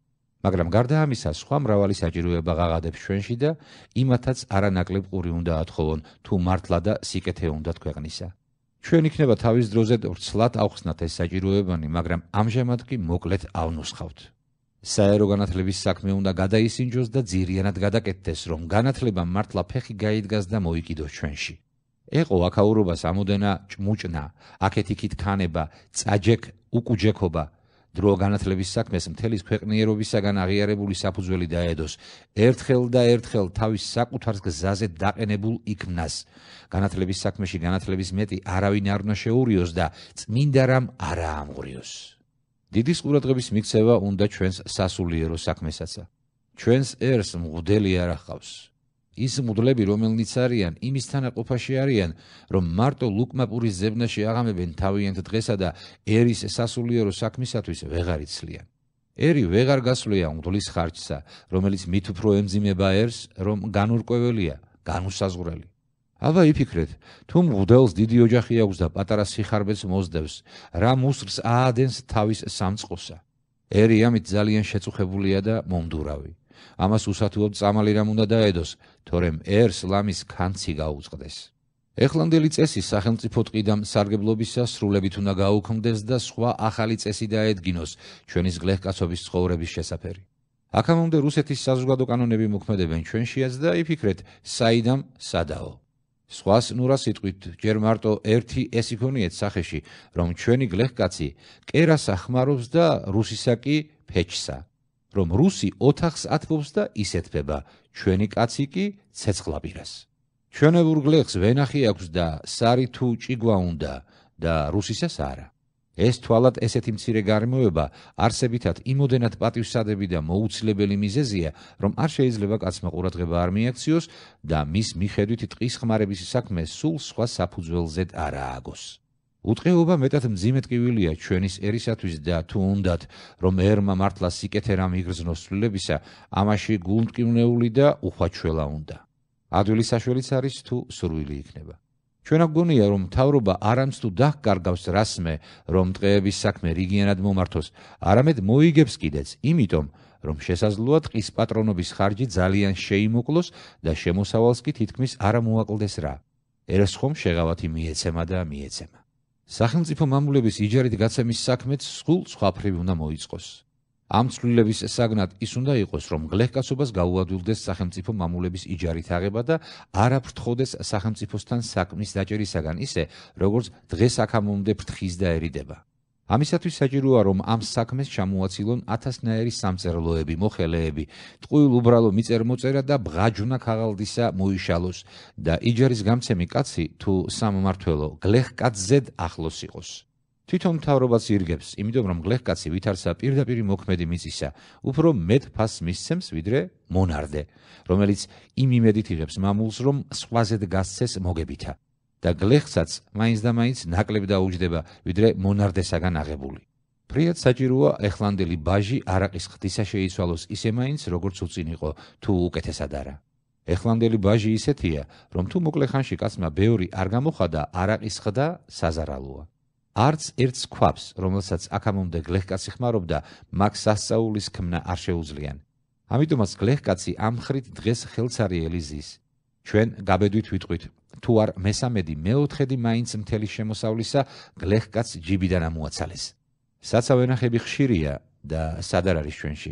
მაგრამ გარდა ამისა სხვა მრავალი საჭიროება ღაღადებს ჩვენში და იმათაც არანაკლებ ყური უნდა ათხოვონ თუ მართლა და სიკეთე უნდა თქვენისა ჩვენ იქნება თავის დროზე ვრცლად ავხსნათ ეს საჭიროებანი მაგრამ ამჟამად კი მოკლედ ავნოსხავთ საერო განათლების საქმე უნდა გადაისინჯოს და ძირიანად გადაკეთდეს რომ განათლება მართლა ფეხი გაიდგას და მოიკიდოს ჩვენში ეყო აკაურობას ამოდენა ჭმუჭნა აქეთიქით ქანება წაჯეკ უკუჯეკობა დრო განათლების საქმეს მთელი ქვეყნიერობისაგან აღიარებული საფუძველი დაედოს ერთხელ და ერთხელ თავის საკუთარს გზაზე დაყენებულ იქნას განათლების საქმეში განათლების მეტი არავინ არ უნდა შეურიოს და წმინდარამ არა ამღრიოს დიდი სწორადღების მიქცევა უნდა ჩვენს სასულიერო საქმესაცა ჩვენს ერს მღვდელი არ ახავს ის მუდლები რომელიც არიან იმის თანაყოფაში არიან რომ მარტო ლუკმაპურის ზებნაში აღამებენ თავიანთ დღესა და ერის სასულიერო საქმისათვის ਵეღარ იცლიან ერი ਵეღარ გასვლია მუდლის ხარჯსა რომელიც მით უფრო ემძიმება ერს რომ განურკვეველია განუსაზღვრელი აბა იფიქრეთ თუ მუდელს დიდი ოჯახი აქვს და პატარა სიხარბეც მოსდევს რა მუსრს აადენს თავის სამწყოსა ერი ამით ძალიან შეწუხებულია და მომდურავია ამას უსათუოდ წამალი რამ უნდა დაედოს, თორემ ერს ლამის კანცი გაუწყდეს. ეხლანდელი წესი სახელმწიფო ტყიდან სარგებლობისა სრულებით უნდა გაუქმდეს და სხვა ახალი წესი დაედგინოს ჩვენის გლეხკაცობის ცხოვრების შესაფერი. აქამდე რუსეთის საზოგადო კანონები მოქმედებენ ჩვენშიაც და იფიქრეთ, საიდამ სადაო. სხვას ნურა სიტყვით, ჯერ მარტო ერთი ესი ქონიეთ სახეში, რომ ჩვენი გლეხკაცი კერას ახმარობს და რუსისაკი ფეჩსა. რომ რუსი ოთახს ათბობს და ისეთება ჩვენი კაცი კი ცეცხლაპირას ჩვენებურ გლეხს ვენახი აქვს და სარი თუ ჭიგვა უნდა და რუსისას არა ეს თვალად ესეთი მცირე გარემოება არსებითად იმოდენად პატივსადები და მოუცლებელი მიზეზია რომ არ შეიძლება კაცმა ყურადღება არ მიაქციოს და მის მიხედვით ტყის ხმარების საქმე სულ სხვა საფუძველზე არააგოს უტყეობა მეტად მძიმე ტკივილია ჩვენის ერისათვის და თუ უნდათ რომ ერმა მართლა სიკეთე რამ იგრძნოს სულებისა ამაში გულმკივნეული და უხვაჩველა უნდა ადვილი საშველიც არის თუ სურვილი იქნება ჩვენა გგონია რომ თავრობა არამც თუ დაკარგავს რასმე რომ ტყეების საქმე რიგიანად მომართოს არამედ მოიგებს კიდეც იმიტომ რომ შესაძლოა ტყის პატრონობის ხარჯი ძალიან შეიმოკლოს და შემოსავალს კი თითქმის არ მოაკლდეს რა ერეს ხომ შეღავათი მიეცემა და მიეცემა სახელმწიფო მამულების იჯარით გაცემის საქმეც სულ სხვაფრივი უნდა მოიწყოს. ამ ცვლილების საგნად ის უნდა იყოს, რომ გლეხკაცობას გაუადვილდეს სახელმწიფო მამულების იჯარით აღება და არ აფრთხოდეს სახელმწიფოსთან საქმის დაჭერისაგან ისე, როგორც დღეს აქამომდე ფრთხის და ერიდება. ამისათვის საჭიროა რომ ამ საქმეს ჩამოაცილონ 1000-ნაირი სამწერლოები, მოხელეები. ტყუილ უბრალო მიწერ მოწერა და ბღაჯუნა ქაღალდისა მოიშალოს და იჯარის გამცემი კაცი თუ სამმართველო გლეხ კაცზედ ახლოს იყოს. თვითონ თავრობაც ირგებს, იმიტომ რომ გლეხ კაცი ვითარცა პირდაპირ მოქმედი მიწისა, უფრო მეტ ფას მისცემს ვიდრე მონარდე, რომელიც იმ იმედით იღებს მამულს რომ სხვაზე დგასცეს მოგებითა. და გლეხსაც მაინც და მაინც ნაკლებ დაუჯდება, ვიდრე მონარდესაგან აღებული. ფრიად საჭიროა ეხლანდელი ბაჟი араყის ღდისა შეიცვალოს ისე მაინც როგორც უწინიყო, თუ უკეთესად არა. ეხლანდელი ბაჟი ისეთია, რომ თუ მოკლე ხანში კაცმა ბევრი არ გამოხადა, араყის ღდა საზარალოა. არც ერთ ქვაბს, რომელსაც აქამომდე გლეხკაცი ხმარობდა, მაგ სასწაულის ქმნა არ შეუძლიან. ამიტომაც გლეხკაცი ამხრით დღეს ხელცარი ელიზის. ჩვენ გაბედვით ვიტყვით, თუ არ მესამედი, მეოთხედი მაინც მთელი შემოსავლისა გლეხკაც ჯიბიდან ამოაცალეს. საცავენ ახები ხშირია და სად არ არის ჩვენში.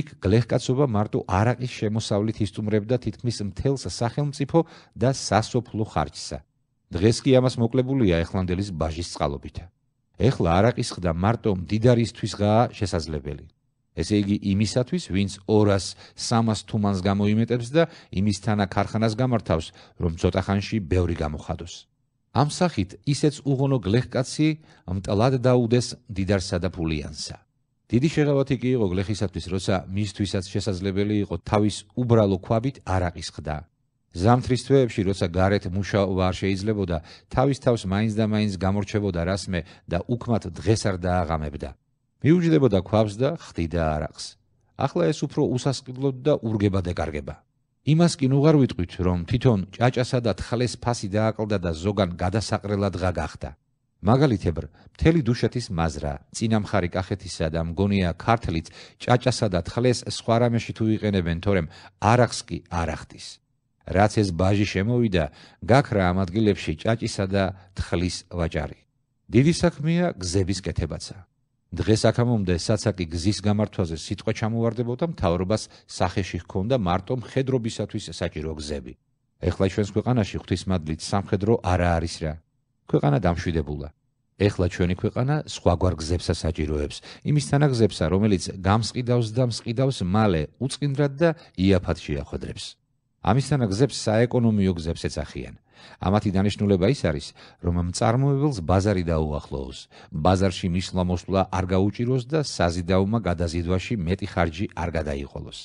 იქ გლეხკაცობა მარტო араყის შემოსავლით ისტუმრებდა თითქმის მთელს სახელმწიფო და სასოფლო ხარჯსა. დღეს კი ამას მოკლებულია ეხლანდელის ბაჟის წყალობით. ეხლა араყის ხდა მარტო მდიდარისთვისღაა შესაძლებელი. ესე იგი იმისათვის, ვინც 200-300 თუმანს გამოიმეტებს და იმის თანა ქარხანას გამართავს, რომ ცოტა ხანში ბევრი გამოხადოს. ამ სახით ისეც უღონო გლეხკაცი მტლად დაუდეს დიდარსა და ფულიანსა. დიდი შეღავათი კი იყო გლეხისათვის, როცა მისთვისაც შესაძლებელი იყო თავის უბრალო ქვაბით араყის ხდა. ზამთრის თვეებში, როცა გარეთ მუშაობა არ შეიძლებოდა, თავის თავს მაინც და მაინც გამორჩებოდა რასმე და უკმათ დღეს არ დააღამებდა. მიუჯდებოდა ქვავს და ხდიდა არაღს ახლა ეს უფრო უსასყიდლოდ და ურგება და გარგება იმას კი ნუ გარვიტყვით რომ თვითონ ჭაჭასა და თხლეს ფასი დააკლდა და ზოგან გადასაყრელად ღა გახდა მაგალითებრ მთელი დუშეთის მაზრა წინამხარი კახეთისა და მგონია ქართლიც ჭაჭასა და თხლეს სხვა რამეში თუ იყენებენ თორემ არაღს კი არაღდის რაც ეს ბაჟი შემოვიდა გაქრა ამ ადგილებში ჭაჭისა და თხლის ვაჭარი დიდი საქმეა გზების კეთებაცაა დღეს აქამომდე საცაკი გზის გამართვაზე სიტყვა ჩამოვარდებოდა მთავრობას სახეში ჰქონდა მარტო მხედრობისათვის საჭირო გზები. ეხლა ჩვენს ქვეყანაში ღვთისმადლით სამხედრო არ არის რა. ქვეყანა დამშვიდებულა. ეხლა ჩვენი ქვეყანა სხვაგვარ გზებსა საჭიროებს. იმის თანაგზებსა, რომელიც გამსყიდავს და მსყიდავს მალე უწინდრად და იაფად შეახოდებს. ამისთანა გზებს საეკონომიო გზებს ეცახიან. ამათი დანიშნულება ის არის, რომ მწარმოებელს ბაზარი დაუახლოოს, ბაზარში მისვლა მოსვლა არ გაუჭიროს და საზიდაუმა გადაზიდვაში მეტი ხარჯი არ გადაიყოლოს.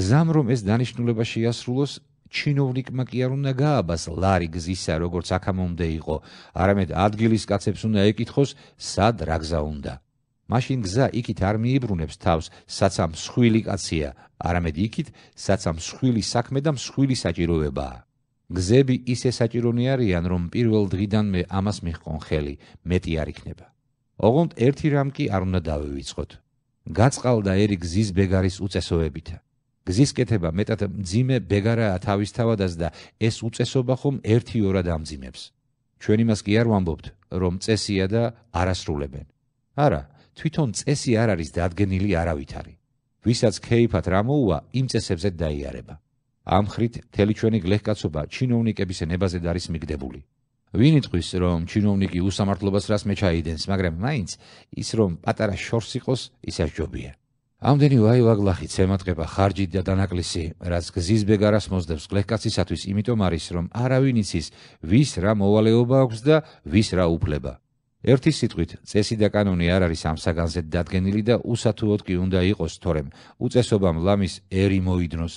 გზამ რომ ეს დანიშნულება შეასრულოს, ჩინოვნიკმა კი არ უნდა გააბას ლარი გზისა, როგორც აქამომდე იყო, არამედ ადგილის კაცებს უნდა ეკითხოს, სად რა გზა უნდა. მაშინ გზა იქით არ მიიბრუნებს თავს, სადაც ამ სხვილი კაცია, არამედ იქით, სადაც ამ სხვილი საქმე და სხვილი საჭიროება. გზები ისე საჭირონი არიან, რომ პირველ დღიდან მე ამას მიხყონ ხელი, მეტი არ იქნება. ოღონდ ერთი რამ კი არ უნდა დავივიწყოთ. გაწყალდა ერი გზის ბეგარის უწესოებით. გზის კეთება მეტად ძიმე ბეგარაა თავისთავადაც და ეს უწესობა ხომ ერთი ორად ამძიმებს. ჩვენ იმას კი არ ვამბობთ, რომ წესია და არასრულებენ. არა, თვითონ წესი არ არის დადგენილი არავითარი. ვისაც кейფათ რა მოუვა, იმ წესებზე დაიარება. ამხრით, თელი ჩვენი გლეხკაცობა ჩინოვნიკების ნებაზე დარის მიგდებული. ვინ იტყვის, რომ ჩინოვნიკი უსამართლობას რას მეჩაიდენს, მაგრამ მაინც ის რომ პატარა შორს იყოს, ის აშჯობია. ამდენი ვაივაგლახი წემატება ხარჯი და დანაკლისი, რაც გზის ბეგარას მოძდებს გლეხკაცისათვის, იმიტომ არის, რომ არავინ იცის, ვის რა მოვალეობა აქვს და ვის რა უფლება აქვს. ერთი სიტყვით, წესი და კანონი არ არის ამ საგანზე დადგენილი და უსათუოდ კი უნდა იყოს, თორემ უწესობამ ლამის ერი მოიდნოს.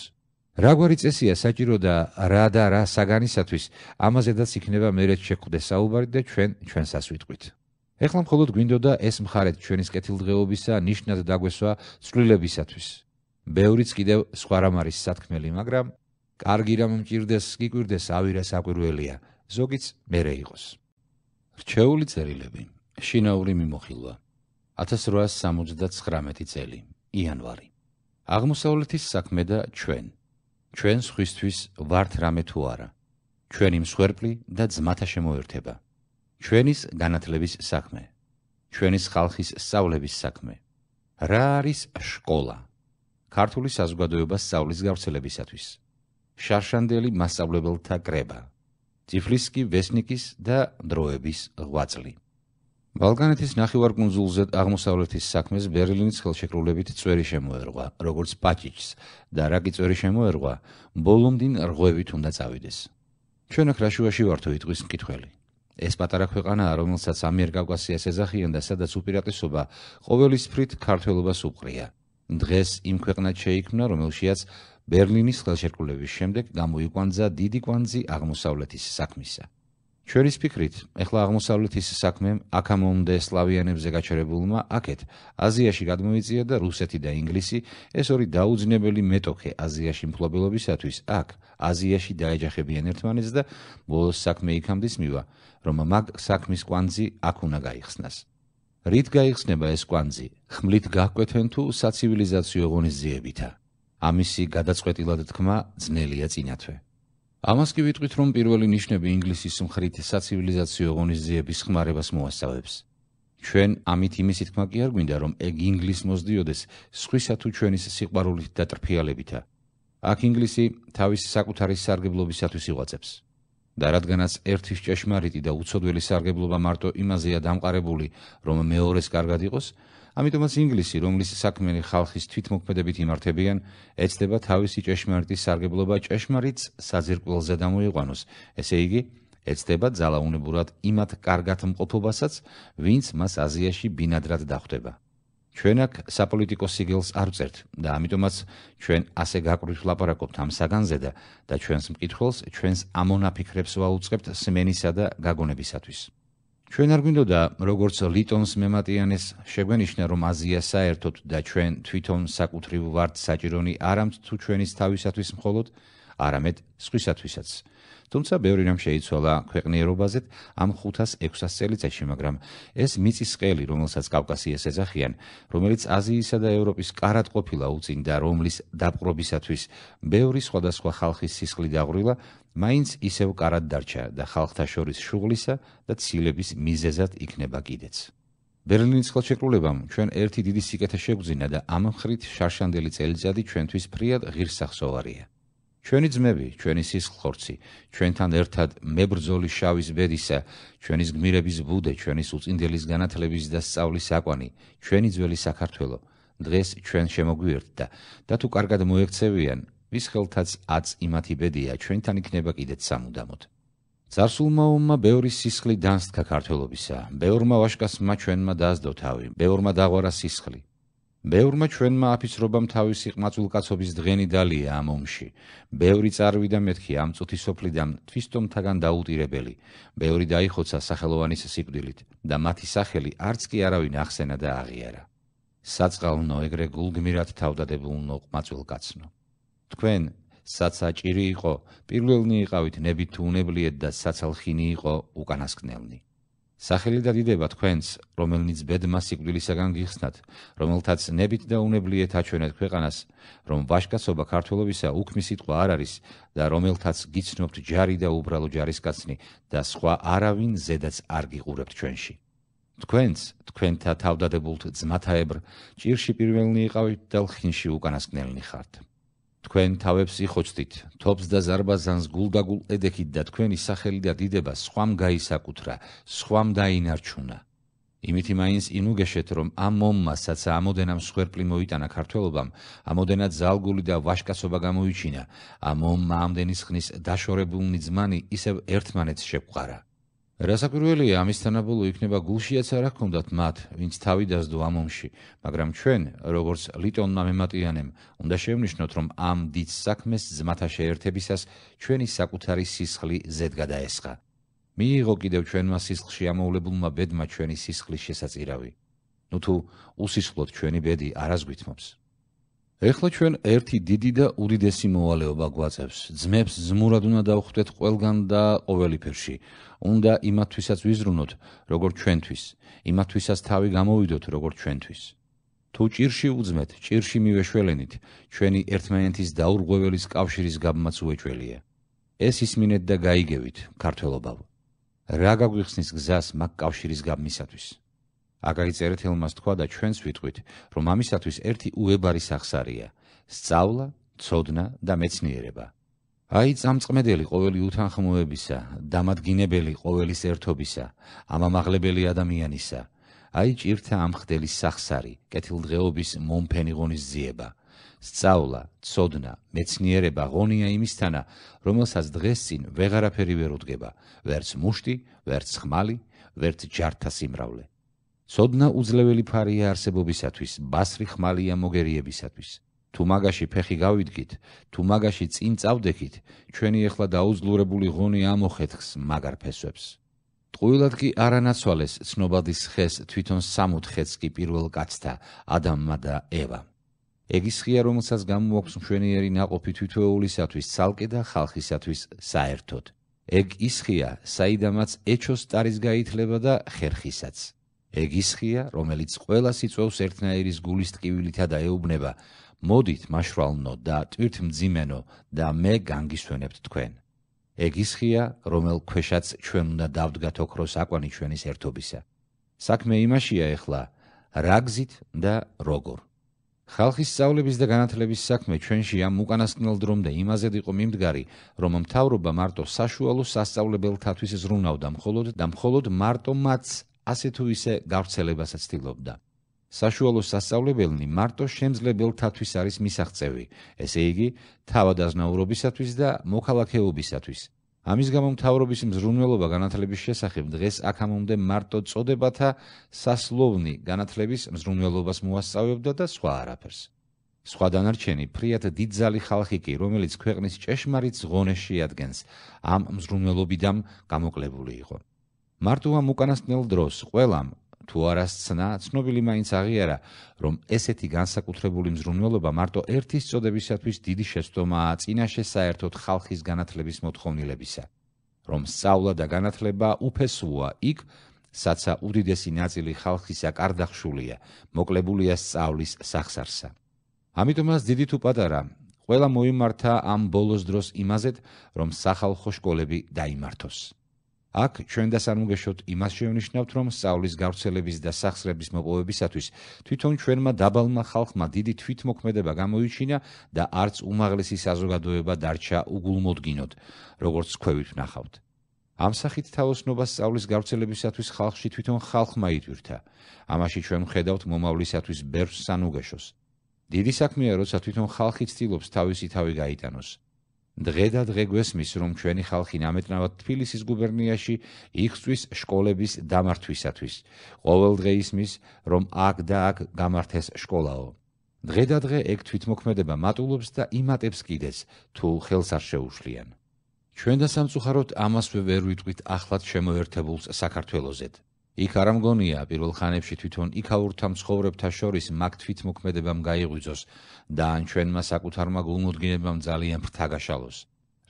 რაგვარი წესია საჭირო და რა და რა საგანისათვის, ამაზედაც იქნება მეერეთ შეხვდეს საუბარი და ჩვენ ჩვენსაც ვიტყვით. ეხლა მხოლოდ გვინდოდა ეს მხარეთ ჩვენის კეთილდღეობისა ნიშნად დაგვესვა სწრილებისათვის. ბევრიც კიდევ სხვა რამ არის სათქმელი, მაგრამ კარგი რამ მჭirdes, გიკვირდეს ავირას აკვირველია. ზოგიც მეરે იყოს. რჩეული წერილები შინაური მიმოხილვა 1879 წელი იანვარი აღმოსავლეთის საქმე და ჩვენ ჩვენ სხვისთვის ვართ რამე თუ არა ჩვენი მსხვერპლი და ძმათა შემოერთება ჩვენის განათლების საქმე ჩვენის ხალხის სწავლების საქმე რა არის სკოლა ქართული საზოგადოება სწავლის გავრცელებისათვის შარშანდელი მასწავლებელთა კრება 1900 ციფლისკი, ვესნიკის და დროების ღვაწლი. ბალკანეთის ნახევარკუნძულზე აღმოსავლეთის საქმეს ბერლინის ხელშეკრულებით წვერი შემოერღვა, როგორც პაჭიჩს და რაკი წვერი შემოერღვა, ბოლომდინ რღვევით უნდა წავიდეს. ჩვენ ახ რაშუაში ვართო იტყვის მკითხველი. ეს პატარა ქვეყანა, რომელსაც ამიერკავკასიას ეზახიან და სადაც უპირატესობა ყოველისფრით ქართველობას უყრია. დღეს იმ ქვეყნად შეიქმნა, რომელშიაც ბერლინის ხელშეკრულების შემდეგ გამოიყვანა დიდი კვანძი აღმოსავლეთის საქმისა. ჩვენის ფიქრით, ახლა აღმოსავლეთის საქმემ აკამონდე სლავიანებზე გაჩერებულმა აქეთ, აზიაში გადმოიწია და რუსეთი და ინგლისი ეს ორი დაუძნებელი მეტოქე აზიაში მფლობელობისათვის აქ, აზიაში დაეჯახებიან ერთმანეთს და ბოლოს საქმე იქამდის მივა, რომ მაგ საქმის კვანძი აქ უნდა გაიხსნას. რით გაიხსნება ეს კვანძი? ხმლით გაგკვეთენ თუ საცივილიზაციო ღონისძიებითაა? ამისი გადაწყვეტილად თქმა ძნელია წინათვე. ამას კი ვიტყვით, რომ პირველი ნიშნები ინგლისის მხრით საცივილიზაციო ღონისძიების ხმარებას მოასწავებს. ჩვენ ამით იმის თქმა კი არ გვინდა, რომ ეგ ინგლის მოსდიოდეს, სხვისა თუ ჩვენის სიყვარულით და ტრფიალებითა. აქ ინგლისი თავის საკუთარი სარგებლობისათვის იყვაწებს. და რადგანაც ერთის ჭეშმარიტი და უცოდველი სარგებლობა მარტო იმაზეა დამყარებული, რომ მეორეს კარგად იყოს, ამიტომაც ინგლისი, რომლის საქმენი ხალხის თვითმოქმედებით იმართებიან, ეცდება თავისი ჭეშმარიტი სარგებლობა ჭეშმარიც საზირკველზე დამოიყვანოს. ესე იგი, ეცდება ძალაუნებურად იმათ კარგად მყოფობასაც, ვინც მას აზიაში ბინადრად დახვდება. ჩვენ აქ საპოლიტიკო სიგელს არ წერთ და ამიტომაც ჩვენ ასე გაკვირს ლაპარაკობთ ამ საგანზე და ჩვენს მკითხველს ჩვენს ამონაფიქრებს ვაუწყებთ სმენისა და გაგონებისათვის. ჩვენ არ გვინდოდა როგორც ლიტონს მემატიანეს შეგვენიშნა რომ აზია საერთოდ და ჩვენ თვითონ საკუთრივ ვართ საჭირონი არამც თუ ჩვენის თავისათვის მხოლოდ არამედ სხვისათვისაც თუმცა ბევრი რამ შეიცვალა ქვეყნიერობაზეთ ამ 500-600 წელიწადში მაგრამ ეს მიწისყელი რომელსაც კავკასიას ეძახიან რომელიც აზიისა და ევროპის კარად ყოფილა უწინ და რომლის დაპყრობისათვის ბევრი სხვადასხვა ხალხის სისხლი დაღვრილა მაინც ისევ კარად დარჩა და ხალხთა შორის შუღლისა და ცილების მიზეზად იქნება კიდეც. ბერლინის ხელშეკრულებამ ჩვენ ერთი დიდი სიკეთე შეგვძინა და ამ მხრით შარშანდელი წელიწადი ჩვენთვის ფრიად ღირსახსოვარია. ჩვენი ძმები, ჩვენი სისხლხორცი, ჩვენთან ერთად მებრძოლი შავის ბედისა, ჩვენი გმირების ბუდე, ჩვენი უწინდელის განათლების და სწავლის საკვანი, ჩვენი ძველი საქართველო, დღეს ჩვენ შემოგვიერთდა და თუ კარგად მოექცევიან, ვის ხელთაც აც იმათი ბედია, ჩვენთან იქნება კიდეც სამუდამოდ. ზარსულმა ომმა ბევრი სისხლი დაანსთქა ქართველობისა, ბევრმა ვაშკასმა ჩვენმა დაასდო თავი, ბევრმა დაღვარა სისხლი. ბევრმა ჩვენმა აფისრობამ თავი სიყმაწულკაცობის დღენი დალია ამ ომში. ბევრი წარვი და მეთქი ამ წუთი სოფლიდან თვისტომთაგან დაუტირებელი, ბევრი დაიხოცა სახელოვანის სიკვდილით და მათი სახელი არც კი არავინ ახსენა და აღიარა. საწყალნო ეგრე გულგმირად თავდადებულნო ყმაწულკაცნო. თქვენ საცაჭირი იყო პირველნი იყავით ნებით უნებლიეთ და საცალხინი იყო უკანასკნელნი სახელი დადიდება თქვენს რომელიც ბედმა სიკვდილისაგან გიხსნათ რომელთაც ნებით და უნებლიეთ აჩვენეთ ქვეყანას რომ ვაშკაცობა ქართველობისა უქმი სიტყვა არ არის და რომელთაც გიცნობთ ჯარი და უბრალო ჯარისკაცნი და სხვა არავინ ზედაც არ გიყურებთ ჩვენში თქვენც თქვენთა თავდადებულთ ძმათაებრ ჭირში პირველნი იყავით და ხინში უკანასკნელნი ხართ თქვენ თავებს იხოცდით თობს და ზარბაზანს გულდაგულ ედექით და თქვენი სახელი და დიდება სხვამ გაისაკუთრა სხვამ დაინარჩუნა იმითი მაინც ინუგეშეთ რომ ამ მომმასაც ამოდენამ სხერპლი მოიტანა ქართველობამ ამოდენა ძალგული და ვაშკაცობა გამოიჩინა ამ მომმა ამდენის ხნის დაშორებულ ნიძმანი ისევ ერთმანეთს შეგყარა რასაკვირველია, ამის თანაბოლო იქნება გულშიაც არ ახონდათ მათ, ვინც თავი დასდო ამ ომში, მაგრამ ჩვენ, როგორც ლიტონმა მემატიანემ, უნდა შევნიშნოთ, რომ ამ დიდ საქმეს ზმათა შეერთებისას ჩვენი საკუთარი სისხლი ზედ გადაესხა. მიიღო კიდევ ჩვენმა სისხლში ამოულებულმა ბედმა ჩვენი სისხლის შესაწირავი. ნუ თუ უსისხლოდ ჩვენი ბედი არ ასგვითმობს. ეხლა ჩვენ ერთი დიდი და უდიდესი მოვალეობა გვაწევს. ძმებს ზმურად უნდა დავხვდეთ ყველგან და ყოველიფერში. უნდა იმათვისაც ვიზრუნოთ, როგორც ჩვენთვის. იმათვისაც თავი გამოვიდოთ, როგორც ჩვენთვის. თუ ჭირში უძმეთ, ჭირში მივეშველენით, ჩვენი ერთმანეთის დაურღვევლის კავშირის გამაც უეჭველია. ეს ისმინეთ და გაიგებით, ქართველობავ. რა გაგვიხსნის გზას მაგ კავშირის გამისათვის? აგაიწერეთ ელმას თქვა და ჩვენს ვიტყვით, რომ ამისათვის ერთი უებარი სახსარია: სწავლა, ცოდნა და მეცნიერება. აი წამწმედელი ყოველი უთანხმოებისა, დამადგენელი ყოველი ერთობისა, ამამაღლებელი ადამიანისა. აი ჭირთა ამხდელი სახსარი, კეთილდღეობის მომფენი ღონის ძიება. სწავლა, ცოდნა, მეცნიერება ღონია იმისთანა, რომელსაც დღეს წინ ვეღარაფერი ვერ უდგება, ვერც მუშტი, ვერც ხმალი, ვერც ჯართა სიმრავლე. სოდნა უძლეველი ფარია არსებობისათვის, ბასრი ხმალია მოგერიებისათვის. თუ მაგაში ფეხი გავიდგით, თუ მაგაში წინ წავდექით, ჩვენი ეხლა დაუძლურებული ღონი ამოხეთხს მაგარ ფესვებს. ტყუილად კი არანაცვალეს ცნობადის ხეს თვითონ სამუთხეც კი პირველ კაცთა, ადამმა და ევა. ეგისხია, რომელსაც გამოაქვს მშვენიერი ناقოფი თვითეულისათვის, ცალკე და ხალხისათვის საერთოდ. ეგ ისხია, საიდანაც ეჩოს ტარის გაითლება და ხერხისაც. ეგ ისხია, რომელიც ყოველას იწევს ერთნაირის გულის ტკივილითა და ეუბნება: მოდით, მაშრალნო და ტვირთმძიმენო და მე განგისვენებთ თქვენ. ეგ ისხია, რომელ ქვეშაც ჩვენ უნდა დავდგათ ოქროს აყვანი ჩვენის ერთობისა. საქმე იმაშია ეხლა, რა გზით და როგორ. ხალხის სწავლების და განათლების საქმე ჩვენში ამ უკანასკნელ დრომდე იმაზე დიყო მიმდგარი, რომ მთავრობა მარტო საშუალო სასწავლებელთათვის ზრუნავდა მხოლოდ და მხოლოდ მარტო მათს ასე თუ ისე გავრცელებასაც თილობდა. საშუალო სასწავლებელი მარტო შემძლებელთათვის არის მისაღწევი, ესე იგი, თავადაზნაურობისათვის და მოქალაქეობისათვის. ამის გამო მთავრობის მზრუნველობა განათლების შესახებ დღეს აქამომდე მარტო წოდებათა სასლოვნი განათლების მზრუნველობას მოასწავებდა და სხვა არაფერს. სხვა დანარჩენი ფრიად დიდძალი ხალხი კი, რომელიც ქვეყნის ჭეშმარიტ ზღონეში ადგენს, ამ მზრუნველობიდან გამოკლებული იყო. მარტო ამ უკანასკნელ დროს ყველამ თუ არასწნა ცნობილი მაინც აღიარა რომ ესეთი განსაკუთრებული მზრუნველობა მარტო ერთის წოდებისათვის დიდი შეცდომაა წინაშე საერთოდ ხალხის განათლების მოთხოვნილებისა რომ სწავლა და განათლება უფესოა იქ საცა უდიდესი ნაწილი ხალხისა კარდახშულია მოკლებულია სწავლის სახსარსა ამიტომაც დიდი თუ პატარა ყველა მოიმართა ამ ბოლოს დროს იმაზეთ რომ სახალხო სკოლები დაიმართოს აქ ჩვენ დასამუშავოთ იმას შევნიშნავთ, რომ სწავლის გავრცელების და სახსრების მოპოვებისათვის თვითონ ჩვენმა დაბალმა ხალხმა დიდი თვითმოქმედება გამოიჩინა და არც უმაღლესი საზოგადოება დარჩა უგულმოდგინოდ, როგორც ქვევით ნახავთ. ამ სახით თავოსნობა სწავლის გავრცელებისათვის ხალხში თვითონ ხალხმა იტვირთა. ამაში ჩვენ ვხედავთ მომავლისათვის ბერს სანუგეშოს. დიდი საქმეა, როცა თვითონ ხალხი ცდილობს თავისი თავი გაიტანოს. დღე და დღე გვესმის რომ ჩვენი ხალხი ნამეტნავად თბილისის გუბერნიაში იხსვის სკოლების დამართვისათვის ყოველ დღე ისმის რომ აქ და აქ გამართეს სკოლაო დღე და დღე ეგ თვითმოქმედება მატულობს და იმატებს კიდეს თუ ხელს არ შეუშლიან ჩვენ და სამწუხაროდ ამასვე ვერ ვიტყვით ახლად შემოერთებულს საქართველოსეთ იქ არ ამგონია პირველ ხანებში თვითონ იქაურთა მსხოვრებთა შორის მაგ თვითმოქმედებამ გაიღვიძოს და ან ჩვენმა საკუთარმა გულმოდგინებამ ძალიან ფრთაგაშალოს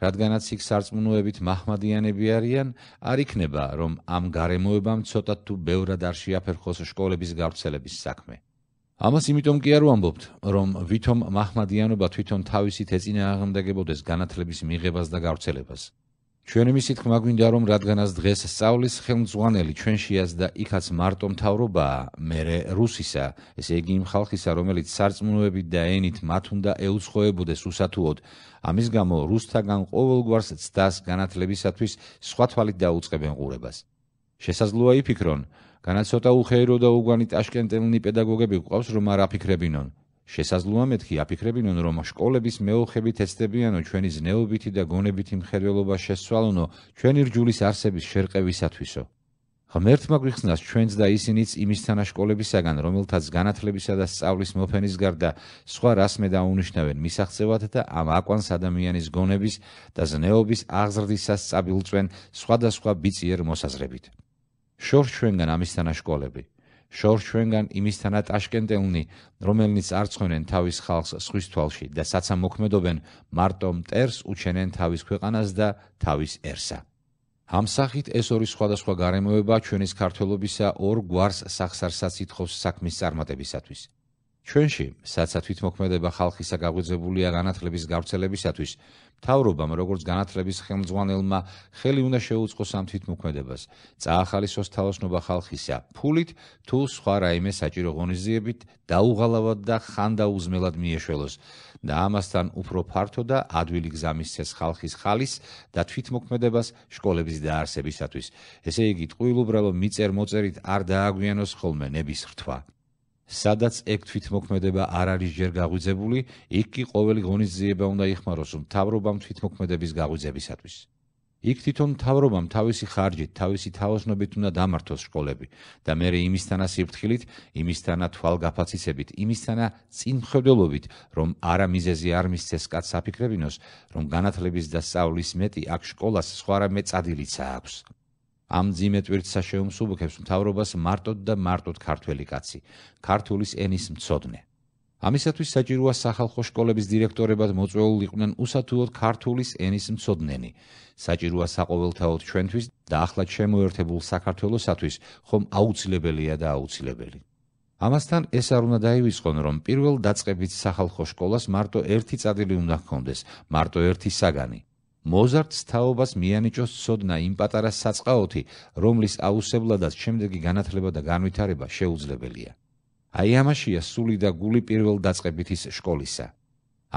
რადგანაც იქ სარწმუნოებით მაჰმადიანები არიან არ იქნება რომ ამ გარემოებამ ცოტა თუ ბევრად არ შეაფერხოს სკოლების გავრცელების საქმე ამას იმიტომ კი არ ვამბობთ რომ ვითომ მაჰმადიანობა თვითონ თავისით ეწინააღმდეგებოდეს განათლების მიღებას და გავრცელებას ჩვენ იმისით მაგვინდა რომ რადგანაც დღეს სწავლის ხელმძღვანელი ჩვენშიაც და იქაც მარტო მთავრობაა მერე რუსისა ესე იგი იმ ხალხისა რომელიც სარწმუნოებით და ენით მათ უნდა ეუცხოებოდეს უსათუოდ ამის გამო რუსთაგან ყოველგვარს ცდას განათლებისათვის სხვა თვალით დაუწებენ ყურებას შესაძლოა იფიქრონ განაცოტა უხეირო და უგვანი ტაშკენტელნი პედაგოგები გვყავს რომ არაფიქრებინონ შესაძლოა მეთქი აფიქრებინონ რომ სკოლების მეოხებით ეცდებიანო ჩვენი ზნეობითი და გონებითი მხერველობა შესვალონო ჩვენი რჯულის არსების შერყევისათვისო ღმერთმა გვიხსნას ჩვენც და ისინიც იმის თანაშკოლებისაგან რომელთაც განათლებისა და სწავლის მოფენის გარდა სხვა რასმე დაუნიშნავენ მისახცევად და ამ აკვანს ადამიანის გონების და ზნეობის აღზრდისას სწაბილწვენ სხვადასხვა ბიციერ მოსაზრებით შორს ჩვენგან ამის თანაშკოლები შორ ჩვენგან იმისთანა ტაშკენტელნი, რომელნიც არცხვენენ თავის ხალხს სხვის თვალში და საცა მოქმედობენ მარტო მტერს უჩენენ თავის ქვეყანას და თავის ერსა. ამ სახით ეს ორი სხვადასხვა გარემოება ჩვენის ქართველობისა ორ გვარს სახსარსაც ითხოვს საქმის წარმატებისათვის. ჩვენში, სადაც თვითმოქმედება ხალხისა გაგვიძებულია განათლების გავრცელებისათვის, თავრობამ, როგორც განათლების ხელმძღვანელმა, ხელი უნდა შეუწყოს ამ თვითმოქმედებას, წაახალისოს თავოსნობა ხალხისა, ფულით თუ სხვა რაიმე საჭირო ღონისძიებით დაუღალავად და ხანდაუზმელად მიეშველოს და ამასთან უფრო ფართო და ადვილი გზამისცეს ხალხის ხალის და თვითმოქმედებას სკოლების დაარსებისათვის. ესე იგი, ტყუილ უბრალო მიწერ-მოწერით არ დააგვიანოს ხოლმე ნების რთვა. სადაც ეგ თვითმოქმედება არ არის ჯერ გაღვიძებული, იქ კი ყოველი ღონისძიება უნდა იხმაროს მთავრობამ თვითმოქმედების გაღვიძებისათვის. იქ თვითონ მთავრობამ თავისი ხარჯით, თავისი თავოსნობით უნდა დამართოს სკოლები და მე იმისთანა სიფრთხილით, იმისთანა თვალგაფაციცებით, იმისთანა წინხვედელობით, რომ არა მიზეზი არ მისცეს კაც საფიქრებინოს, რომ განათლების და სწავლის მეტი აქ სკოლას სხვა რამე წადილიცა აქვს, ამ ძიმე ტვირთ საშეუმსუბუქებს მთავრობას მარტოდ და მარტოდ ქართველი კაცი, ქართულის ენის მცოდნე. ამისათვის საჭიროა სახალხო სკოლების დირექტორებად მოწვეულიყვნენ უსათუოდ ქართულის ენის მცოდნენი. საჭიროა საყოველთაოდ ჩვენთვის და ახლა შემოერთებულ საქართველოსათვის ხომ აუცილებელია და აუცილებელი. ამასთან ეს არ უნდა დაივიწყონ, რომ პირველ დაწყებით სახალხო სკოლას მარტო ერთი წადილი უნდა ჰქონდეს, მარტო ერთი საგანი. მოზარდს თაობას მიანიჭოს სოდნა იმ პატარა საწყაოთი, რომლის აუსებლადაც შემდეგი განათლება და განვითარება შეუძლებელია. აი ამაშია სული და გული პირველ დაწყებითის სკოლისა.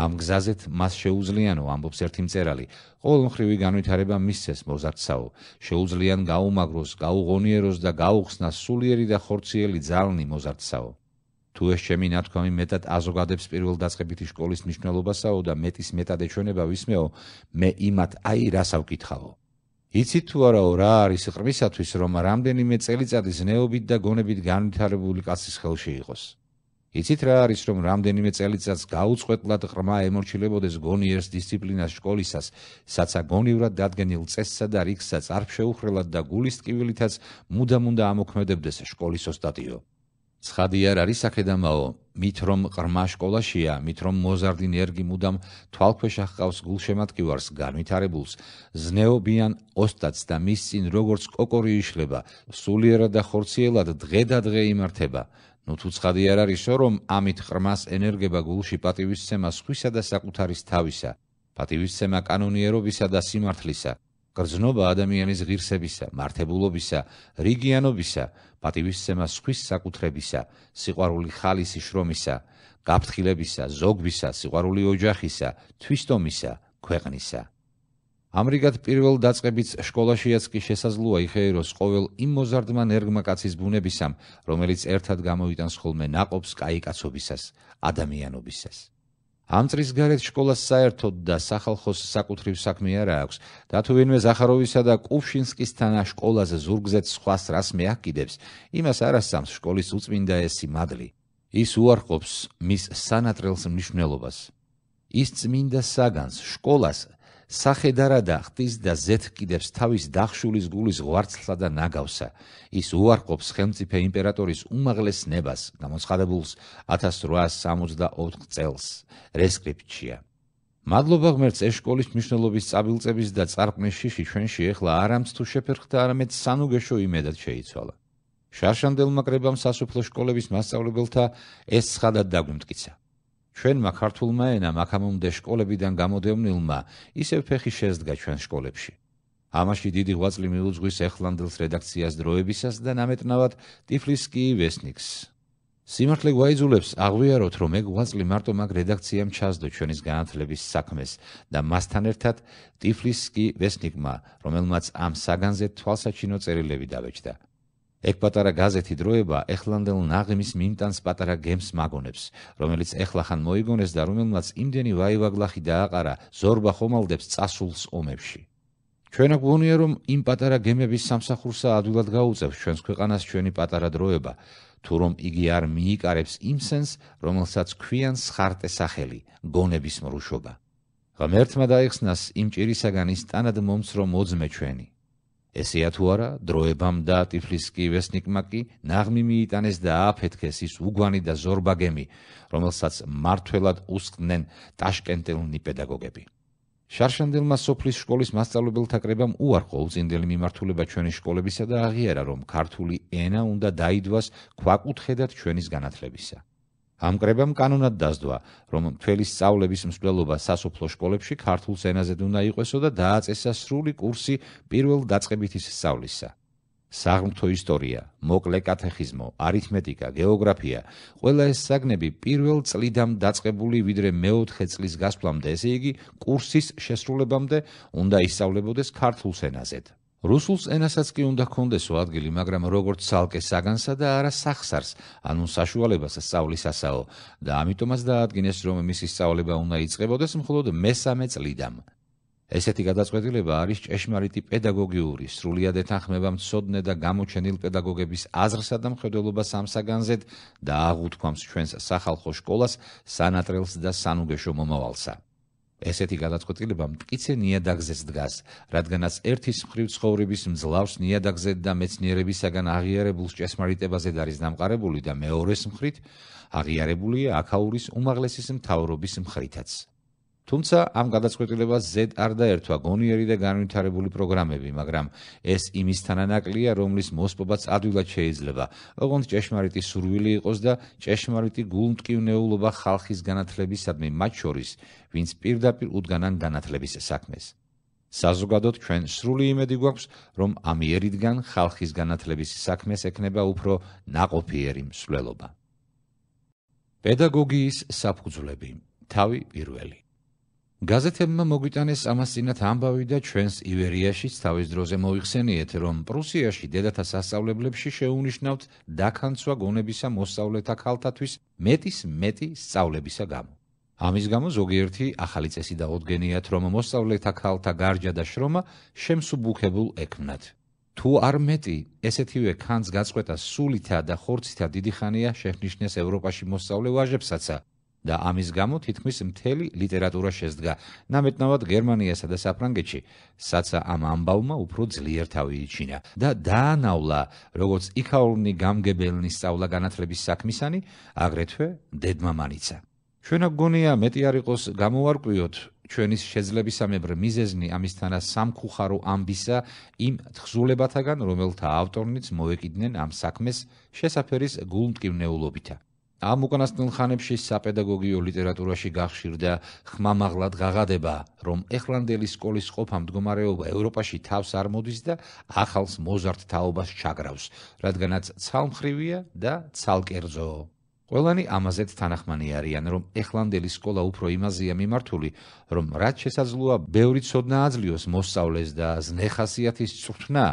ამ გზაზეთ მას შეუძლიანო ამბობს ერთი მწერალი. ყოველმხრივი განვითარება მისცეს მოზარდსაო. შეუძლიან გაუმაგროს, გაუღონიეროს და გაუხსნას სულიერი და ხორციელი ძალნი მოზარდსაო. თუ ეს ჩემი ნათქვამი მეტად აზოგადებს პირველდაწყებითი სკოლის მნიშვნელობასაო და მეტის მეტად ეჩვენება ვისმეო, მე იმათ აი რას ავკითხავო. იცით თუ არაო რა არის ღრმისათვის, რომ რამდენიმე წელიწადი ზნეობით და გონებით განვითარებული კაცის ხელში იყოს. იცით რა არის, რომ რამდენიმე წელიწადს გაუწყვეტლად ღრმა ემორჩილებოდეს გონიერს დისციპლინას სკოლისას, საცა გონივრად დადგენილ წესსა და რიგსაც არ შეუხრელად და გულის ტკივილითაც მუდამ უნდა ამოქმედებდეს სკოლის ოსტატიო. ცხადი არ არის ახედამაო მით რომ ყრმა სკოლაშია მით რომ მოზარდი ნერგი მუდამ თვალქვეშა ხყავს გულშემატკივარს განვითარებულს ზნეობიან ოსტატს და მის წინ როგორც კოკორი იშლება სულიერად და ხორციელად დღე და დღე იმართება ნუ თუ ცხადი არ არისო რომ ამით ყრმას ენერგება გულში პატივისცემა სხვისა და საკუთარის თავისა პატივისცემა კანონიერობისა და სიმართლისა გრძნობა ადამიანის ღირსებისა, მართებულობისა, რიგიანობისა, პატივისცემას სხვის საკუთრებისა, სიყვარული ხალისი შრომისა, გაფრთხილებისა, ზოგბისა, სიყვარული ოჯახისა, თვისტომისა, ქვეყნისა. ამრიგად პირველ დაწყებით სკოლაშიაც კი შესაძლოა იხეიროს ყოველ იმ მოზარდმა ნერგმაკაცის ბუნებისამ, რომელიც ერთად გამოიტანს ხოლმე ناقობს კაი კაცობისას, ადამიანობისას. ამ წრის გარეთ სკოლას საერთოდ და სახალხო საკუთრივ საქმე არ აქვს და თუ ვინმე ზახაროვისა და კუფშინსკის თანა სკოლაზე ზურგზეც სხვას რას მეაკიდებს იმას არასამს სკოლის უწმინდა ესი მადლი ის უარყოფს მის სანატრელს მნიშვნელობას ის წმინდა საგანს სკოლას სახედარადა ხდის და ზეთ კიდებს თავის დახშულის გულის ღვარცლსა და ნაგავსა ის უარყოფს ხელმწიფე იმპერატორის უმაღლეს ნებას გამოცხადებულს 1864 წელს რესკრიპტშია მადლობა ღმერთს ეს სკოლის მნიშვნელობის სტაბილწების და წარყმეშიში ჩვენ შეეხლა არამც თუ შეფერხდა არამედ სანუგეშო იმედად შეიცვალა შარშანდელმა კრებამ სასოფლო სკოლების მასწავლებელთა ეს ცხადად დაგვიმტკიცა ჩვენმა ქართულმა ენამ აქამომდე სკოლებიდან გამოდევნილმა ისევ ფეხი შეძგა ჩვენ სკოლებში. ამაში დიდი ღვაწლი მიუძღვის ეხლანდელს რედაქციას დროებისას და ნამეტნავად ტიფლისკი ვესნიქს. სიმართლე გვაიძულებს აღვიაროთ, რომ ეგ ღვაწლი მარტო მაგ რედაქციამ ჩაზდო ჩვენის განათლების საქმეს და მასთან ერთად ტიფლისკი ვესნიქმა, რომელმაც ამ საგანზე თვალსაჩინო წერილები დაბეჭდა. ეგ პატარა გაზეთი დროება ეხლანდელ ნაღმის მიმტანს პატარა გემს მაგონებს რომელიც ეხლახან მოიგონეს და რომელმაც იმდენი ვაივაგლახი დააყარა ზორბა ხომალდებს წასულს ომებში ჩვენა გვონია რომ იმ პატარა გემების სამსახურსა ადვილად გაუწევს ჩვენს ქვეყანას ჩვენი პატარა დროება თუ რომ იგი არ მიიკარებს იმ სენს რომელსაც ქვიან ხარტე სახელი გონების მრუშობა რომ ერთმა დაიხსნას იმ ჭირისაგან ის თანად მომცრო მოძმე ჩვენი ესეა თუ არა დროებამ და ტიფლისკი ვესნიკმა კი ნაღმი მიიტანეს და ააფეთქეს ის უგვანი და ზორბაგემი რომელსაც მართლად უსხდნენ ტაშკენტელნი პედაგოგები შარშანდელმა სოფლის სკოლის მასწავლებელთა კრებამ უარყო უძინდელი მიმართულება ჩვენი სკოლებისა და აღიარა რომ ქართული ენა უნდა დაიდვას ქვაკუთხედად ჩვენის განათლებისა ამკრებამ კანონად დასდვა, რომ თვალისწავლების მსვლელობა სასოფლო სკოლებში ქართულ ენაზე უნდა იყოსო და დააწესა სრული კურსი პირველ დაწყებითი სწავლისა. საღმრთო ისტორია, მოკლე კათეხიზმო, არითმეტიკა, გეოგრაფია, ყველა ეს საგნები პირველ წლიდან დაწყებული ვიდრე მეოთხე წლის გასვლამდე, ესე იგი, კურსის შესრულებამდე უნდა ისწავლებოდეს ქართულ ენაზეთ. რუსულს ენასაც კი უნდა კონდესო ადგილი, მაგრამ როგორც ძალკე საგანსა და არა სახსარს, ანუ საშუალებას სწავლისასაო და ამიტომაც დაადგინეს, რომ მისი სწავლება უნდა იწყებოდეს მხოლოდ მესამე წლიდან. ესეთი გადაწყვეტილება არის ჭეშმარიტი პედაგოგიური, სრულიად ეთანხმება მცოდნე და გამოჩენილ პედაგოგების აზრსა და მხედველობას ამ საგანზე და აღუთქვამს ჩვენს სახალხო სკოლას, სანატრელს და სანუგეშო მომავალსაც. ესეთი გადაწყვეტილება მტკიცე ნიადაგზეც დგას, რადგანაც ერთის მხრივ ცხოვრების მძლავს ნიადაგზე და მეცნიერებისაგან აღიარებულ შესმარიტებაზე დარის დამყარებული და მეორეს მხრით აღიარებულია აკაურის უმაღლესის მთავრობის მხრითაც. თუმცა ამ გადაწყვეტილებას ზედ არ დაერთვა გონიერი და განვითარებული პროგრამები, მაგრამ ეს იმის თანანაკლია, რომლის მოსპობაც ადვილად შეიძლება. ოღონდ ჭეშმარიტი სურვილი იყოს და ჭეშმარიტი გულმტკივნეულობა ხალხის განათლებისადმი, მათ შორის, ვინც პირდაპირ უდგანან განათლების საქმეს. საზოგადოდ ჩვენ სრული იმედი გვაქვს, რომ ამიერიდან ხალხის განათლების საქმეს ექნება უფრო ناقოფიერი მსვლელობა. პედაგოგიის საფუძვლები. თავი პირველი. გაზეთებმა მოგვიტანეს ამას წინათ ამბავი და ჩვენს ივერიაშიც თავის ძროზე მოიხსენიეთ, რომ პრუსიაში დედათა სასწავლებლებში შეუნიშნავთ დაქანცვა გონებისა მოსწავლეთა ქალთათვის მეტის მეტი სწავლებისა გამო. ამის გამო ზოგიერთი ახალი წესი დაუდგენიათ, რომ მოსწავლეთა ქალთა გარჯა და შრომა შემსუბუქებულ ექმნათ. თუ არ მეტი, ესეთივე ქანს გაწყვეტა სულითა და ხორცითა დიდი ხანია შეხნიშნეს ევროპაში მოსწავლე ვაჟებსაცა. და ამის გამო თითქმის მთელი ლიტერატურა შეძგა. ნამდვილად გერმანიასა და საფრანგეთში, საცა ამ ამბავმა უფრო ძლიერ თავი იჩინა და დაანავლა, როგორც იქაურნი გამგებელნი სწავლა განათლების საქმისანი, აგრეთვე დედმამანიცა. ჩვენა გონია მეტი არ იყოს გამოვარკვიოთ ჩვენის შეძლებისამებრ მიზეზნი ამისთანა სამკუხარო ამბისა იმ თხზულებათაგან რომელთა ავტორნიც მოეკიდნენ ამ საქმეს შესაფერის გულმტკივნეულობითა ამ უკანასკნელ ხანებში საპედაგოგიო ლიტერატურაში გახშირდა ხმამაღლად გაღადება, რომ ეხლანდელი სკოლის ყოფა მდგომარეობა ევროპაში თავს არ მოდის და ახალს მოზარდ თაობას ჩაგრავს, რადგანაც ცალმხრივია და ცალკერძო. ყველანი ამაზე თანახმანი არიან, რომ ეხლანდელი სკოლა უფრო იმაზია მიმართული, რომ რაც შესაძლოა ბევრი ცოდნა აძლიოს მოსწავლეს და ზნეხასიათის წვრთნა,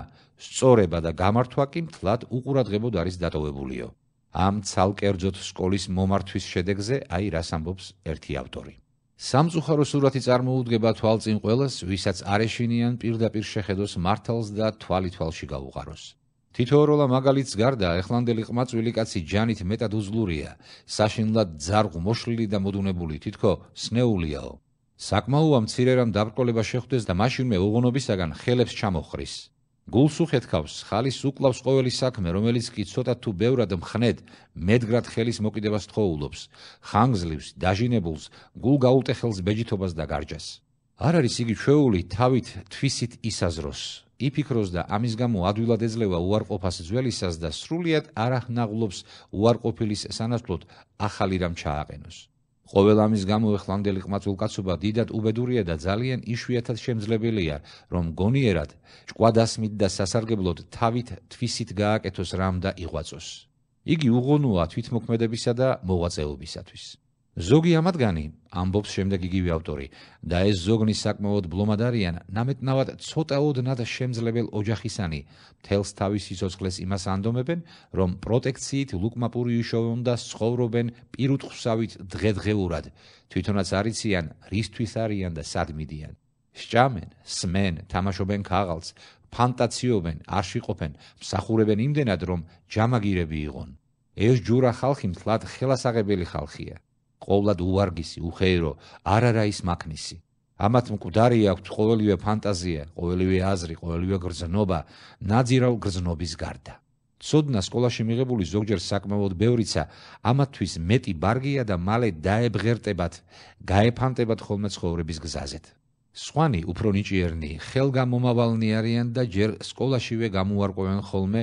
სწორება და გამართვა კი მთლად უყურადღებოდ არის დატოვებულიო. ამ ცალკერძოთ სკოლის მომართვის შედეგზე, აი რას ამბობს ერთი ავტორი. სამწუხარო სურათი წარმოუდგება თვალწინ ყოველს, ვისაც არეშინიან პირდაპირ შეხედოს მართალს და თვალი თვალში გაუყაროს. თითოეროლა მაგალითს გარდა, ეხლანდელი ყმაწვილი კაცი ჯანით მეტად უძლურია, საშინლად ძარღ მოშლილი და მოდუნებული, თითქო სნეულიაო. საკმაოა მცირერამ დაბრკოლება შეხვდეს და მაშინვე უღონობისაგან ხელებს ჩამოხრის. გულსუხეთქავს ხალის უკლავს ყოველი საქმე რომელიც კი ცოტა თუ ბევრად მხნედ მედგრად ხელის მოკიდებას თხოულობს ხანგზლივს დაჟინებულს გულ გაუტეხელს ბეჯითობას და გარჯას არ არის იგი ჩვეული თავით თვისით ისაზროს იფიქროს და ამის გამო ადვილად ეძლევა უარყოფას ძველისას და სრულიად არ ახნაღლობს უარყოფილის სანაცვლოდ ახალი რამ ჩააყენოს ყოველ ამის გამო ეხლანდელი ყმაწულკაცობა დიდად უბედურია და ძალიან იშვიათად შემძლებელია, რომ გონიერად ჭყვადასმით და სასარგებლოდ თავით თვისით გააკეთოს რამ და იღვაწოს. იგი უღონოა თვითმოქმედებისა და მოღვაწეობისათვის. ზოგი ამადგანი ამბობს შემდეგ იგივე ავტორი და ეს ზოგნი საკმაოდ ბლომად არიან ნამეტნავად ცოტაოდ და შემძლებელ ოჯახისანი თელს თავის სიცოცხლეს იმას ანდომებენ რომ პროტექციით ლუკმაპური უშოვონ და სწხოვრობენ პირუტყვსავით დღეთღეურად თვითონაც არიციან რისთვის არიან და სად მიდიან სჭამენ სმენ თამაშობენ ქაღალს ფანტაციობენ არშიყოფენ მსახურებენ იმდენად რომ ჯამაგირები იყონ ეს ჯურა ხალხი მთლად ხელასაღებელი ხალხია ყოვლად უვარგისი, უხეირო, არარა ის მაგნისი. ამათ მკვდარი აქვს ყოველივე ფანტაზია, ყოველივე აზრი, ყოველივე გრძნობა, ნაძირავ გრძნობის გარდა. ცოდნა სკოლაში მიღებული ზოგჯერ საკმაოდ ბევრიცა, ამათთვის მეტი ბარგია და მალე დაებღერტებათ, გაეფანტებათ ხოლმე ცხოვრების გზაზეთ. სვანი უფრო ნიჭიერნი, ხელგამომავალნი არიან და ჯერ სკოლაშივე გამოარყვენ ხოლმე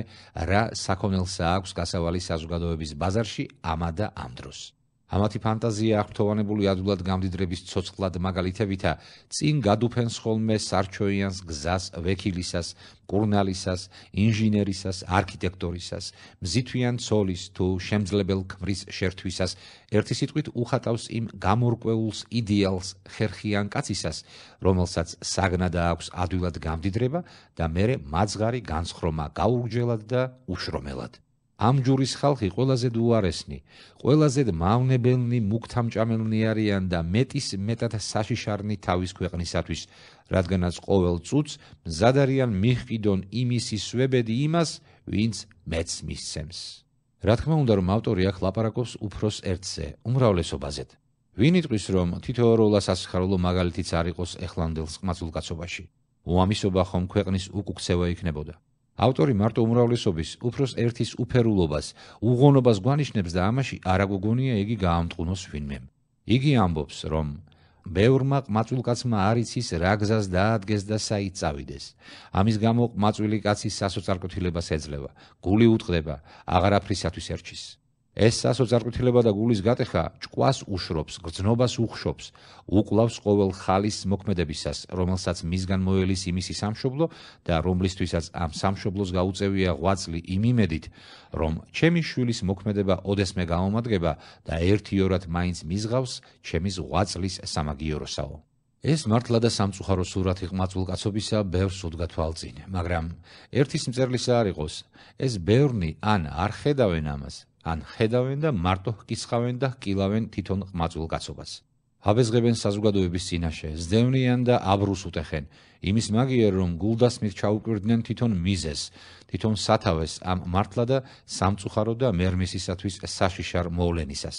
რა საქონელსა აქვს გასავალი საზოგადოების ბაზარში ამა და ამ დროს. ამათი ფანტაზია აღფრთოვანებული ადვილად გამდიდრების ცოცხლად მაგალითებითა წინ გადუფენს ხოლმე სარჩოიანს გზას ვექილისას კურნალისას ინჟინერისას არქიტექტორისას მზითვიან ცოლის თუ შემძლებელ ქმრის შერთვისას ერთი სიტყვით უხატავს იმ გამორკვეულს იდეალს ხერხიან კაცისას რომელსაც საგნადა აქვს ადვილად გამდიდრება და მეરે მაძღარი განსხრომა გაურჯელად და უშრომელად ამ ჯურის ხალხი ყველაზე უარესნი, ყველაზე მავნებელნი, მუქთამჭამელნი არიან და მეტის მეტად საშიშარნი თავის ქვეყნისათვის, რადგანაც ყოველ წუთს მზად არიან მიხკიდონ იმისი სვებედი იმას, ვინც მეც მისცემს. რა თქმა უნდა, რომ ავტორი ახ ლაპარაკობს უფროს ერთზე, უმრავლესობაზე. ვინ იტყვის, რომ თითოეულ ასახარულო მაგალითიც არ იყოს ეხლანდელ სმაცულკაცობაში? უამისობა ხომ ქვეყნის უკუქცევა იქნებოდა? ავტორი მარტო უმრავლესობის უფროს ერთის უფერულობას, უღონობას გვანიშნებს და ამაში არაგოგონია იგი გაამტყუნოს ვინმე. იგი ამბობს, რომ ბევრმა ყმაწვილკაცმა არიცის რა გზას დაადგეს და საით წავიდეს. ამის გამო ყმაწვილი კაცის სასოწარკვეთილებას ეძლევა, გული უტყდება, აღარაფრისათვის ერჩის. ეს სასო ზარკვითილება და გულის გატეხა ჭკვას უშრობს, გრძნობას უხშობს, უკლავს ყოველ ხალის მოქმედებისას, რომელსაც მისგან მოელის იმისი სამშობლო და რომლისთვისაც ამ სამშობლოს გაუწევია ღვაწლი იმ იმედით, რომ ჩემი შვილის მოქმედება ოდესმე გამომადგება და ერთიორად მაინც მისღავს ჩემი ღვაწლის სამაგიოროსაო. ეს მართლა და სამწუხარო სურათი ღმაწულკაცობისა ბევრს უდგათვალწინე, მაგრამ ერთის მწერლის არ იყოს, ეს ბევრნი ან არ ხედავენ ამას, ან ხედავენ და მარტო ჰკისხავენ და ჰკილავენ თვითონ ყმაწულკაცობას. აბეზღებენ საზოგადოების წინაშე, ზდევნიან და აბრუს უტეხენ. იმის მაგიერ რომ გულდასმით ჩაუკვირდნენ თვითონ მიზეს, თვითონ სათავეს ამ მართლა და სამწუხარო და მერმისისათვის საშიშარ მოვლენისას.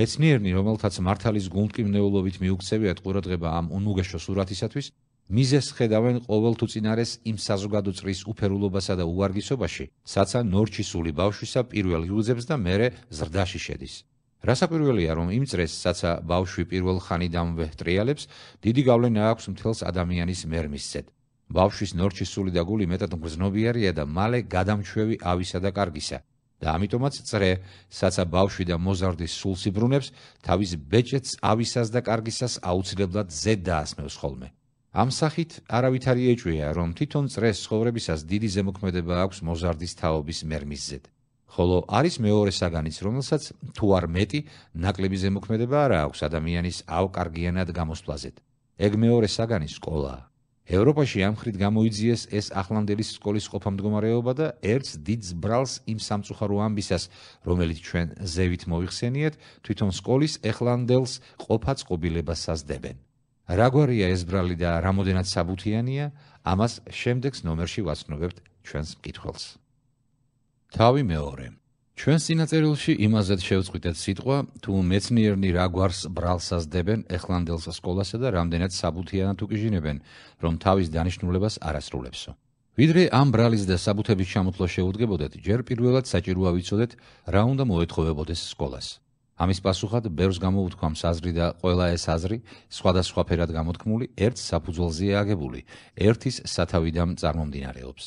მეცნიერნი, რომელთაც მართალის გულმკივნეულობით მიუქცევიათ ყურადღება ამ უნუგეშო სურათისათვის, მიზეს ხედავენ ყოველ თუ წინარეს იმ საზოგადო წრის უფერულობასა და უარგისობაში, საცა ნორჩისული ბავშვისა პირველ იუძებს და მეરે ზრდაში შედის. რასაკვირველია, რომ იმ წრეს, საცა ბავშვი პირველ ხანიდანვე ტრიალებს, დიდი გავლენა აქვს მთელს ადამიანის მერმისზე. ბავშვის ნორჩისული და გული მეტად მგზნობიარია და მალე გადამჩვევი ავისა და კარგისა. და ამიტომაც წრე, საცა ბავშვი და მოზარდის სულსი ბრუნებს, თავის ბეჭედს ავისას და კარგისას აუცილებლად ზედ დაასმევს ხოლმე. ამ სახით არავითარი ეჭვია, რომ თვითონ წრეს ცხოვრებისას დიდი ზემოქმედება აქვს მოზარდის თაობის მერმიზზე. ხოლო არის მეორე საგანიც, რომელსაც თუ არ მეტი, ნაკლები ზემოქმედება არა აქვს ადამიანის ავკარგიანად გამოსვლაზე. ეგ მეორე საგანი სკოლა. ევროპაში ამხრით გამოიძიეს ეს ახლანდელი სკოლის ყოფა მდგომარეობა და ერთს დიდ ზბრალს იმ სამწუხარო ამბისას, რომელიც ჩვენ ზევით მოიხსენიეთ, თვითონ სკოლის ეხლანდელს ყოფა წყობილებას ასდებენ. რაგვარია ეს ბრალი და რამოდენად საბუთიანია, ამას შემდეგს ნომერში ვაცნობებთ ჩვენს მკითხველს. თავი მეორე. ჩვენს წინაწერილში იმაზეთ შევწყვიტეთ სიტყვა, თუ მეცნიერნი რაგვარს ბრალსაზდებენ ეხლანდელ სკოლასა და რამდენად საბუთიანად უკიჟინებენ, რომ თავის დანიშნულებას არასრულებსო. ვიდრე ამ ბრალის და საბუთების ჩამოთვლა შეუძგებოდეთ, ჯერ პირველად საჭიროა ვიცოდეთ, რა უნდა მოეთხოვებოდეს სკოლას. ამის პასუხად ბევრს გამოუთქვამ საზრი და ყველა ეს საზრი სხვადასხვა ფერად გამოთქმული ერთ საფუძველზეა აგებული ერთის სათავიდან წარმომდინარეობს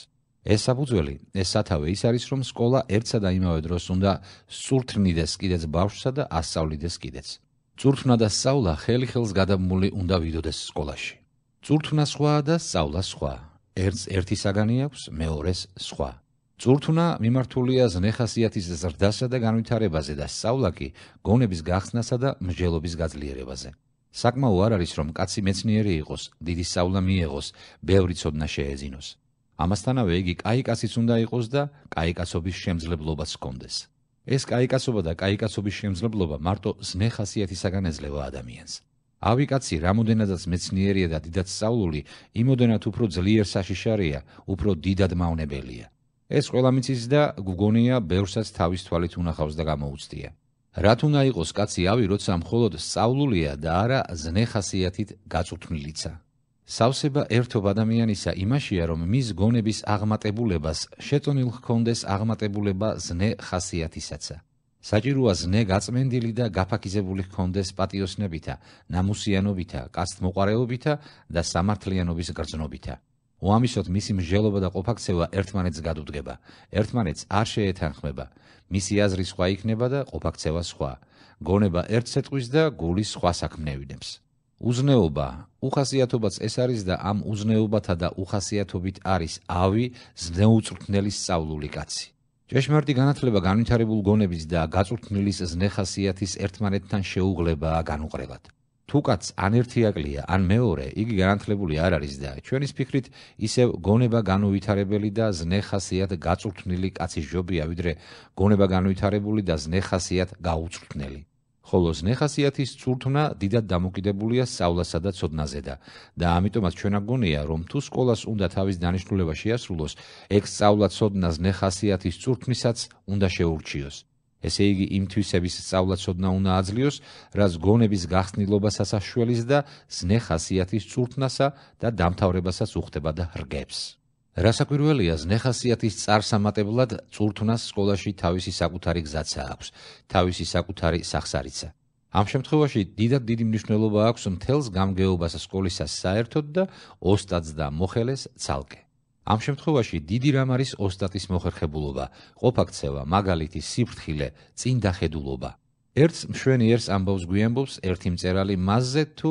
ეს საფუძველი ეს სათავე ის არის რომ სკოლა ერთსა და იმავე დროს უნდა სურთნიდეს კიდეც ბავშვსა და ასწავლიდეს კიდეც წურთნა და სწავლა ხელი ხელს გადაბმული უნდა ვიდოდეს სკოლაში წურთნა სხვაა და სწავლა სხვა ერთს ერთისაგანი აქვს მეორეს სხვაა წურთუნა მიმართულია ზნეხასიათის ზრდასა და განვითარებაზე და სწავლა კი გონების გახსნასა და მსჯელობის გაძლიერებაზე. საკმაო არ არის რომ კაცი მეცნიერი იყოს, დიდი სწავლა მიიღოს, ბევრი ცოდნა შეეძინოს. ამასთანავე იგი კაი კაცის უნდა იყოს და კაი კაცობის შემძლებლობას კონდეს. ეს კაი კაცობა და კაი კაცობის შემძლებლობა მარტო ზნეხასიათისაგან ეძლევა ადამიანს. ავი კაცი რამოდენადაც მეცნიერია და დიდად სწავლული, იმოდენად უფრო ძლიერ საშიშარია, უფრო დიდად მავნებელია. ეს ყველამიც ის და გუგონია ბევრსაც თავის თვალით უნახავს და გამოუცდია. რათ უნდა იყოს კაცი ავი, როცა მხოლოდ სწავლულია და არა ზნეხასიათით გაწუთმილიცა. სავსება ერთობ ადამიანისა იმაშია, რომ მის გონების აღმატებულებას შეწონილ ჰქონდეს აღმატებულება ზნეხასიათისაცა. საჭიროა ზნე გაწმენდილი და გაფაქიზებული ჰქონდეს პატიოსნებითა, ნამუსიანობითა, კასტმოყარეობითა და სამართლიანობის გრძნობითა. უამისოდ მისი მსჯელობა და ყოფაქცევა ერთმანეთს გადუდგება. ერთმანეთს არ შეეთანხმება. მისი აზრი სხვა იქნება და ყოფაქცევა სხვა. გონება ერთ სიტყვის და გული სხვა საქმნევინებს. უზნეობა, უხასიათობაც ეს არის და ამ უზნეობათა და უხასიათობით არის ავი ზნეუწრთნელი სწავლული კაცი. ჯეშმარტი განათლება განვითარებულ გონებს და გაწურთმილის ზნეხასიათის ერთმანეთთან შეუღლებაა განუყრელად. თუ კაც ანერთიაკლია ან მეორე, იგი განათლებული არ არის და ჩვენის ფიქრით ისევ გონება განუვითარებელი და ზნეხასიათ გაწურთნილი კაცის ჯობია, ვიდრე გონება განუვითარებელი და ზნეხასიათ გაუწრთნელი. ხოლო ზნეხასიათის წურთნა დიდად დამოკიდებულია სწავლასა და ცოდნაზე და და ამიტომაც ჩვენ აგონია, რომ თუ სკოლას უნდა თავის დანიშნულება შეასრულოს, ეგ სწავლა ცოდნა ზნეხასიათის წურთმისაც უნდა შეურჩიოს. ესე იგი იმ თვისების სწავლა ცოდნა უნდა აძლიოს, რაც გონების გახსნილობასაც აშშველის და ზნე ხასიათის წურთნასა და დამთავრებასაც უხდება და რგებს. რასაკვირველია, ზნე ხასიათის წარსამატებლად წურთნას სკოლაში თავისი საკუთარი გზაცა აქვს, თავისი საკუთარი სახსარიცა. ამ შემთხვევაში დიდად დიდი მნიშვნელობა აქვს მთელს გამგეობას სკოლისას საერთოდ და ოსტატს და მოხელეს ცალკე. ამ შემთხვევაში დიდი რამ არის ოსტატის მოხერხებულობა, ყოფაქცევა, მაგალითი სიფრთხილე, წინ დახედულობა. ერთს მშვენიერს ამბავს გვიანბობს ერთი მწერალი მასზე თუ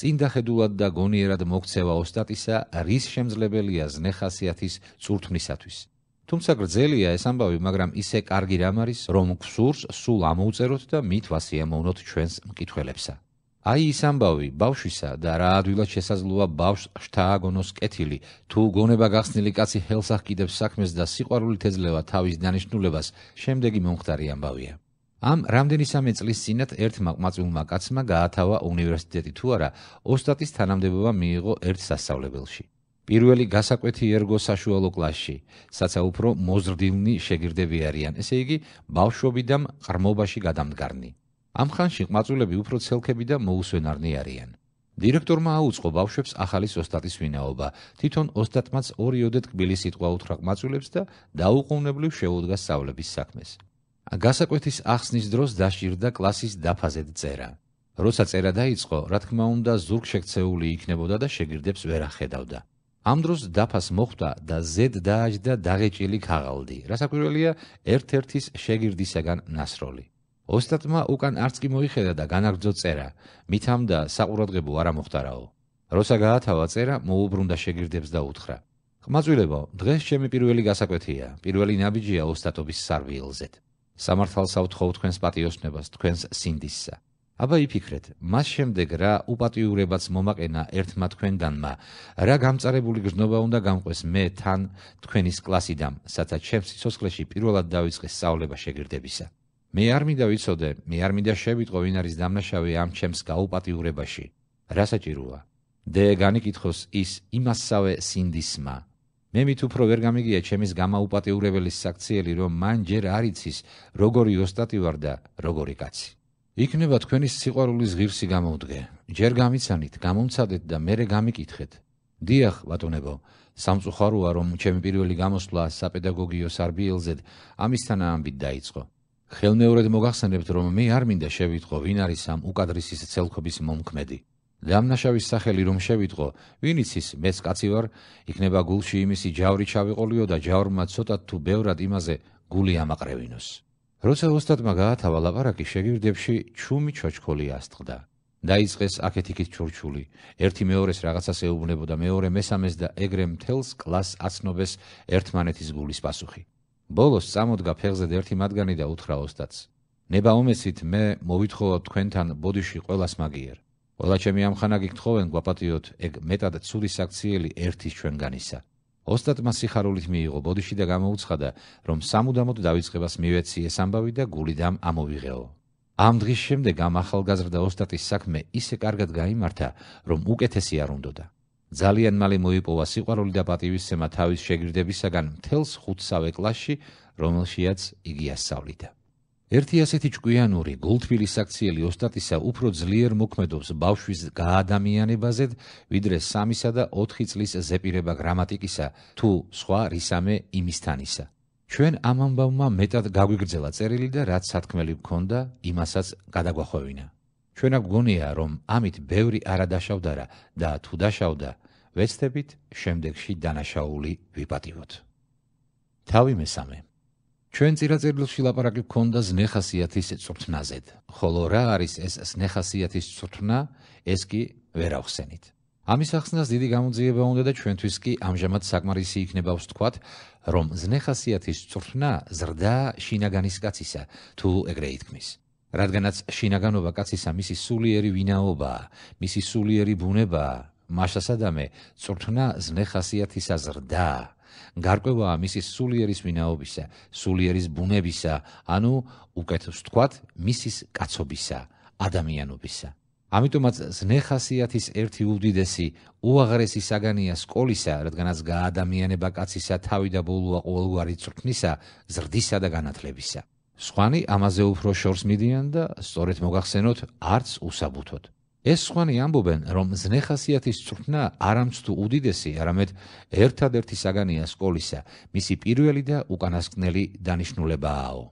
წინ დახედულად და გონიერად მოქცევა ოსტატისა რის შემძლებელია ზნეხასიათის წურთმისათვის. თუმცა გრძელია ეს ამბავი, მაგრამ ისე კარგი რამ არის, რომ გსურს სულ ამოუწეროთ და მით ვასიამოვნოთ ჩვენს მკითხველებსაც. აი ის ამბავი ბავშვისა და რა ადვილად შესაძლოა ბავშვს შთააგონოს კეთილი თუ გონება გახსნილი კაცი ხელს აღკიდებს საქმეს და სიყვარულით ეძლევა თავის დანიშნულებას შემდეგი მომხდარი ამბავია ამ რამდენი სამი წლის წინათ ერთ მაყმაწვილმა კაცმა გაათავა უნივერსიტეტი თუ არა ოსტატის თანამდებობა მიიღო ერთ სასწავლებელში პირველი გასაკვეთი ერგო საშუალო კლასში საცა უფრო მოზრდილნი შეგირდები არიან ესე იგი ბავშვობიდან ყრმობაში გადამდგარნი ამ ხანში ყმაწულები უფრო ცელკები და მოუსვენარნი არიან. დირექტორმა აუწყო ბავშვებს ახალი სტატის ვინაობა. თვითონ ოსტატმაც ორი ოდე თბილი სიტყვა უთხრა ყმაწულებს და დაუყოვნებლივ შეუდგა სწავლების საქმეს. გასაკვეთის ახსნის დროს დაშირდა კლასის დაფაზედ წერა. როცა წერა დაიწყო, რა თქმა უნდა, ზურგშექცეული იქნებოდა და შეგირდებს ვერ ახედავდა. ამ დროს დაფას მოხვდა და ზედ დააჯდა დაღეჭილი ქაღალდი. რასაკვირველია, ერთ-ერთის შეგირდისაგან ناسროლი. ოსტატმა უკან არც კი მოიხედა და განაგძო წერა მithamda საყურადღებო არ ამოხდარაო როცა გაათავა წერა მოუბრუნდა შეგირდებს და უთხრა ყმაწვილებო დღეს ჩემი პირველი გასაკვეთია პირველი ნაბიჯია ოსტატობის სარვიელზეთ სამართალს ავთხოვ თქვენს პატიოსნებას თქვენს სინდისსა აბა იფიქრეთ მას შემდეგ რა უპატიურებაც მომაყენა ერთმა თქვენგანმა რა გამწარებული გრძნობა უნდა გამყვეს მე თან თქვენის კლასიდან სადაც ჩემს სიცოცხლეში პირველად დავიწყე სწავლება შეგირდებისა მე არ მინდა ვიცოდე, მე არ მინდა შევიტყო ვინ არის დამნაშავე ამ ჩემს გაუპატიურებაში. რა საჭიროა? დეგანი კითხოს ის იმასავე სინდისმა. მე მით უფრო ვერ გამიგია ჩემის გამაუპატეურებელი საქციელი, რომ მან ჯერ არ იცის, როგორი ოსტატი ვარ და როგორი კაცი. იქნება თქვენი სიყვარულის ღირსი გამოდგე. ჯერ გამიცანით, გამომცადეთ და მერე გამიკითხეთ. დიახ, ბატონებო, სამწუხაროა რომ ჩემი პირველი გამოსვლა საპედაგოგიო სარბიელზე ამისთანაა ამბით დაიწყო. ხელმეორედ მოგახსენებთ, რომ მე არ მინდა შევიტყო, ვინ არის ამ უკადრისის ცელქობის მომქმედი. დამნაშავის სახელი რომ შევიტყო, ვინ იცის, მეც კაცი ვარ, იქნება გულში იმისი ჯავრი ჩავიყოლიო და ჯავრმა ცოტა თუ ბევრად იმაზე გული ამაყრევინოს. როცა ოსტატმა გაათავა ლაპარაკი შეგირდებში, ჩუმი ჩოჩქოლი ასწდა. დაიწყეს აქეთიქით ჩურჩული, ერთი მეორეს რაღაცას ეუბნებოდა, მეორე მესამეს და ეგრე მთელს კლას აცნობეს ერთმანეთის გულის პასუხი. ბოლოს წამოდგა ფეხზე ერთი მათგანი და უთხრა ოსტატს: "ნება უმესით მე მოვითხოვავ თქვენთან ბოდიში ყოლას მაგიერ. ყველა ჩემი ამხანა გიქთხოვენ გვაპატიოთ ეგ მეტად ცული საქციელი ერთის ჩვენგანისა." ოსტატმა სიხარულით მიიღო ბოდიში და გამოუცხადა, რომ სამუდამოდ დაიწყებას მივეცი ეს ამბავი და გულიდან ამოვიღეო. ამ დღის შემდეგ ამ ახალგაზრდა ოსტატის საქმე ისე კარგად გამართა, რომ უკეთესი არ უნდოდა. ძალიან მალე მოიპოვა სიყვარული და პატივისცემა თავის შეგირდებისაგან მთელს ხუთსავე კლასში, რომელშიაც იგი ასწავლიდა. ერთი ასეთი ჭკვიანური გულთბილი საქციელი ოსტატისა უფრო ძლიერ მოქმედობს ბავშვის გაადამიანებაზე, ვიდრე 3-სა და 4 წლის ზეპირება გრამატიკისა თუ სხვა რისამე იმისთანისა. ჩვენ ამ ამბავმა მეტად გაგვიგრძელა წერილი და რაც სათქმელი მქონდა, იმასაც გადაგვახვევინა. ჩვენ აქ გგონია, რომ ამით ბევრი არ დაშავდა და თუ დაშავდა, ვეცდებით შემდეგში დანაშაული ვიპატიოთ. თავი მესამე. ჩვენ წირაწერილში ლაპარაკი გქონდა ზნეხასიათის წურთნაზედ. ხოლო რა არის ეს ზნეხასიათის წურთნა? ეს კი ვერ ახსენით. ამის ახსნას დიდი გამოძიება უნდა და ჩვენთვის კი ამჟამად საკმარისი იქნება ვთქვათ, რომ ზნეხასიათის წურთნა ზრდა შინაგანის კაცისა, თუ ეგრე ითქმის. რადგანაც შინაგანობა კაცისა მისი სულიერი ვინაობა, მისი სულიერი ბუნება, მაშასადამე წრთნა ზნეხასიათის აზრდა გარკვევაა მისი სულიერის ვინაობისა სულიერის ბუნებისა ანუ უკეთ ვთქვათ მისი კაცობისა ადამიანობისა ამიტომაც ზნეხასიათის ერთი უდიდესი უაღრესი საგანია სკოლისა რადგანაც გაადამიანება კაცისა თავი და ბოლოა ყოველგვარი წრთნისა ზრდისა და განათლებისა სხვანი ამაზე უფრო შორს მიდიან და სწორედ მოგახსენოთ არც უსაბუთოდ ეს სხვანი ამბობენ, რომ ზნეხასიათის წვრთნა არამცთუ უდიდესი, არამედ ერთადერთი საგანია სკოლისა, მისი პირველი და უკანასკნელი დანიშნულებაო.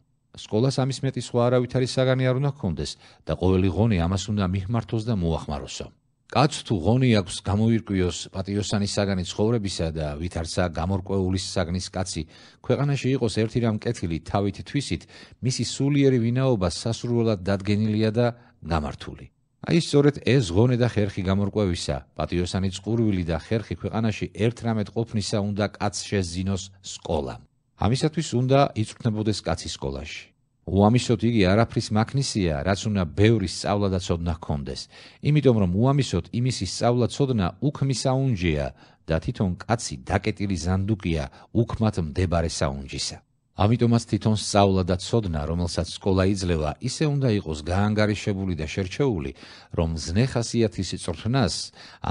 სკოლას ამის მეტი სხვა არავითარი საგანი არ უნდა ქონდეს და ყოველი ღონე ამას უნდა მიმართოს და მოახმაროსო. კაც თუ ღონი აქვს გამოირკვიოს პატიოსანის საგანი ცხოვრებისა და ვითარცა გამორკვეულის საგნის კაცი, ქვეყანაში იყოს ერთი რამ კეთილი თავით თვისით, მისი სულიერი ვინაობა სასურველად დადგენილია და გამართული. აი სწორედ ეს ღონე და ხერხი გამორკვევისა, პატიოსანი წყურვილი და ხერხი ქვეყანაში ერთრამეთ ყოფნისა უნდა კაც შეზინოს სკოლა. ამისათვის უნდა იწვრთნებოდეს კაცის სკოლაში. უამისოთ იგი არაფრის მაგნისია, რაც უნდა ბევრი სწავლა და ცოდნა ჰქონდეს. იმიტომ რომ უამისოთ იმისი სწავლა ცოდნა უქმისა უნჯია და თვითონ კაცი დაკეტილი ზანდუკია უქმათ მდებარე საუნჯისა. ამიტომაც თვითონ სწავლა და ცოდნა, რომელსაც სკოლა იძლევა, ისე უნდა იყოს გაანგარიშებული და შერჩეული, რომ ზნეხასიათის წრფნას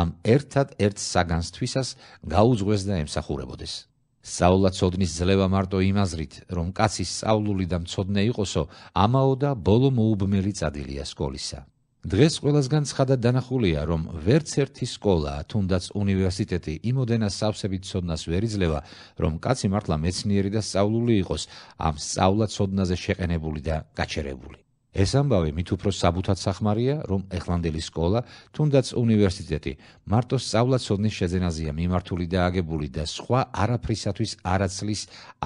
ამ ერთად ერთ საგანს თვისას გაუძღვეს და ემსახურებოდეს. სწავლა ცოდნის ძლევა მარტო იმაზრით, რომ კაცი სწავლული და მცოდნე იყოსო, ამაო და ბოლო მოუბმელი წადილია სკოლისა. დღეს ყველასგან ცხადად დანახულია, რომ ვერც ერთი სკოლა, თუნდაც უნივერსიტეტი იმოდენა სავსებით ცოდნას ვერ იძლევა, რომ კაცი მართლა მეცნიერი და სწავლული იყოს, ამ სწავლა ცოდნაზე შეყენებული და გაჩერებული. ეს ამბავი მით უფრო საბუთად სახმარია, რომ ეხლანდელი სკოლა, თუნდაც უნივერსიტეტი, მარტო სწავლა ცოდნის შეძენაზეა მიმართული და აგებული და სხვა არაფრისათვის არაცლის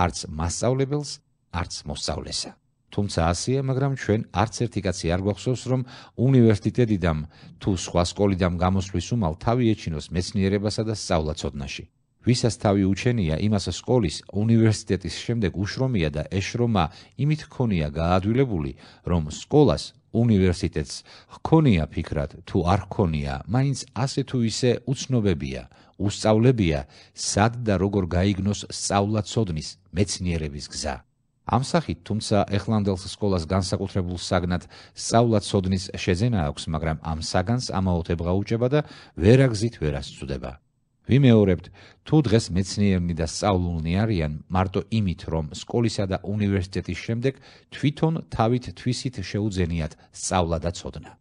არც მასწავლებელს, არც მოსწავლესა. თუმცა ასია, მაგრამ ჩვენ არც ერთი კაცი არ გვახსოვს, რომ უნივერსიტეტიდან თუ სხვა სკოლიდან გამოსვლის უმალ თავი ეჩინოს მეცნიერებასა და სწავლაცოდნაში. ვისაც თავი უჩენია იმას სკოლის, უნივერსიტეტის შემდეგ უშრომია და ეშრომა იმით ხონია გაადვილებული, რომ სკოლას უნივერსიტეტს ხონია ფიქრად თუ არ ხონია, მაინც ასე თუ ისე უცნობებია, უსწავლებია, სად და როგორ გაიგნოს სწავლაცოდნის მეცნიერების გზა. ამ სახით თუმცა ეხლანდელს სკოლას განსაკუთრებულ საგნად სწავლა ცოდნის შეძენა აქვს, მაგრამ ამ საგანს ამაოთებღა უჭება და ვერაგზით ვერასწდება. ვიმეორებთ, თუ დღეს მეცნიერნი და სწავლულნი არიან მარტო იმით, რომ სკოლისა და უნივერსიტეტის შემდეგ თვითონ თავით თვისით შეუძენიათ სწავლა და ცოდნა.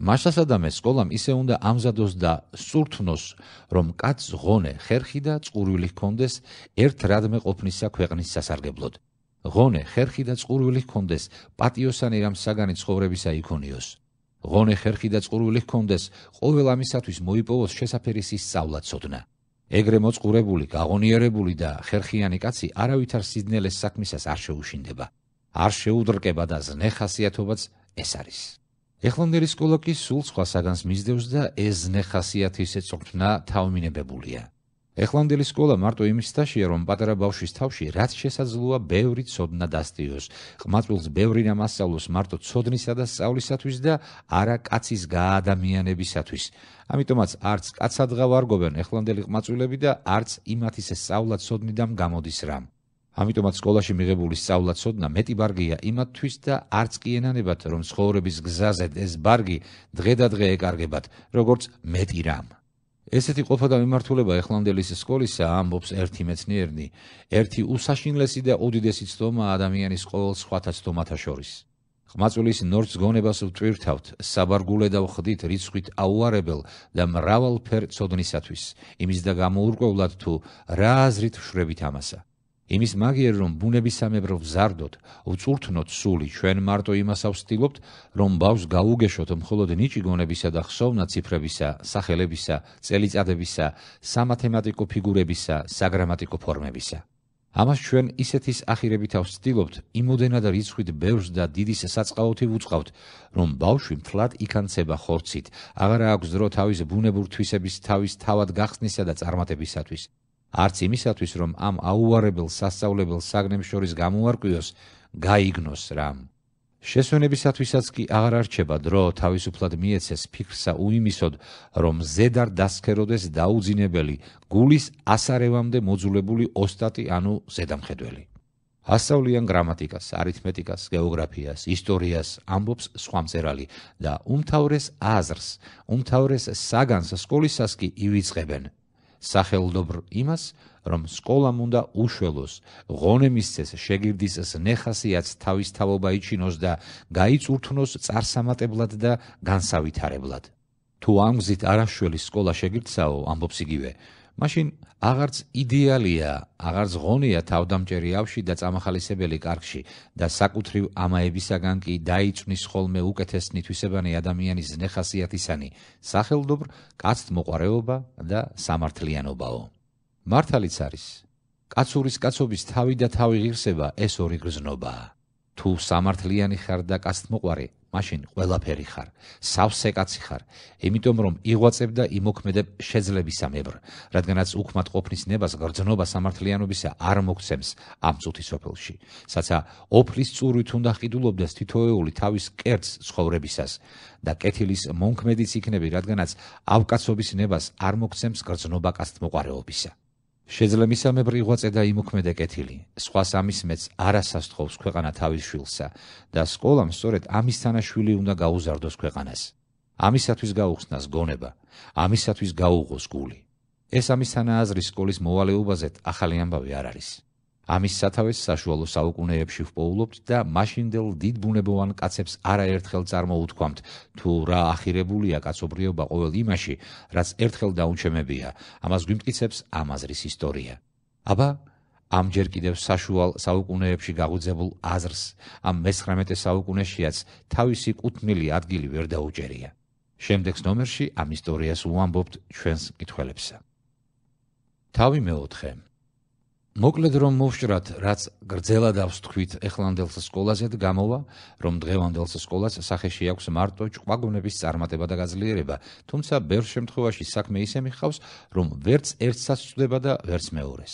მასასადამე სკოლამ ისე უნდა ამზადოს და სურთნოს, რომ კაც ღონე, ხერხი და წყურვილი ჰქონდეს ერთ რადმე ყოფნისა ქვეყნის სასარგებლოდ. ღონე ხერხი და წყურვილი ჰქონდეს პატიოსანი რამ საგანი ცხოვრებისა იქონიოს ღონე ხერხი და წყურვილი ჰქონდეს ყოველ ამისათვის მოიპოვოს შესაფერისი სწავლა ცოდნა ეგრე მოწყურებული გაღონიერებული და ხერხიანი კაცი არავითარ სიძნელეს საქმისას არ შეუშინდება არ შეუდრკება და ზნე ხასიათობაც ეს არის ეხლანდერის სკოლაკი სულ სხვა საგანს მისდევს და ეს ზნე ხასიათი შეწორთნა თავმინებებულია ეხლანდელი სკოლა მარტო იმის თაშია, რომ პატარა ბავშვის თავში რაც შესაძლოა ბევრი ცოდნა დასტიოს. ყმაწვილს ბევრი რამ ასწავლოს მარტო ცოდნისა და სწავლისათვის და არა კაცის გაადამიანებისათვის. ამიტომაც არც კაცადღა ვარგობენ ეხლანდელი ყმაწვილები და არც იმათ ისე სწავლა ცოდნიდან გამოდის რამ. ამიტომაც სკოლაში მიღებული სწავლა ცოდნა მეტი ბარგია იმათთვის და არც კი ენანებათ, რომ ცხოვრების გზაზე ეს ბარგი დღედადღე ეკარგებათ, როგორც მეტი რამ. ესეთი ყოფა და მიმართულება ეხლანდელის სკოლისა ამბობს ერთი მეცნიერნი, ერთი უსაშინლესი და უდიდესი ცდომა ადამიანის ყოველ სხვათა ცდომათა შორის. ხმაწვილის ნორც გონებას ვწირთავთ, საბარგულე და ვხდით რიცხვით აუარებელ და მრავალფერ ცოდნისათვის, იმის და გამოურკვევლად თუ რა აზრით ვშრებით ამასა. იმის მაგიერ რომ ბუნების სამებრო ვზარდოთ, უწურთნოთ სული, ჩვენ მარტო იმას ავსტილობთ, რომ ბავშვს გაუგეშოთ მხოლოდ ნიჭი გონებისა და ხსოვნა ციფრებისა, სახელებისა, წელიწადებისა, სამათემატიკო ფიგურებისა, საგრამატიკო ფორმებისა. ამას ჩვენ ისეთის ახირებით ავსტილობთ, იმოდენად რიცხვით ბევრს და დიდი საწყაოთი უწყავთ, რომ ბავშვი მთლად იქანცება ხორცით, აღარა აქვს დრო თავის ბუნებურ თვისების თავის თავად გახსნისა და წარმატებისათვის. არც იმისათვის, რომ ამ აუარებელ სასწაულებელ საგნებს შორის გამოარკვიოს, გაიგნოს რა. შესვენებისათვისაც კი აღარ არჩება დრო თავისუფლად მიეცეს ფიქრსა უიმისოდ, რომ ზედარ დასქეროდეს დაუძინებელი გულის ასარევამდე მოძულებული ოსტატი ანუ ზედამხედველი. ასავლიან გრამატიკას, არითმეტიკას, გეოგრაფიას, ისტორიას ამბობს სხვა მწერალი და უმთავრეს აზრს, უმთავრეს საგანს სკოლისას კი ივიწყებენ სახელდობრ იმას, რომ სკოლამ უნდა უშველოს, ღონემისცეს შეგირდის ნეხასიაც თავისთავობა იჩინოს და გაიწურთნოს წარსამატებლად და განსავითარებლად. თუ ამგზით არაშველი სკოლა შეგირცაო, ამბობს იგივე, მაშინ აღარც იდეალია, აღარც ღონია თავდამჭერი ავში და წამახალისებელი კარგში და საკუთრივ ამაებისაგან კი დაიწნის ხოლმე უკეთეს ნიტვისებანი ადამიანის ზნეხასიათისანი, სახელდობრ კაცთ მოყარეობა და სამართლიანობაო. მართალიც არის, კაცურის კაცობის თავი და თავი ღირსება ეს ორი გზნობაა. თუ სამართლიანი ხარ და კაცთ მოყარე, მაშინ ყველაფერი ხარ, სავსე კაცი ხარ, იმიტომ რომ იღვაწებ და იმოქმედებ შეძლებისამებრ, რადგანაც უქმად ყოფნის ნებას გრძნობა სამართლიანობისა არ მოგცემს ამ წუთისოფელში, სადაც ოფლის წურვით უნდა ყიდულობდეს თითოეული თავის კერც ცხოვრებისას და კეთილის მონქმედიც იქნები, რადგანაც ავკაცობის ნებას არ მოგცემს გრძნობა კასტმოყარეობისა. შეძლებისამებრი ღვაწედა იმოქმედა კეთილი სხვა სამის მეც არასასტხოვს ქვეყანა თავის შვილსა და სკოლამ სწორედ ამის თანაშვილი უნდა გაუზარდოს ქვეყანას ამისათვის გაუხსნას გონება ამისათვის გაუღოს გული ეს ამის თანაზრი სკოლის მოვალეობაზე ახალი ამბავი არ არის ამის სათავეს საშუალო საუკუნეებში ვპოულობთ და მაშინდელ დიდ ბუნებოვან კაცებს არაერთხელ წარმოუთქვამთ თუ რა ახირებულია კაცობრიობა ყოველ იმაში რაც ერთხელ დაუჩემებია ამას გვიმტკიცებს ამაზრის ისტორია აბა ამჯერ კიდევ საშუალ საუკუნეებში გაგუძებულ აზრს ამ მე-19 საუკუნეშიაც თავისი კუთვნილი ადგილი ვერ დაუჭერია შემდეგს ნომერში ამ ისტორიას უამბობთ ჩვენს მკითხველებს თავი მეოთხე მოკლედ რომ მოვშრათ, რაც გრძელად აქვს თქვით ეხლანდელ სკოლაზე და გამოვა, რომ დღევანდელ სკოლას სახეში აქვს მარტო ჭყვაგონების წარმატება და გაძლიერება, თუმცა ბევრ შემთხვევაში საქმე ისე მიხავს, რომ ვერც ერთსაც ჭდება და ვერც მეორეს.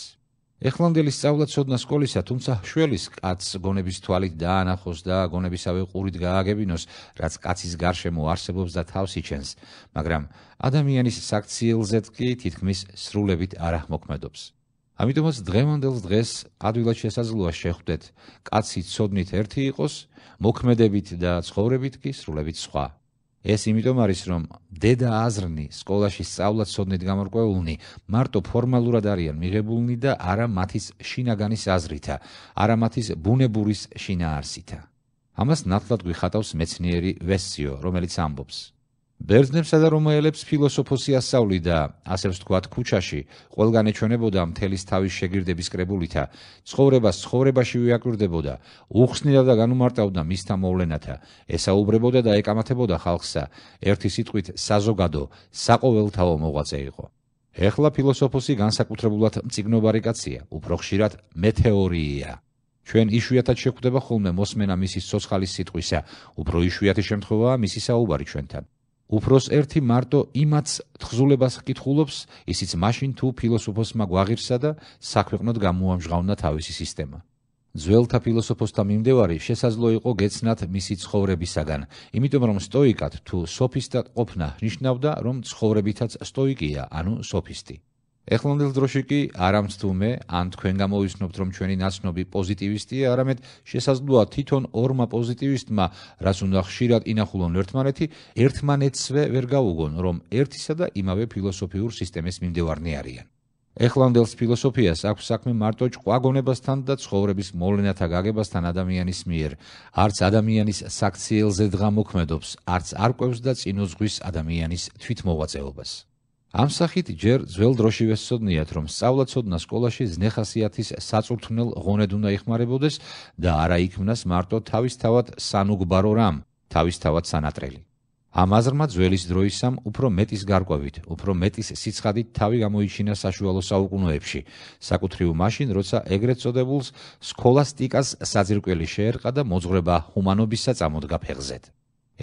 ეხლანდელი სწავლა ცოდნა სკოლისა, თუმცა შველის კაც გონების თვალით დაანახოს და გონებისავე ყურით გააგებინოს, რაც კაცის გარშემო არსებობს და თავს იჩენს, მაგრამ ადამიანის საქციელზეც კი თითქმის სრულებით არ აღმოქმედებს. ამიტომაც დღევანდელ დღეს ადვილად შესაძლოა შეხვდეთ კაცი ცოდნით ერთი იყოს მოქმედებით და ცხოვრებით კი სრულებით სხვა ეს იმიტომ არის რომ დედა აზრნი სკოლაში სწავლა ცოდნით გამარკვეულნი მარტო ფორმალურად არიან მიღებულნი და არა მათის შინაგანის აზრითა არა მათის ბუნებურის შინაარსითა ამას ნათლად გვიხატავს მეცნიერი ვესიო რომელიც ამბობს ბერძნებსა და რომაელებს ფილოსოფოსი ასწავლიდა, ასე ვთქვათ, ქუჩაში, ყველგან ეჩვენებოდა მთელის თავის შეგირდების კრებულითა, ცხოვრებას ცხოვრებაში ვიაკვირდებოდა, უხსნიდა და განუმარტავდა მის თამოვლენათა, ესაუბრებოდა და ეკამათებოდა ხალხსა, ერთი სიტყვით საზოგადო, საყოველთაო მოღვაწე იყო. ეხლა ფილოსოფოსი განსაკუთრებულად მციგნობარი კაცია, უფრო ხშირად მეთეორიია. ჩვენ იშვიათად შეხვდება ხოლმე მოსმენა მისის სოცხალის სიტყვისა, უფრო იშვიათი შემთხვევაა მისი საუბარი ჩვენთან. უფროს ერთი მარტო იმაც თხზულებას ეკითხულობს, ისიც მაშინ თუ ფილოსოფოსმა გვაღირსა და საქვეყნოდ გამოამჟღავნა თავისი სისტემა. ძველთა ფილოსოფოსთა მიმდევარი შესაძლო იყო გეცნათ მისი ცხოვრებისაგან, იმიტომ რომ სტოიკად თუ სოფისტად ყოფნა ნიშნავდა, რომ ცხოვრებითაც სტოიკია, ანუ სოფისტი. ეხლანდელ დროში კი არამცდუმე ან თქვენ გამოვისნობთ რომ ჩვენი ნაცნობი პოზიტივისტია, არამედ შესაძლოა თვითონ ორმა პოზიტივისტმა რას უნდა ხშირად ინახულონ ერთმანეთი, ერთმანეთსვე ვერ გაუგონ რომ ერთისა და იმავე ფილოსოფიურ სისტემის მიმდევარნი არიან. ეხლანდელს ფილოსოფიას აქვს საქმე მარტო ჭყვაგონებასთან და ცხოვრების მოვლენათა გაგებასთან ადამიანის მიერ. არც ადამიანის საქციელზე დღა მოქმედობს, არც არ ყვევს და წინოზღვის ადამიანის თვითმოვაწეობას. ამ სახით ჯერ ძველ დროშივე სწოდნიათ, რომ სწავლა ცოდნა სკოლაში ზნეხასიათის საწურთნელ ღონედ უნდა იხმარებოდეს და არა იქმნას მარტო თავისთავად სანუგბარო რამ, თავისთავად სანატრელი. ამ აზრმა ძველის დროისამ უფრო მეტის გარკვევით, უფრო მეტის სიცხადით თავი გამოიჩინა საშუალო საუკუნეებში, საკუთრივ მაშინ, როცა ეგრეთ წოდებულს სკოლასტიკას საძირკველი შეერყა და მოძღვრება ჰუმანობისა წამოდგა ფეხზეთ.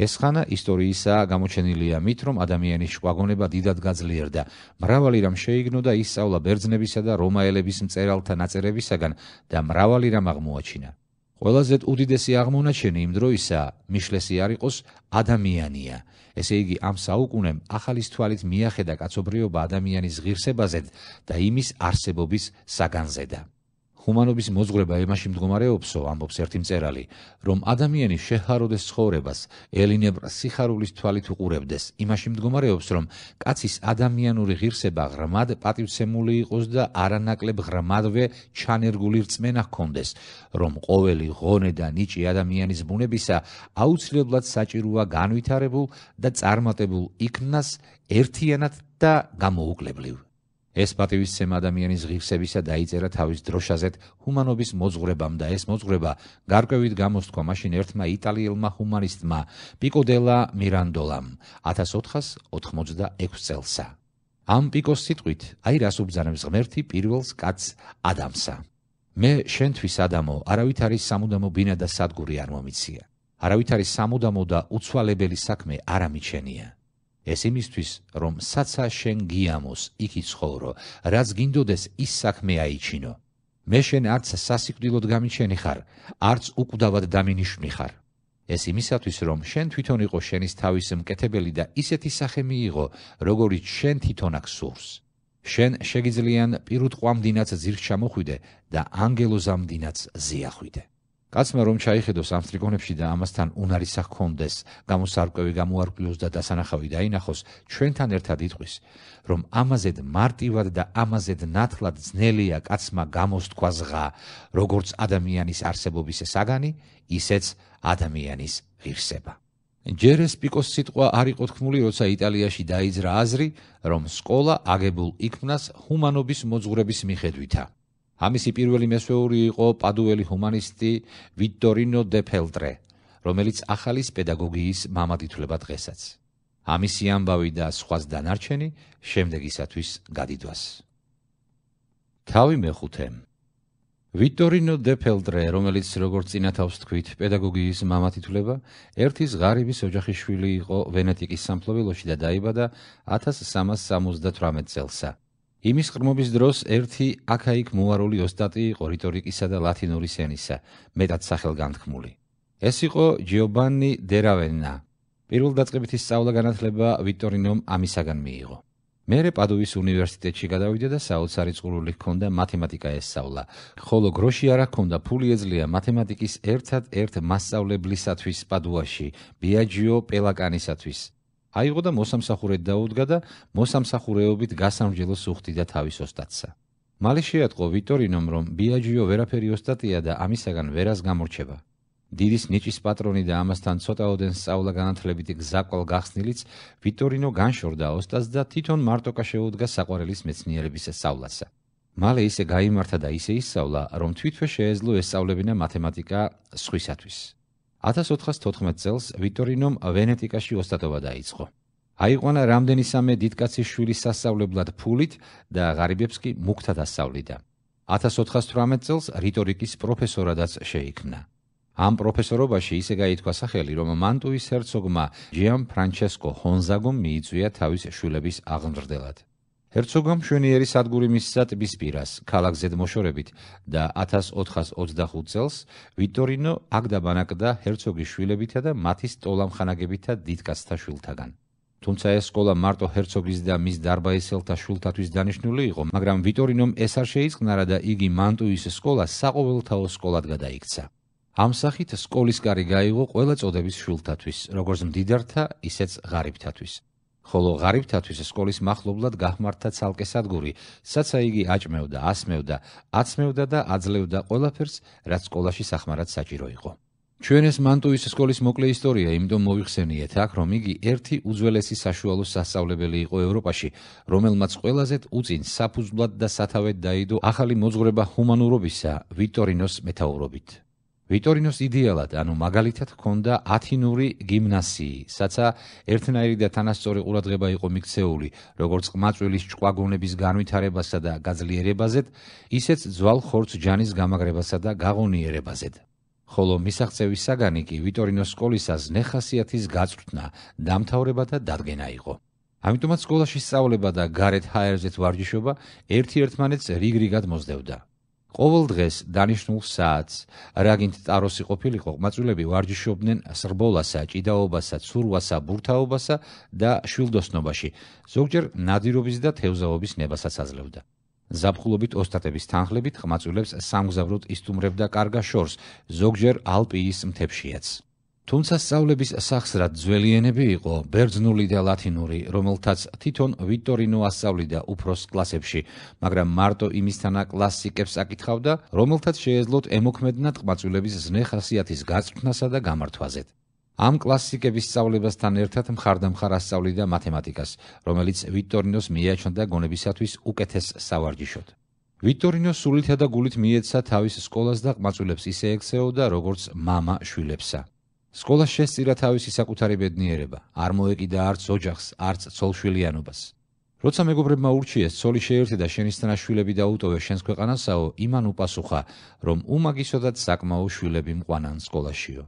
ეს ხანა ისტორიისა გამოჩენილია მით, რომ ადამიანის შვაგონება დიდად გაძლიერდა. მრავალი რამ შეიგნო და ისწავლა ბერძნებისა და რომაელების მწერალთა ნაწერებისაგან და მრავალი რამ აღმოაჩინა. ყველაზე უდიდესი აღმონაჩენი იმ დროისა მიშლესი არ იყოს ადამიანია. ესე იგი ამ საუკუნემ ახალის თვალით მიახედა კაცობრიობა ადამიანის ღირსებაზე და იმის არსებობის საგანზედა. ჰუმანობის მოძღვრება იმაში მდგომარეობსო, ამბობს ერთი მწერალი, რომ ადამიანი შეხაროდეს ცხოვრებას, ელინებ სიხარულის თვალით უყურებდეს. იმაში მდგომარეობს, რომ კაცის ადამიანური ღირსება ღრმად პატივცემული იყოს და არანაკლებ ღრმადვე ჩანერგული რწმენა ჰქონდეს, რომ ყოველი ღონე და ნიჭი ადამიანის ბუნებისა აუცილებლად საჭიროა განვითარებულ და წარმატებულ იქნას ერთიანად და გამოუკლებლივ. ეს პატივისცემა ადამიანის ღირსებისა დაიწერა თავის დროშაზეთ ჰუმანობის მოძღვრებამ და ეს მოძღვრება გარკვევით გამოსთქვა მაშინ ერთმა იტალიელმა ჰუმანისტმა პიკოდელა მირანდოლამ 1486 წელსა ამ პიკოს სიტყვით აი რას უბძანებს ღმერთი პირველს კაც ადამსა მე შენთვის ადამო არავით არის სამუდამო ბინა და სადგური არ მომიცია არავით არის სამუდამო და უცვალებელი საქმე არ ამიჩენია ეს იმისთვის, რომ საცა შენ გიამოს, იქი ცხოვრო, რაც გინდოდეს, ის საქმე აიჩინო. მე შენ არც სასიკვდილოდ გამიჩენი ხარ, არც უკვდავად დამინიშნი ხარ. ეს იმისათვის, რომ შენ თვითონ იყო შენის თავის მკეთებელი და ისეთი სახე მიიღო, როგორიც შენ თვითონ აქ სურს. შენ შეგიძლიან პირუტყვამდინაც ზირჩ ჩამოხვიდე და ანგელოზამდინაც ზიახვიდე. კაცმა რომ ჩაიხედოს ამ სტრიგონებში და ამასთან უნარისა ჰქონდეს, გამოსარკვევი გამოარკვიოს და დასანახავი დაინახოს, ჩვენთან ერთად იტყვის, რომ ამაზედ მარტივად და ამაზედ ნათლად ძნელია კაცმა გამოსთქვა ზღა, როგორც ადამიანის არსებობის საგანი, ისეც ადამიანის ღირსება. ჯერეს პიკოს სიტყვა არ იყო თქმული, როცა იტალიაში დაიძრა აზრი, რომ სკოლა აგებულ იქნას ჰუმანობის მოძღვრების მიხედვითა. ამისი პირველი მესვეური იყო პადუელი ჰუმანისტი ვიტორინო დე ფელტრე, რომელიც ახალის პედაგოგიის მამად ითვლება დღესაც. ამისი ამბავი და სხვას დანარჩენი შემდეგისათვის გადიდვას. თავი მეხუთე. ვიტორინო დე ფელტრე, რომელიც როგორც წინათავს თქვით, პედაგოგიის მამად ითვლება, ერთის ღარიბის ოჯახის შვილი იყო ვენეტიკის სამფლობელოში და დაიბადა 1378 წელსაც. იმის ყრმობის დროს ერთი აქაიქ მოვარული ოსტატი იყო რიტორიკისა და ლათინური სენისა, მეტად სახელგანთქმული. ეს იყო ჯიობანი დერავენა. პირველდაწყებითი სწავლა განათლება ვიტორინომ ამისაგან მიიღო. მერე პადუის უნივერსიტეტში გადავიდა და საოცარი წყურული ჰქონდა მათემატიკა ესწავლა, ხოლო გროში არა ჰქონდა ფული ეძლია მათემატიკის ერთად ერთ მასწავლებლისათვის პადუაში, ბიაჯიო პელაკანისათვის, აიღო და მოსამსახურედ დაუდგა და მოსამსახურეობით გასამჯელო სუხდიდა თავის ოსტატსა. მალე შეატყო ვიტორინომ, რომ ბიაჯიო ვერაფერი ოსტატია და ამისაგან ვერას გამორჩება. დიდის ნიჭის პატრონი და ამასთან ცოტაოდენ სწავლა განათლებით გზაკვალ გახსნილიც, ვიტორინო განშორდა ოსტატს და თვითონ მარტოკა შეუდგა საყვარელის მეცნიერების სწავლასა. მალე ისე გამართა და ისე ისწავლა, რომ თვითონ შეეძლო ესწავლებინა მათემატიკა სხვისათვის. 1914 წელს ვიტორინომ ვენეტიკაში ოსტატობა დაიწყო. აიყვანა რამდენისამე დიდკაცის შვილის სასწავლებლად ფულით და ღარიბებს კი მუქთად ასწავლიდა. 1418 წელს რიტორიკის პროფესორადაც შეიქმნა. ამ პროფესორობაში ისე გაითქვა სახელი, რომ მანტუის герцоგმა ჯიან ფრანჩესკო ჰონზაგომ მიიწვია თავის შვილების აღმზრდელად. ჰერცოგამ შვენიერი სადგური მისცა ტბის პირას, ქალაქზედ მოშორებით და 1425 წელს ვიტორინო აქ დაბანაკდა ჰერცოგის შვილებითა და მათის ტოლამხანაგებითა დიდკაცთა შვილთაგან. თუმცა ეს სკოლა მარტო ჰერცოგის და მის დარბაისელთა შვილთათვის დანიშნული იყო, მაგრამ ვიტორინომ ეს არ შეიძლება რა და იგი მანტუის სკოლა საყოველთაო სკოლად გადაიქცა. ამ სახით სკოლის კარი გაიღო ყველა წოდების შვილთათვის, როგორც მდიდართა, ისეც ღარიბთათვის. ხოლო ღარიბთათვის სკოლის מחლობლად გამართა ცალკე სადგური, სადაც იგი აჭმევდა, ასმევდა, აცმევდა და აძლევდა ყველაფერს, რაც სკოლაში სახმარად საჭირო იყო. ჩვენ ეს მანტუის სკოლის მოკლე ისტორია იმდენ მოიხსენიეთ აქ, რომ იგი ერთი უძველესი საშუალო სასწავლებელი იყო ევროპაში, რომელმაც ყველაზე უწინ საფუძვლად და სათავედ დაიდო ახალი მოძღვრება ჰუმანურობისა, ვიტორინოს მეთაურობით. ვიტორინოს იდეალად, ანუ მაგალითად ჰქონდა ათინური გიმნაზია, სადაც ერთნაირი და თანასწორი ყურადღება იყო მიქცეული, როგორც ყმაწვილის ჭყვაგონების განვითარებასა და გაძლიერებაზე, ისეც ძვალ ხორც ჯანის გამაგრებასა და გაღონიერებაზე. ხოლო მისაღწევის საგანი კი ვიტორინოს სკოლისას ნეხასიათის გაწვრთნა, დამთავრება და დადგენა იყო. ამიტომაც სკოლაში სწავლება და გარეთ ჰაერზეთ ვარჯიშობა ერთ-ერთმანეთს რიგრიგად მოძდევდა. ყოველ დღეს დანიშნულ საათს, რაგინთ ტაროსი ყოფილიყო, მაწვილები ვარჯიშობდნენ სრბოლასა, ჭიდაობასა, ცურვასა, ბურთაობასა და შვილდოსნობაში. ზოგჯერ ნადირობის და თევზაობის ნებასაც აძლევდა. ზაფხულობით ოსტატების თანხლებით ხმაწვილებს სამგზავროდ ისტუმრებდა კარგა შორს, ზოგჯერ ალპიის მთებშიაც. თუმცა სწავლების სახსრად ძველიენები იყო ბერძნული და ლათინური, რომელთაც თვითონ ვიტორინო ასწავლიდა უფროს კლასებში, მაგრამ მარტო იმისთანა კლასიკებს აკითხავდა, რომელთაც შეეძლოთ ემოქმედნათ ყმაწვილების ზნე ხასიათის გაწვრთნასა და გამართვაზეთ. ამ კლასიკების სწავლებასთან ერთად მხარდამხარ ასწავლიდა მათემატიკას, რომელიც ვიტორინოს მიაჩნდა გონებისათვის უკეთეს სავარჯიშოდ. ვიტორინო სულითა და გულით მიეცა თავის სკოლას და ყმაწვილებს ისე ექცეოდა, როგორც мама შვილებსა. სკოლა შეესწირა თავისი საკუთარი ბედნიერება, არ მოეკიდა არც ოჯახს, არც ცოლშვილიანობას. როცა მეგობრებმა ურჩიეს ცოლი შეერთე და შენისთანა შვილები დაუტოვე შენს ქვეყანასაო, იმან უპასუხა, რომ უმაგისოდაც საკმაო შვილები მყვანან სკოლაშიო.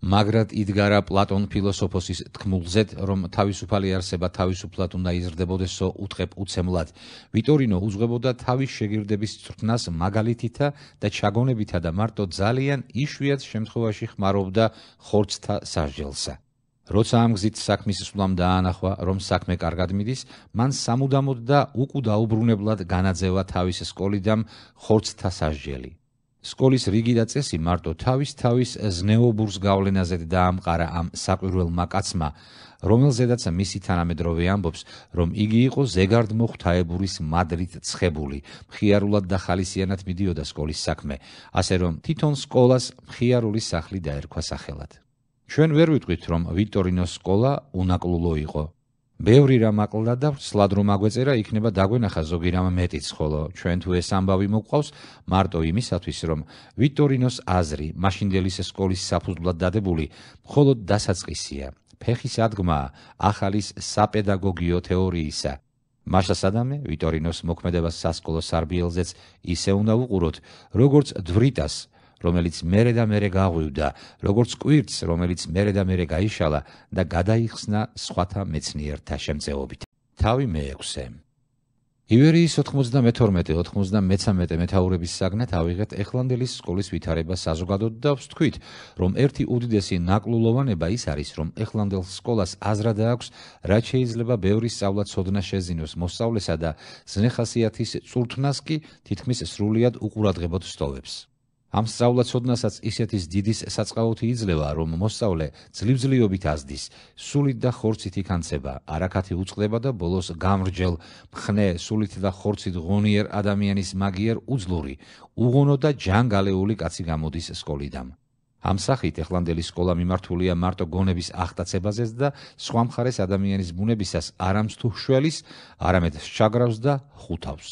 მაგრად იდგარა პლატონ ფილოსოფოსის თქმულზე, რომ თავისუფალი არსება თავისუფლად უნდა იზრდებოდესო უთხებ უცემლად. ვიტორინო უძღებოდა თავის შეგირდების წრთნას მაგალითითა და ჩაგონებითა და მარტო ძალიან იშვიათ შემთხვევაში ხმარობდა ხორცთა სასჯელსა. როცა ამ გზით საქმის სულამ დაანახვა, რომ საქმე კარგად მიდის, მან სამუდამოდ და უკუ დაუბრუნებლად განაძევა თავის სკოლიდან ხორცთა სასჯელი. სკოლის რიგიდა წესი მარტო თავის თავის ზნეობურს გავლენაზე დაამყარა ამ საყვირველ მაკაცმა რომელზედაც მისი თანამედროვე ამბობს რომ იგი იყო ზეგარდ მოხთაებურის მადრიდ ცხებული მხიარულად და ხალისიანად მიდიოდა სკოლის საქმე ასე რომ თვითონ სკოლას მხიარული სახლი დაერქვა სახელად ჩვენ ვერ ვიტყვით რომ ვიტორინოს სკოლა უნაკლულო იყო ბევრი რამ აკლდა და სლად რომ აგვეწერა იქნება დაგვენახა ზოგი რამ მეტიც ხოლო ჩვენ თუ ეს ამბავი მოგყავს მარტო იმისათვის რომ ვიტორინოს აზრი მაშინდელის სკოლის საფუძვლად დადებული მხოლოდ დასაწყისია ფეხის ადგმა ახალის საპედაგოგიო თეორიისა მაშას ადამე ვიტორინოს მოქმედებას სასკოლო სარბიელზეც ისე უნდა უყუროთ როგორც დვრიტას რომელიც მერე და მერე გაღვივდა, როგორც კვირც, რომელიც მერე და მერე გაიშალა და გადაიხსნა სხვათა მეცნიერთა შემძეობით. თავი მე-6. ივერიის 92-93 მეთაურების საგნად ავიღეთ ეხლანდელის სკოლის ვითარება საზოგადოდ და ვთქვით, რომ ერთი უდიდესი ნაკლულოვანება ის არის, რომ ეხლანდელ სკოლას აზრა დააქვს, რაც შეიძლება ბევრი სწავლა ცოდნა შეზინოს მოსწავლესა და ზნეხასიათის წურთნას კი თითქმის სრულად უყურადღებოდ სწოვებს. ამ სწავლაცოდნასაც ისეთის დიდის საწყაოთი იძლევა, რომ მოსწავლე ძლივძლიობით ასდის, სულით და ხორცით იქანცება, არაკათი უצდება და ბოლოს გამრჯელ მხნე სულით და ხორცით ღონიერ ადამიანის მაგიერ უძლური, უღონო და ჯანგალეული კაცი გამოდის სკოლიდან. ამ სახით ეხლანდელი სკოლა მიმართულია მარტო გონების აღტაცებაზეც და სხვა მხარეს ადამიანის ბუნებისას არამც თუ შველის, არამედ შაგრავს და ხუთავს.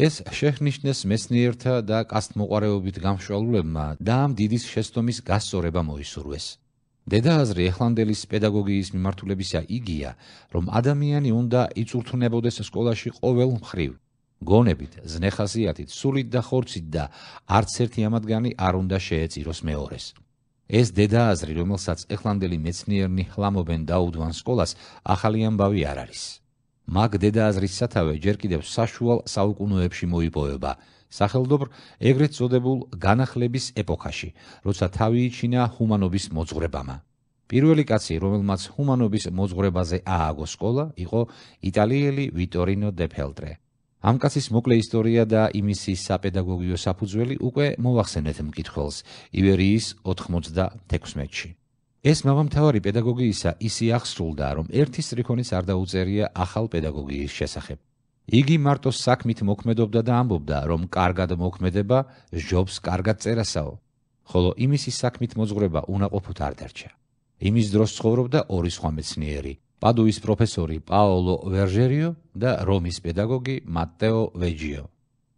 ეს შეხნიშნეს მეცნიერთა და კასტმოყარეობით გამშვალულებმა და ამ დიდის შეცდომის გასწორება მოისურვეს. დედაზრი ეხლანდელის პედაგოგიის მიმართულებისა იგია, რომ ადამიანი უნდა იწურთუნებოდეს სკოლაში ყოველ მხრივ. გონებით, ზნეხასიათით, სულით და ხორცით და არც ერთი ამადგანი არ უნდა შეეწიროს მეორეს. ეს დედაზრი, რომელსაც ეხლანდელი მეცნიერნი ხლამობენ დაუდვან სკოლას, ახალი ამბავი არ არის. მაგ დედაზრის სათავე ჯერ კიდევ საშუალ საუკუნოებში მოიპოვება სახელდობრ ეგრეთ წოდებულ განახლების ეპოქაში როცა თავიიჩინა ჰუმანობის მოძღვრებამა პირველი კაცი რომელმაც ჰუმანობის მოძღვრებაზე ააგო სკოლა იყო იტალიელი ვიტორინო დე ფელტრე ამ კაცის მოკლე ისტორია და იმისი საპედაგოგიო საფუძველი უკვე მოახსენეთ მკითხველს ივერიის 96-ში ეს მამამთავარი პედაგოგიისა ისე ახსრულდა, რომ ერთის რიქონის არ დაუწერია ახალ პედაგოგიის შესახებ. იგი მარტო საქმით მოქმედობდა და ამბობდა, რომ კარგად მოქმედება ჯობს კარგად წერასაო, ხოლო იმისი საქმით მოძღვრება უნაყოფოდ არ დარჩა. იმის დროს ცხოვრობდა ორი სხვა მეცნიერი: პადუის პროფესორი პაოლო ვერჟერიო და რომის პედაგოგი მატეო ვეჯიო.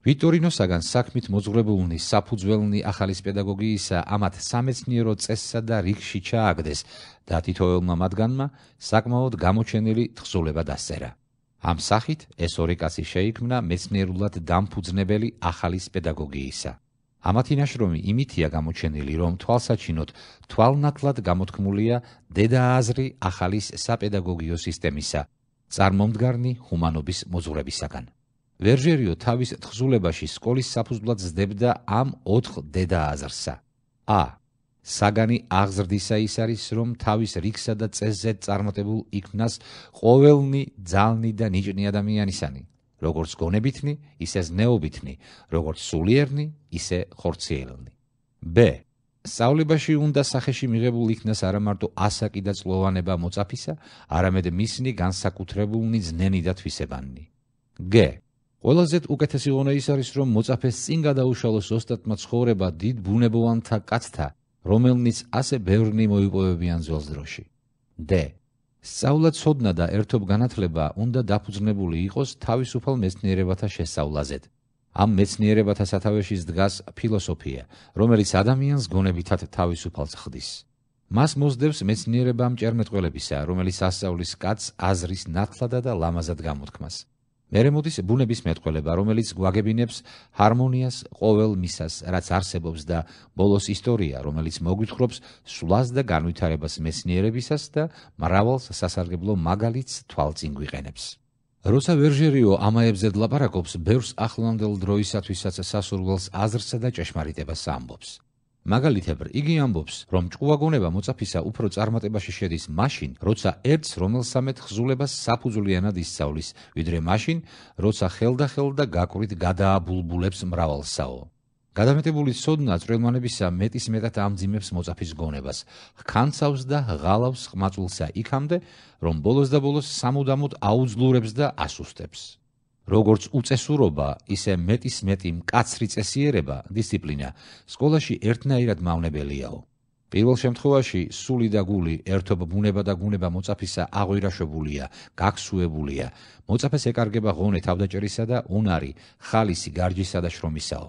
ვიტორინოსაგან საქმით მოძღვრებულნი საფუძველნი ახალის პედაგოგიისა ამათ სამეცნიერო წესსა და რიგში ჩააგდეს და თითოეულმა მათგანმა საკმაოდ გამოჩენილი თხზულება დასწერა. ამ სახით ეს ორი კაცი შეიქმნა მეცნიერულად დამფუძნებელი ახალის პედაგოგიისა. ამათი ნაშრომი იმითია გამოჩენილი, რომ თვალსაჩინოდ თვალნათლად გამოთქმულია დედააზრი ახალის საპედაგოგიო სისტემისა, წარმომდგარნი ჰუმანობის მოძღვრებისაგან. ვერჟერიო თავის თხზულებაში სკოლის საფუძვლად ზდებდა ამ 4 დედააზრსა. ა. საგანი აღზრდისა ის არის, რომ თავის რიქსა და წესზე წარმოტებულ იქნას ყოველნი ძალნი და ნიჭნი ადამიანისანი, როგორც გონებითნი, ისე ზნეობითნი, როგორც სულიერნი, ისე ხორციელნი. ბ. სავლებაში უნდა სახეში მიღებულ იქნას არამარტო ასაკი და ძლოვანება მოწაფისა, არამედ მისნი განსაკუთრებულნი ზნენი და თვისებანნი. გ. ყველაზე უკეთესი ღონე ის არის, რომ მოწაფეს წინ გადაუშალოს ზუსტად მოცხოვრება დიდ ბუნებოვანთა კაცთა, რომელნიც ასე ბევრნი მოიპოვებიან ძველ დროში. დ. სწავლა ცოდნა და ერთობ განათლება უნდა დაფუძნებული იყოს თავისუფალ მეცნიერებათა შესწავლაზე. ამ მეცნიერებათა სათავეში დგას ფილოსოფია, რომელიც ადამიანს გონებითად თავისუფალს ხდის. მას მოსდევს მეცნიერება მჭერმეტყველებისა, რომელიც ასწავლის კაცს აზრის ნათლადა და ლამაზად გამოთქმას. მერე მოდის ბუნების მეტყველება, რომელიც გვაგებინებს ჰარმონიას ყოველ მისას, რაც არსებობს და ბოლოს ისტორია, რომელიც მოგვითხრობს სვლას და განვითარებას მეცნიერებისას და მრავალს სასარგებლო მაგალითს თვალწინ გვიყენებს. როცა ვერჟერიო ამაებზე დაბარაკობს, ბევრს ახლანდელ დროისათვისაც სასურველს აზრსა და ჭეშმარიტებას ამბობს. მაგალითებრ იგი ამბობს, რომ ჭკუაგონება მოწაფისა უფრო წარმატებაში შედის მაშინ, როცა ერთს რომელსამეთ ხზულებას საფუძვლიანად ისწავლის, ვიდრე მაშინ, როცა ხელდახელ და გაკვრით გადააბულბულებს მრავალსაო. გადამეტებული სოდნა წვრილმანებისა მეტის მეტად ამძიმებს მოწაფის გონებას, ხანცავს და ღალავს ხმაწულსა იქამდე, რომ ბოლოს და ბოლოს სამუდამოდ აუძლურებს და ასუსტებს. როგორც უწესურობა, ისე მეტის მეტი მკაცრი წესიერება, დისციპლინა სკოლაში ერთნაირად მავნებელიაო. პირველ შემთხვევაში სული და გული ერთობ ბუნება და გუნება მოწაფისა აღვირაშებულია, გაქსუებულია. მოწაფეს ეკარგება ღონე თავდაჭერისა და უნარი, ხალისი გარჯისა და შრომისაო.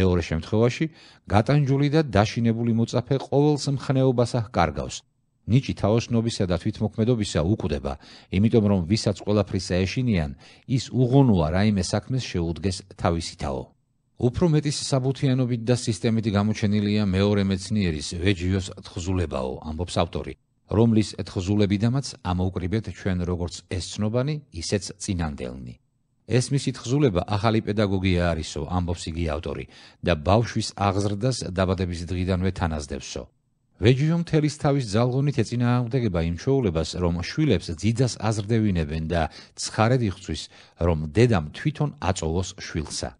მეორე შემთხვევაში, გატანჯული და დაშინებული მოწაფე ყოველს მხნეობასა ჰკარგავს. ნიჭი თავოსნობისა და თვითმოქმედობისა უკვდება, იმიტომ რომ ვისაც ყველაფრისა ეშინიან, ის უღონოა რაიმე საქმეს შეუდგეს თავისი თავო. უფრო მეტის საბუთიანობით და სისტემით გამოჩენილია მეორე მეცნიერის ვეჯიოს თხზულებაო, ამბობს ავტორი, რომლის თხზულებიდანაც ამოუკრიბეთ ჩვენ როგორც ეს ცნობანი, ისეც წინანდელნი. ეს მისი თხზულება ახალი პედაგოგია არისო, ამბობს იგი ავტორი და ბავშვის აღზრდას დაბადების დღიდანვე თანაზდებსო. რეჯიო მთელის თავის ძალგონით ეწინააღმდეგება იმ ჩოულებას, რომ შვილებს ძიძას აზრდევინებენ და ცხარედ იხცვის, რომ დედამ თვითონ აწოვოს შვილსა.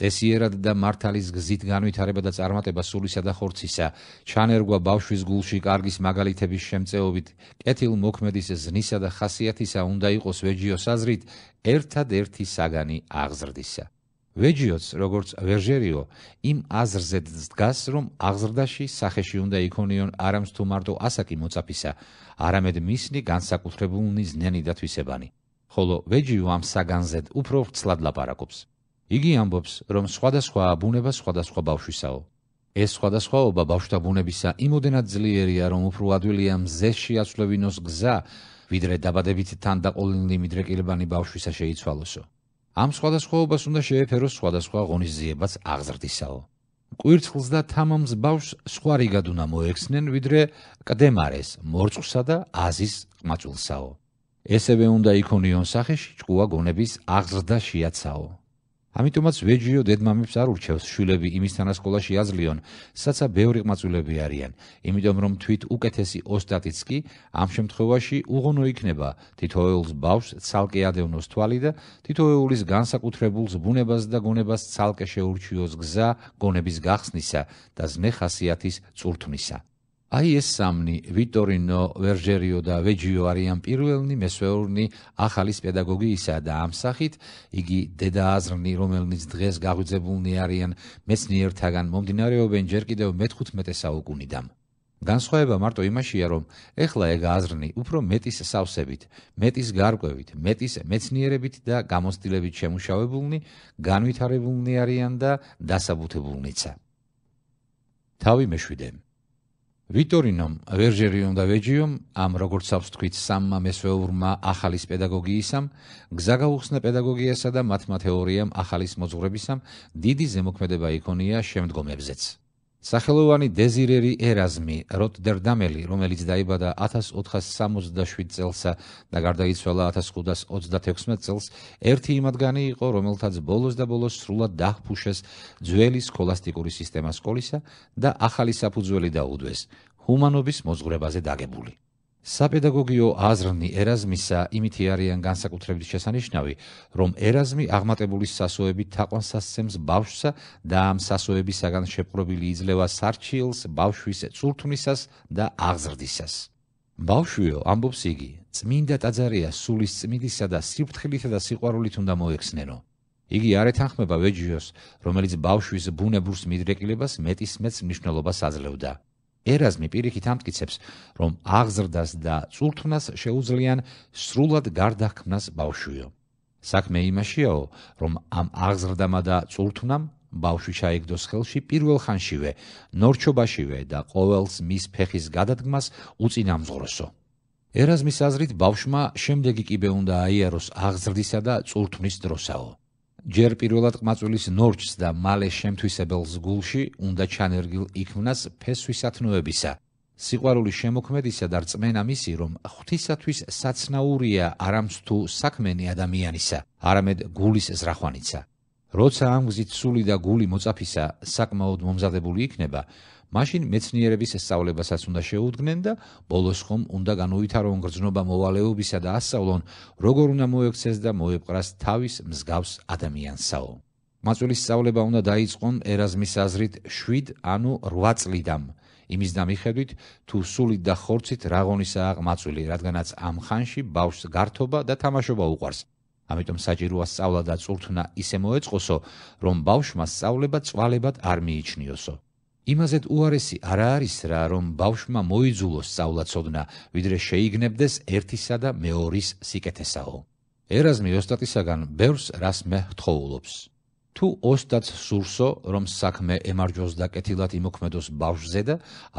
წესიერად და მართალის გზით განვითარება და წარმატება სულისა და ხორცისა, ჩანერგვა ბავშვის გულში კარგის მაგალითების შემწეობით, კეთილ მოქმედის ზნისა და ხასიათისა უნდა იყოს ვეჯიოს აზრით ერთადერთი საგანი აღზრდისა. ვეჯიოც როგორც ვერჟერიო იმ აზრზე დგას რომ აღზრდაში სახეში უნდა იქონიონ არამსთუ მარტო ასაკი მოწაფისა არამედ მისნი განსაკუთრებული ზნენი და თვისებანი ხოლო ვეჯიო ამ საგანზე უფრო ვრცლად ლაპარაკობს იგი ამბობს რომ სხვადასხვა ბუნება სხვადასხვა ბავშვისაო ეს სხვადასხვაობა ბავშვთა ბუნებისა იმოდენად ძლიერია რომ უფრო ადვილია მზეში აცლევინოს გზა ვიდრე დაბადებით თან დაყოლილი მიდრეკილებანი ბავშვისა შეიცვალოსო ამ სხვადასხვაობას უნდა შეეფეროს სხვადასხვა ღონისძიებაც აღზრდისაო. კვირცხლს და თამამს ბავშვს სხვარიგად უნდა მოექსნენ ვიდრე კდემარეს, მორწყსა და აზის ყმაწულსაო. ესევე უნდა იქონიონ სახეში ჭკუა გონების აღზრდა შეაცაო. ამიტომაც ვეჯიო დედმამებს არ ურჩევს შვილები იმის თანასკოლაში აძლიონ, სადაც ბევრი ყმაწვილები არიან, იმიტომ რომ თვით უკეთესი ოსტატიც კი ამ შემთხვევაში უღონო იქნება თითოეულს ბავშვს ცალკე ადევნოს თვალი და თითოეულის განსაკუთრებულს ბუნებას და გონებას ცალკე შეურჩიოს გზა გონების გახსნისა და ზნე ხასიათის წურთმისა. აი ეს სამნი ვიტორინო, ვერჯერიო და ვეჯიო არიან პირველნი მესვეურნი ახალის პედაგოგიისა და ამ სახით იგი დედააზრნი რომელნიც დღეს გაგვიძებულნი არიან მეცნიერთაგან მომდინარეობენ ჯერ კიდევ მე-15 საუკუნიდან განსხვავება მარტო იმაშია რომ ეხლა ეგ აზრნი უფრო მეტის სავსებით მეტის გარკვევით მეტის მეცნიერებით და გამოცდილებით შემუშავებულნი განვითარებულნი არიან და დასაბუთებულნიცა თავი მეშვიდე ვიტორინომ ვერჟერიომ და ვეჯიომ ამ როგორც აქვს თქვით სამმა მესვეურმა ახალის პედაგოგიისამ გზა გაუხსნა პედაგოგიასა და მათემათეორიამ ახალის მოძღვრებისამ დიდი ზემოქმედება იქონია შემდგომებზეც სახელოვანი დეზირერი ერაზმი როტერდამელი რომელიც დაიბადა 1467 წელს და გარდაიცვალა 1536 წელს ერთი იმადგანი იყო რომელთაც ბოლოს და ბოლოს სრულად დახფუშეს ძველი სკოლასტიკური სისტემა სკოლისა და ახალი საფუძველი დაუდგეს ჰუმანობის მოძღვრებაზე დაგებული საპედაგოგიო აზრნი ერაზმისა იმითი არიან განსაკუთრებით შესანიშნავი, რომ ერაზმი აღმატებული სასოებით თაყვანსასცემს ბავშვსა და ამ სასოებისაგან შეპყრობილი იძლევა სარჩილს ბავშვის წულთმისას და აღზრდისას. ბავშვიო, ამბობს იგი, წმინდა ტაძარია სულის წმინდისა და სიფთხილითა და სიყვარულით უნდა მოექსნენო. იგი არეთანხმება ვეჯიოს, რომელიც ბავშვის ბუნებურს მიდრეკილებას მეტისმეც მნიშვნელობას აძლევდა. ერაზმი პირიქით ამტკიცებს, რომ აღზრდას და წურთმას შეუძლიან სრულად გარდაქმნას ბავშვიო. საქმე იმაშიაო, რომ ამ აღზრდამა და წურთნამ ბავშვი ჩაიგდოს ხელში პირველ ხანშივე, ნორჩობაშივე და ყოველს მის ფეხის გადადგმას უწინამძღოსო. ერაზმის აზრით ბავშვმა შემდეგი კიბე უნდა აიაროს აღზრდისა და წურთმის დროსაო. ჯერ პირველად ყმაწვილის ნორჩს და მალე შემთვისებელს გულში უნდა ჩანერგილ იქმნას ფესვისათნოებისა. სიყვარულის შემოქმედისა და რწმენა მისი რომ ღვთისათვის საცნაურია არამცთუ საქმენი ადამიანისა, არამედ გულის ზრახვანიცა. როცა ამგზით სული და გული მოწაფისა საკმაოდ მომზადებული იქნება, მაშინ მეცნიერების სწავლებასაც უნდა შეუდგნენ და ბოლოს ხომ უნდა განუვითარონ გრძნობა მოვალეობისა და ასწავლონ როგორ უნდა მოექცეს და მოეპყრას თავის მსგავს ადამიანსაო. მაწვლის სწავლება უნდა დაიწყონ ერაზმის აზრით 7 ანუ 8 წლიდან. იმის და მიხედვით თუ სულით და ხორცით რაღონისაა მაწვლი, რადგანაც ამ ხანში ბავშვს გართობა და თამაშობა უყვარს. ამიტომ საჭიროა სწავლა და წურთნა ისე მოეწყოსო, რომ ბავშვმა სწავლება წვალებად არ მიიჩნიოსო. იმაზეთ უარესი არა არის რა რომ ბავშვმა მოიძულოს სწავლაცოდნა ვიდრე შეიგნებდეს ერთისა და მეორის სიკეთესაო ერაზმი ოსტატისაგან ბევრს რას მე ხთოულობს თუ ოსტატს სურსო რომ საქმე ემარჯოს და კეთილად იმოქმედოს ბავშვზე და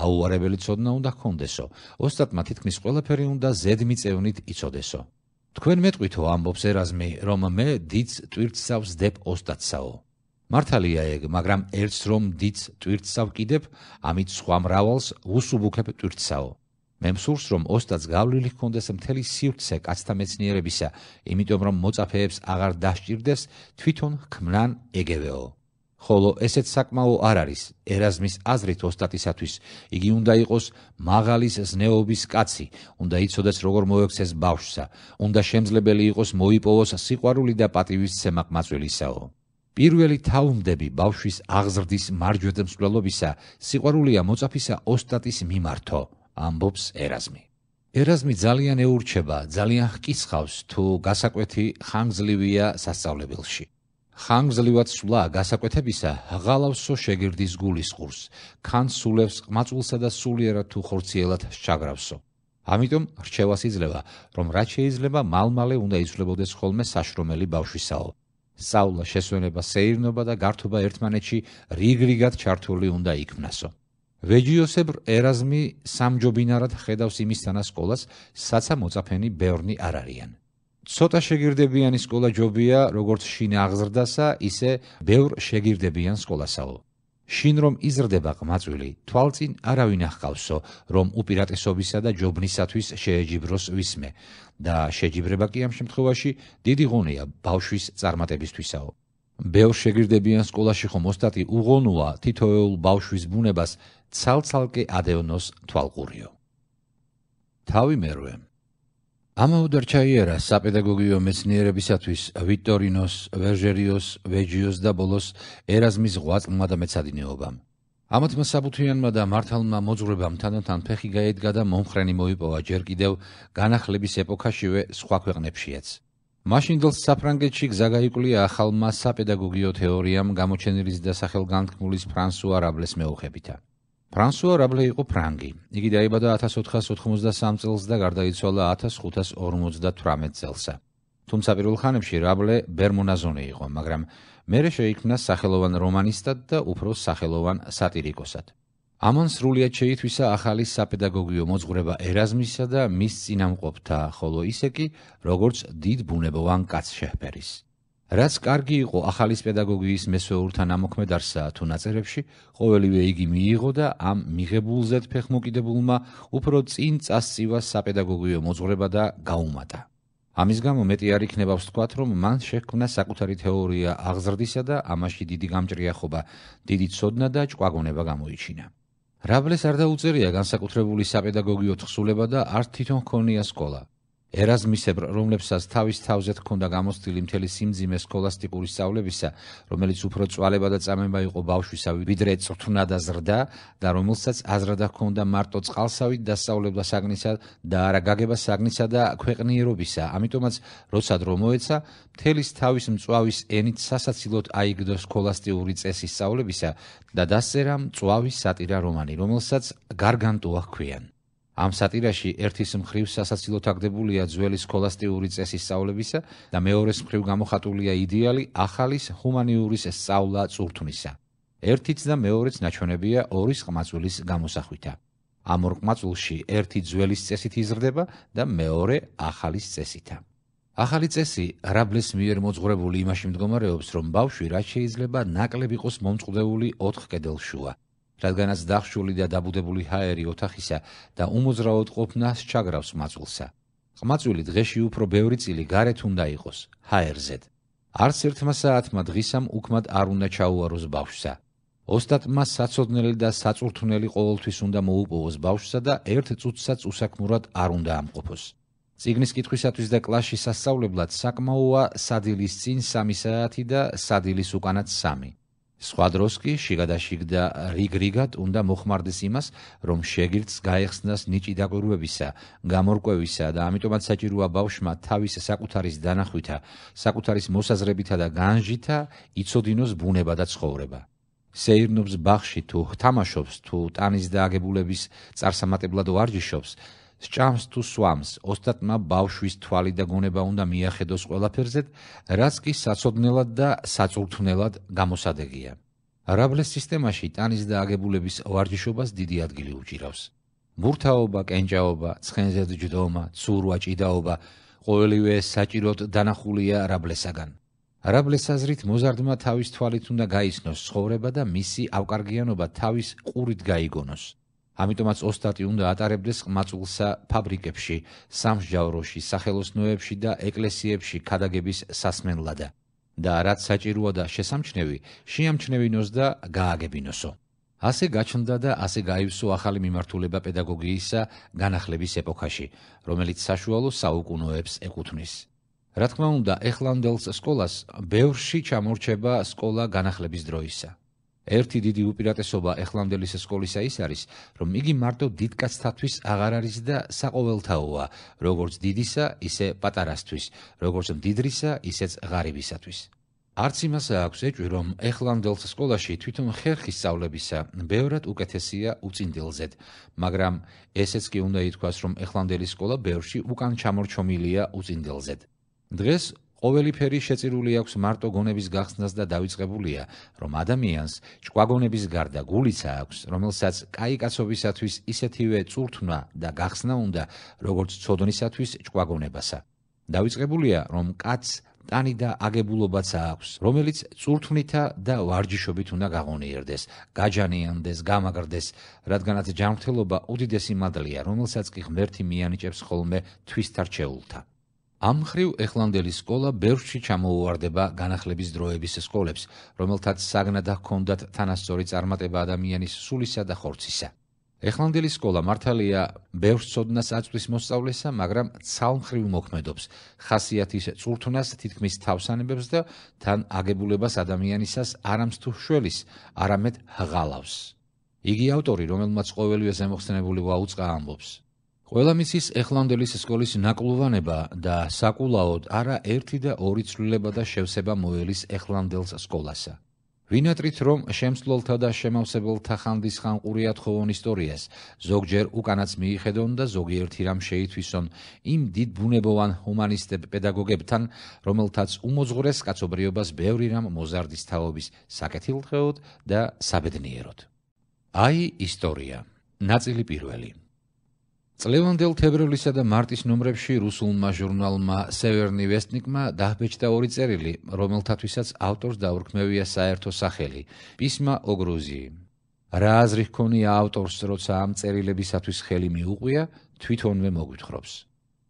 აუარებელი ცოდნა უნდა ჰქონდესო ოსტატმა თითქმის ყველაფერი უნდა ზედმიწევნით იწოდესო თქვენ მეტყვითო ამბობს ერაზმი რომ მე დიც ტვირთსავს დებ ოსტატსაო მართალია ეგ, მაგრამ ერთს რომ დიც ტვირთსავ კიდებ, ამით სხვა მრავალს უსუბუქებ ტვირთსავო. მე მსურს რომ ოსტატს გავლილი ჰქონდეს მთელი სივრცე კაცთა მეცნიერებისა, იმიტომ რომ მოწაფეებს აღარ დასჭირდეს თვითონ ხმნან ეგევეო. ხოლო ესეც საკმაო არ არის. ერაზმის აზრით ოსტატისათვის იგი უნდა იყოს მაღალის ზნეობის კაცი, უნდა იცოდეს როგორ მოექცეს ბავშვსა, უნდა შემძლებელი იყოს მოიპოვოს სიყვარული და პატივისცემა ყმაწვილისაო. პირველი თავმდები ბავშვის აღზრდის მარჯვედმსვლელობისა სიყვარულია მოწაფისა ოსტატის მიმართო ამბობს ერაზმი ერაზმი ძალიან ეურჩება ძალიან ჰკისხავს თუ გასაკვეთი ხანგზლივია სასწავლებელში ხანგზლივად სვლა გასაკვეთებისა ღალავსო შეგირდის გულისყურს კანსულებს ყმაწულსა და სულიერად თუ ხორციელად შეაგრავსო ამიტომ რჩევას იძლევა რომ რაც შეიძლება მალმალე უნდა ისვლებოდეს ხოლმე საშრომელი ბავშვისაო სავლა შესვენება სეირნობა და გართობა ერთმანეთში რიგრიგად ჩართული უნდა იქნასო. ვეჯიოსებრ ერაზმი სამჯობინარად ხედავს იმის თანას სკოლას, საცა მოწაფენი ბევრი არ არიან. ცოტა შეგირდებიანი სკოლა ჯობია, როგორც შინ აღზრდასა, ისე ბევრ შეგირდებიან სკოლასაო. შინ რომ იზრდება ყმაწვილი, თვალწინ არავინ ახავსო, რომ უპირატესობისა და ჯობნისათვის შეეჯიბროს ვისმე და შეჯიბრება კი ამ შემთხვევაში დიდი ღონეა ბავშვის წარმატებისთვისაო. ბევრ შეგირდებიან სკოლაში ხომ ოსტატი უღონოა თითოეულ ბავშვის ბუნებას ცალ-ცალკე ადეონოს თვალყურიო. თავი მერვე ამაუდერჩაიერა საპედაგოგიო მეცნიერებისათვის ვიტორინოს, ვერჟერიოს, ვეჯიოს და ბოლოს ერაზმის ღვაწლმა და მეცადინეობამ. ამათმა საბუთიანმა და მართალმა მოძღვრებამ თანდათან ფეხი გაედგა და მომხრენი მოიპოვა ჯერ კიდევ განახლების ეპოქაშივე სხვა ქვეყნებშიც. მაშინდელ საფრანგეთში გზა გაიკვლია ახალმა საპედაგოგიო თეორიამ გამოჩენილის და სახელგანთქმულის ფრანსუა რაბლეს მეუხებითაც. ფრანსუა რაბლე იყო ფრანგი. იგი დაიბადა 1493 წელს და გარდაიცვალა 1558 წელს. თუმცა პირველ ხანებში რაბლე ბერმონაზონი იყო, მაგრამ მერე შეიქმნა სახელოვან რომანისტად და უფრო სახელოვან სატირიკოსად. ამან სრულიად შეითვისა ახალი საპედაგოგიო მოძღვრება ერაზმისა და მის წინამყოფთა, ხოლო ისე კი, როგორც დიდ ბუნებოვან კაცს შეფერის. რაც კარგი იყო ახალის პედაგოგიის მესეურთან ამოქმედარსა თუ ნაწერებში, ყოველივე იგი მიიღო და ამ მიღებულზეთ ფეხმოკიდებულმა უფრო წინ წასწივა საპედაგოგიო მოძღვრება და გაუმატა. ამის გამო მეტი არ იქნება ვთქვათ, რომ მან შექმნა საკუთარი თეორია აღზრდისა და ამაში დიდი გამჭრიახობა, დიდი ცოდნა და ჭკვაგონება გამოიჩინა. რაბლეს არ დაუწერია განსაკუთრებული საპედაგოგიო თხზულება და არ თვითონ ქონია სკოლა. ერაზმისებრ, რომლებსაც თავის თავზე თქონდა გამოსtildeილი მთელი სიმძიმე სკოლასტიკური სწავლებისა, რომელიც უფრო წვალება და წამება იყო ბავშვისა ვიდრე წრთნა და ზრდა და რომელსაც აზრდა ჰქონდა მარტო წყალსავით დასავლებდა საგნისა და არა გაგება საგნისა და ქვეყნიერობისა, ამიტომაც როცა დრო მოეცა, მთელი თავის მწვავის ენით სასაცილოდ აიგდო სკოლასტიკური წესის სწავლებისა და დასწერა მწვავის სატირა რომანი, რომელსაც გარგანტუა ჰქვიან. ამ სატირაში ერთის მხრივ სასაცილო თაგდებულია ძველი სკოლასტიური წესისწავლებისა და მეორის მხრივ გამოხატულია იდეალი ახალის ჰუმანიურის სწავლა წურთმისა. ერთიც და მეორეც ნაჩვენებია ორის ყმაწვილის გამოსახვითა. ამ ორ ყმაწვილში ერთი ძველის წესით იზრდება და მეორე ახალის წესითა. ახალი წესი რაბლეს მიერ მოძღვრებული იმაში მდგომარეობს, რომ ბავშვი რაც შეიძლება ნაკლებ იყოს მომწყვდეული 4 კედელშუა. რადგანაც დახშული და დაბუდებული ჰაერი ოთახისა და უმოძრავოდ ყოფნას ჩაგრავს მაწულსა. ხმაწული დღეში უფრო ბევრი წილი გარეთ უნდა იყოს ჰაერზეთ. არც ერთმა საათმა დღისამ უკმად არ უნდა ჩაუაროს ბავშვსა. ოსტატმა საცოდნელი და საწურთუნელი ყოველთვის უნდა მოუპოვოს ბავშვსა და ერთ წუთსაც უსაქმურად არ უნდა ამყოფოს. ციგნის კითხვისათვის და კლასში სასწავლებლად საკმაოა სადილის წინ 3 საათი და სადილის უკანაც 3. სკვადროსკი შიგადაშიგდა რიგრიგად უნდა მოხმარდეს იმას, რომ შეგირც გაეხსნას ნიჭი დაგორვებისა, გამორკვევისა და ამიტომაც საჭიროა ბავშმა თავის საკუთარის დანახვითა, საკუთარის მოსაზრებითა და განჟითა იცოდინოს ბუნება და ცხოვრება. სეირნობს ბახში თუ თამაშობს თუ ტანის დააგებულების წარსამატებლად ვარჯიშობს, სჭამს თუ სვამს, ოსტატმა ბავშვის თვალი და გონება უნდა მიახედოს ყველაფერზე, რაც კი საცოდნელად და საწურთნელად გამოსადეგია. რაბლეს სისტემაში ტანის და აგებულების ვარჯიშობას დიდი ადგილი უჭირავს. მურთაობა, კენჭაობა, ცხენზე ძდომა, ცურვა, ჭიდაობა ყოველივე საჭიროდ დანახულია რაბლესაგან. რაბლეს აზრით მოზარდმა თავის თვალით უნდა გაიცნოს ცხოვრება და მისი ავკარგიანობა თავის ყურით გაიგონოს. ამიტომაც ოსტატი უნდა ატარებდეს ყმაწულსა ფაბრიკებში, სამსჯავროში, სახელოსნოებში და ეკლესიებში ქადაგების სასმენლად და რაც საჭიროა და შესამჩნევი, შეამჩნევინოს და გააგებინოსო. ასე გაჩნდა და ასე გაივსო ახალი მიმართულება პედაგოგიისა განახლების ეპოქაში, რომელიც საშუალო საუკუნოებს ეკუთვნის. რა თქმა უნდა, ეხლანდელს სკოლას ბევრში ჩამორჩება სკოლა განახლების დროისაა. ერთი დიდი უპირატესობა ეხლამდელი სკოლისა ის არის, რომ იგი მარტო დიდკაცთათვის აღარ არის და საყოველთაოა, როგორც დიდისა, ისე პატარასთვის, როგორც მდიდრისა, ისეც ღარიბისათვის. არც იმას აქვს ეჭვი, რომ ეხლამდელ სკოლაში თვითონ ხერხი სწავლებისა ბევრად უკეთესია უწინდელზედ, მაგრამ ესეც კი უნდა ითქვას, რომ ეხლამდელი სკოლა ბევრში უკან ჩამორჩომილია უწინდელზედ. დღეს ყოველიფერი შეწირული აქვს მარტო გონების გახსნას და დაიწყებულია, რომ ადამიანს ჭკვაგონების გარდა გულიცა აქვს, რომელსაც კაი კაცობისათვის ისეთივე წურთნა და გახსნა უნდა, როგორც ცოდნისათვის ჭკვაგონებასა. დაიწყებულია, რომ კაც ტანი და აგებულობაც აქვს, რომელიც წურთმითა და ვარჯიშობით უნდა გაღონიერდეს, გაჯანიანდეს, გამაგრდეს, რადგანაც ჯანმრთელობა უდიდესი მადლია, რომელსაც კი ღმერთი მიანიჭებს ხოლმე თვისთარჩეულთა. ამ ხრივ ეხლანდელი სკოლა ბევრში ჩამოუვარდება განახლების დროების სკოლებს, რომელთაც საგნადა ჰქონდათ თანასწორი წარმატება ადამიანის სულისა და ხორცისა. ეხლანდელი სკოლა მართალია ბევრს ცოდნას აწვის მოსწავლესა, მაგრამ ცალმხრივ მოქმედობს. ხასიათის წურთნას თითქმის თავსანებებს და თან აგებულებას ადამიანისას არამstdcო შველის, არამედ ღალავს. იგი ავტორი, რომელმაც ყოველივე ზემოხსენებული ვაუწყა ამბობს, ყველა მისის ეხლანდელის სკოლის ნაკლუვანება და საკულაოდ არა ერთი და ორი ცვლილება და შევსება მოელის ეხლანდელს სკოლასა. ვინატრით რომ შემსვლელთა და შემავსებელთა ხანდის ხანყური ათხოვონ ისტორიას, ზოგჯერ უკანაც მიიხედონ და ზოგიერთი რამ შეითვისონ იმ დიდ ბუნებოვან ჰუმანისტებ პედაგოგებთან, რომელთაც უმოძღურეს კაცობრიობას ბევრი რამ მოზარდის თაობის საკეთილდღეოდ და საბედნიეროდ. აი ისტორია. ნაწილი პირველი. 1 წლევანდელ თებერვლისა და მარტის ნომრებში რუსულმა ჟურნალმა Северный Вестникმა დააბეჭდა ორი წერილი, რომელთათვისაც ავტორს დაურქმევია საერთო სახელი: პისმა ო Грузии. რა აზრი ჰქონია ავტორს, როცა ამ წერილებისათვის ხელი მიუყვია, თვითონვე მოგვითხრობს.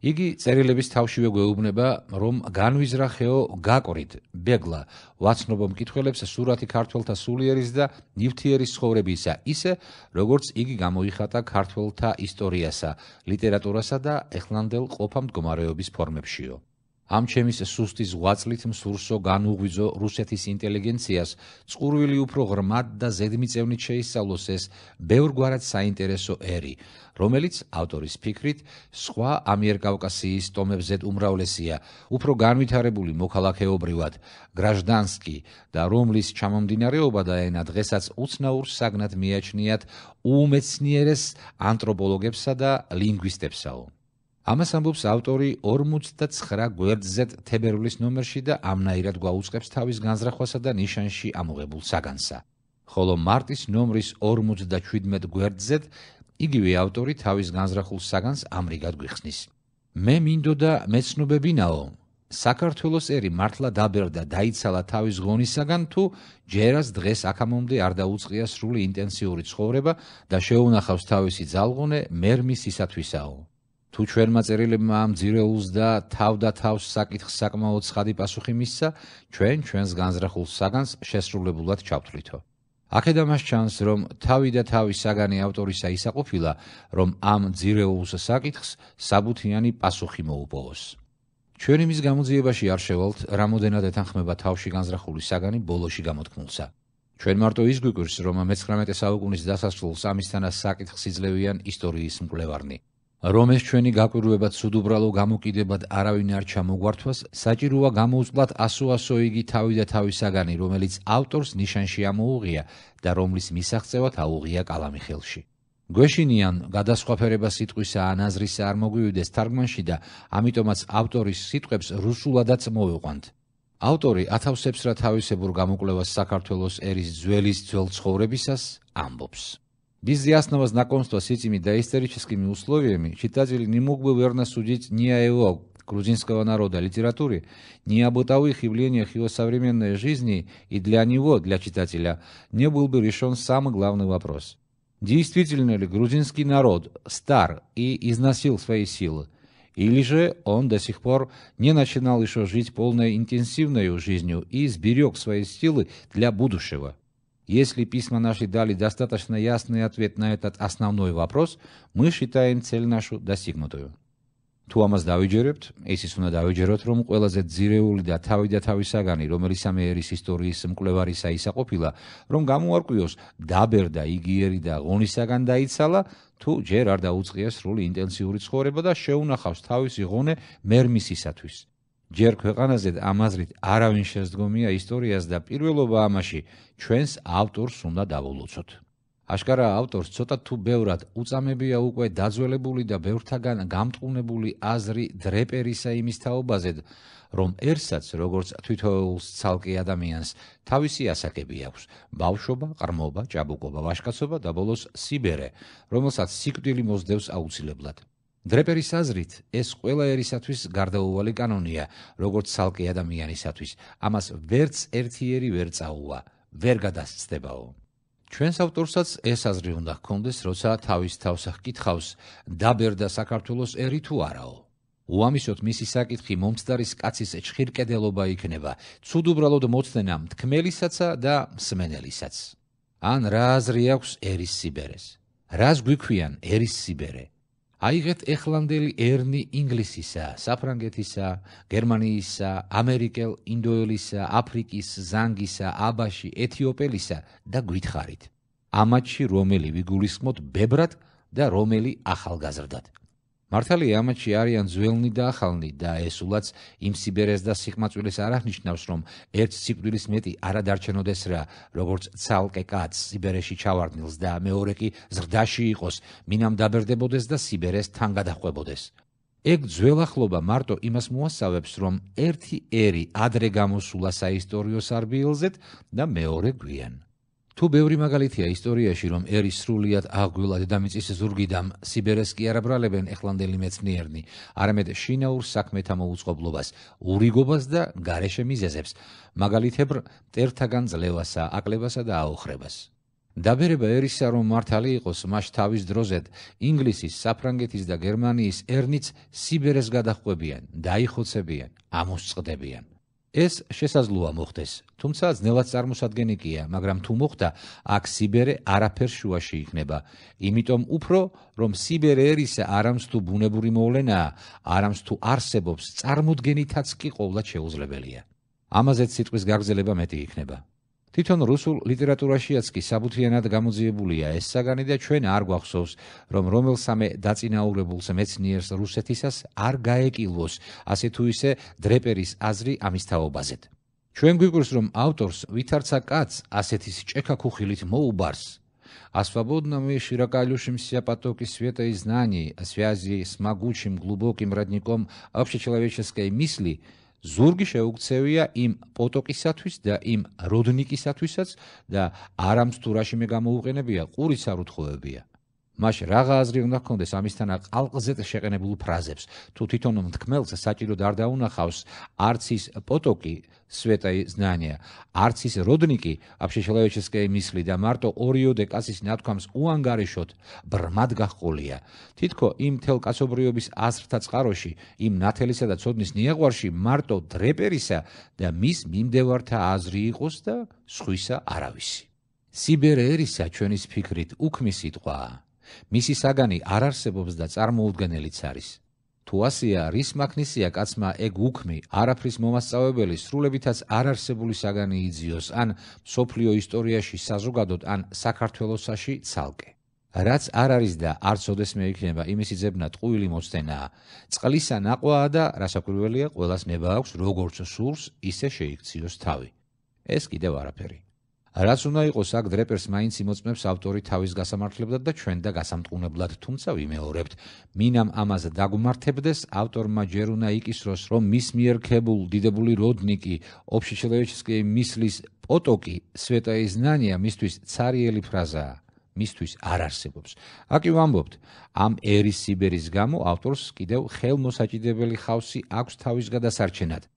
იგი წერილების თავშივე გვეუბნება, რომ განვიზრახეო გაკრით, ბეგლა, ვაცნობო მკითხველებს სურათი ქართველთა სულიერის და ნივთიერის ცხოვრებისა, ისე როგორც იგი გამოიხატა ქართველთა ისტორიასა, ლიტერატურასა და ეხლანდელ ყოფამდგომარეობის ფორმებშიო. ამ ჩემის სუსტი ზღვაწლით მსურსო განუღვიძო რუსეთის ინტელიგენციას წყურვილი უფრო ღრმად და ზედმიწევნით შეისწავლოს ეს ბევრ გვარად საინტერესო ერი რომელიც ავტორის ფიქრით სხვა ამიერკავკასიის ტომებზეთ უმრავლესია უფრო განვითარებული მოქალაქეობრივად гражданსკი და რომლის ჩამომდინარეობა და ენა დღესაც უცნაურ საგნად მიაჩნიათ უმეცნიერეს ანთროპოლოგებსა და ლინგვისტებსაო ამას ამბობს ავტორი 59 გვერდზე თებერვლის ნომერში და ამნაირად გვაუწყებს თავის განზრახვასა და ნიშანში ამოღებულ საგანსა. ხოლო მარტის ნომრის 57 გვერდზე იგივე ავტორი თავის განზრახულ საგანს ამრიგად გვიხსნის. მე მინდოდა მეცნობებინაო, საქართველოს ერი მართლა დაბერდა დაიცალა თავის გონისაგან თუ ჯერას დღეს აქამომდე არ დაუწყია სრული ინტენსიური ცხოვრება და შეუნახავს თავისი ძალღונה მერმის ისათვისაო. თუ ჩვენმა წერილებმა ამძირეულს და თავდათავს საკითხ საკმაოდ ცხადი პასუხი მისცა, ჩვენ ჩვენს განზრახულ საგანს შესრულებულად ჩავთვლითო. აქედა მას ჩანს, რომ თავი და თავი საგანი ავტორისა ისაყოფილა, რომ ამ ძირეულს საკითხს საბუთიანი პასუხი მოუპოვოს. ჩვენი მის გამოძიებაში არ შევალთ, რამოდენად ეთანხმება თავში განზრახული საგანი ბოლოში გამოთქმულსა. ჩვენ მარტო ის გვიკვირს, რომ მე-19 საუკუნის დასასრულს ამისთანა საკითხს იძლევიან ისტორიის მკვლევარნი. რომ ეს ჩვენი გაკვირვება ცუდუბრალო გამოკიდებად არავინ არ ჩამოგვართვას, საჭიროა გამოუწყლათ ასო-ასო იგი თავი და თავი საგანი, რომელიც ავტორს ნიშანში ამოუღია და რომლის მისაღწევად აუღია კალამი ხელში. გვეშინიან გადასხვაფერება სიტყვისა ან აზრის არ მოგვივიდეს თარგმანში და ამიტომაც ავტორის სიტყვებს რუსულადაც მოვიყვანთ. ავტორი ათავსებს რა თავისებურ გამოკვლევას საქართველოს ერის ძველის ძველ ცხოვრებისას ამბობს. Без ясного знакомства с этими доисторическими условиями читатель не мог бы верно судить ни о его грузинского народа, литературе, ни о бытовых явлениях его современной жизни, и для него, для читателя, не был бы решен самый главный вопрос. Действительно ли грузинский народ стар и износил свои силы? Или же он до сих пор не начинал еще жить полной интенсивной жизнью и сберег свои силы для будущего? Если письма наши дали достаточно ясный ответ на этот основной вопрос, мы считаем цель нашу достигнутую. თუ ამას დავიჯერებთ, ეს ის უნდა დავიჯეროთ, რომ ყველაზე ძირეული და თავიდათავისაგანი, რომელიც ამერის ისტორიის მკვლევარისა ისაყოფილა, რომ გამოარკვიოს, დაბერდა იგიერი და ღონისაგან დაიცალა, თუ ჯერ არ დაუწყია სრული ინტენსიური ცხოვრება და შეუნახავს თავისი ღონე მერმისისათვის. ჯერ ქვეყანაზე და ამაზრით არავინ შეზდგომია ისტორიას და პირველობა ამაში ჩვენს ავტორს უნდა დავულოცოთ. აშკარა ავტორს ცოტა თუ ბევრად უწამებია უკვე დაძველებული და ბევრთაგან გამტყუნებული აზრი დრეპერისა იმის თაობაზე, რომ ერთსაც როგორც თვითოეულს ცალკე ადამიანს თავისი ასაკები აქვს: ბავშვობა, ყრმობა, ჭაბუკობა, ვაჟკაცობა და ბოლოს სიბერე, რომელსაც სიკვდილი მოსდევს აუცილებლად. დრეპერის აზრით, ეს ყველა ერისათვის გარდაუვალი კანონია, როგორც ხალკი ადამიანისათვის. ამას ვერც ერთი ერი ვერ წაუვა, ვერ გადასწდებაო. ჩვენს ავტორსაც ეს აზრი უნდა ჰქონდეს, როცა თავის თავს ახკითხავს, დაბერდა საქართველოს ერი თუ არაო. უამისოთ მისი საკითხი მომცდარის კაცის ჭირკედელობა იქნება, ცუდ უბრალოდ მოცდენამ თქმელისაცა და მსმენელისაც. ან რა აზრი აქვს ერის სიბერეს? რას გვიქვიან ერის სიბერეს? აიღეთ ეხლანდელი ერნი ინგლისისა, საფრანგეთისა, გერმანიისა, ამერიკელ ინდოელისა, აფრიკის ზანგისა, აბაში, ეთიოპელისა და გვითხარით. ამაჩი რომელი ვიგულისხმოთ ბებრად და რომელი ახალგაზრდად. მართალია ამაჩი არიან ძველნი და ახალნი და ესულაც იმ სიბერეს და სიხმაწვილეს არახნიშნავს რომ ერთ სიკვდილის მეტი არ ადარჩენოდეს რა როგორც ცალკე კაცს სიბერეში ჩავარდნილს და მეორე კი ზრდაში იყოს მინამ დაბერდებოდეს და სიბერეს თან გადახვებოდეს ეგ ძველახლობა მარტო იმას მოასავებს რომ ერთი ერი ადრე გამოსულა საისტორიო სარბიელზეთ და მეორე გვიან თუ ბევრი მაგალითია ისტორიაში რომ ერი სრულიად აგვილა დედამიწის ზურგიდან სიბერეს კი არაბრალებენ ეხლანდელი მეცნიერნი არამედ შინაურ საქმეთა მოუწყობლობას ურიგობას და გარეშე მიზეზებს მაგალითებრ მტერთაგან ძლევასა აკლებასა და აოხრებას დაბერება ერისა რომ მართალი იყოს მაშ თავის დროზე ინგლისის საფრანგეთის და გერმანიის ერნიც სიბერეს გადახყვებიან დაიხოცებიან ამოსწყდებიან ეს შესაძლოა მოხდეს, თუმცა ძნელად წარმოსადგენელია, მაგრამ თუ მოხდა, აქ სიბერე არაფერ შუაში იქნება. იმიტომ უფრო, რომ სიბერე ერისა არამstdout ბუნებური მოვლენაა, არამstdout არსებობს, წარმოდგენითაც კი ყოვლად შეუძლებელია. ამაზეც სიტყვის გაგზელება მეტი იქნება. თვითონ რუსულ ლიტერატურაშიაც კი საბუთიანად გამოძიებულია ეს საგანი და ჩვენ არ გვახსოვს რომ რომელსამე დაწინაურებულს მეცნიერს რუსეთისას არ გაეკილოს ასე თუ ისე დრეპერის აზრი ამის თაობაზე ჩვენ გვიგულს რომ ავტორს ვითარცა კაც ასეთი შეკაკუხილით მოუბარს А свободно мы широко люшимся потоки света и знаний, связи с могучим глубоким родником общечеловеческой мысли, ზურგი შეუქცევია იმ პოტოკისათვის და იმ როდნიკისათვისაც და არამც თურაში მე გამოუყენებია ყურის არ უთხოვებია მაშ რაღა აზრი უნდა გქონდეს ამისთან ყალყზე შეყენებულ ფრაზებს თუ თვითონ მთქმელს საჭირო არ დაუნახავს არც ის პოტოკი света и знания არც ის როდნიკი აფშეშელევიჩესკეი მისლი და მარტო ორიო დეკასის ნათქვამს უანგარიშოთ ბრმად გახყოლია თითქო იმ თელკაცობრიობის ასრთა წყაროში იმ ნათელისა და ცოდნის ნიაღვარში მარტო დრეპერისა და მის მიმდევართა აზრი იყოს და სხვისა არავისი სიბერერისა ჩვენის ფიქრით უქმის სიტყვაა მისი საგანი არ არსებობს და წარმოუდგენელიც არის. თუ ასია, რის მაგნისია კაცმა ეგ უქმი, არაფრის მომასწავებელი სრულებითაც არ არსებული საგანი იძიოს, ან სოფლიო ისტორიაში საზოგადოდ ან საქართველოსაში ცალკე. რაც არ არის და არც ოდესმე იქნება, იმის იზებნა ტყუილი მოცდენაა. წყლისა ناقვაა და რასაკვირველია, ყოველას ნება აქვს როგორც სურს, ისე შეიქციოს თავი. ეს კიდევ არაფერი. რაც უნდა იყოს აქ დრეპერს მაინც იმოწმებს ავტორი თავის გასამართლებლად და ჩვენ და გასამტყუნებლად თუმცა ვიმეორებთ მინამ ამას დაგმართებდეს ავტორმა ჯერ უნდა იკისროს რომ მის მიერ ქებულ დიდებული როდნიკი ოფშიჩელევიჩსკი მისლის პოტოკი სვეტა იზნანია მისთვის цаრიელი ფრაზაა მისთვის არ არსებობს. აი კი ვამბობთ, ამ ერის სიბერის გამო ავტორს კიდევ ხელმოსაჭიდებელი ხავსი აქვს თავის გადასარჩენად.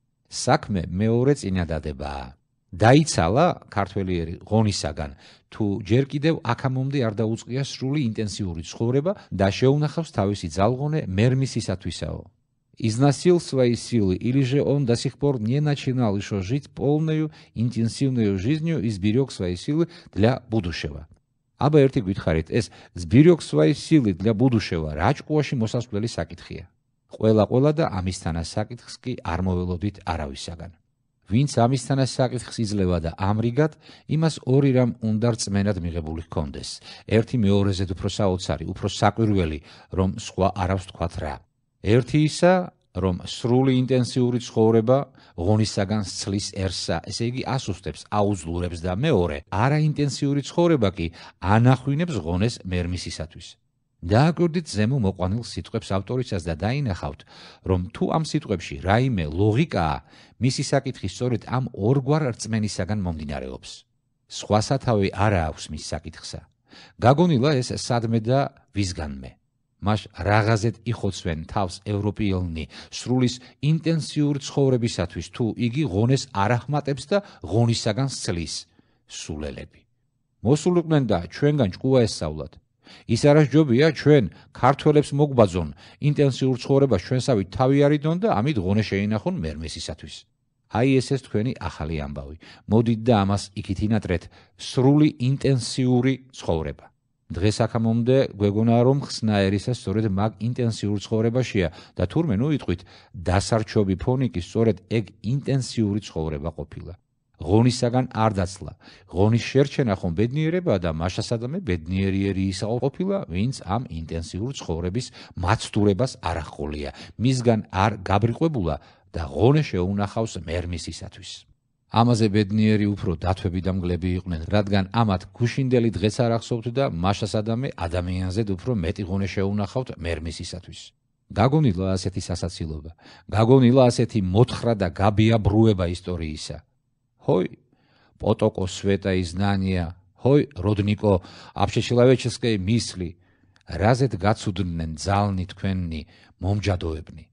საქმე მეორე წინადადებაა. დაიცალა ქართველი ღონისაგან თუ ჯერ კიდევ აქამომდე არ დაუწყია სრული ინტენსიური ცხოვრება და შეუნახავს თავისი ძალღონე მერმისისათვისაო Износил свои силы или же он до сих пор не начинал ещё жить полной интенсивной жизнью и сберёг свои силы для будущего. Аба ერთი გითხარით, ეს сберёг свои силы для будущего რაჭკუაში მოსასვლელი საკითხია. ყველა ყველა და ამისთანა საკითხს კი არ მოველოდით არავისაგან. ვინც ამისთანაც საკითხს იძლევა და ამრიგად იმას ორი რამ უნდა რწმენად მიღებული ჰქონდეს ერთი მეორეზე უფრო საოცარი უფრო საკვირველი რომ სხვა არავს თქვათ რა ერთი ისა რომ სრული ინტენსიური ცხოვრება ღონისაგან სწლის ერსა ესე იგი ასუსტებს აუძლურებს და მეორე არაინტენსიური ცხოვრება კი ანახვინებს ღონეს მერმისისათვის დააკვირდით ზემო მოყვანილ სიტყვებს ავტორისას და დაინახავთ, რომ თუ ამ სიტყვებში რაიმე ლოგიკაა, მისი საკითხი სწორედ ამ ორგვარ რწმენისაგან მომდინარეობს. სხვა სათავე არა აქვს მის საკითხსა. გაგონილა ეს სადმე და ვისგანმე? მას რაღაზეთ იხოცვენ თავს ევროპიელნი სრულის ინტენსიურ ცხოვრებისათვის თუ იგი ღონეს არახმატებს და ღონისაგან სწლის სულელები მოსულიყვნენ და ჩვენგან ჭკუა ესავლათ ის არა ჯობია ჩვენ ქართველებს მოგბაზონ ინტენსიურ ცხოვრებას ჩვენსავით თავი არიდონ და ამით ღონე შეინახონ მერმესისათვის აი ეს ეს თქვენი ახალი ამბავი მოდით და ამას იქით ინატრეთ სრული ინტენსიური ცხოვრება დღეს ახამომდე გვეგონა რომ ხსნაერისა სწორედ მაგ ინტენსიურ ცხოვრებაშია და თურმე ნუ იყვით დასარჩობი ფონიკი სწორედ ეგ ინტენსიური ცხოვრება ყოფილა ღონისაგან არ დაცლა. ღონის შერჩენა ხომ ბედნიერებაა და მაშას ადამიანი ბედნიერიერი ისაა ყოფილა, ვინც ამ ინტენსიურ ცხოვრების მაცდურებას არ ახოლია. მისგან არ გაბრიყვებულა და ღონე შეუნახავს მერმისისათვის. ამაზე ბედნიერი უფრო დათვები და მგლები იყვნენ, რადგან ამათ გუშინდელი დღეს არ ახსოვთ და მაშას ადამიანი ადამიანზედ უფრო მეტი ღონე შეუნახავთ მერმისისათვის. გაგონილა ასეთი სასაცილობა. გაგონილა ასეთი მოთხრა და გაბია ბრუება ისტორიისა. ჰოი პოტოკო სვეტა იზნანია ჰოი როდნიკო აფშეშილავეჩესკე მისლი რაზეთ გაცუდნენ ძალნი თქვენნი მომჯადოებნი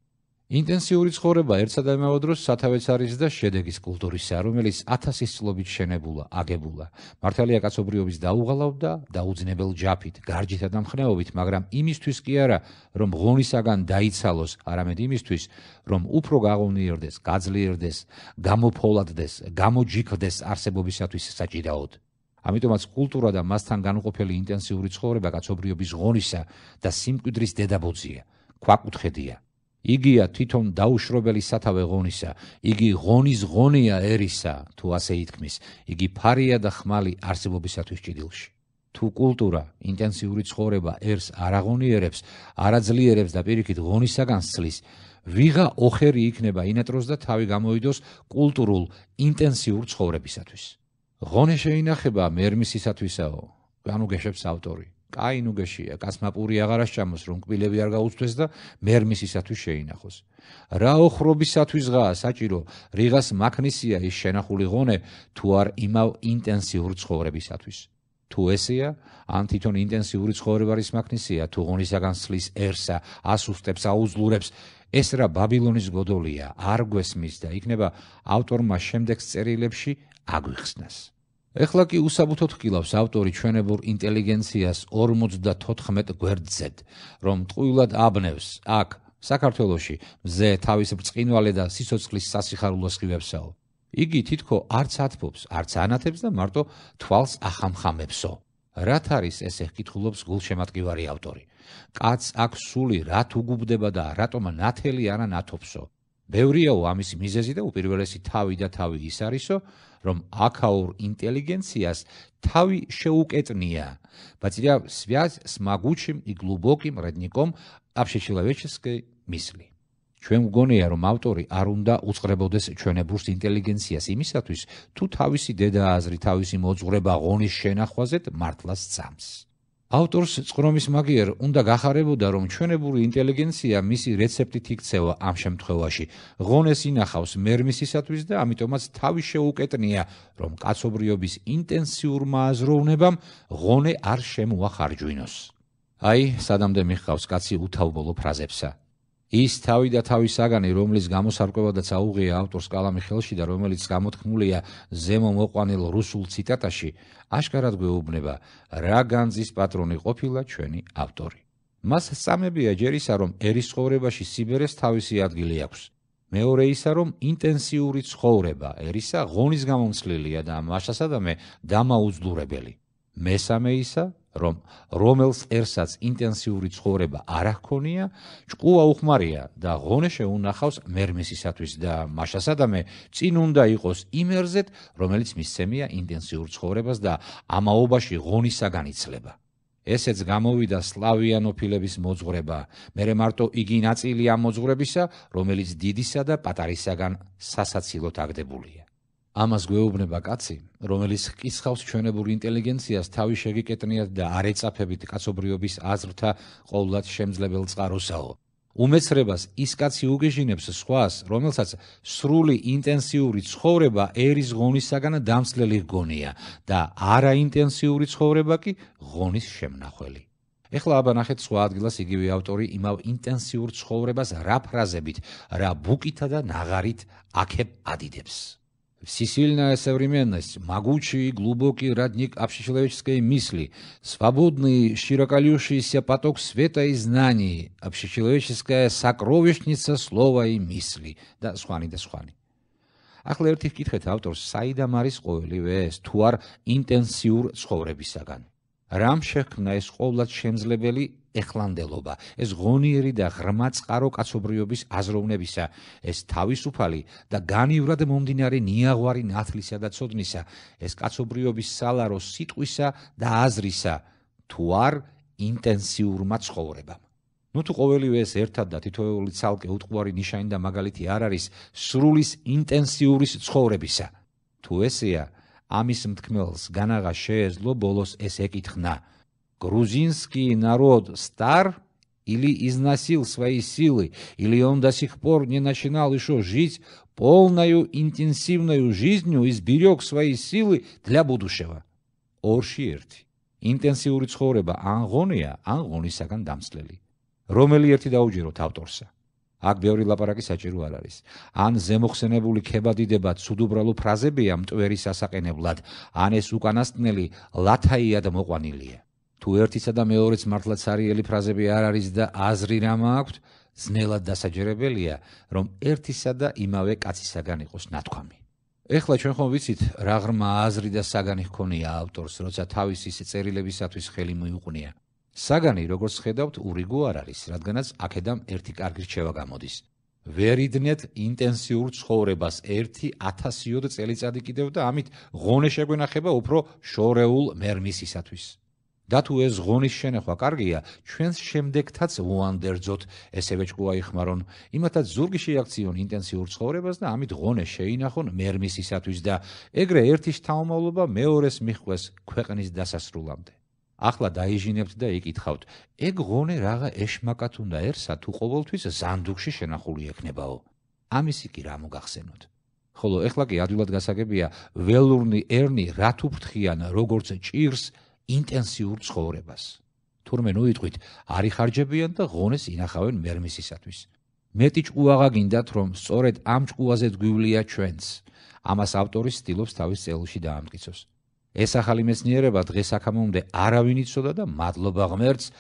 ინტენსიური ცხოვრება ერთ ადამიანო დროს სათავეც არის და შედეგის კულტურისა, რომელიც ათასის წლობით შენებულა, აგებულა. მართალია კაცობრიობის დაუღალავდა და უძნებელ ჯაფით, გარჯითა და მხნეობით, მაგრამ იმისთვის კი არა, რომ ღონისაგან დაიცალოს, არამედ იმისთვის, რომ უფრო გაღონიერდეს, გაძლიერდეს, გამოფოლადდეს, გამოჯიქდეს არსებობისათვის საჭიროდ. ამიტომაც კულტურა და მასთან განუყოფელი ინტენსიური ცხოვრება კაცობრიობის ღონისა და სიმკვიდრის დედაბოძია, ქვაკუთხედია. იგია თვითონ დაუშრობელი სათავე ღონისა იგი ღონის ღონია ერისა თუ ასე ითქმის იგი ფარია და ხმალი არსებობისათვის ჭიდილში თუ კულტურა ინტენსიური ცხოვრება ერს არაღონიერებს არაძლიერებს და პირიქით ღონისაგან სწლის ვიღა ოხერი იქნება ინატროს და თავი გამოიდოს კულტურულ ინტენსიურ ცხოვრებისათვის ღონე შეინახება მერმისისათვისაო განუგეშებს ავტორი კაინ უგეშია, კაც მაპური აღარ ასჭამოს, რომ კბილები არ გაუწვეს და მერმისისათვის შეინახოს. რა ოხრობისათვის ღაა საჭირო, რიღას მაგნისია ის შენახული ღონე, თუ არ იმავ ინტენსიურ ცხოვრებისათვის. თუ ესია, ან თვითონ ინტენსიური ცხოვრება არის მაგნისია, თუ ღონისაგან სლის ერსა, ასუსტებს, აუძლურებს, ეს რა ბაბილონის გოდოლია, არ გვესმის და იქნება ავტორმა შემდეგ წერილებში აგვიხსნას. ეხლა კი უსაბუთოდ ხილავს ავტორი ჩვენებურ ინტელიგენციას 54 გვერდზე, რომ ტყუილად აბნევს აქ საქართველოში მზე თავის ბწკინვალე და სიცოცხლის სასიხარულოს ხივებსაო. იგი თითქო არც ათფობს, არც ანათებს და მარტო თვალს ახამხამებსო. რათ არის ესე ხკითხულობს გულშემატკივარი ავტორი. კაც აქ სული რათ უგუბდება და რატომ ნათელი არა ნათობსო. ბევრიაო ამის მიზეზი და უპირველესი თავი და თავი ის არისო, რომ აკაურ ინტელიგენციას თავი შეუკეტნია. ბაცილია связь с могучим и глубоким родником общечеловеческой мысли. ჩვენ გგონია რომ ავტორი არ უნდა უצრებოდეს ჩვენებურს ინტელიგენციას იმისათვის თუ თავისი დედა აზრი თავისი მოძღვრება ღონის შენახვაზე მართლაც წამს. ავტორს წყრომის მაგიერ უნდა გახარებოდა რომ ჩვენებური ინტელიგენცია მისი რეცეპტით იქცევა ამ შემთხვევაში ღონეს ინახავს მერმისისათვის და ამიტომაც თავი შეუკეტნია რომ კაცობრიობის ინტენსიურმა აზროვნებამ ღონე არ შემოახარჯვინოს აი სადამდე მიხავს კაცი უთავბოლო ფრაზებსა ის თავი და თავი საგანი, რომლის გამოსარკვევადაც აუღია ავტორს კალამი ხელში და რომელიც გამოთქმულია ზემო მოყვანილ რუსულ ციტატაში, აშკარად გვეუბნება, რა განძის პატრონი ყოფილა ჩვენი ავტორი. მას სამებია ჯერ ისა, რომ ერის ხოვრებაში სიბერეს თავისი ადგილი აქვს. მეორე ისა, რომ ინტენსიური ცხოვრება, ერისა ღონის გამომცლელია და მასასადამე დამაუძლურებელი. მესამე ისა, რომ რომელს ერთსაც ინტენსიური ცხოვრება არ ახონია, ჭკუა უხმარია და ღონეშე უნახავს მერმისისათვის და მაშასადამე წინ უნდა იყოს იმერზეთ, რომელიც მისცემია ინტენსიურ ცხოვრებას და ამაობაში ღონისაგან იცლება. ესეც გამოვიდა სლავიანოფილების მოძღვრება, მერე მარტო იგი ნაწილი ამ მოძღვრებისა, რომელიც დიდისა და პატარისაგან სასაცილოდ აგდებულია. ამას გვეუბნება კაცი, რომელიც ისხავს ჩვენებურ ინტელიგენციას თავი შეგიკეტნიათ და არეწაფებით კაცობრიობის აზრთა ყოვლად შემძლებელ წყაროსაო. უმეცრებას ის კაცი უგეშინებს სხვას, რომელსაც სრული ინტენსიური ცხოვრება ერის ღონისაგან დამსლელი ღონია და არაინტენსიური ცხოვრება კი ღონის შემნახველი. ეხლა აბანახეთ სხვა ადგილას იგივე ავტორი იმავ ინტენსიურ ცხოვრებას რა ფრაზებით, რა ბუკითა და ნაღარით აქებ ადიდებს. Сисильная современность, могучий и глубокий родник общечеловеческой мысли, свободный, широколюшийся поток света и знаний, общечеловеческая сокровищница слова и мысли. Да, схвани, да, схвани. ახლა ერთი ვკითხეთ ავტორს, საიდან არის ყოველივე ეს თუ არ ინტენსიურ ცხოვრებისაგან? რამ შექმნა ეს ყოვლად შემძლებელი ეხლანდელობა, ეს ღონიერი და ღრმა წყარო კაცობრიობის აზროვნებისა, ეს თავისუფალი და განივრად მომდინარე ნიაღვარი ნათლისა და ცოდნისა, ეს კაცობრიობის სალარო სიტყვისა და აზრისა, თუ არ ინტენსიურმა ცხოვრებამ. ნუ თუ ყოველივე ეს ერთად და თითოეული ცალკე უტყვარი ნიშანი და მაგალითი არ არის სრულის ინტენსიურის ცხოვრებისა, თუ ესეა ამის მთქმელს განაღა შეეძლო ბოლოს ეს ეკითხნა грузинский народ стар или износил свои силы, или он до сих пор не начинал еще жить полную интенсивную жизнью и сберег свои силы для будущего. Оршиерти. Интенсивный цхореба ангония, ангони саган дамслели. Ромели ерти дауджиро тавторса. აქ ბევრი ლაპარაკი საჭირო არ არის. ან ზემოხსენებული ქებადიდება ცუდუბრალო ფრაზებია მტვერის ასაყენებლად, ან ეს უკანასკნელი ლათაიად მოყვანილია. თუ ერთისა და მეორის მართლაც არიელი ფრაზები არ არის და აზრი რა მაქვს ძნელად დასაჯერებელია რომ ერთისა და იმავე კაცისაგან იყოს ნათქვამი ეხლა ჩვენ ხომ ვიცით რა ღრმა აზრი და საგანი ჰქონია ავტორს როცა თავისი წერილებისათვის ხელი მოიყვნია საგანი როგორც ხედავთ ურიგო არ არის რადგანაც აქედან ერთი კარგი რჩევა გამოდის ვერიდნეთ ინტენსიურ ცხოვრებას 1000 წელიწადი კიდევ და ამით ღონე შეგვენახება უფრო შორეულ მერმისისათვის და თუ ეს ღონის შენახვა კარგია, ჩვენს შემდეგთაც უანდერძოთ ესევე ჭკუაი ხმარონ, იმათაც ზურგი შეაქციონ ინტენსიურ ცხოვრებას და ამით ღონეს შეინახონ მერმისისათვის და ეგრე ერთი შთამომავლობა მეორეს მიხვეს ქვეყნის დასასრულამდე. ახლა დაიჟინებთ და იკითხავთ, ეგ ღონე რაღა ეშმაკათ უნდა ერსა თუ ყოველთვის ზანდუკში შენახული ექნებაო? ამისი კი რა მოგახსენოთ? ხოლო ეხლა კი ადვილად გასაგებია, ველურნი ერნი რათუფთხიან როგორც ჭირს ინტენსიურ ცხოვრებას. თურმე ნუ იტყვით, არი ხარჯებიან და ღონეს ინახავენ მერმისისათვის. მეტი ჭუაღა გინდათ რომ სწორედ ამ ჭუაზე გვივლია ჩვენს. ამას ავტორი სტილობს თავის წელში დაამტკიცოს. ეს ახალი მეცნიერება დღეს აქამომდე არავინ იცოდა და მადლობა ღმერთს,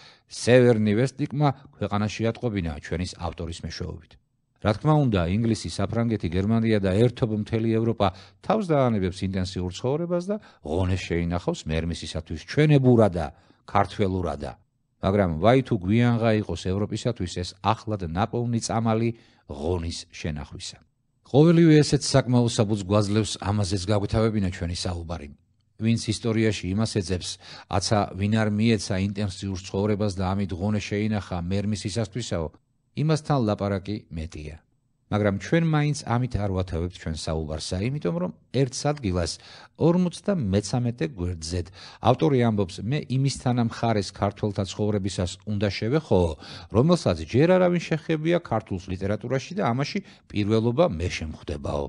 სევერნი ვესტიკმა ქვეყანაში ატყობინა ჩვენის ავტორის მეშვეობით. რა თქმა უნდა, ინგლისი, საფრანგეთი, გერმანია და ერთობ მთელი ევროპა თავს დაანებებს ინტენსიურ ცხოვრებას და ღონეს შეინახავს მერმისისათვის ჩვენებურა და ქართველურა და მაგრამ ვაი თუ გვიანღა იყოს ევროპისათვის ეს ახლად ნაპოვნი წამალი ღონის შენახვისა. ყოველივე ესეც საკმაო საბუთს გვაძლევს ამაზეც გაგვითავებინა ჩვენი საუბარი. ვინც ისტორიაში იმას ეძებს, აცა ვინ არ მიეცა ინტენსიურ ცხოვრებას და ამით ღონე შეინახა მერმისისათვისაო, იმასთან ლაპარაკი მეტია. მაგრამ ჩვენ მაინც ამით არ ვათავებთ ჩვენ საუბარსა, იმიტომ რომ ერთ სადგილას 53-ე გვერდზეთ ავტორი ამბობს, მე იმისთანამ ხარეს ქართულთა ცხოვრებისას უნდა შევეხო, რომელსაც ჯერ არავინ შეხებია ქართულ ლიტერატურაში და ამაში პირველობა მე შემხვდებაო.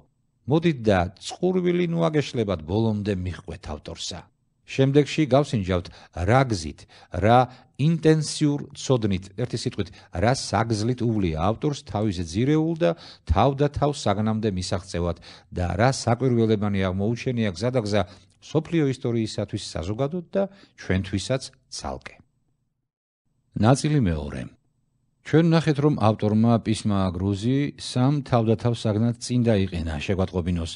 მოდით და წყურვილი ნუაგეშლებად ბოლომდე მიხვეთ ავტორსა. შემდეგში გავსინჯავთ რა გზით, რა ინტენსიურ წოდნით, ერთი სიტყვით, რა საგზლით უვლია ავტორს თავის ძირეულ და თავდათავ საგნამდე მისაღწევად და რა საკვირველებანი აღმოუჩენია გზადაგზა სოფლიო ისტორიისათვის საზოგადოდ და ჩვენთვისაც ძალკე. ნაწილი მეორე. 1.1 ჩვენ ნახეთ რომ ავტორმა პისმა აგროზი სამ თავდათავ საგნად წინ დაიყენა შეგვატყობინოს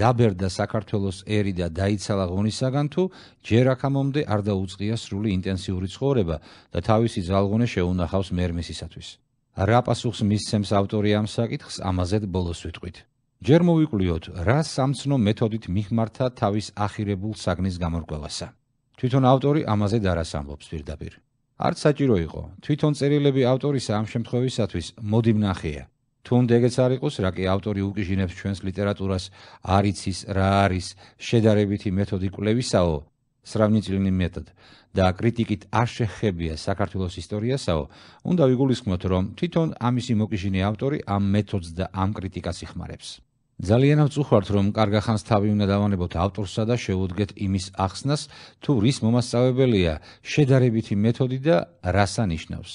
დაბერდა საქართველოს ერი და დაიცალა ღონისაგან თუ ჯერ აქამომდე არ დაუწყია სრული ინტენსიური ცხოვრება და თავისი ძალღონე შეუნახავს მერმისისათვის რა პასუხს მისცემს ავტორი ამ საკითხს ამაზეთ ბოლოს ვიტყვით ჯერ მოვიკვლიოთ რა სამცნო მეთოდით მიხმართა თავის ახირებულ საგნის გამორკვევასა თვითონ ავტორი ამაზე დარასამბობს პირდაპირ არც საჭირო იყო თვითონ წერილები ავტორის ამ შემთხვევისათვის მოდი მნახეა თუნდ ეგეც არ იყოს რა კი ავტორი უკიჟინებს ჩვენს ლიტერატურას არ იცის რა არის შედარებითი მეთოდი კვლევისაო სრავნიწილინი მეთოდ და კრიტიკით არ შეხებია საქართველოს ისტორიასაო უნდა ვიგულისხმოთ რომ თვითონ ამისი მოკიჟინე ავტორი ამ მეთოდს და ამ კრიტიკას იხმარებს ძალიანაც წუხართ რომ კარგა ხანს თავი უნდა დავანებოთ ავტორსა და შევუდგეთ იმის ახსნას თუ რის მომასწავებელია შედარებითი მეთოდი და რას ანიშნავს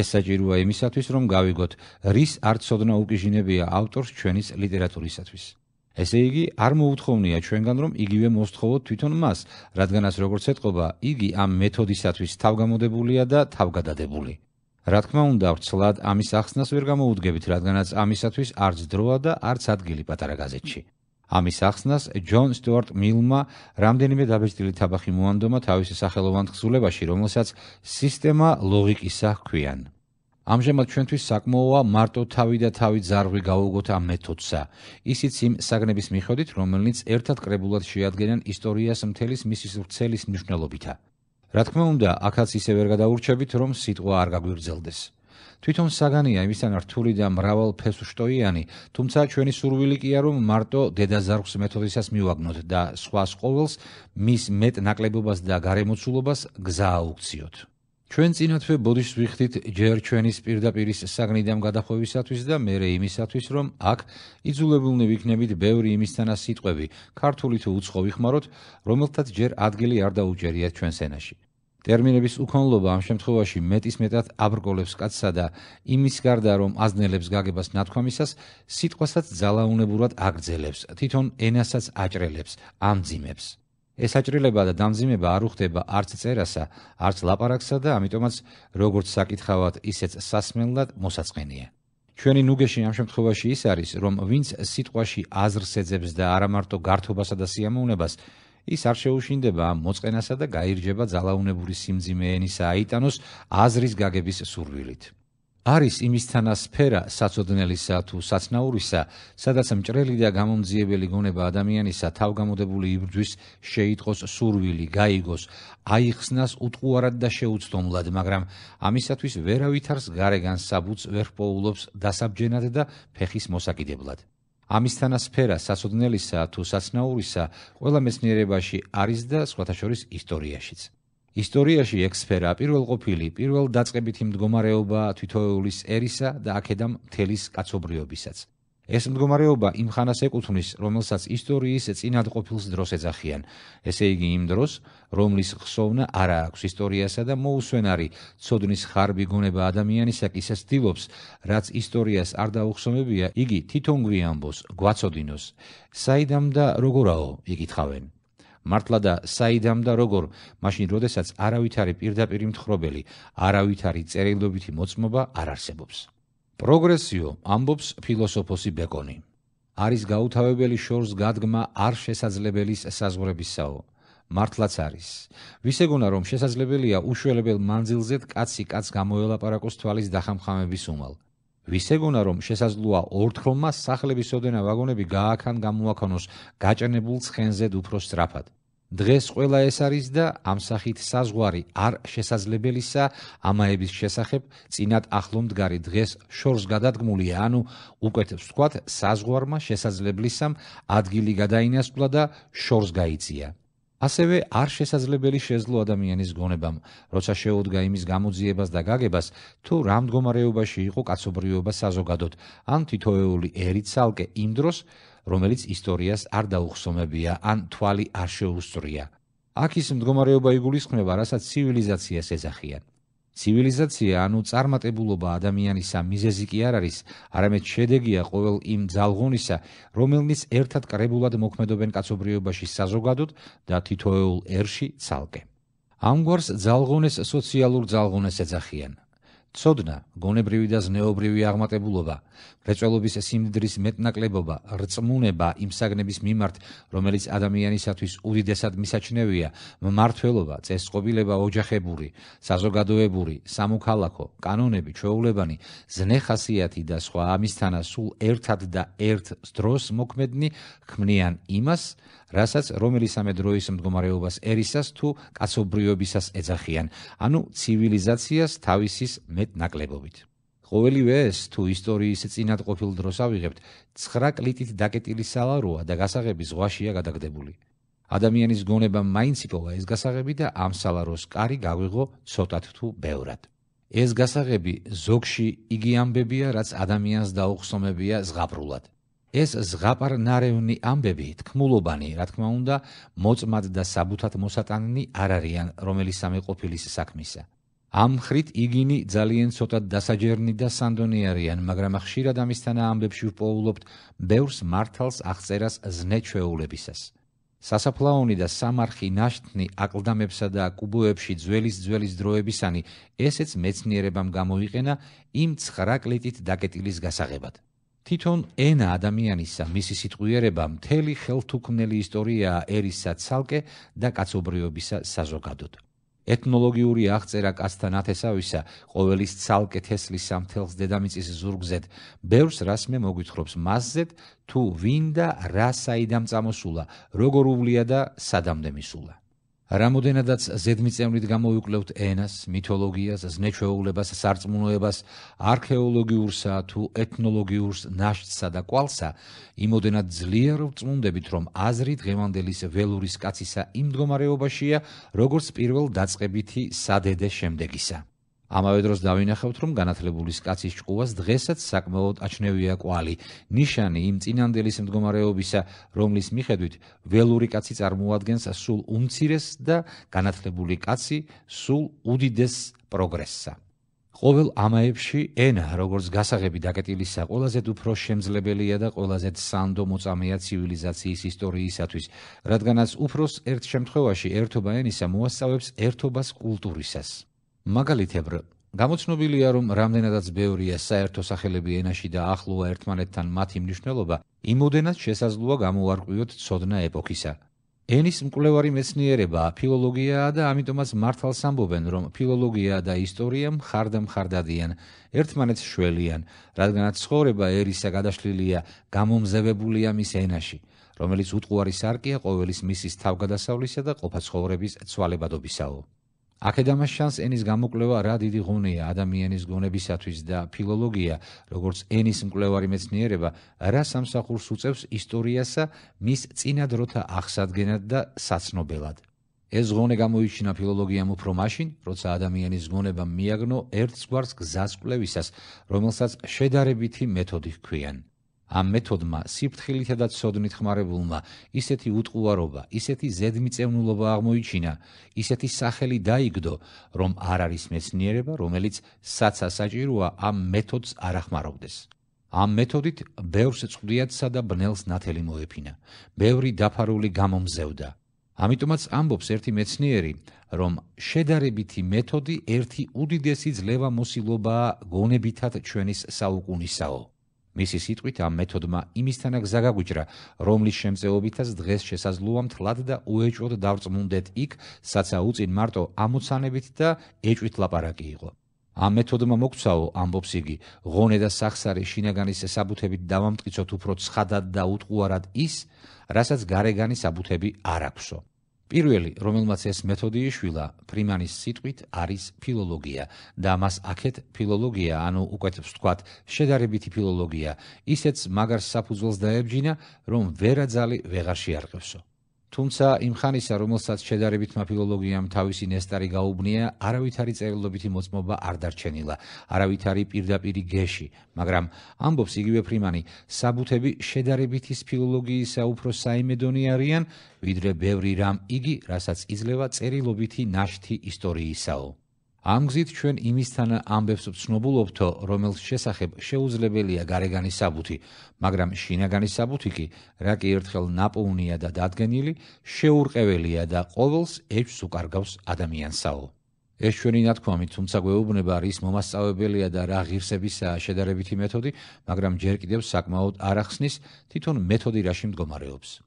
ეს საჭიროა იმისათვის რომ გავიგოთ რის არ ცოდნა უკიჟინებია ავტორს ჩვენის ლიტერატურისათვის ესე იგი არ მოუთხოვნია ჩვენგან რომ იგივე მოსთხოვოთ თვითონ მას რადგანაც როგორც ეთყობა იგი ამ მეთოდისათვის თავგამოდებულია და თავგადადებული რა თქმა უნდა ვრცლად ამის ახსნას ვერ გამოუდგებით რადგანაც ამისათვის არც დროა და არც ადგილი პატარა გაზეთში ამის ახსნას ჯონ სტიუარტ მილმა რამდენიმე დაბეჭდილი თაბახი მოანდომა თავისი სახელოვან თხზულებაში რომელსაც სისტემა ლოგიკისა ჰქვიან ამჟამად ჩვენთვის საკმაოა მარტო თავი და თავი ზარვი გავუგოთ ამ მეთოდსა ისიც იმ საგნების მიხედვით რომელიც ერთად კრებულად შეადგენენ ისტორიას მთელის მისის ვრცელის მნიშვნელობითა რა თქმა უნდა, ახაც ისე ვერ გადაურჩებით, რომ სიტყვა არ გაგვიგრძელდეს. თვითონ საგანია იმისთან რთული და მრავალ ფესუშტოიანი, თუმცა ჩვენი სურვილი კი არა რომ მარტო დედაზარხვის მეთოდისას მივაგნოთ და სხვა სწოვილს მის მეტ ნაკლებობას და გარემოცულობას გზა აუქციოთ. ჩვენ წინათვე ბოდიშს ვიხდით ჯერ ჩვენის პირდაპირ საგნიდან გადახოვისათვის და მეორე იმისათვის, რომ აქ იძულებულნი ვიქნებით ბევრი იმისთანა სიტყვები ქართულით უცხო ვიხმაროთ, რომელთაც ჯერ ადგილი არ დაუჭერია ჩვენს ენაში. ტერმინების უქონლობა ამ შემთხვევაში მეტის მეტად აბრკოლებს კაცსა და იმის გარდა რომ აზნელებს გაგებას ნათქვამისას, სიტყვასაც ძალაუნებურად აგრძელებს, თვითონ ენასაც აჭრელებს, ამძიმებს. ეს საჭრილება და დამძიმება არ უხდება არც წერასა, არც ლაპარაკსა და ამიტომაც როგორც საკითხავად, ისეც სასმელად მოსაწყენია. ჩვენი ნუგეში ამ შემთხვევაში ის არის, რომ ვინც სიტყვაში აზრს ეძებს და არა მარტო გართობასა და სიამოვნებას, ის არ შეუშინდება ამ მოწყენასა და გაიერჯება ძალაუნებური სიმძიმე ენისა აიტანოს აზრის გაგების სურვილით. არის იმის თანასფერა საწოდნელისა თუ საცნაურისა, სადაც მჭრელი და გამომძიებელი გონება ადამიანისა თავგამოდებული იბრძვის შეიტყოს სურვილი, გაიგოს, აიხსნას უტყუარად და შეუცდომლად, მაგრამ ამისათვის ვერავითარს გარეგან საბუთს ვერ პოულობს დასაბჯენად და ფეხის მოსაკიდებლად. ამის თანასფერა საწოდნელისა თუ საცნაურისა ყველა მეცნიერებაში არის და სხვათა შორის ისტორიაშიც. ისტორიაში ექსფერა პირველყოფილი პირველ დაწყებითი მდგომარეობა თვითოეულის ერისა და აქედან თელის კაცობრიობისაც. ეს მდგომარეობა იმ ხანას ეკუთვნის, რომელსაც ისტორიის წინადყოფილს დროს ეძახიან. ესე იგი იმ დროს, რომლის ხსოვნა არ აქვს ისტორიასა და მოუსვენარი ცოდნის ხარბი გონება ადამიანისა კი შესდილობს, რაც ისტორიას არ დაუხსომებია, იგი თვითონ გვიამბოს, გვაცოდინოს. საიდამ და როგორაო, იგითხავენ. მართლა და საიდამდა როგორ მაშინ როდესაც არავითარი პირდაპირი მთხრობელი არავითარი წერილობითი მოწმობა არ არსებობს პროგრესიო ამბობს ფილოსოფოსი ბეკონი არის გაუთავებელი შორს გადგმა არ შესაძლებელის საზღვრებისაო მართლაც არის ვის ეგონა რომ შესაძლებელია უშველებელ მანძილზე კაცი კაცს გამოელაპარაკოს თვალის დახამხამების უმალ ვის ეგონა რომ შესაძლოა ორთხომა სახლების ოდენა ვაგონები გააქან გამოაქონოს გაჭენებულ ცხენზე უფრო სწრაფად დღეს ყველა ეს არის და ამ სახით საზღვარი არ შესაძლებელისა ამაების შესახებ წინათ ახლომდგარი დღეს შორს გადადგმული ანუ უკეთებს თქვათ საზღვარმა შესაძლებლისამ ადგილი გადაინასწლა და შორს გაიწია ასევე არ შესაძლებელი შეძლო ადამიანის გონებამ როცა შეუდგა იმის გამოძიებას და გაგებას თუ რამ მდგომარეობაში იყო კაცობრიობა საზოგადოდ ან თითოეული ერიცალკე იმ დროს რომელიც ისტორიას არ დაუხსომებია ან თვალი არ შეუსწრია. აქ ის მდგომარეობა იგულისხმება, რასაც ცივილიზაციას ეძახიან. ცივილიზაცია, ანუ წარმატებულობა ადამიანისა მიზეზი კი არ არის, არამედ შედეგია ყოველ იმ ძალღონისა, რომელიც ერთად კრებულად მოქმედობენ კაცობრიობაში საზოგადოდ და თითოეულ ერში ცალკე. ამგვარს ძალღონეს სოციალურ ძალღონეს ეძახიან, ცოდნა, გონებრივი და ზნეობრივი აღმატებულობა, მრეწველობის სიმდრის მეტნაკლებობა, რწმუნება იმ საგნების მიმართ, რომელიც ადამიანისათვის უდიდესად მისაჩნევია, მმართველობა, წესწყობილება, ოჯახებური, საზოგადოებრივი, სამოქალაქო, კანონები, ჩვეულებანი, ზნეხასიათი და სხვა ამის თანა სულ ერთად და ერთ დროს მოქმედნი ხმნიან იმას, რასაც რომელიცამე დროის მდგომარეობას ერისას თუ კაცობრიობისას ეძახიან, ანუ ცივილიზაციას თავისის მეტნაკლებობით. ყოველივე ეს თუ ისტორიის წინათ ყოფილ დროს ავიღებთ, 9 კლიტით დაკეტილი სალაროა და გასაღები ზღვაშია გადაგდებული. ადამიანის გონება მაინც იყოლა ეს გასაღები და ამ სალაროს კარი გავიღო ცოტათ თუ ბევრად. ეს გასაღები ზოგში იგი ამბებია, რაც ადამიანს დაუხსომებია ზღაბრულად. ეს ზღაპარნარეონი ამბები თქმულობანი, რა თქმა უნდა, მოწმად და საბუთად მოსატანნი არ არიან რომელიც სამი ყოფილის საქმისა. ამ ხრით იგინი ძალიან ცოტა დასაჯერნი და სანდონი არიან, მაგრამ ხშირად ამისთანა ამბებში ვპოულობთ ბევრს მართალს აღწერას ზნეჩვეულებისას. სასაფლაონი და სამარხი ნაშთნი აკლდამებსა და კუბოებში ძველის ძველის დროებისანი, ესეც მეცნიერებამ გამოიყენა იმ 9 კლიტით დაკეტილის გასაღებად. თვითონ ენა ადამიანისა, მისი სიტყვიერება, მთელი ხელთუქმნელი ისტორია ერისა ცალკე და კაცობრიობისა საზოგადოდ. ეთნოლოგიური აღწერა კაცთან ათესავისა, ყოველის ცალკე თესლის სამთელს დედამიწის ზურგზე, ბევრს რასმე მოგვითხრობს მასზე, თუ ვინ და რა საიდამ წამოსულა, როგორ უვლია და სადამდე მისულა. რამოდენადაც ზედმიწევნით გამოვიკვლევთ ენას, მითოლოგიას, ზნეჩვეულებას, სარწმუნოებას, არქეოლოგიურსა თუ ეთნოლოგიურს ნაშთსა და კვალსა, იმოდენად ძლიერ ვწმუნდებით, რომ აზრი დღევანდელის ველურის კაცისა იმ მდგომარეობაშია, როგორც პირველ დაწყებითი სადედე შემდეგისა. ამავე დროს დავინახავთ, რომ განათლებულის კაცის ჭკუას დღესაც საკმაოდ აჩნევია კვალი, ნიშანი იმ წინანდელის მდგომარეობისა, რომლის მიხედვით ველური კაცი წარმოადგენს სულ უმცირეს და განათლებული კაცი სულ უდიდეს პროგრესსა. ყოველ ამაებში ენა, როგორც გასაღები დაკეტილისა, ყველაზე უფრო შემძლებელია და ყველაზე სანდო მოწამეა ცივილიზაციის ისტორიისათვის, რადგანაც უფროს ერთ შემთხვევაში ერთობა ენისა მოასწავებს ერთობას კულტურისას. მაგალითებ გამოცნობილია რომ რამდენადაც ბევრია საერთო სახელები ენაში და ახლოა ერთმანეთთან მათი მნიშვნელობა იმოდენად შესაძლოა გამოვარკვიოთ ცოდნა ეპოქისა ენის მკვლევარი მეცნიერებაა ფილოლოგიაა და ამიტომაც მართალს ამბობენ რომ ფილოლოგია და ისტორია მხარდამხარდადიან ერთმანეთს შველიან რადგანაც ცხოვრება ერისა გადაშლილია გამომზევებულია მის ენაში რომელიც უტყუარი სარკია ყოველის მისის თავგადასავლისა და ყოფა ცხოვრების ცვალებადობისაო აკადემიის შანსი ენის გამოკვლევა რა დიდი ღონეა ადამიანის გონებისათვის და ფილოლოგია, როგორც ენის მკვლევარი მეცნიერება, რა სამსახურს უწევს ისტორიასა მის წინადროთა აღსადგენად და საცნობელად. ეს ღონე გამოიჩინა ფილოლოგიამ უფრო მაშინ, როცა ადამიანის გონება მიაგნო ერთგვარს გზასკვლევისას, რომელსაც შედარებითი მეთოდი ჰქვიან. ამ მეთოდმა სიფრთხილითა და ცოდნით ხმარებულმა ისეთი უტყუარობა, ისეთი ზედმიწევნულობა აღმოიჩინა, ისეთი სახელი დაიგდო, რომ არ არის მეცნიერება, რომელიც საცასაჭიროა ამ მეთოდს არახმარობდეს. ამ მეთოდით ბევრს წვდიათსა და ბნელს ნათელი მოეფინა. ბევრი დაფარული გამომზევდა. ამიტომაც ამბობს ერთი მეცნიერი, რომ შედარებითი მეთოდი ერთი უდიდესი ძლევა მოსილობაა გონებითად ჩვენის საუკუნისაო. მისი სიტყვით ამ მეთოდმა იმისთანაც გაგაგუჭრა, რომლის შემწეობითაც დღეს შესაძლოა მთლად და უეჭოდ დავწმუნდეთ იქ, სადაცა უწინ მარტო ამოცანებით და ეჭვით ლაპარაკი იყო. ამ მეთოდმა მოგცაო, ამბობს იგი, ღონე და სახსარი შინაგანის საბუთებით დავამტკიცოთ უფრო ცხადად და უტყუარად ის, რასაც გარეგანის საბუთები არ აქვსო. პირველი, რომელმაც ეს მეთოდი იშვილა, ფრიმანის სიტყვით არის ფილოლოგია და მას აქეთ ფილოლოგია, ანუ უკეთ ვთქვათ, შედარებითი ფილოლოგია, ისეც მაგარ საფუძველს დაებჯინა, რომ ვერაძალი ვეღარ შეარყევსო. თუმცა იმ ხანისა, რომელსაც შედარებით მაფილოლოგიამ თავისი ნესტარი გაუბნია, არავითარი წერილობითი მოწმობა არ დარჩენილა, არავითარი პირდაპირი გეში, მაგრამ ამბობს იგივე ფრიმანი, საბუთები შედარებითი ფილოლოგიისა უფრო საიმედონი არიან, ვიდრე ბევრი რამ იგი, რასაც იძლევა წერილობითი ნაშთი ისტორიისაო. ამ გზით ჩვენ იმისთან ამბებს ვცნობულობთ, რომელს შესახებ შეუძლებელია გარეგანის საბუთი, მაგრამ შინაგანის საბუთი კი, რა კი ერთხელ ნაპოვნია და დადგენილი, შეურყეველია და ყოველს ეჭს უკარგავს ადამიანსაო. ეს ჩვენი ნათქვამი თუმცა გვეუბნება რის მომასწავებელია და რა ღირსებისაა შედარებითი მეთოდი, მაგრამ ჯერ კიდევ საკმაოდ არახსნის თვითონ მეთოდი რაში მდგომარეობს.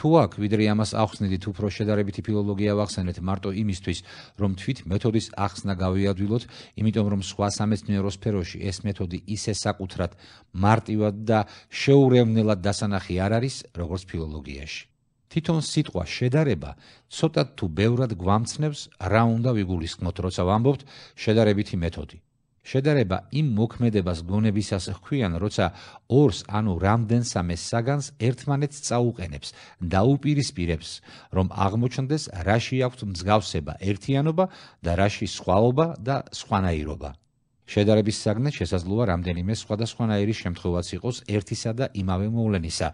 თუ აქ ვიდრე ამას ახსნით უფრო შედარებითი ფილოლოგია ვახსენეთ მარტო იმისთვის რომ თვით მეთოდის ახსნა გავიადვილოთ იმიტომ რომ სხვა სამეცნიერო სფეროში ეს მეთოდი ისე საკუთრად მარტივად და შეურევნელად დასანახი არ არის როგორც ფილოლოგიაში თვითონ სიტყვა შედარება ცოტა თუ ბევრად გვამცნევს რა უნდა ვიგულისხმოთ როცა ვამბობთ შედარებითი მეთოდი შედარება იმ მოქმედებას გონებისას ხქვიან, როცა ორს ანუ რამდენსამე საგანს ერთმანეთს წაუყენებს და უპირისპირებს, რომ აღმოჩნდეს რაში აქვს მსგავსება, ერთიანობა და რაში სხვაობა და სხვანაირობა. შედარების საგნად შესაძლოა რამდენიმე სხვადასხვანაირი შემთხვევაც იყოს ერთისა და იმავე მოვლენისა,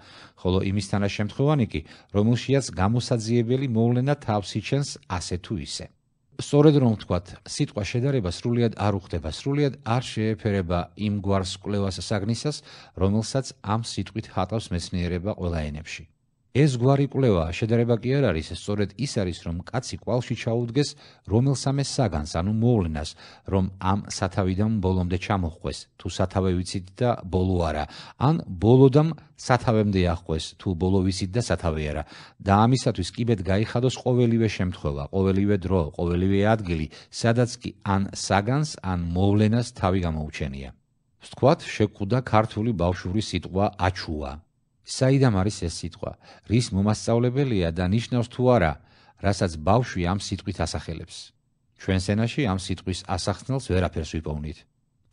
ხოლო იმის თანაშემთხვევანი კი, რომელშიაც გამოსაძიებელი მოვლენა თავს იჩენს ასე თუ ისე. სწორედ რომ ვთქვათ, სიტყვა შედარება სრულიად არ უხდება, სრულიად არ შეეფერება იმ გვარს კვლევას საგნისას, რომელსაც ამ სიტყვით ხატავს მეცნიერება ყველა ენებში. ეს გვარი კვლევა შედარება კი არ არის, სწორედ ის არის, რომ კაცი ყალში ჩაუდგეს რომელსამე საგანს, ანუ მოვლენას, რომ ამ სათავიდან ბოლომდე ჩამოხვეს, თუ სათავე ვიცით და ბოლო არა, ან ბოლოდან სათავემდე ახვეს, თუ ბოლო ვიცით და სათავე არა. და ამისათვის კიბეთ გაიხადოს ყოველივე შემთხვევა, ყოველივე დრო, ყოველივე ადგილი, სადაც კი ან საგანს, ან მოვლენას თავი გამოუჩენია. ვთქვათ, შეკუდა ქართული ბავშვური სიტყვა აჩუა. საიდამ არის ეს სიტყვა? რის მომასწავლებელია და ნიშნავს თუ არა, რასაც ბავშვი ამ სიტყვით ასახელებს? ჩვენ სენაში ამ სიტყვის ასახსნელს ვერაფერს ვიპოვნით.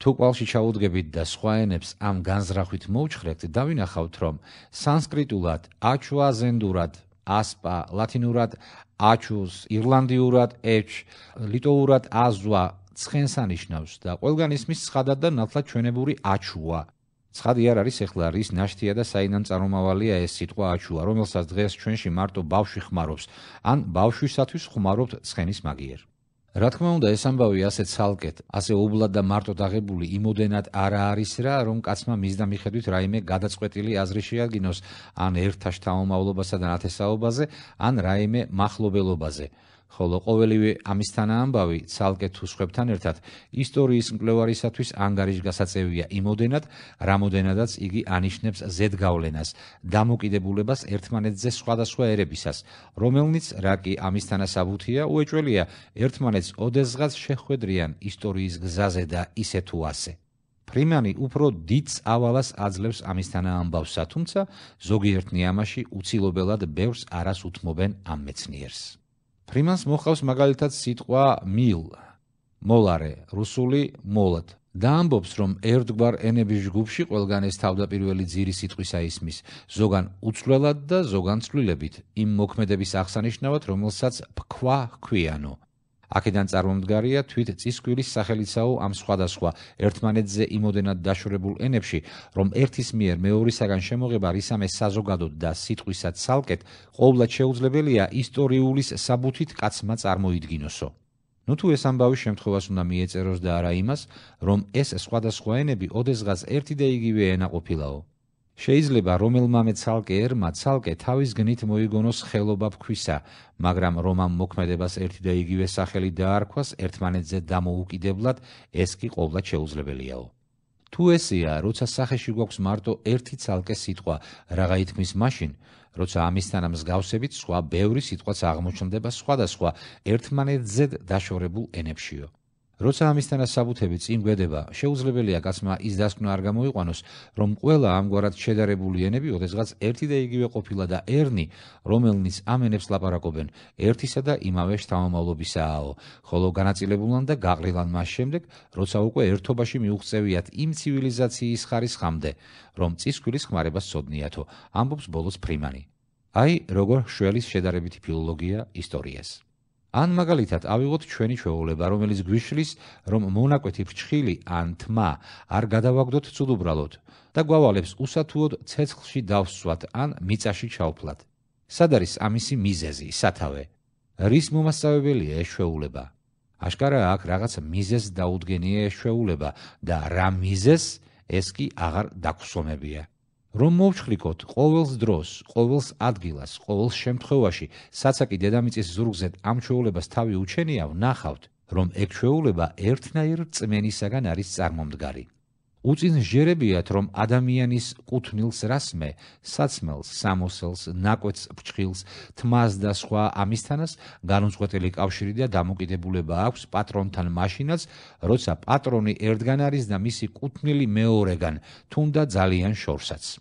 თუ ყალში ჩაუდგებით და სხვა ენებს ამ განზრახვით მოუჩხრეთ, დავინახავთ, რომ სანსკრიტულად აჩვა ზენდურად, ასპა, ლათინურად აჩუს, ირლანდიურად ეჩ, ლიტოურად აზვა ცხენსა ნიშნავს და ყველგან ისმის ცხადად და ნათლად ჩვენებური აჩუა, ცხადი არ არის ეხლა რის ნაშთია და საინან წარმომავალია ეს სიტყვა აჩუა, რომელსაც დღეს ჩვენში მარტო ბავშვი ხმარობს, ან ბავშვისათვის ხმარობთ ცხენის მაგიერ. რა თქმა უნდა, ეს ამბავი ასე ცალკეთ, ასე უბლად და მარტო დაღებული იმოდენად არ არის რა, რომ კაცმა მისდა მიხედვით რაიმე გადაწყვეტილი აზრი შეადგინოს, ან ერთა შთამომავლობასა და ნათესაობაზე, ან რაიმე מחლობელობაზე. ხოლო ყოველივე ამისთანა ამბავი ცალკე თუ სხვებთან ერთად ისტორიის მკვლევარისათვის ანგარიშ გასაწევია იმოდენად, რამოდენადაც იგი ანიშნებს ზედგავლენას, დამოკიდებულებას ერთმანეთზე სხვადასხვა ერებისას, რომელიც რა კი ამისთანა საბუთია, უეჭველია ერთმანეთს ოდესღაც შეხვედრიან ისტორიის გზაზე და ისე თუ ასე. პრიმანი უფრო დიდს ავალას აძლევს ამისთანა ამბავსა, თუმცა ზოგიერთ ნიამაში უცილობელად ბევრს არას უთმობენ ამ მეცნიერს. ფრიმანს მოხავს მაგალითად სიტყვა მილ მოლარე რუსული მოლად და ამბობს რომ ერთგვარ ენების ჯგუფში ყველგან ეს თავდაპირველი ძირი სიტყვისა ისმის ზოგან უცვლელად და ზოგან ცვლილებით იმ მოქმედების აღსანიშნავად რომელსაც ფქვა ქვიანო აქედან წარმომდგარია თვით წისქვილის სახელიცაო ამ სხვადასხვა ერთმანეთზე იმოდენად დაშორებულ ენებში, რომ ერთის მიერ მეორისაგან შემოღება რისამე საზოგადოდ და სიტყვისად ცალკეთ ყოვლად შეუძლებელია ისტორიულის საბუთით კაცმა წარმოიდგინოსო. ნუ თუ ეს ამბავი შემთხვევას უნდა მიეწეროს და არა იმას, რომ ეს სხვადასხვა ენები ოდესღაც ერთი და იგივე ენა ყოფილიო. შეიძლება რომელმამე ცალკე ერმა ცალკე თავის გნით მოიგონოს ხელობა ფქვისა მაგრამ რომამ მოქმედებას ერთი და იგივე სახელი დაარქვას ერთმანეთზე დამოუკიდებლად ეს კი ყოვლად შეუძლებელიაო თუ ესეა როცა სახეში გვაქვს მარტო ერთი ცალკე სიტყვა რაღა ითქმის მაშინ როცა ამისთან ამსგავსებით სხვა ბევრი სიტყვაც აღმოჩნდება სხვადასხვა ერთმანეთზე დაშორებულ ენებშიო როცა ამისთანაც საბუთები წინ გვედება, შეუძლებელია კაცმა ის დასკვნა არ გამოიყვანოს, რომ ყველა ამგვარად შედარებული ენები ოდესღაც ერთი და იგივე ყოფილა და ერნი, რომელნიც ამ ენებს ლაპარაკობენ, ერთისა და იმავე შთამომავლობისაო, ხოლო განაწილებულან და გაყრილან მას შემდეგ, როცა უკვე ერთობაში მიუღწევიათ იმ ცივილიზაციის ხარისხამდე, რომ წისქვილის ხმარებას სწოდნიათო, ამბობს ბოლოს ფრიმანი. აი, როგორ შველის შედარებითი ფილოლოგია ისტორიას. ან მაგალითად ავიღოთ ჩვენი ჩვეულება, რომელიც გვიშლის, რომ მონაკვეთი ფრჩხილი ან თმა არ გადავაგდოთ ცუდ უბრალოდ და გვავალებს უსათუოდ ცეცხლში დავსვათ ან მიწაში ჩავფლათ. სად არის ამისი მიზეზი, სათავე? რის მომასწავებელია ეს ჩვეულება? აშკარაა, აქ რაღაც მიზეს დაუდგენია ეს ჩვეულება და რა მიზეს ეს კი აღარ დაგხსომებია. რომ მოვჩხრიკოთ ყოველს დროს, ყოველს ადგილას, ყოველ შემთხვევაში, საცაკი დედამიწის ზურგზე ამ ჩვეულებას თავი უჩენიავ, ნახავთ, რომ ეგ ჩვეულება ერთნაირ წმენისაგან არის წარმომდგარი. უწინჟერებიათ რომ ადამიანის ყუთნილს რასმე საცმელს სამოსელს ნაკვეთს ფჩხილს თმას და სხვა ამისთანას განუწყვეტელი კავშირი და დამოკიდებულება აქვს პატრონთან მაშინაც როცა პატრონი ერთგან არის და მისი ყუთნილი მეორეგან თუნდა ძალიან შორსაც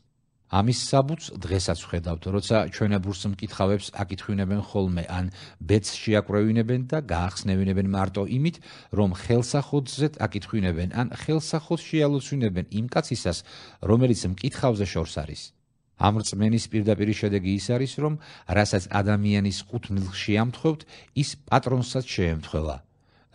ამის საბუთს დღესაც ვხედავთ, როცა ჩვენებურს მკითხავებს აკითხვინებენ ხოლმე ან ბეთს შეაკროვინებენ და გაახსნევინებენ მარტო იმით, რომ ხელსახოძზე აკითხვინებენ ან ხელსახოც შეალოცვინებენ იმ კაცისას, რომელიც მკითხავზე შორს არის. ამ რწმენის პირდაპირ შედეგი ის არის, რომ რასაც ადამიანის ხუთ ნილში ამთხოვთ, ის პატრონსაც შეემთხვევა.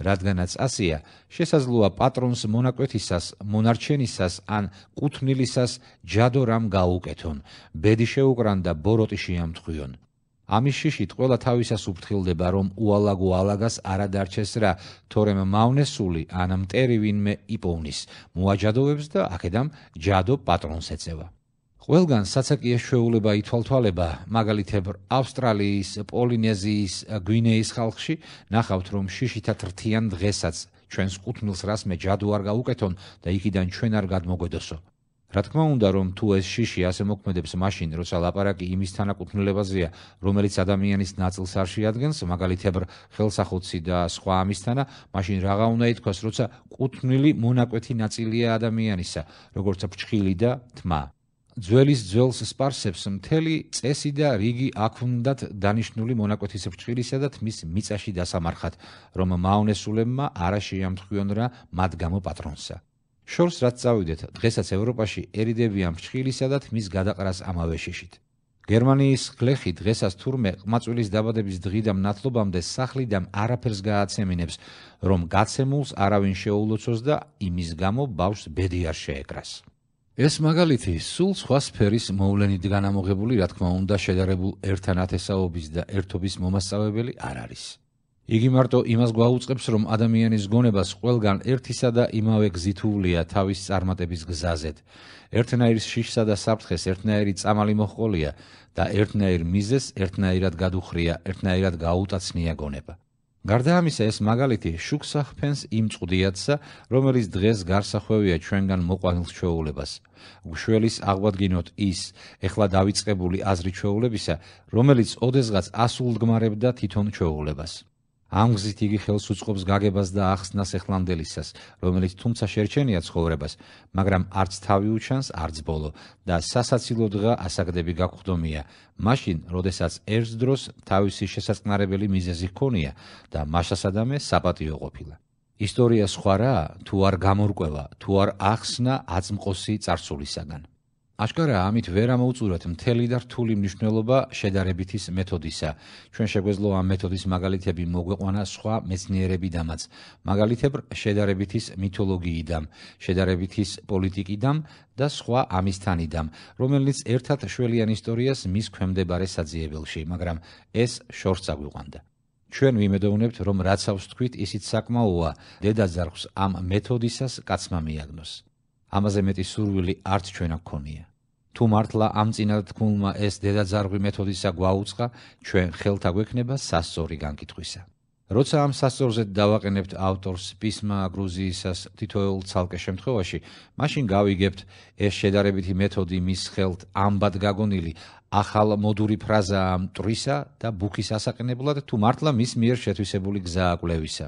რადგანაც ასია, შესაძლოა პატრონს მონაკვეთისას, მონარჩენისას ან კუთნილისას ჯადო რამ გაუკეთონ, ბედი შეუკრან და ბოროტი შეამთხვიონ. ამის შიშით ყველა თავისას უფრთხილდება, რომ უალაგო ალაგას არა დარჩეს რა, თორემ მავნესული ან მტერი ვინმე იპოვნის, მოაჯადოვებს და აქედან ჯადო პატრონს ეწევა. ყველგან საცაკიეს შეეულება ითვალთვალება მაგალითებ ავსტრალიის, პოლინეზიის, გვინეის ხალხში ნახავთ რომ შიშითა თრთიან დღესაც ჩვენს ყუთნილს რასმე ჯადო არ გაუკეთონ და იქიდან ჩვენ არ გადმოგვედოსო რა თქმა უნდა რომ თუ ეს შიში ასე მოქმედებს მაშინ როცა ლაპარაკი იმის თანაკუთვნილებაზეა რომელიც ადამიანის ნაწილს არ შეადგენს მაგალითებ ხელსახოცი და სხვა ამისთანა მაშინ რაღა უნდა ითქვას როცა ყუთნილი მონაკვეთი ნაწილია ადამიანისა როგორც ფრჩხილი და თმა ძველის ძველს სპარსებს მთელი წესი და რიგი აქ უნდათ დანიშნული მონაკვეთის ფრჩილისა და თმის მიწაში დასამარხად რომ მაონესულებმა არ შეამთხვიონ რა მათ გამო პატრონსა შორს რაც წავიდეთ დღესაც ევროპაში ერიდებიან ფრჩილისა და თმის გადაყრას ამავე შეშით გერმანიის გლეხი დღესაც თურმე ყმაწვილის დაბადების დღიდან ნათლობამდე სახლიდან არაფერს გააცემინებს რომ გაცემულს არავინ შეულოცოს და იმის გამო ბავშვს ბედი არ შეეკრას ეს მაგალითი სულ სხვა სფერის მოვლენით განამოღებული, რა თქმა უნდა, შედარებულ ერთანათესაობის და ერთობის მომასწავებელი არ არის. იგი მარტო იმას გვაუწყებს, რომ ადამიანის გონებას ყველგან ერთისა და იმავე გზით უვლია თავის წარმატების გზაზეთ. ერთნაირ შიშსა და საფრთხეს ერთნაირი წამალი მოჰყოლია და ერთნაირ მიზეს ერთნაირად გადუხრია, ერთნაირად გაუტაცნია გონება. გარდა ამისა ეს მაგალითი შუქსახფენს იმწვდიათსა რომელიც დღეს გარსახვევია ჩვენგან მოყვანილ ჩვეულებას გშველის აღვადგინოთ ის ეხლა დაიწყებული აზრი ჩვეულებისა რომელიც ოდესღაც ასულ დგმარებდა თვითონ ჩვეულებას ამ გზით იგი ხელს უწყობს გაგებას და ახსნას ეხლანდელისას, რომელიც თუმცა შერჩენია ცხოვრებას, მაგრამ არც თავი უჩანს, არც ბოლო და სასაცილო დღა ასაგდები გაგხვდომია, მაშინ, როდესაც ერთ დროს თავისი შესაძნარებელი მიზეზი ჰქონია და მასასადამე საპატიო ყოფილა. ისტორია სხვა რა, თუ არ გამორკვევა, თუ არ ახსნა აწმყოსი წარსულისაგან. აშკარა ამით ვერ ამოუწურათ მთელი და რთული მნიშვნელობა შედარებითის მეთოდისა. ჩვენ შეგვეძლო ამ მეთოდის მაგალითები მოგვეყვანა სხვა მეცნიერებიდანაც. მაგალითებ შედარებითის მითოლოგიიდან, შედარებითის პოლიტიკიდან და სხვა ამისთანიდან, რომელიც ერთად შველიან ისტორიას მის ქვემდებარე საძიებელში, მაგრამ ეს შორს აგვიყვანდა. ჩვენ ვიმედოვნებთ, რომ რაც ავს თქვით, ისიც საკმაოა. დედაზარხს ამ მეთოდისას კაცმა მიაგნოს. ამაზე მეტი სურვილი არც ჩვენა გქონია. თუ მართლა ამ წინათ თქულმა ეს დედაძარღვი მეთოდისა გვაუცხა, ჩვენ ხელთა გვექნება სასწორი განკითხვისა. როცა ამ სასწორზე დავაყენებთ ავტორს პისმა გრუზიისას თითოეულ ცალკე შემთხვევაში, მაშინ გავიგებთ ეს შედარებითი მეთოდი მის ხელთ ამბად გაგონილი ახალ მოდური ფრაზაა მტრისა და ბუქის ასაყენებლად თუ მართლა მის მიერ შეთვისებული გზა აკვლევისა.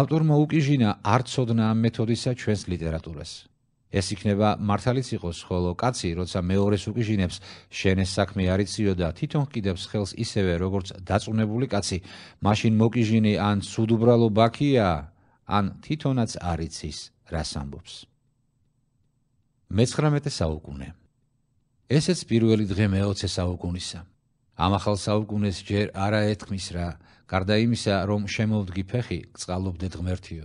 ავტორმა უკიჟინა არცოდნა ამ მეთოდისა ჩვენს ლიტერატურას. ეს იქნება მართალიც იყოს ხოლო კაცი როცა მეორეს უკიჟინებს შენ ეს საქმე არიციო და თვითონ ყიდებს ხელს ისევე როგორც დაწუნებული კაცი მაშინ მოკიჟინი ან სულ უბრალო ბაქია ან თვითონაც არიცის რას ამბობს მე-19 საუკუნე ესეც პირველი დღე მე-20 საუკუნისა ამ ახალ საუკუნეს ჯერ არა ეთქმის რა გარდა იმისა რომ შემოვდგი ფეხი წყალობდეთ ღმერთიო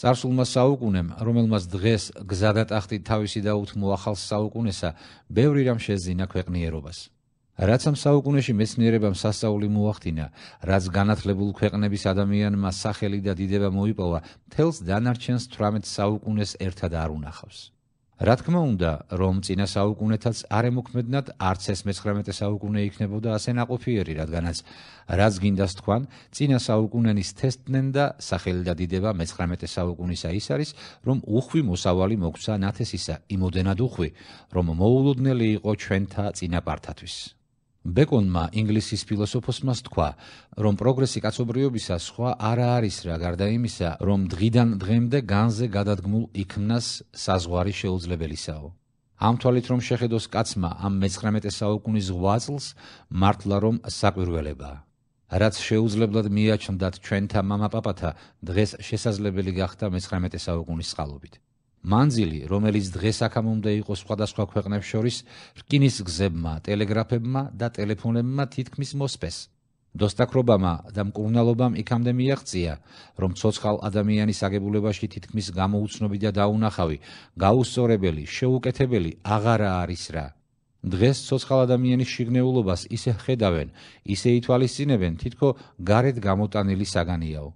წარსულმა საუკუნემ, რომელმაც დღეს გზადა ტახტი თავისი დაუთმო ახალ საუკუნესა, ბევრი რამ შეზინა ქვეყნიერობას. რაც ამ საუკუნეში მეცნიერებამ სასწაული მოახდინა, რაც განათლებულ ქვეყნების ადამიანმა სახელი და დიდება მოიპოვა, თელს დანარჩენს 18 საუკუნეს ერთად არ უნახავს. რა თქმა უნდა, რომ წინა საუკუნეთაც არემოქმედნად არც ეს მე-19 საუკუნე იქნებოდა ასე ناقოფიერი, რადგანაც რაც გინდას თქვან, წინა საუკუნენის თესდნენ და სახელი დადიდება მე-19 საუკუნისა ის არის, რომ უხვი მოსავალი მოგცა ნათესისა, იმოდენად უხვი, რომ მოულოდნელი იყო ჩვენთა წინაპართათვის. ბეკონმა ინგლისის ფილოსოფოსმა თქვა, რომ პროგრესი კაცობრიობისა სხვა არა არის რა გარდა იმისა, რომ დღიდან დღემდე განზე გადადგმულ იქნას საზღვარი შეუძლებელისაო. ამ თვალით რომ შეხედოს კაცმა ამ მე-19 საუკუნის ღვაწლს, მართლა რომ საკვირველება. რაც შეუძლებლად მიაჩნდათ ჩვენთა მამა-პაპათა, დღეს შესაძლებელი გახდა მე-19 საუკუნის წყალობით. მანძილი, რომელიც დღეს აქამომდე იყო სხვადასხვა ქვეყნებს შორის, რკინის გზებმა, ტელეგრაფებმა და ტელეფონებმა თითქმის მოსპეს. დოსტაკრობამა და მკურნალობამ იქამდე მიაღწია, რომ ცოცხალ ადამიანის აგებულებაში თითქმის გამოუცნობი და დაუნახავი, გაუსწორებელი, შეუკეთებელი აღარა არის რა. დღეს ცოცხალ ადამიანის შიგნეულობას ისე ხედავენ, ისე ითვალისწინებენ, თითქო გარეთ გამოტანილი საგანიაო.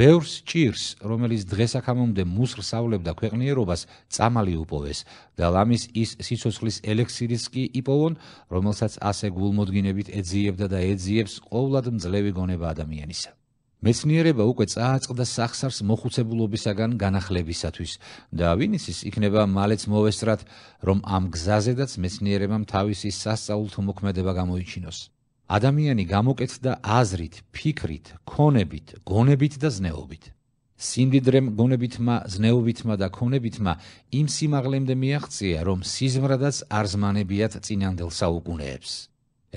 ბევრს ჭირს, რომელიც დღეს აქამომდე მუსრს ავლებდა ქვეყნიერობას, წამალი უპოვეს და ლამის ის სიცოცხლის ელექსირის კი იპოვონ, რომელსაც ასე გულმოდგინებით ეძიებდა და ეძიებს ყოვლად მძლევი გონება ადამიანისა. მეცნიერება უკვე წააწყდა სახსარს მოხუცებულობისაგან განახლებისათვის და ვინიცის იქნება მალეც მოვესწრათ, რომ ამ გზაზედაც მეცნიერებამ თავისი სასწაულთ მოქმედება გამოიჩინოს. ადამიანი გამოკეთდა აზრით, ფიქრით, ქონებით, გონებით და ზნეობით. სიმდიდრემ გონებითმა, ზნეობითმა და ქონებითმა იმ სიმაღლემდე მიაღწია, რომ სიზმრადაც არ ზმანებიათ წინანდელ საუკუნეებს.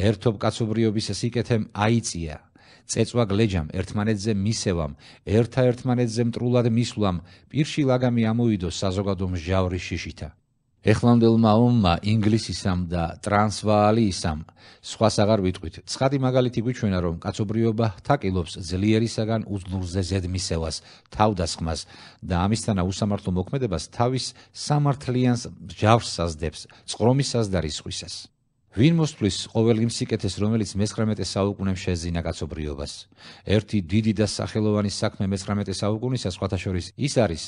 ერთობ კაცობრიობის სიკეთემ აიწია, წეწვა გლეჯამ ერთმანეთზე მისევამ, ერთა ერთმანეთზე მტრულად მისვლამ, პირში ლაგამი ამოვიდო საზოგადო მსჯავრი შიშითა. ეხლანდელმა ომმა ინგლისისამ და ტრანსვაალისამ სხვას აღარ ვიტყვით. ცხადი მაგალითი გვიჩვენა, რომ კაცობრიობა თაკილობს ძლიერისაგან უძლურზე ზედმისევას, თავდასხმას და ამისთანა უსამართლო მოქმედებას თავის სამართლიანს ჯავსსაზდებს, წყრომის საზდარის ხვისას. ვინ მოსწვის ყოველ იმ სიკეთეს, რომელიც მე-19 საუკუნემ შეზინა კაცობრიობას? ერთი დიდი და სახელოვანი საქმე მე-19 საუკუნისა სხვათა შორის ის არის,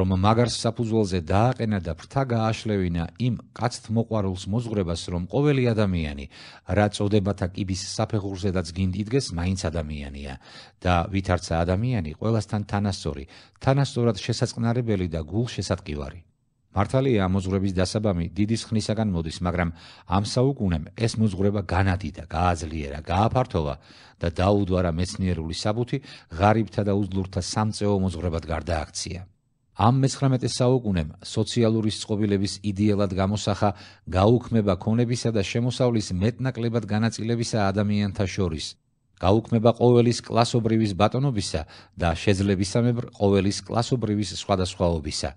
რომ მაგარს საფუძველზე დააყენა და ფრთა გააშლევინა იმ კაცთ მოყარულს მოზღრებას, რომ ყოველი ადამიანი, რა წოდებათა კიბის საფეხურზედაც გინდიდგეს, მაინც ადამიანია და ვითარცა ადამიანი ყოველასთან თანასწორი, თანასწორად შესაძყნარებელი და გულშესატკივარი. მართალია ამოზღვრების დასაბამი დიდის ხნისაგან მოდის, მაგრამ ამ საუკუნემ ეს მოზღვრება განადიდა, გააძლიერა, გააფართოვა და დაუდვარა მეცნიერული საბუთი ღარიბთა და უძლურთა სამწეო მოზღვრებად გარდააქცია. ამ მე-19 საუკუნემ სოციალური სწობილების იდეალად გამოსახა გაუქმება ქონებისა და შემოსავლის მეტნაკლებად განაწილებისა ადამიანთა შორის. გაუქმება ყოველის კლასობრივის ბატონობისა და შეძლებისამებრ ყოველის კლასობრივის სხვადასხვაობისა.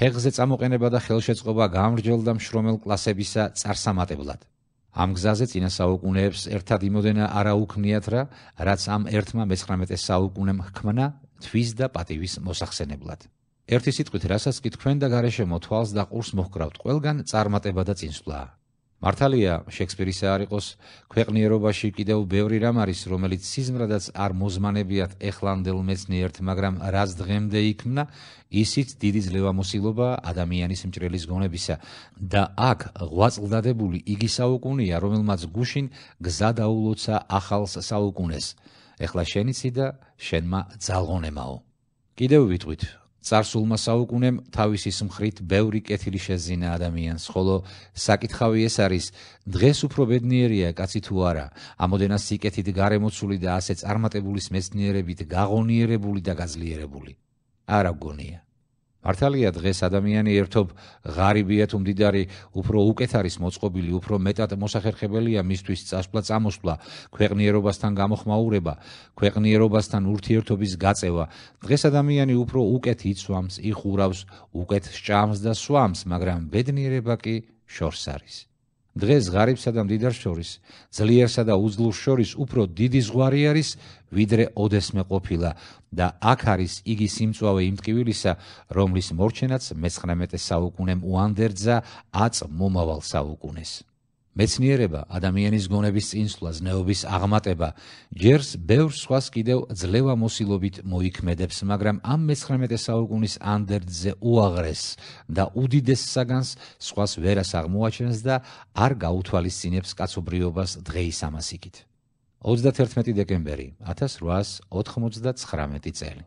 ფეხზე წამოყენება და ხელშეწყობა გამრჯელ და მშრომელ კლასებისა წარსამატებლად. ამ გზაზე წინა საუკუნეებს ერთად იმოდენა არა უქმნიათ რა, რაც ამ ერთმა მე-19 საუკუნემ ხქმნა თვის და პატივის მოსახსენებლად. ერთი სიტყვით, რასაც კი თქვენ და გარეშემო თვალს და ყურს მოხკრავთ ყველგან, წარმატება და წინსვლაა. მართალია, შექსპირისა არ იყოს ქვეყნიერობაში კიდევ ბევრი რამ არის, რომელიც სიზმრადაც არ მოზმანებიათ ეხლანდელ მეცნიერთ, მაგრამ რაც დღემდე იქმნა, ისიც დიდი ძლევამოსილობა ადამიანის მჭრელის გონებისა და აქ ღვაწლდადებული იგი საუკუნეა, რომელმაც გუშინ გზა დაულოცა ახალს საუკუნეს. ეხლა შენიცი და შენმა ძალღონემაო. კიდევ ვიტყვით, წარსულმა საუკუნემ თავისი სიმხრით ბევრი კეთილი შეძინა ადამიანს, ხოლო საკითხავი ეს არის, დღეს უფრო ბედნიერია კაცი თუ არა? ამოდენა სიკეთით გარემოცული და ასე წარმატებული მეცნიერებით გაღონიერებული და გაძლიერებული. არა გონია. მართალია დღეს ადამიანი ერთობ ღარიბია თუ მდიდარი, უფრო უკეთ არის მოწყობილი, უფრო მეტად მოსახერხებელია მისთვის წასვლა, წამოსვლა, ქვეყნიერობასთან გამოხმაურება, ქვეყნიერობასთან ურთიერთობის გაწევა. დღეს ადამიანი უფრო უკეთ იცვამს, იხურავს, უკეთ სჭამს და სვამს, მაგრამ ბედნიერება კი შორს არის. დღეს ღარიბსა და მდიდარს შორის, ძლიერსა და უძლურს შორის უფრო დიდი ზღვარი არის, ვიდრე ოდესმე ყოფილა და აქ არის იგი სიმწვავე იმ ტკივილისა, რომლის მორჩენაც მე-19 საუკუნემ უანდერძა აწ მომავალ საუკუნეს. მეცნიერება ადამიანის გონების წინსვლას ნეობის აღმატება ჯერს ბევრ სხვას კიდევ ძლევა მოსილობით მოიქმედებს მაგრამ ამ მე-19 საუკუნის ანდერძზე უაღრეს და უდიდეს საგანს სხვას ვერას აღმოაჩენს და არ გაუთვალისწინებს კაცობრიობას დღეის ამასიკით 31 დეკემბერი 1899 წელი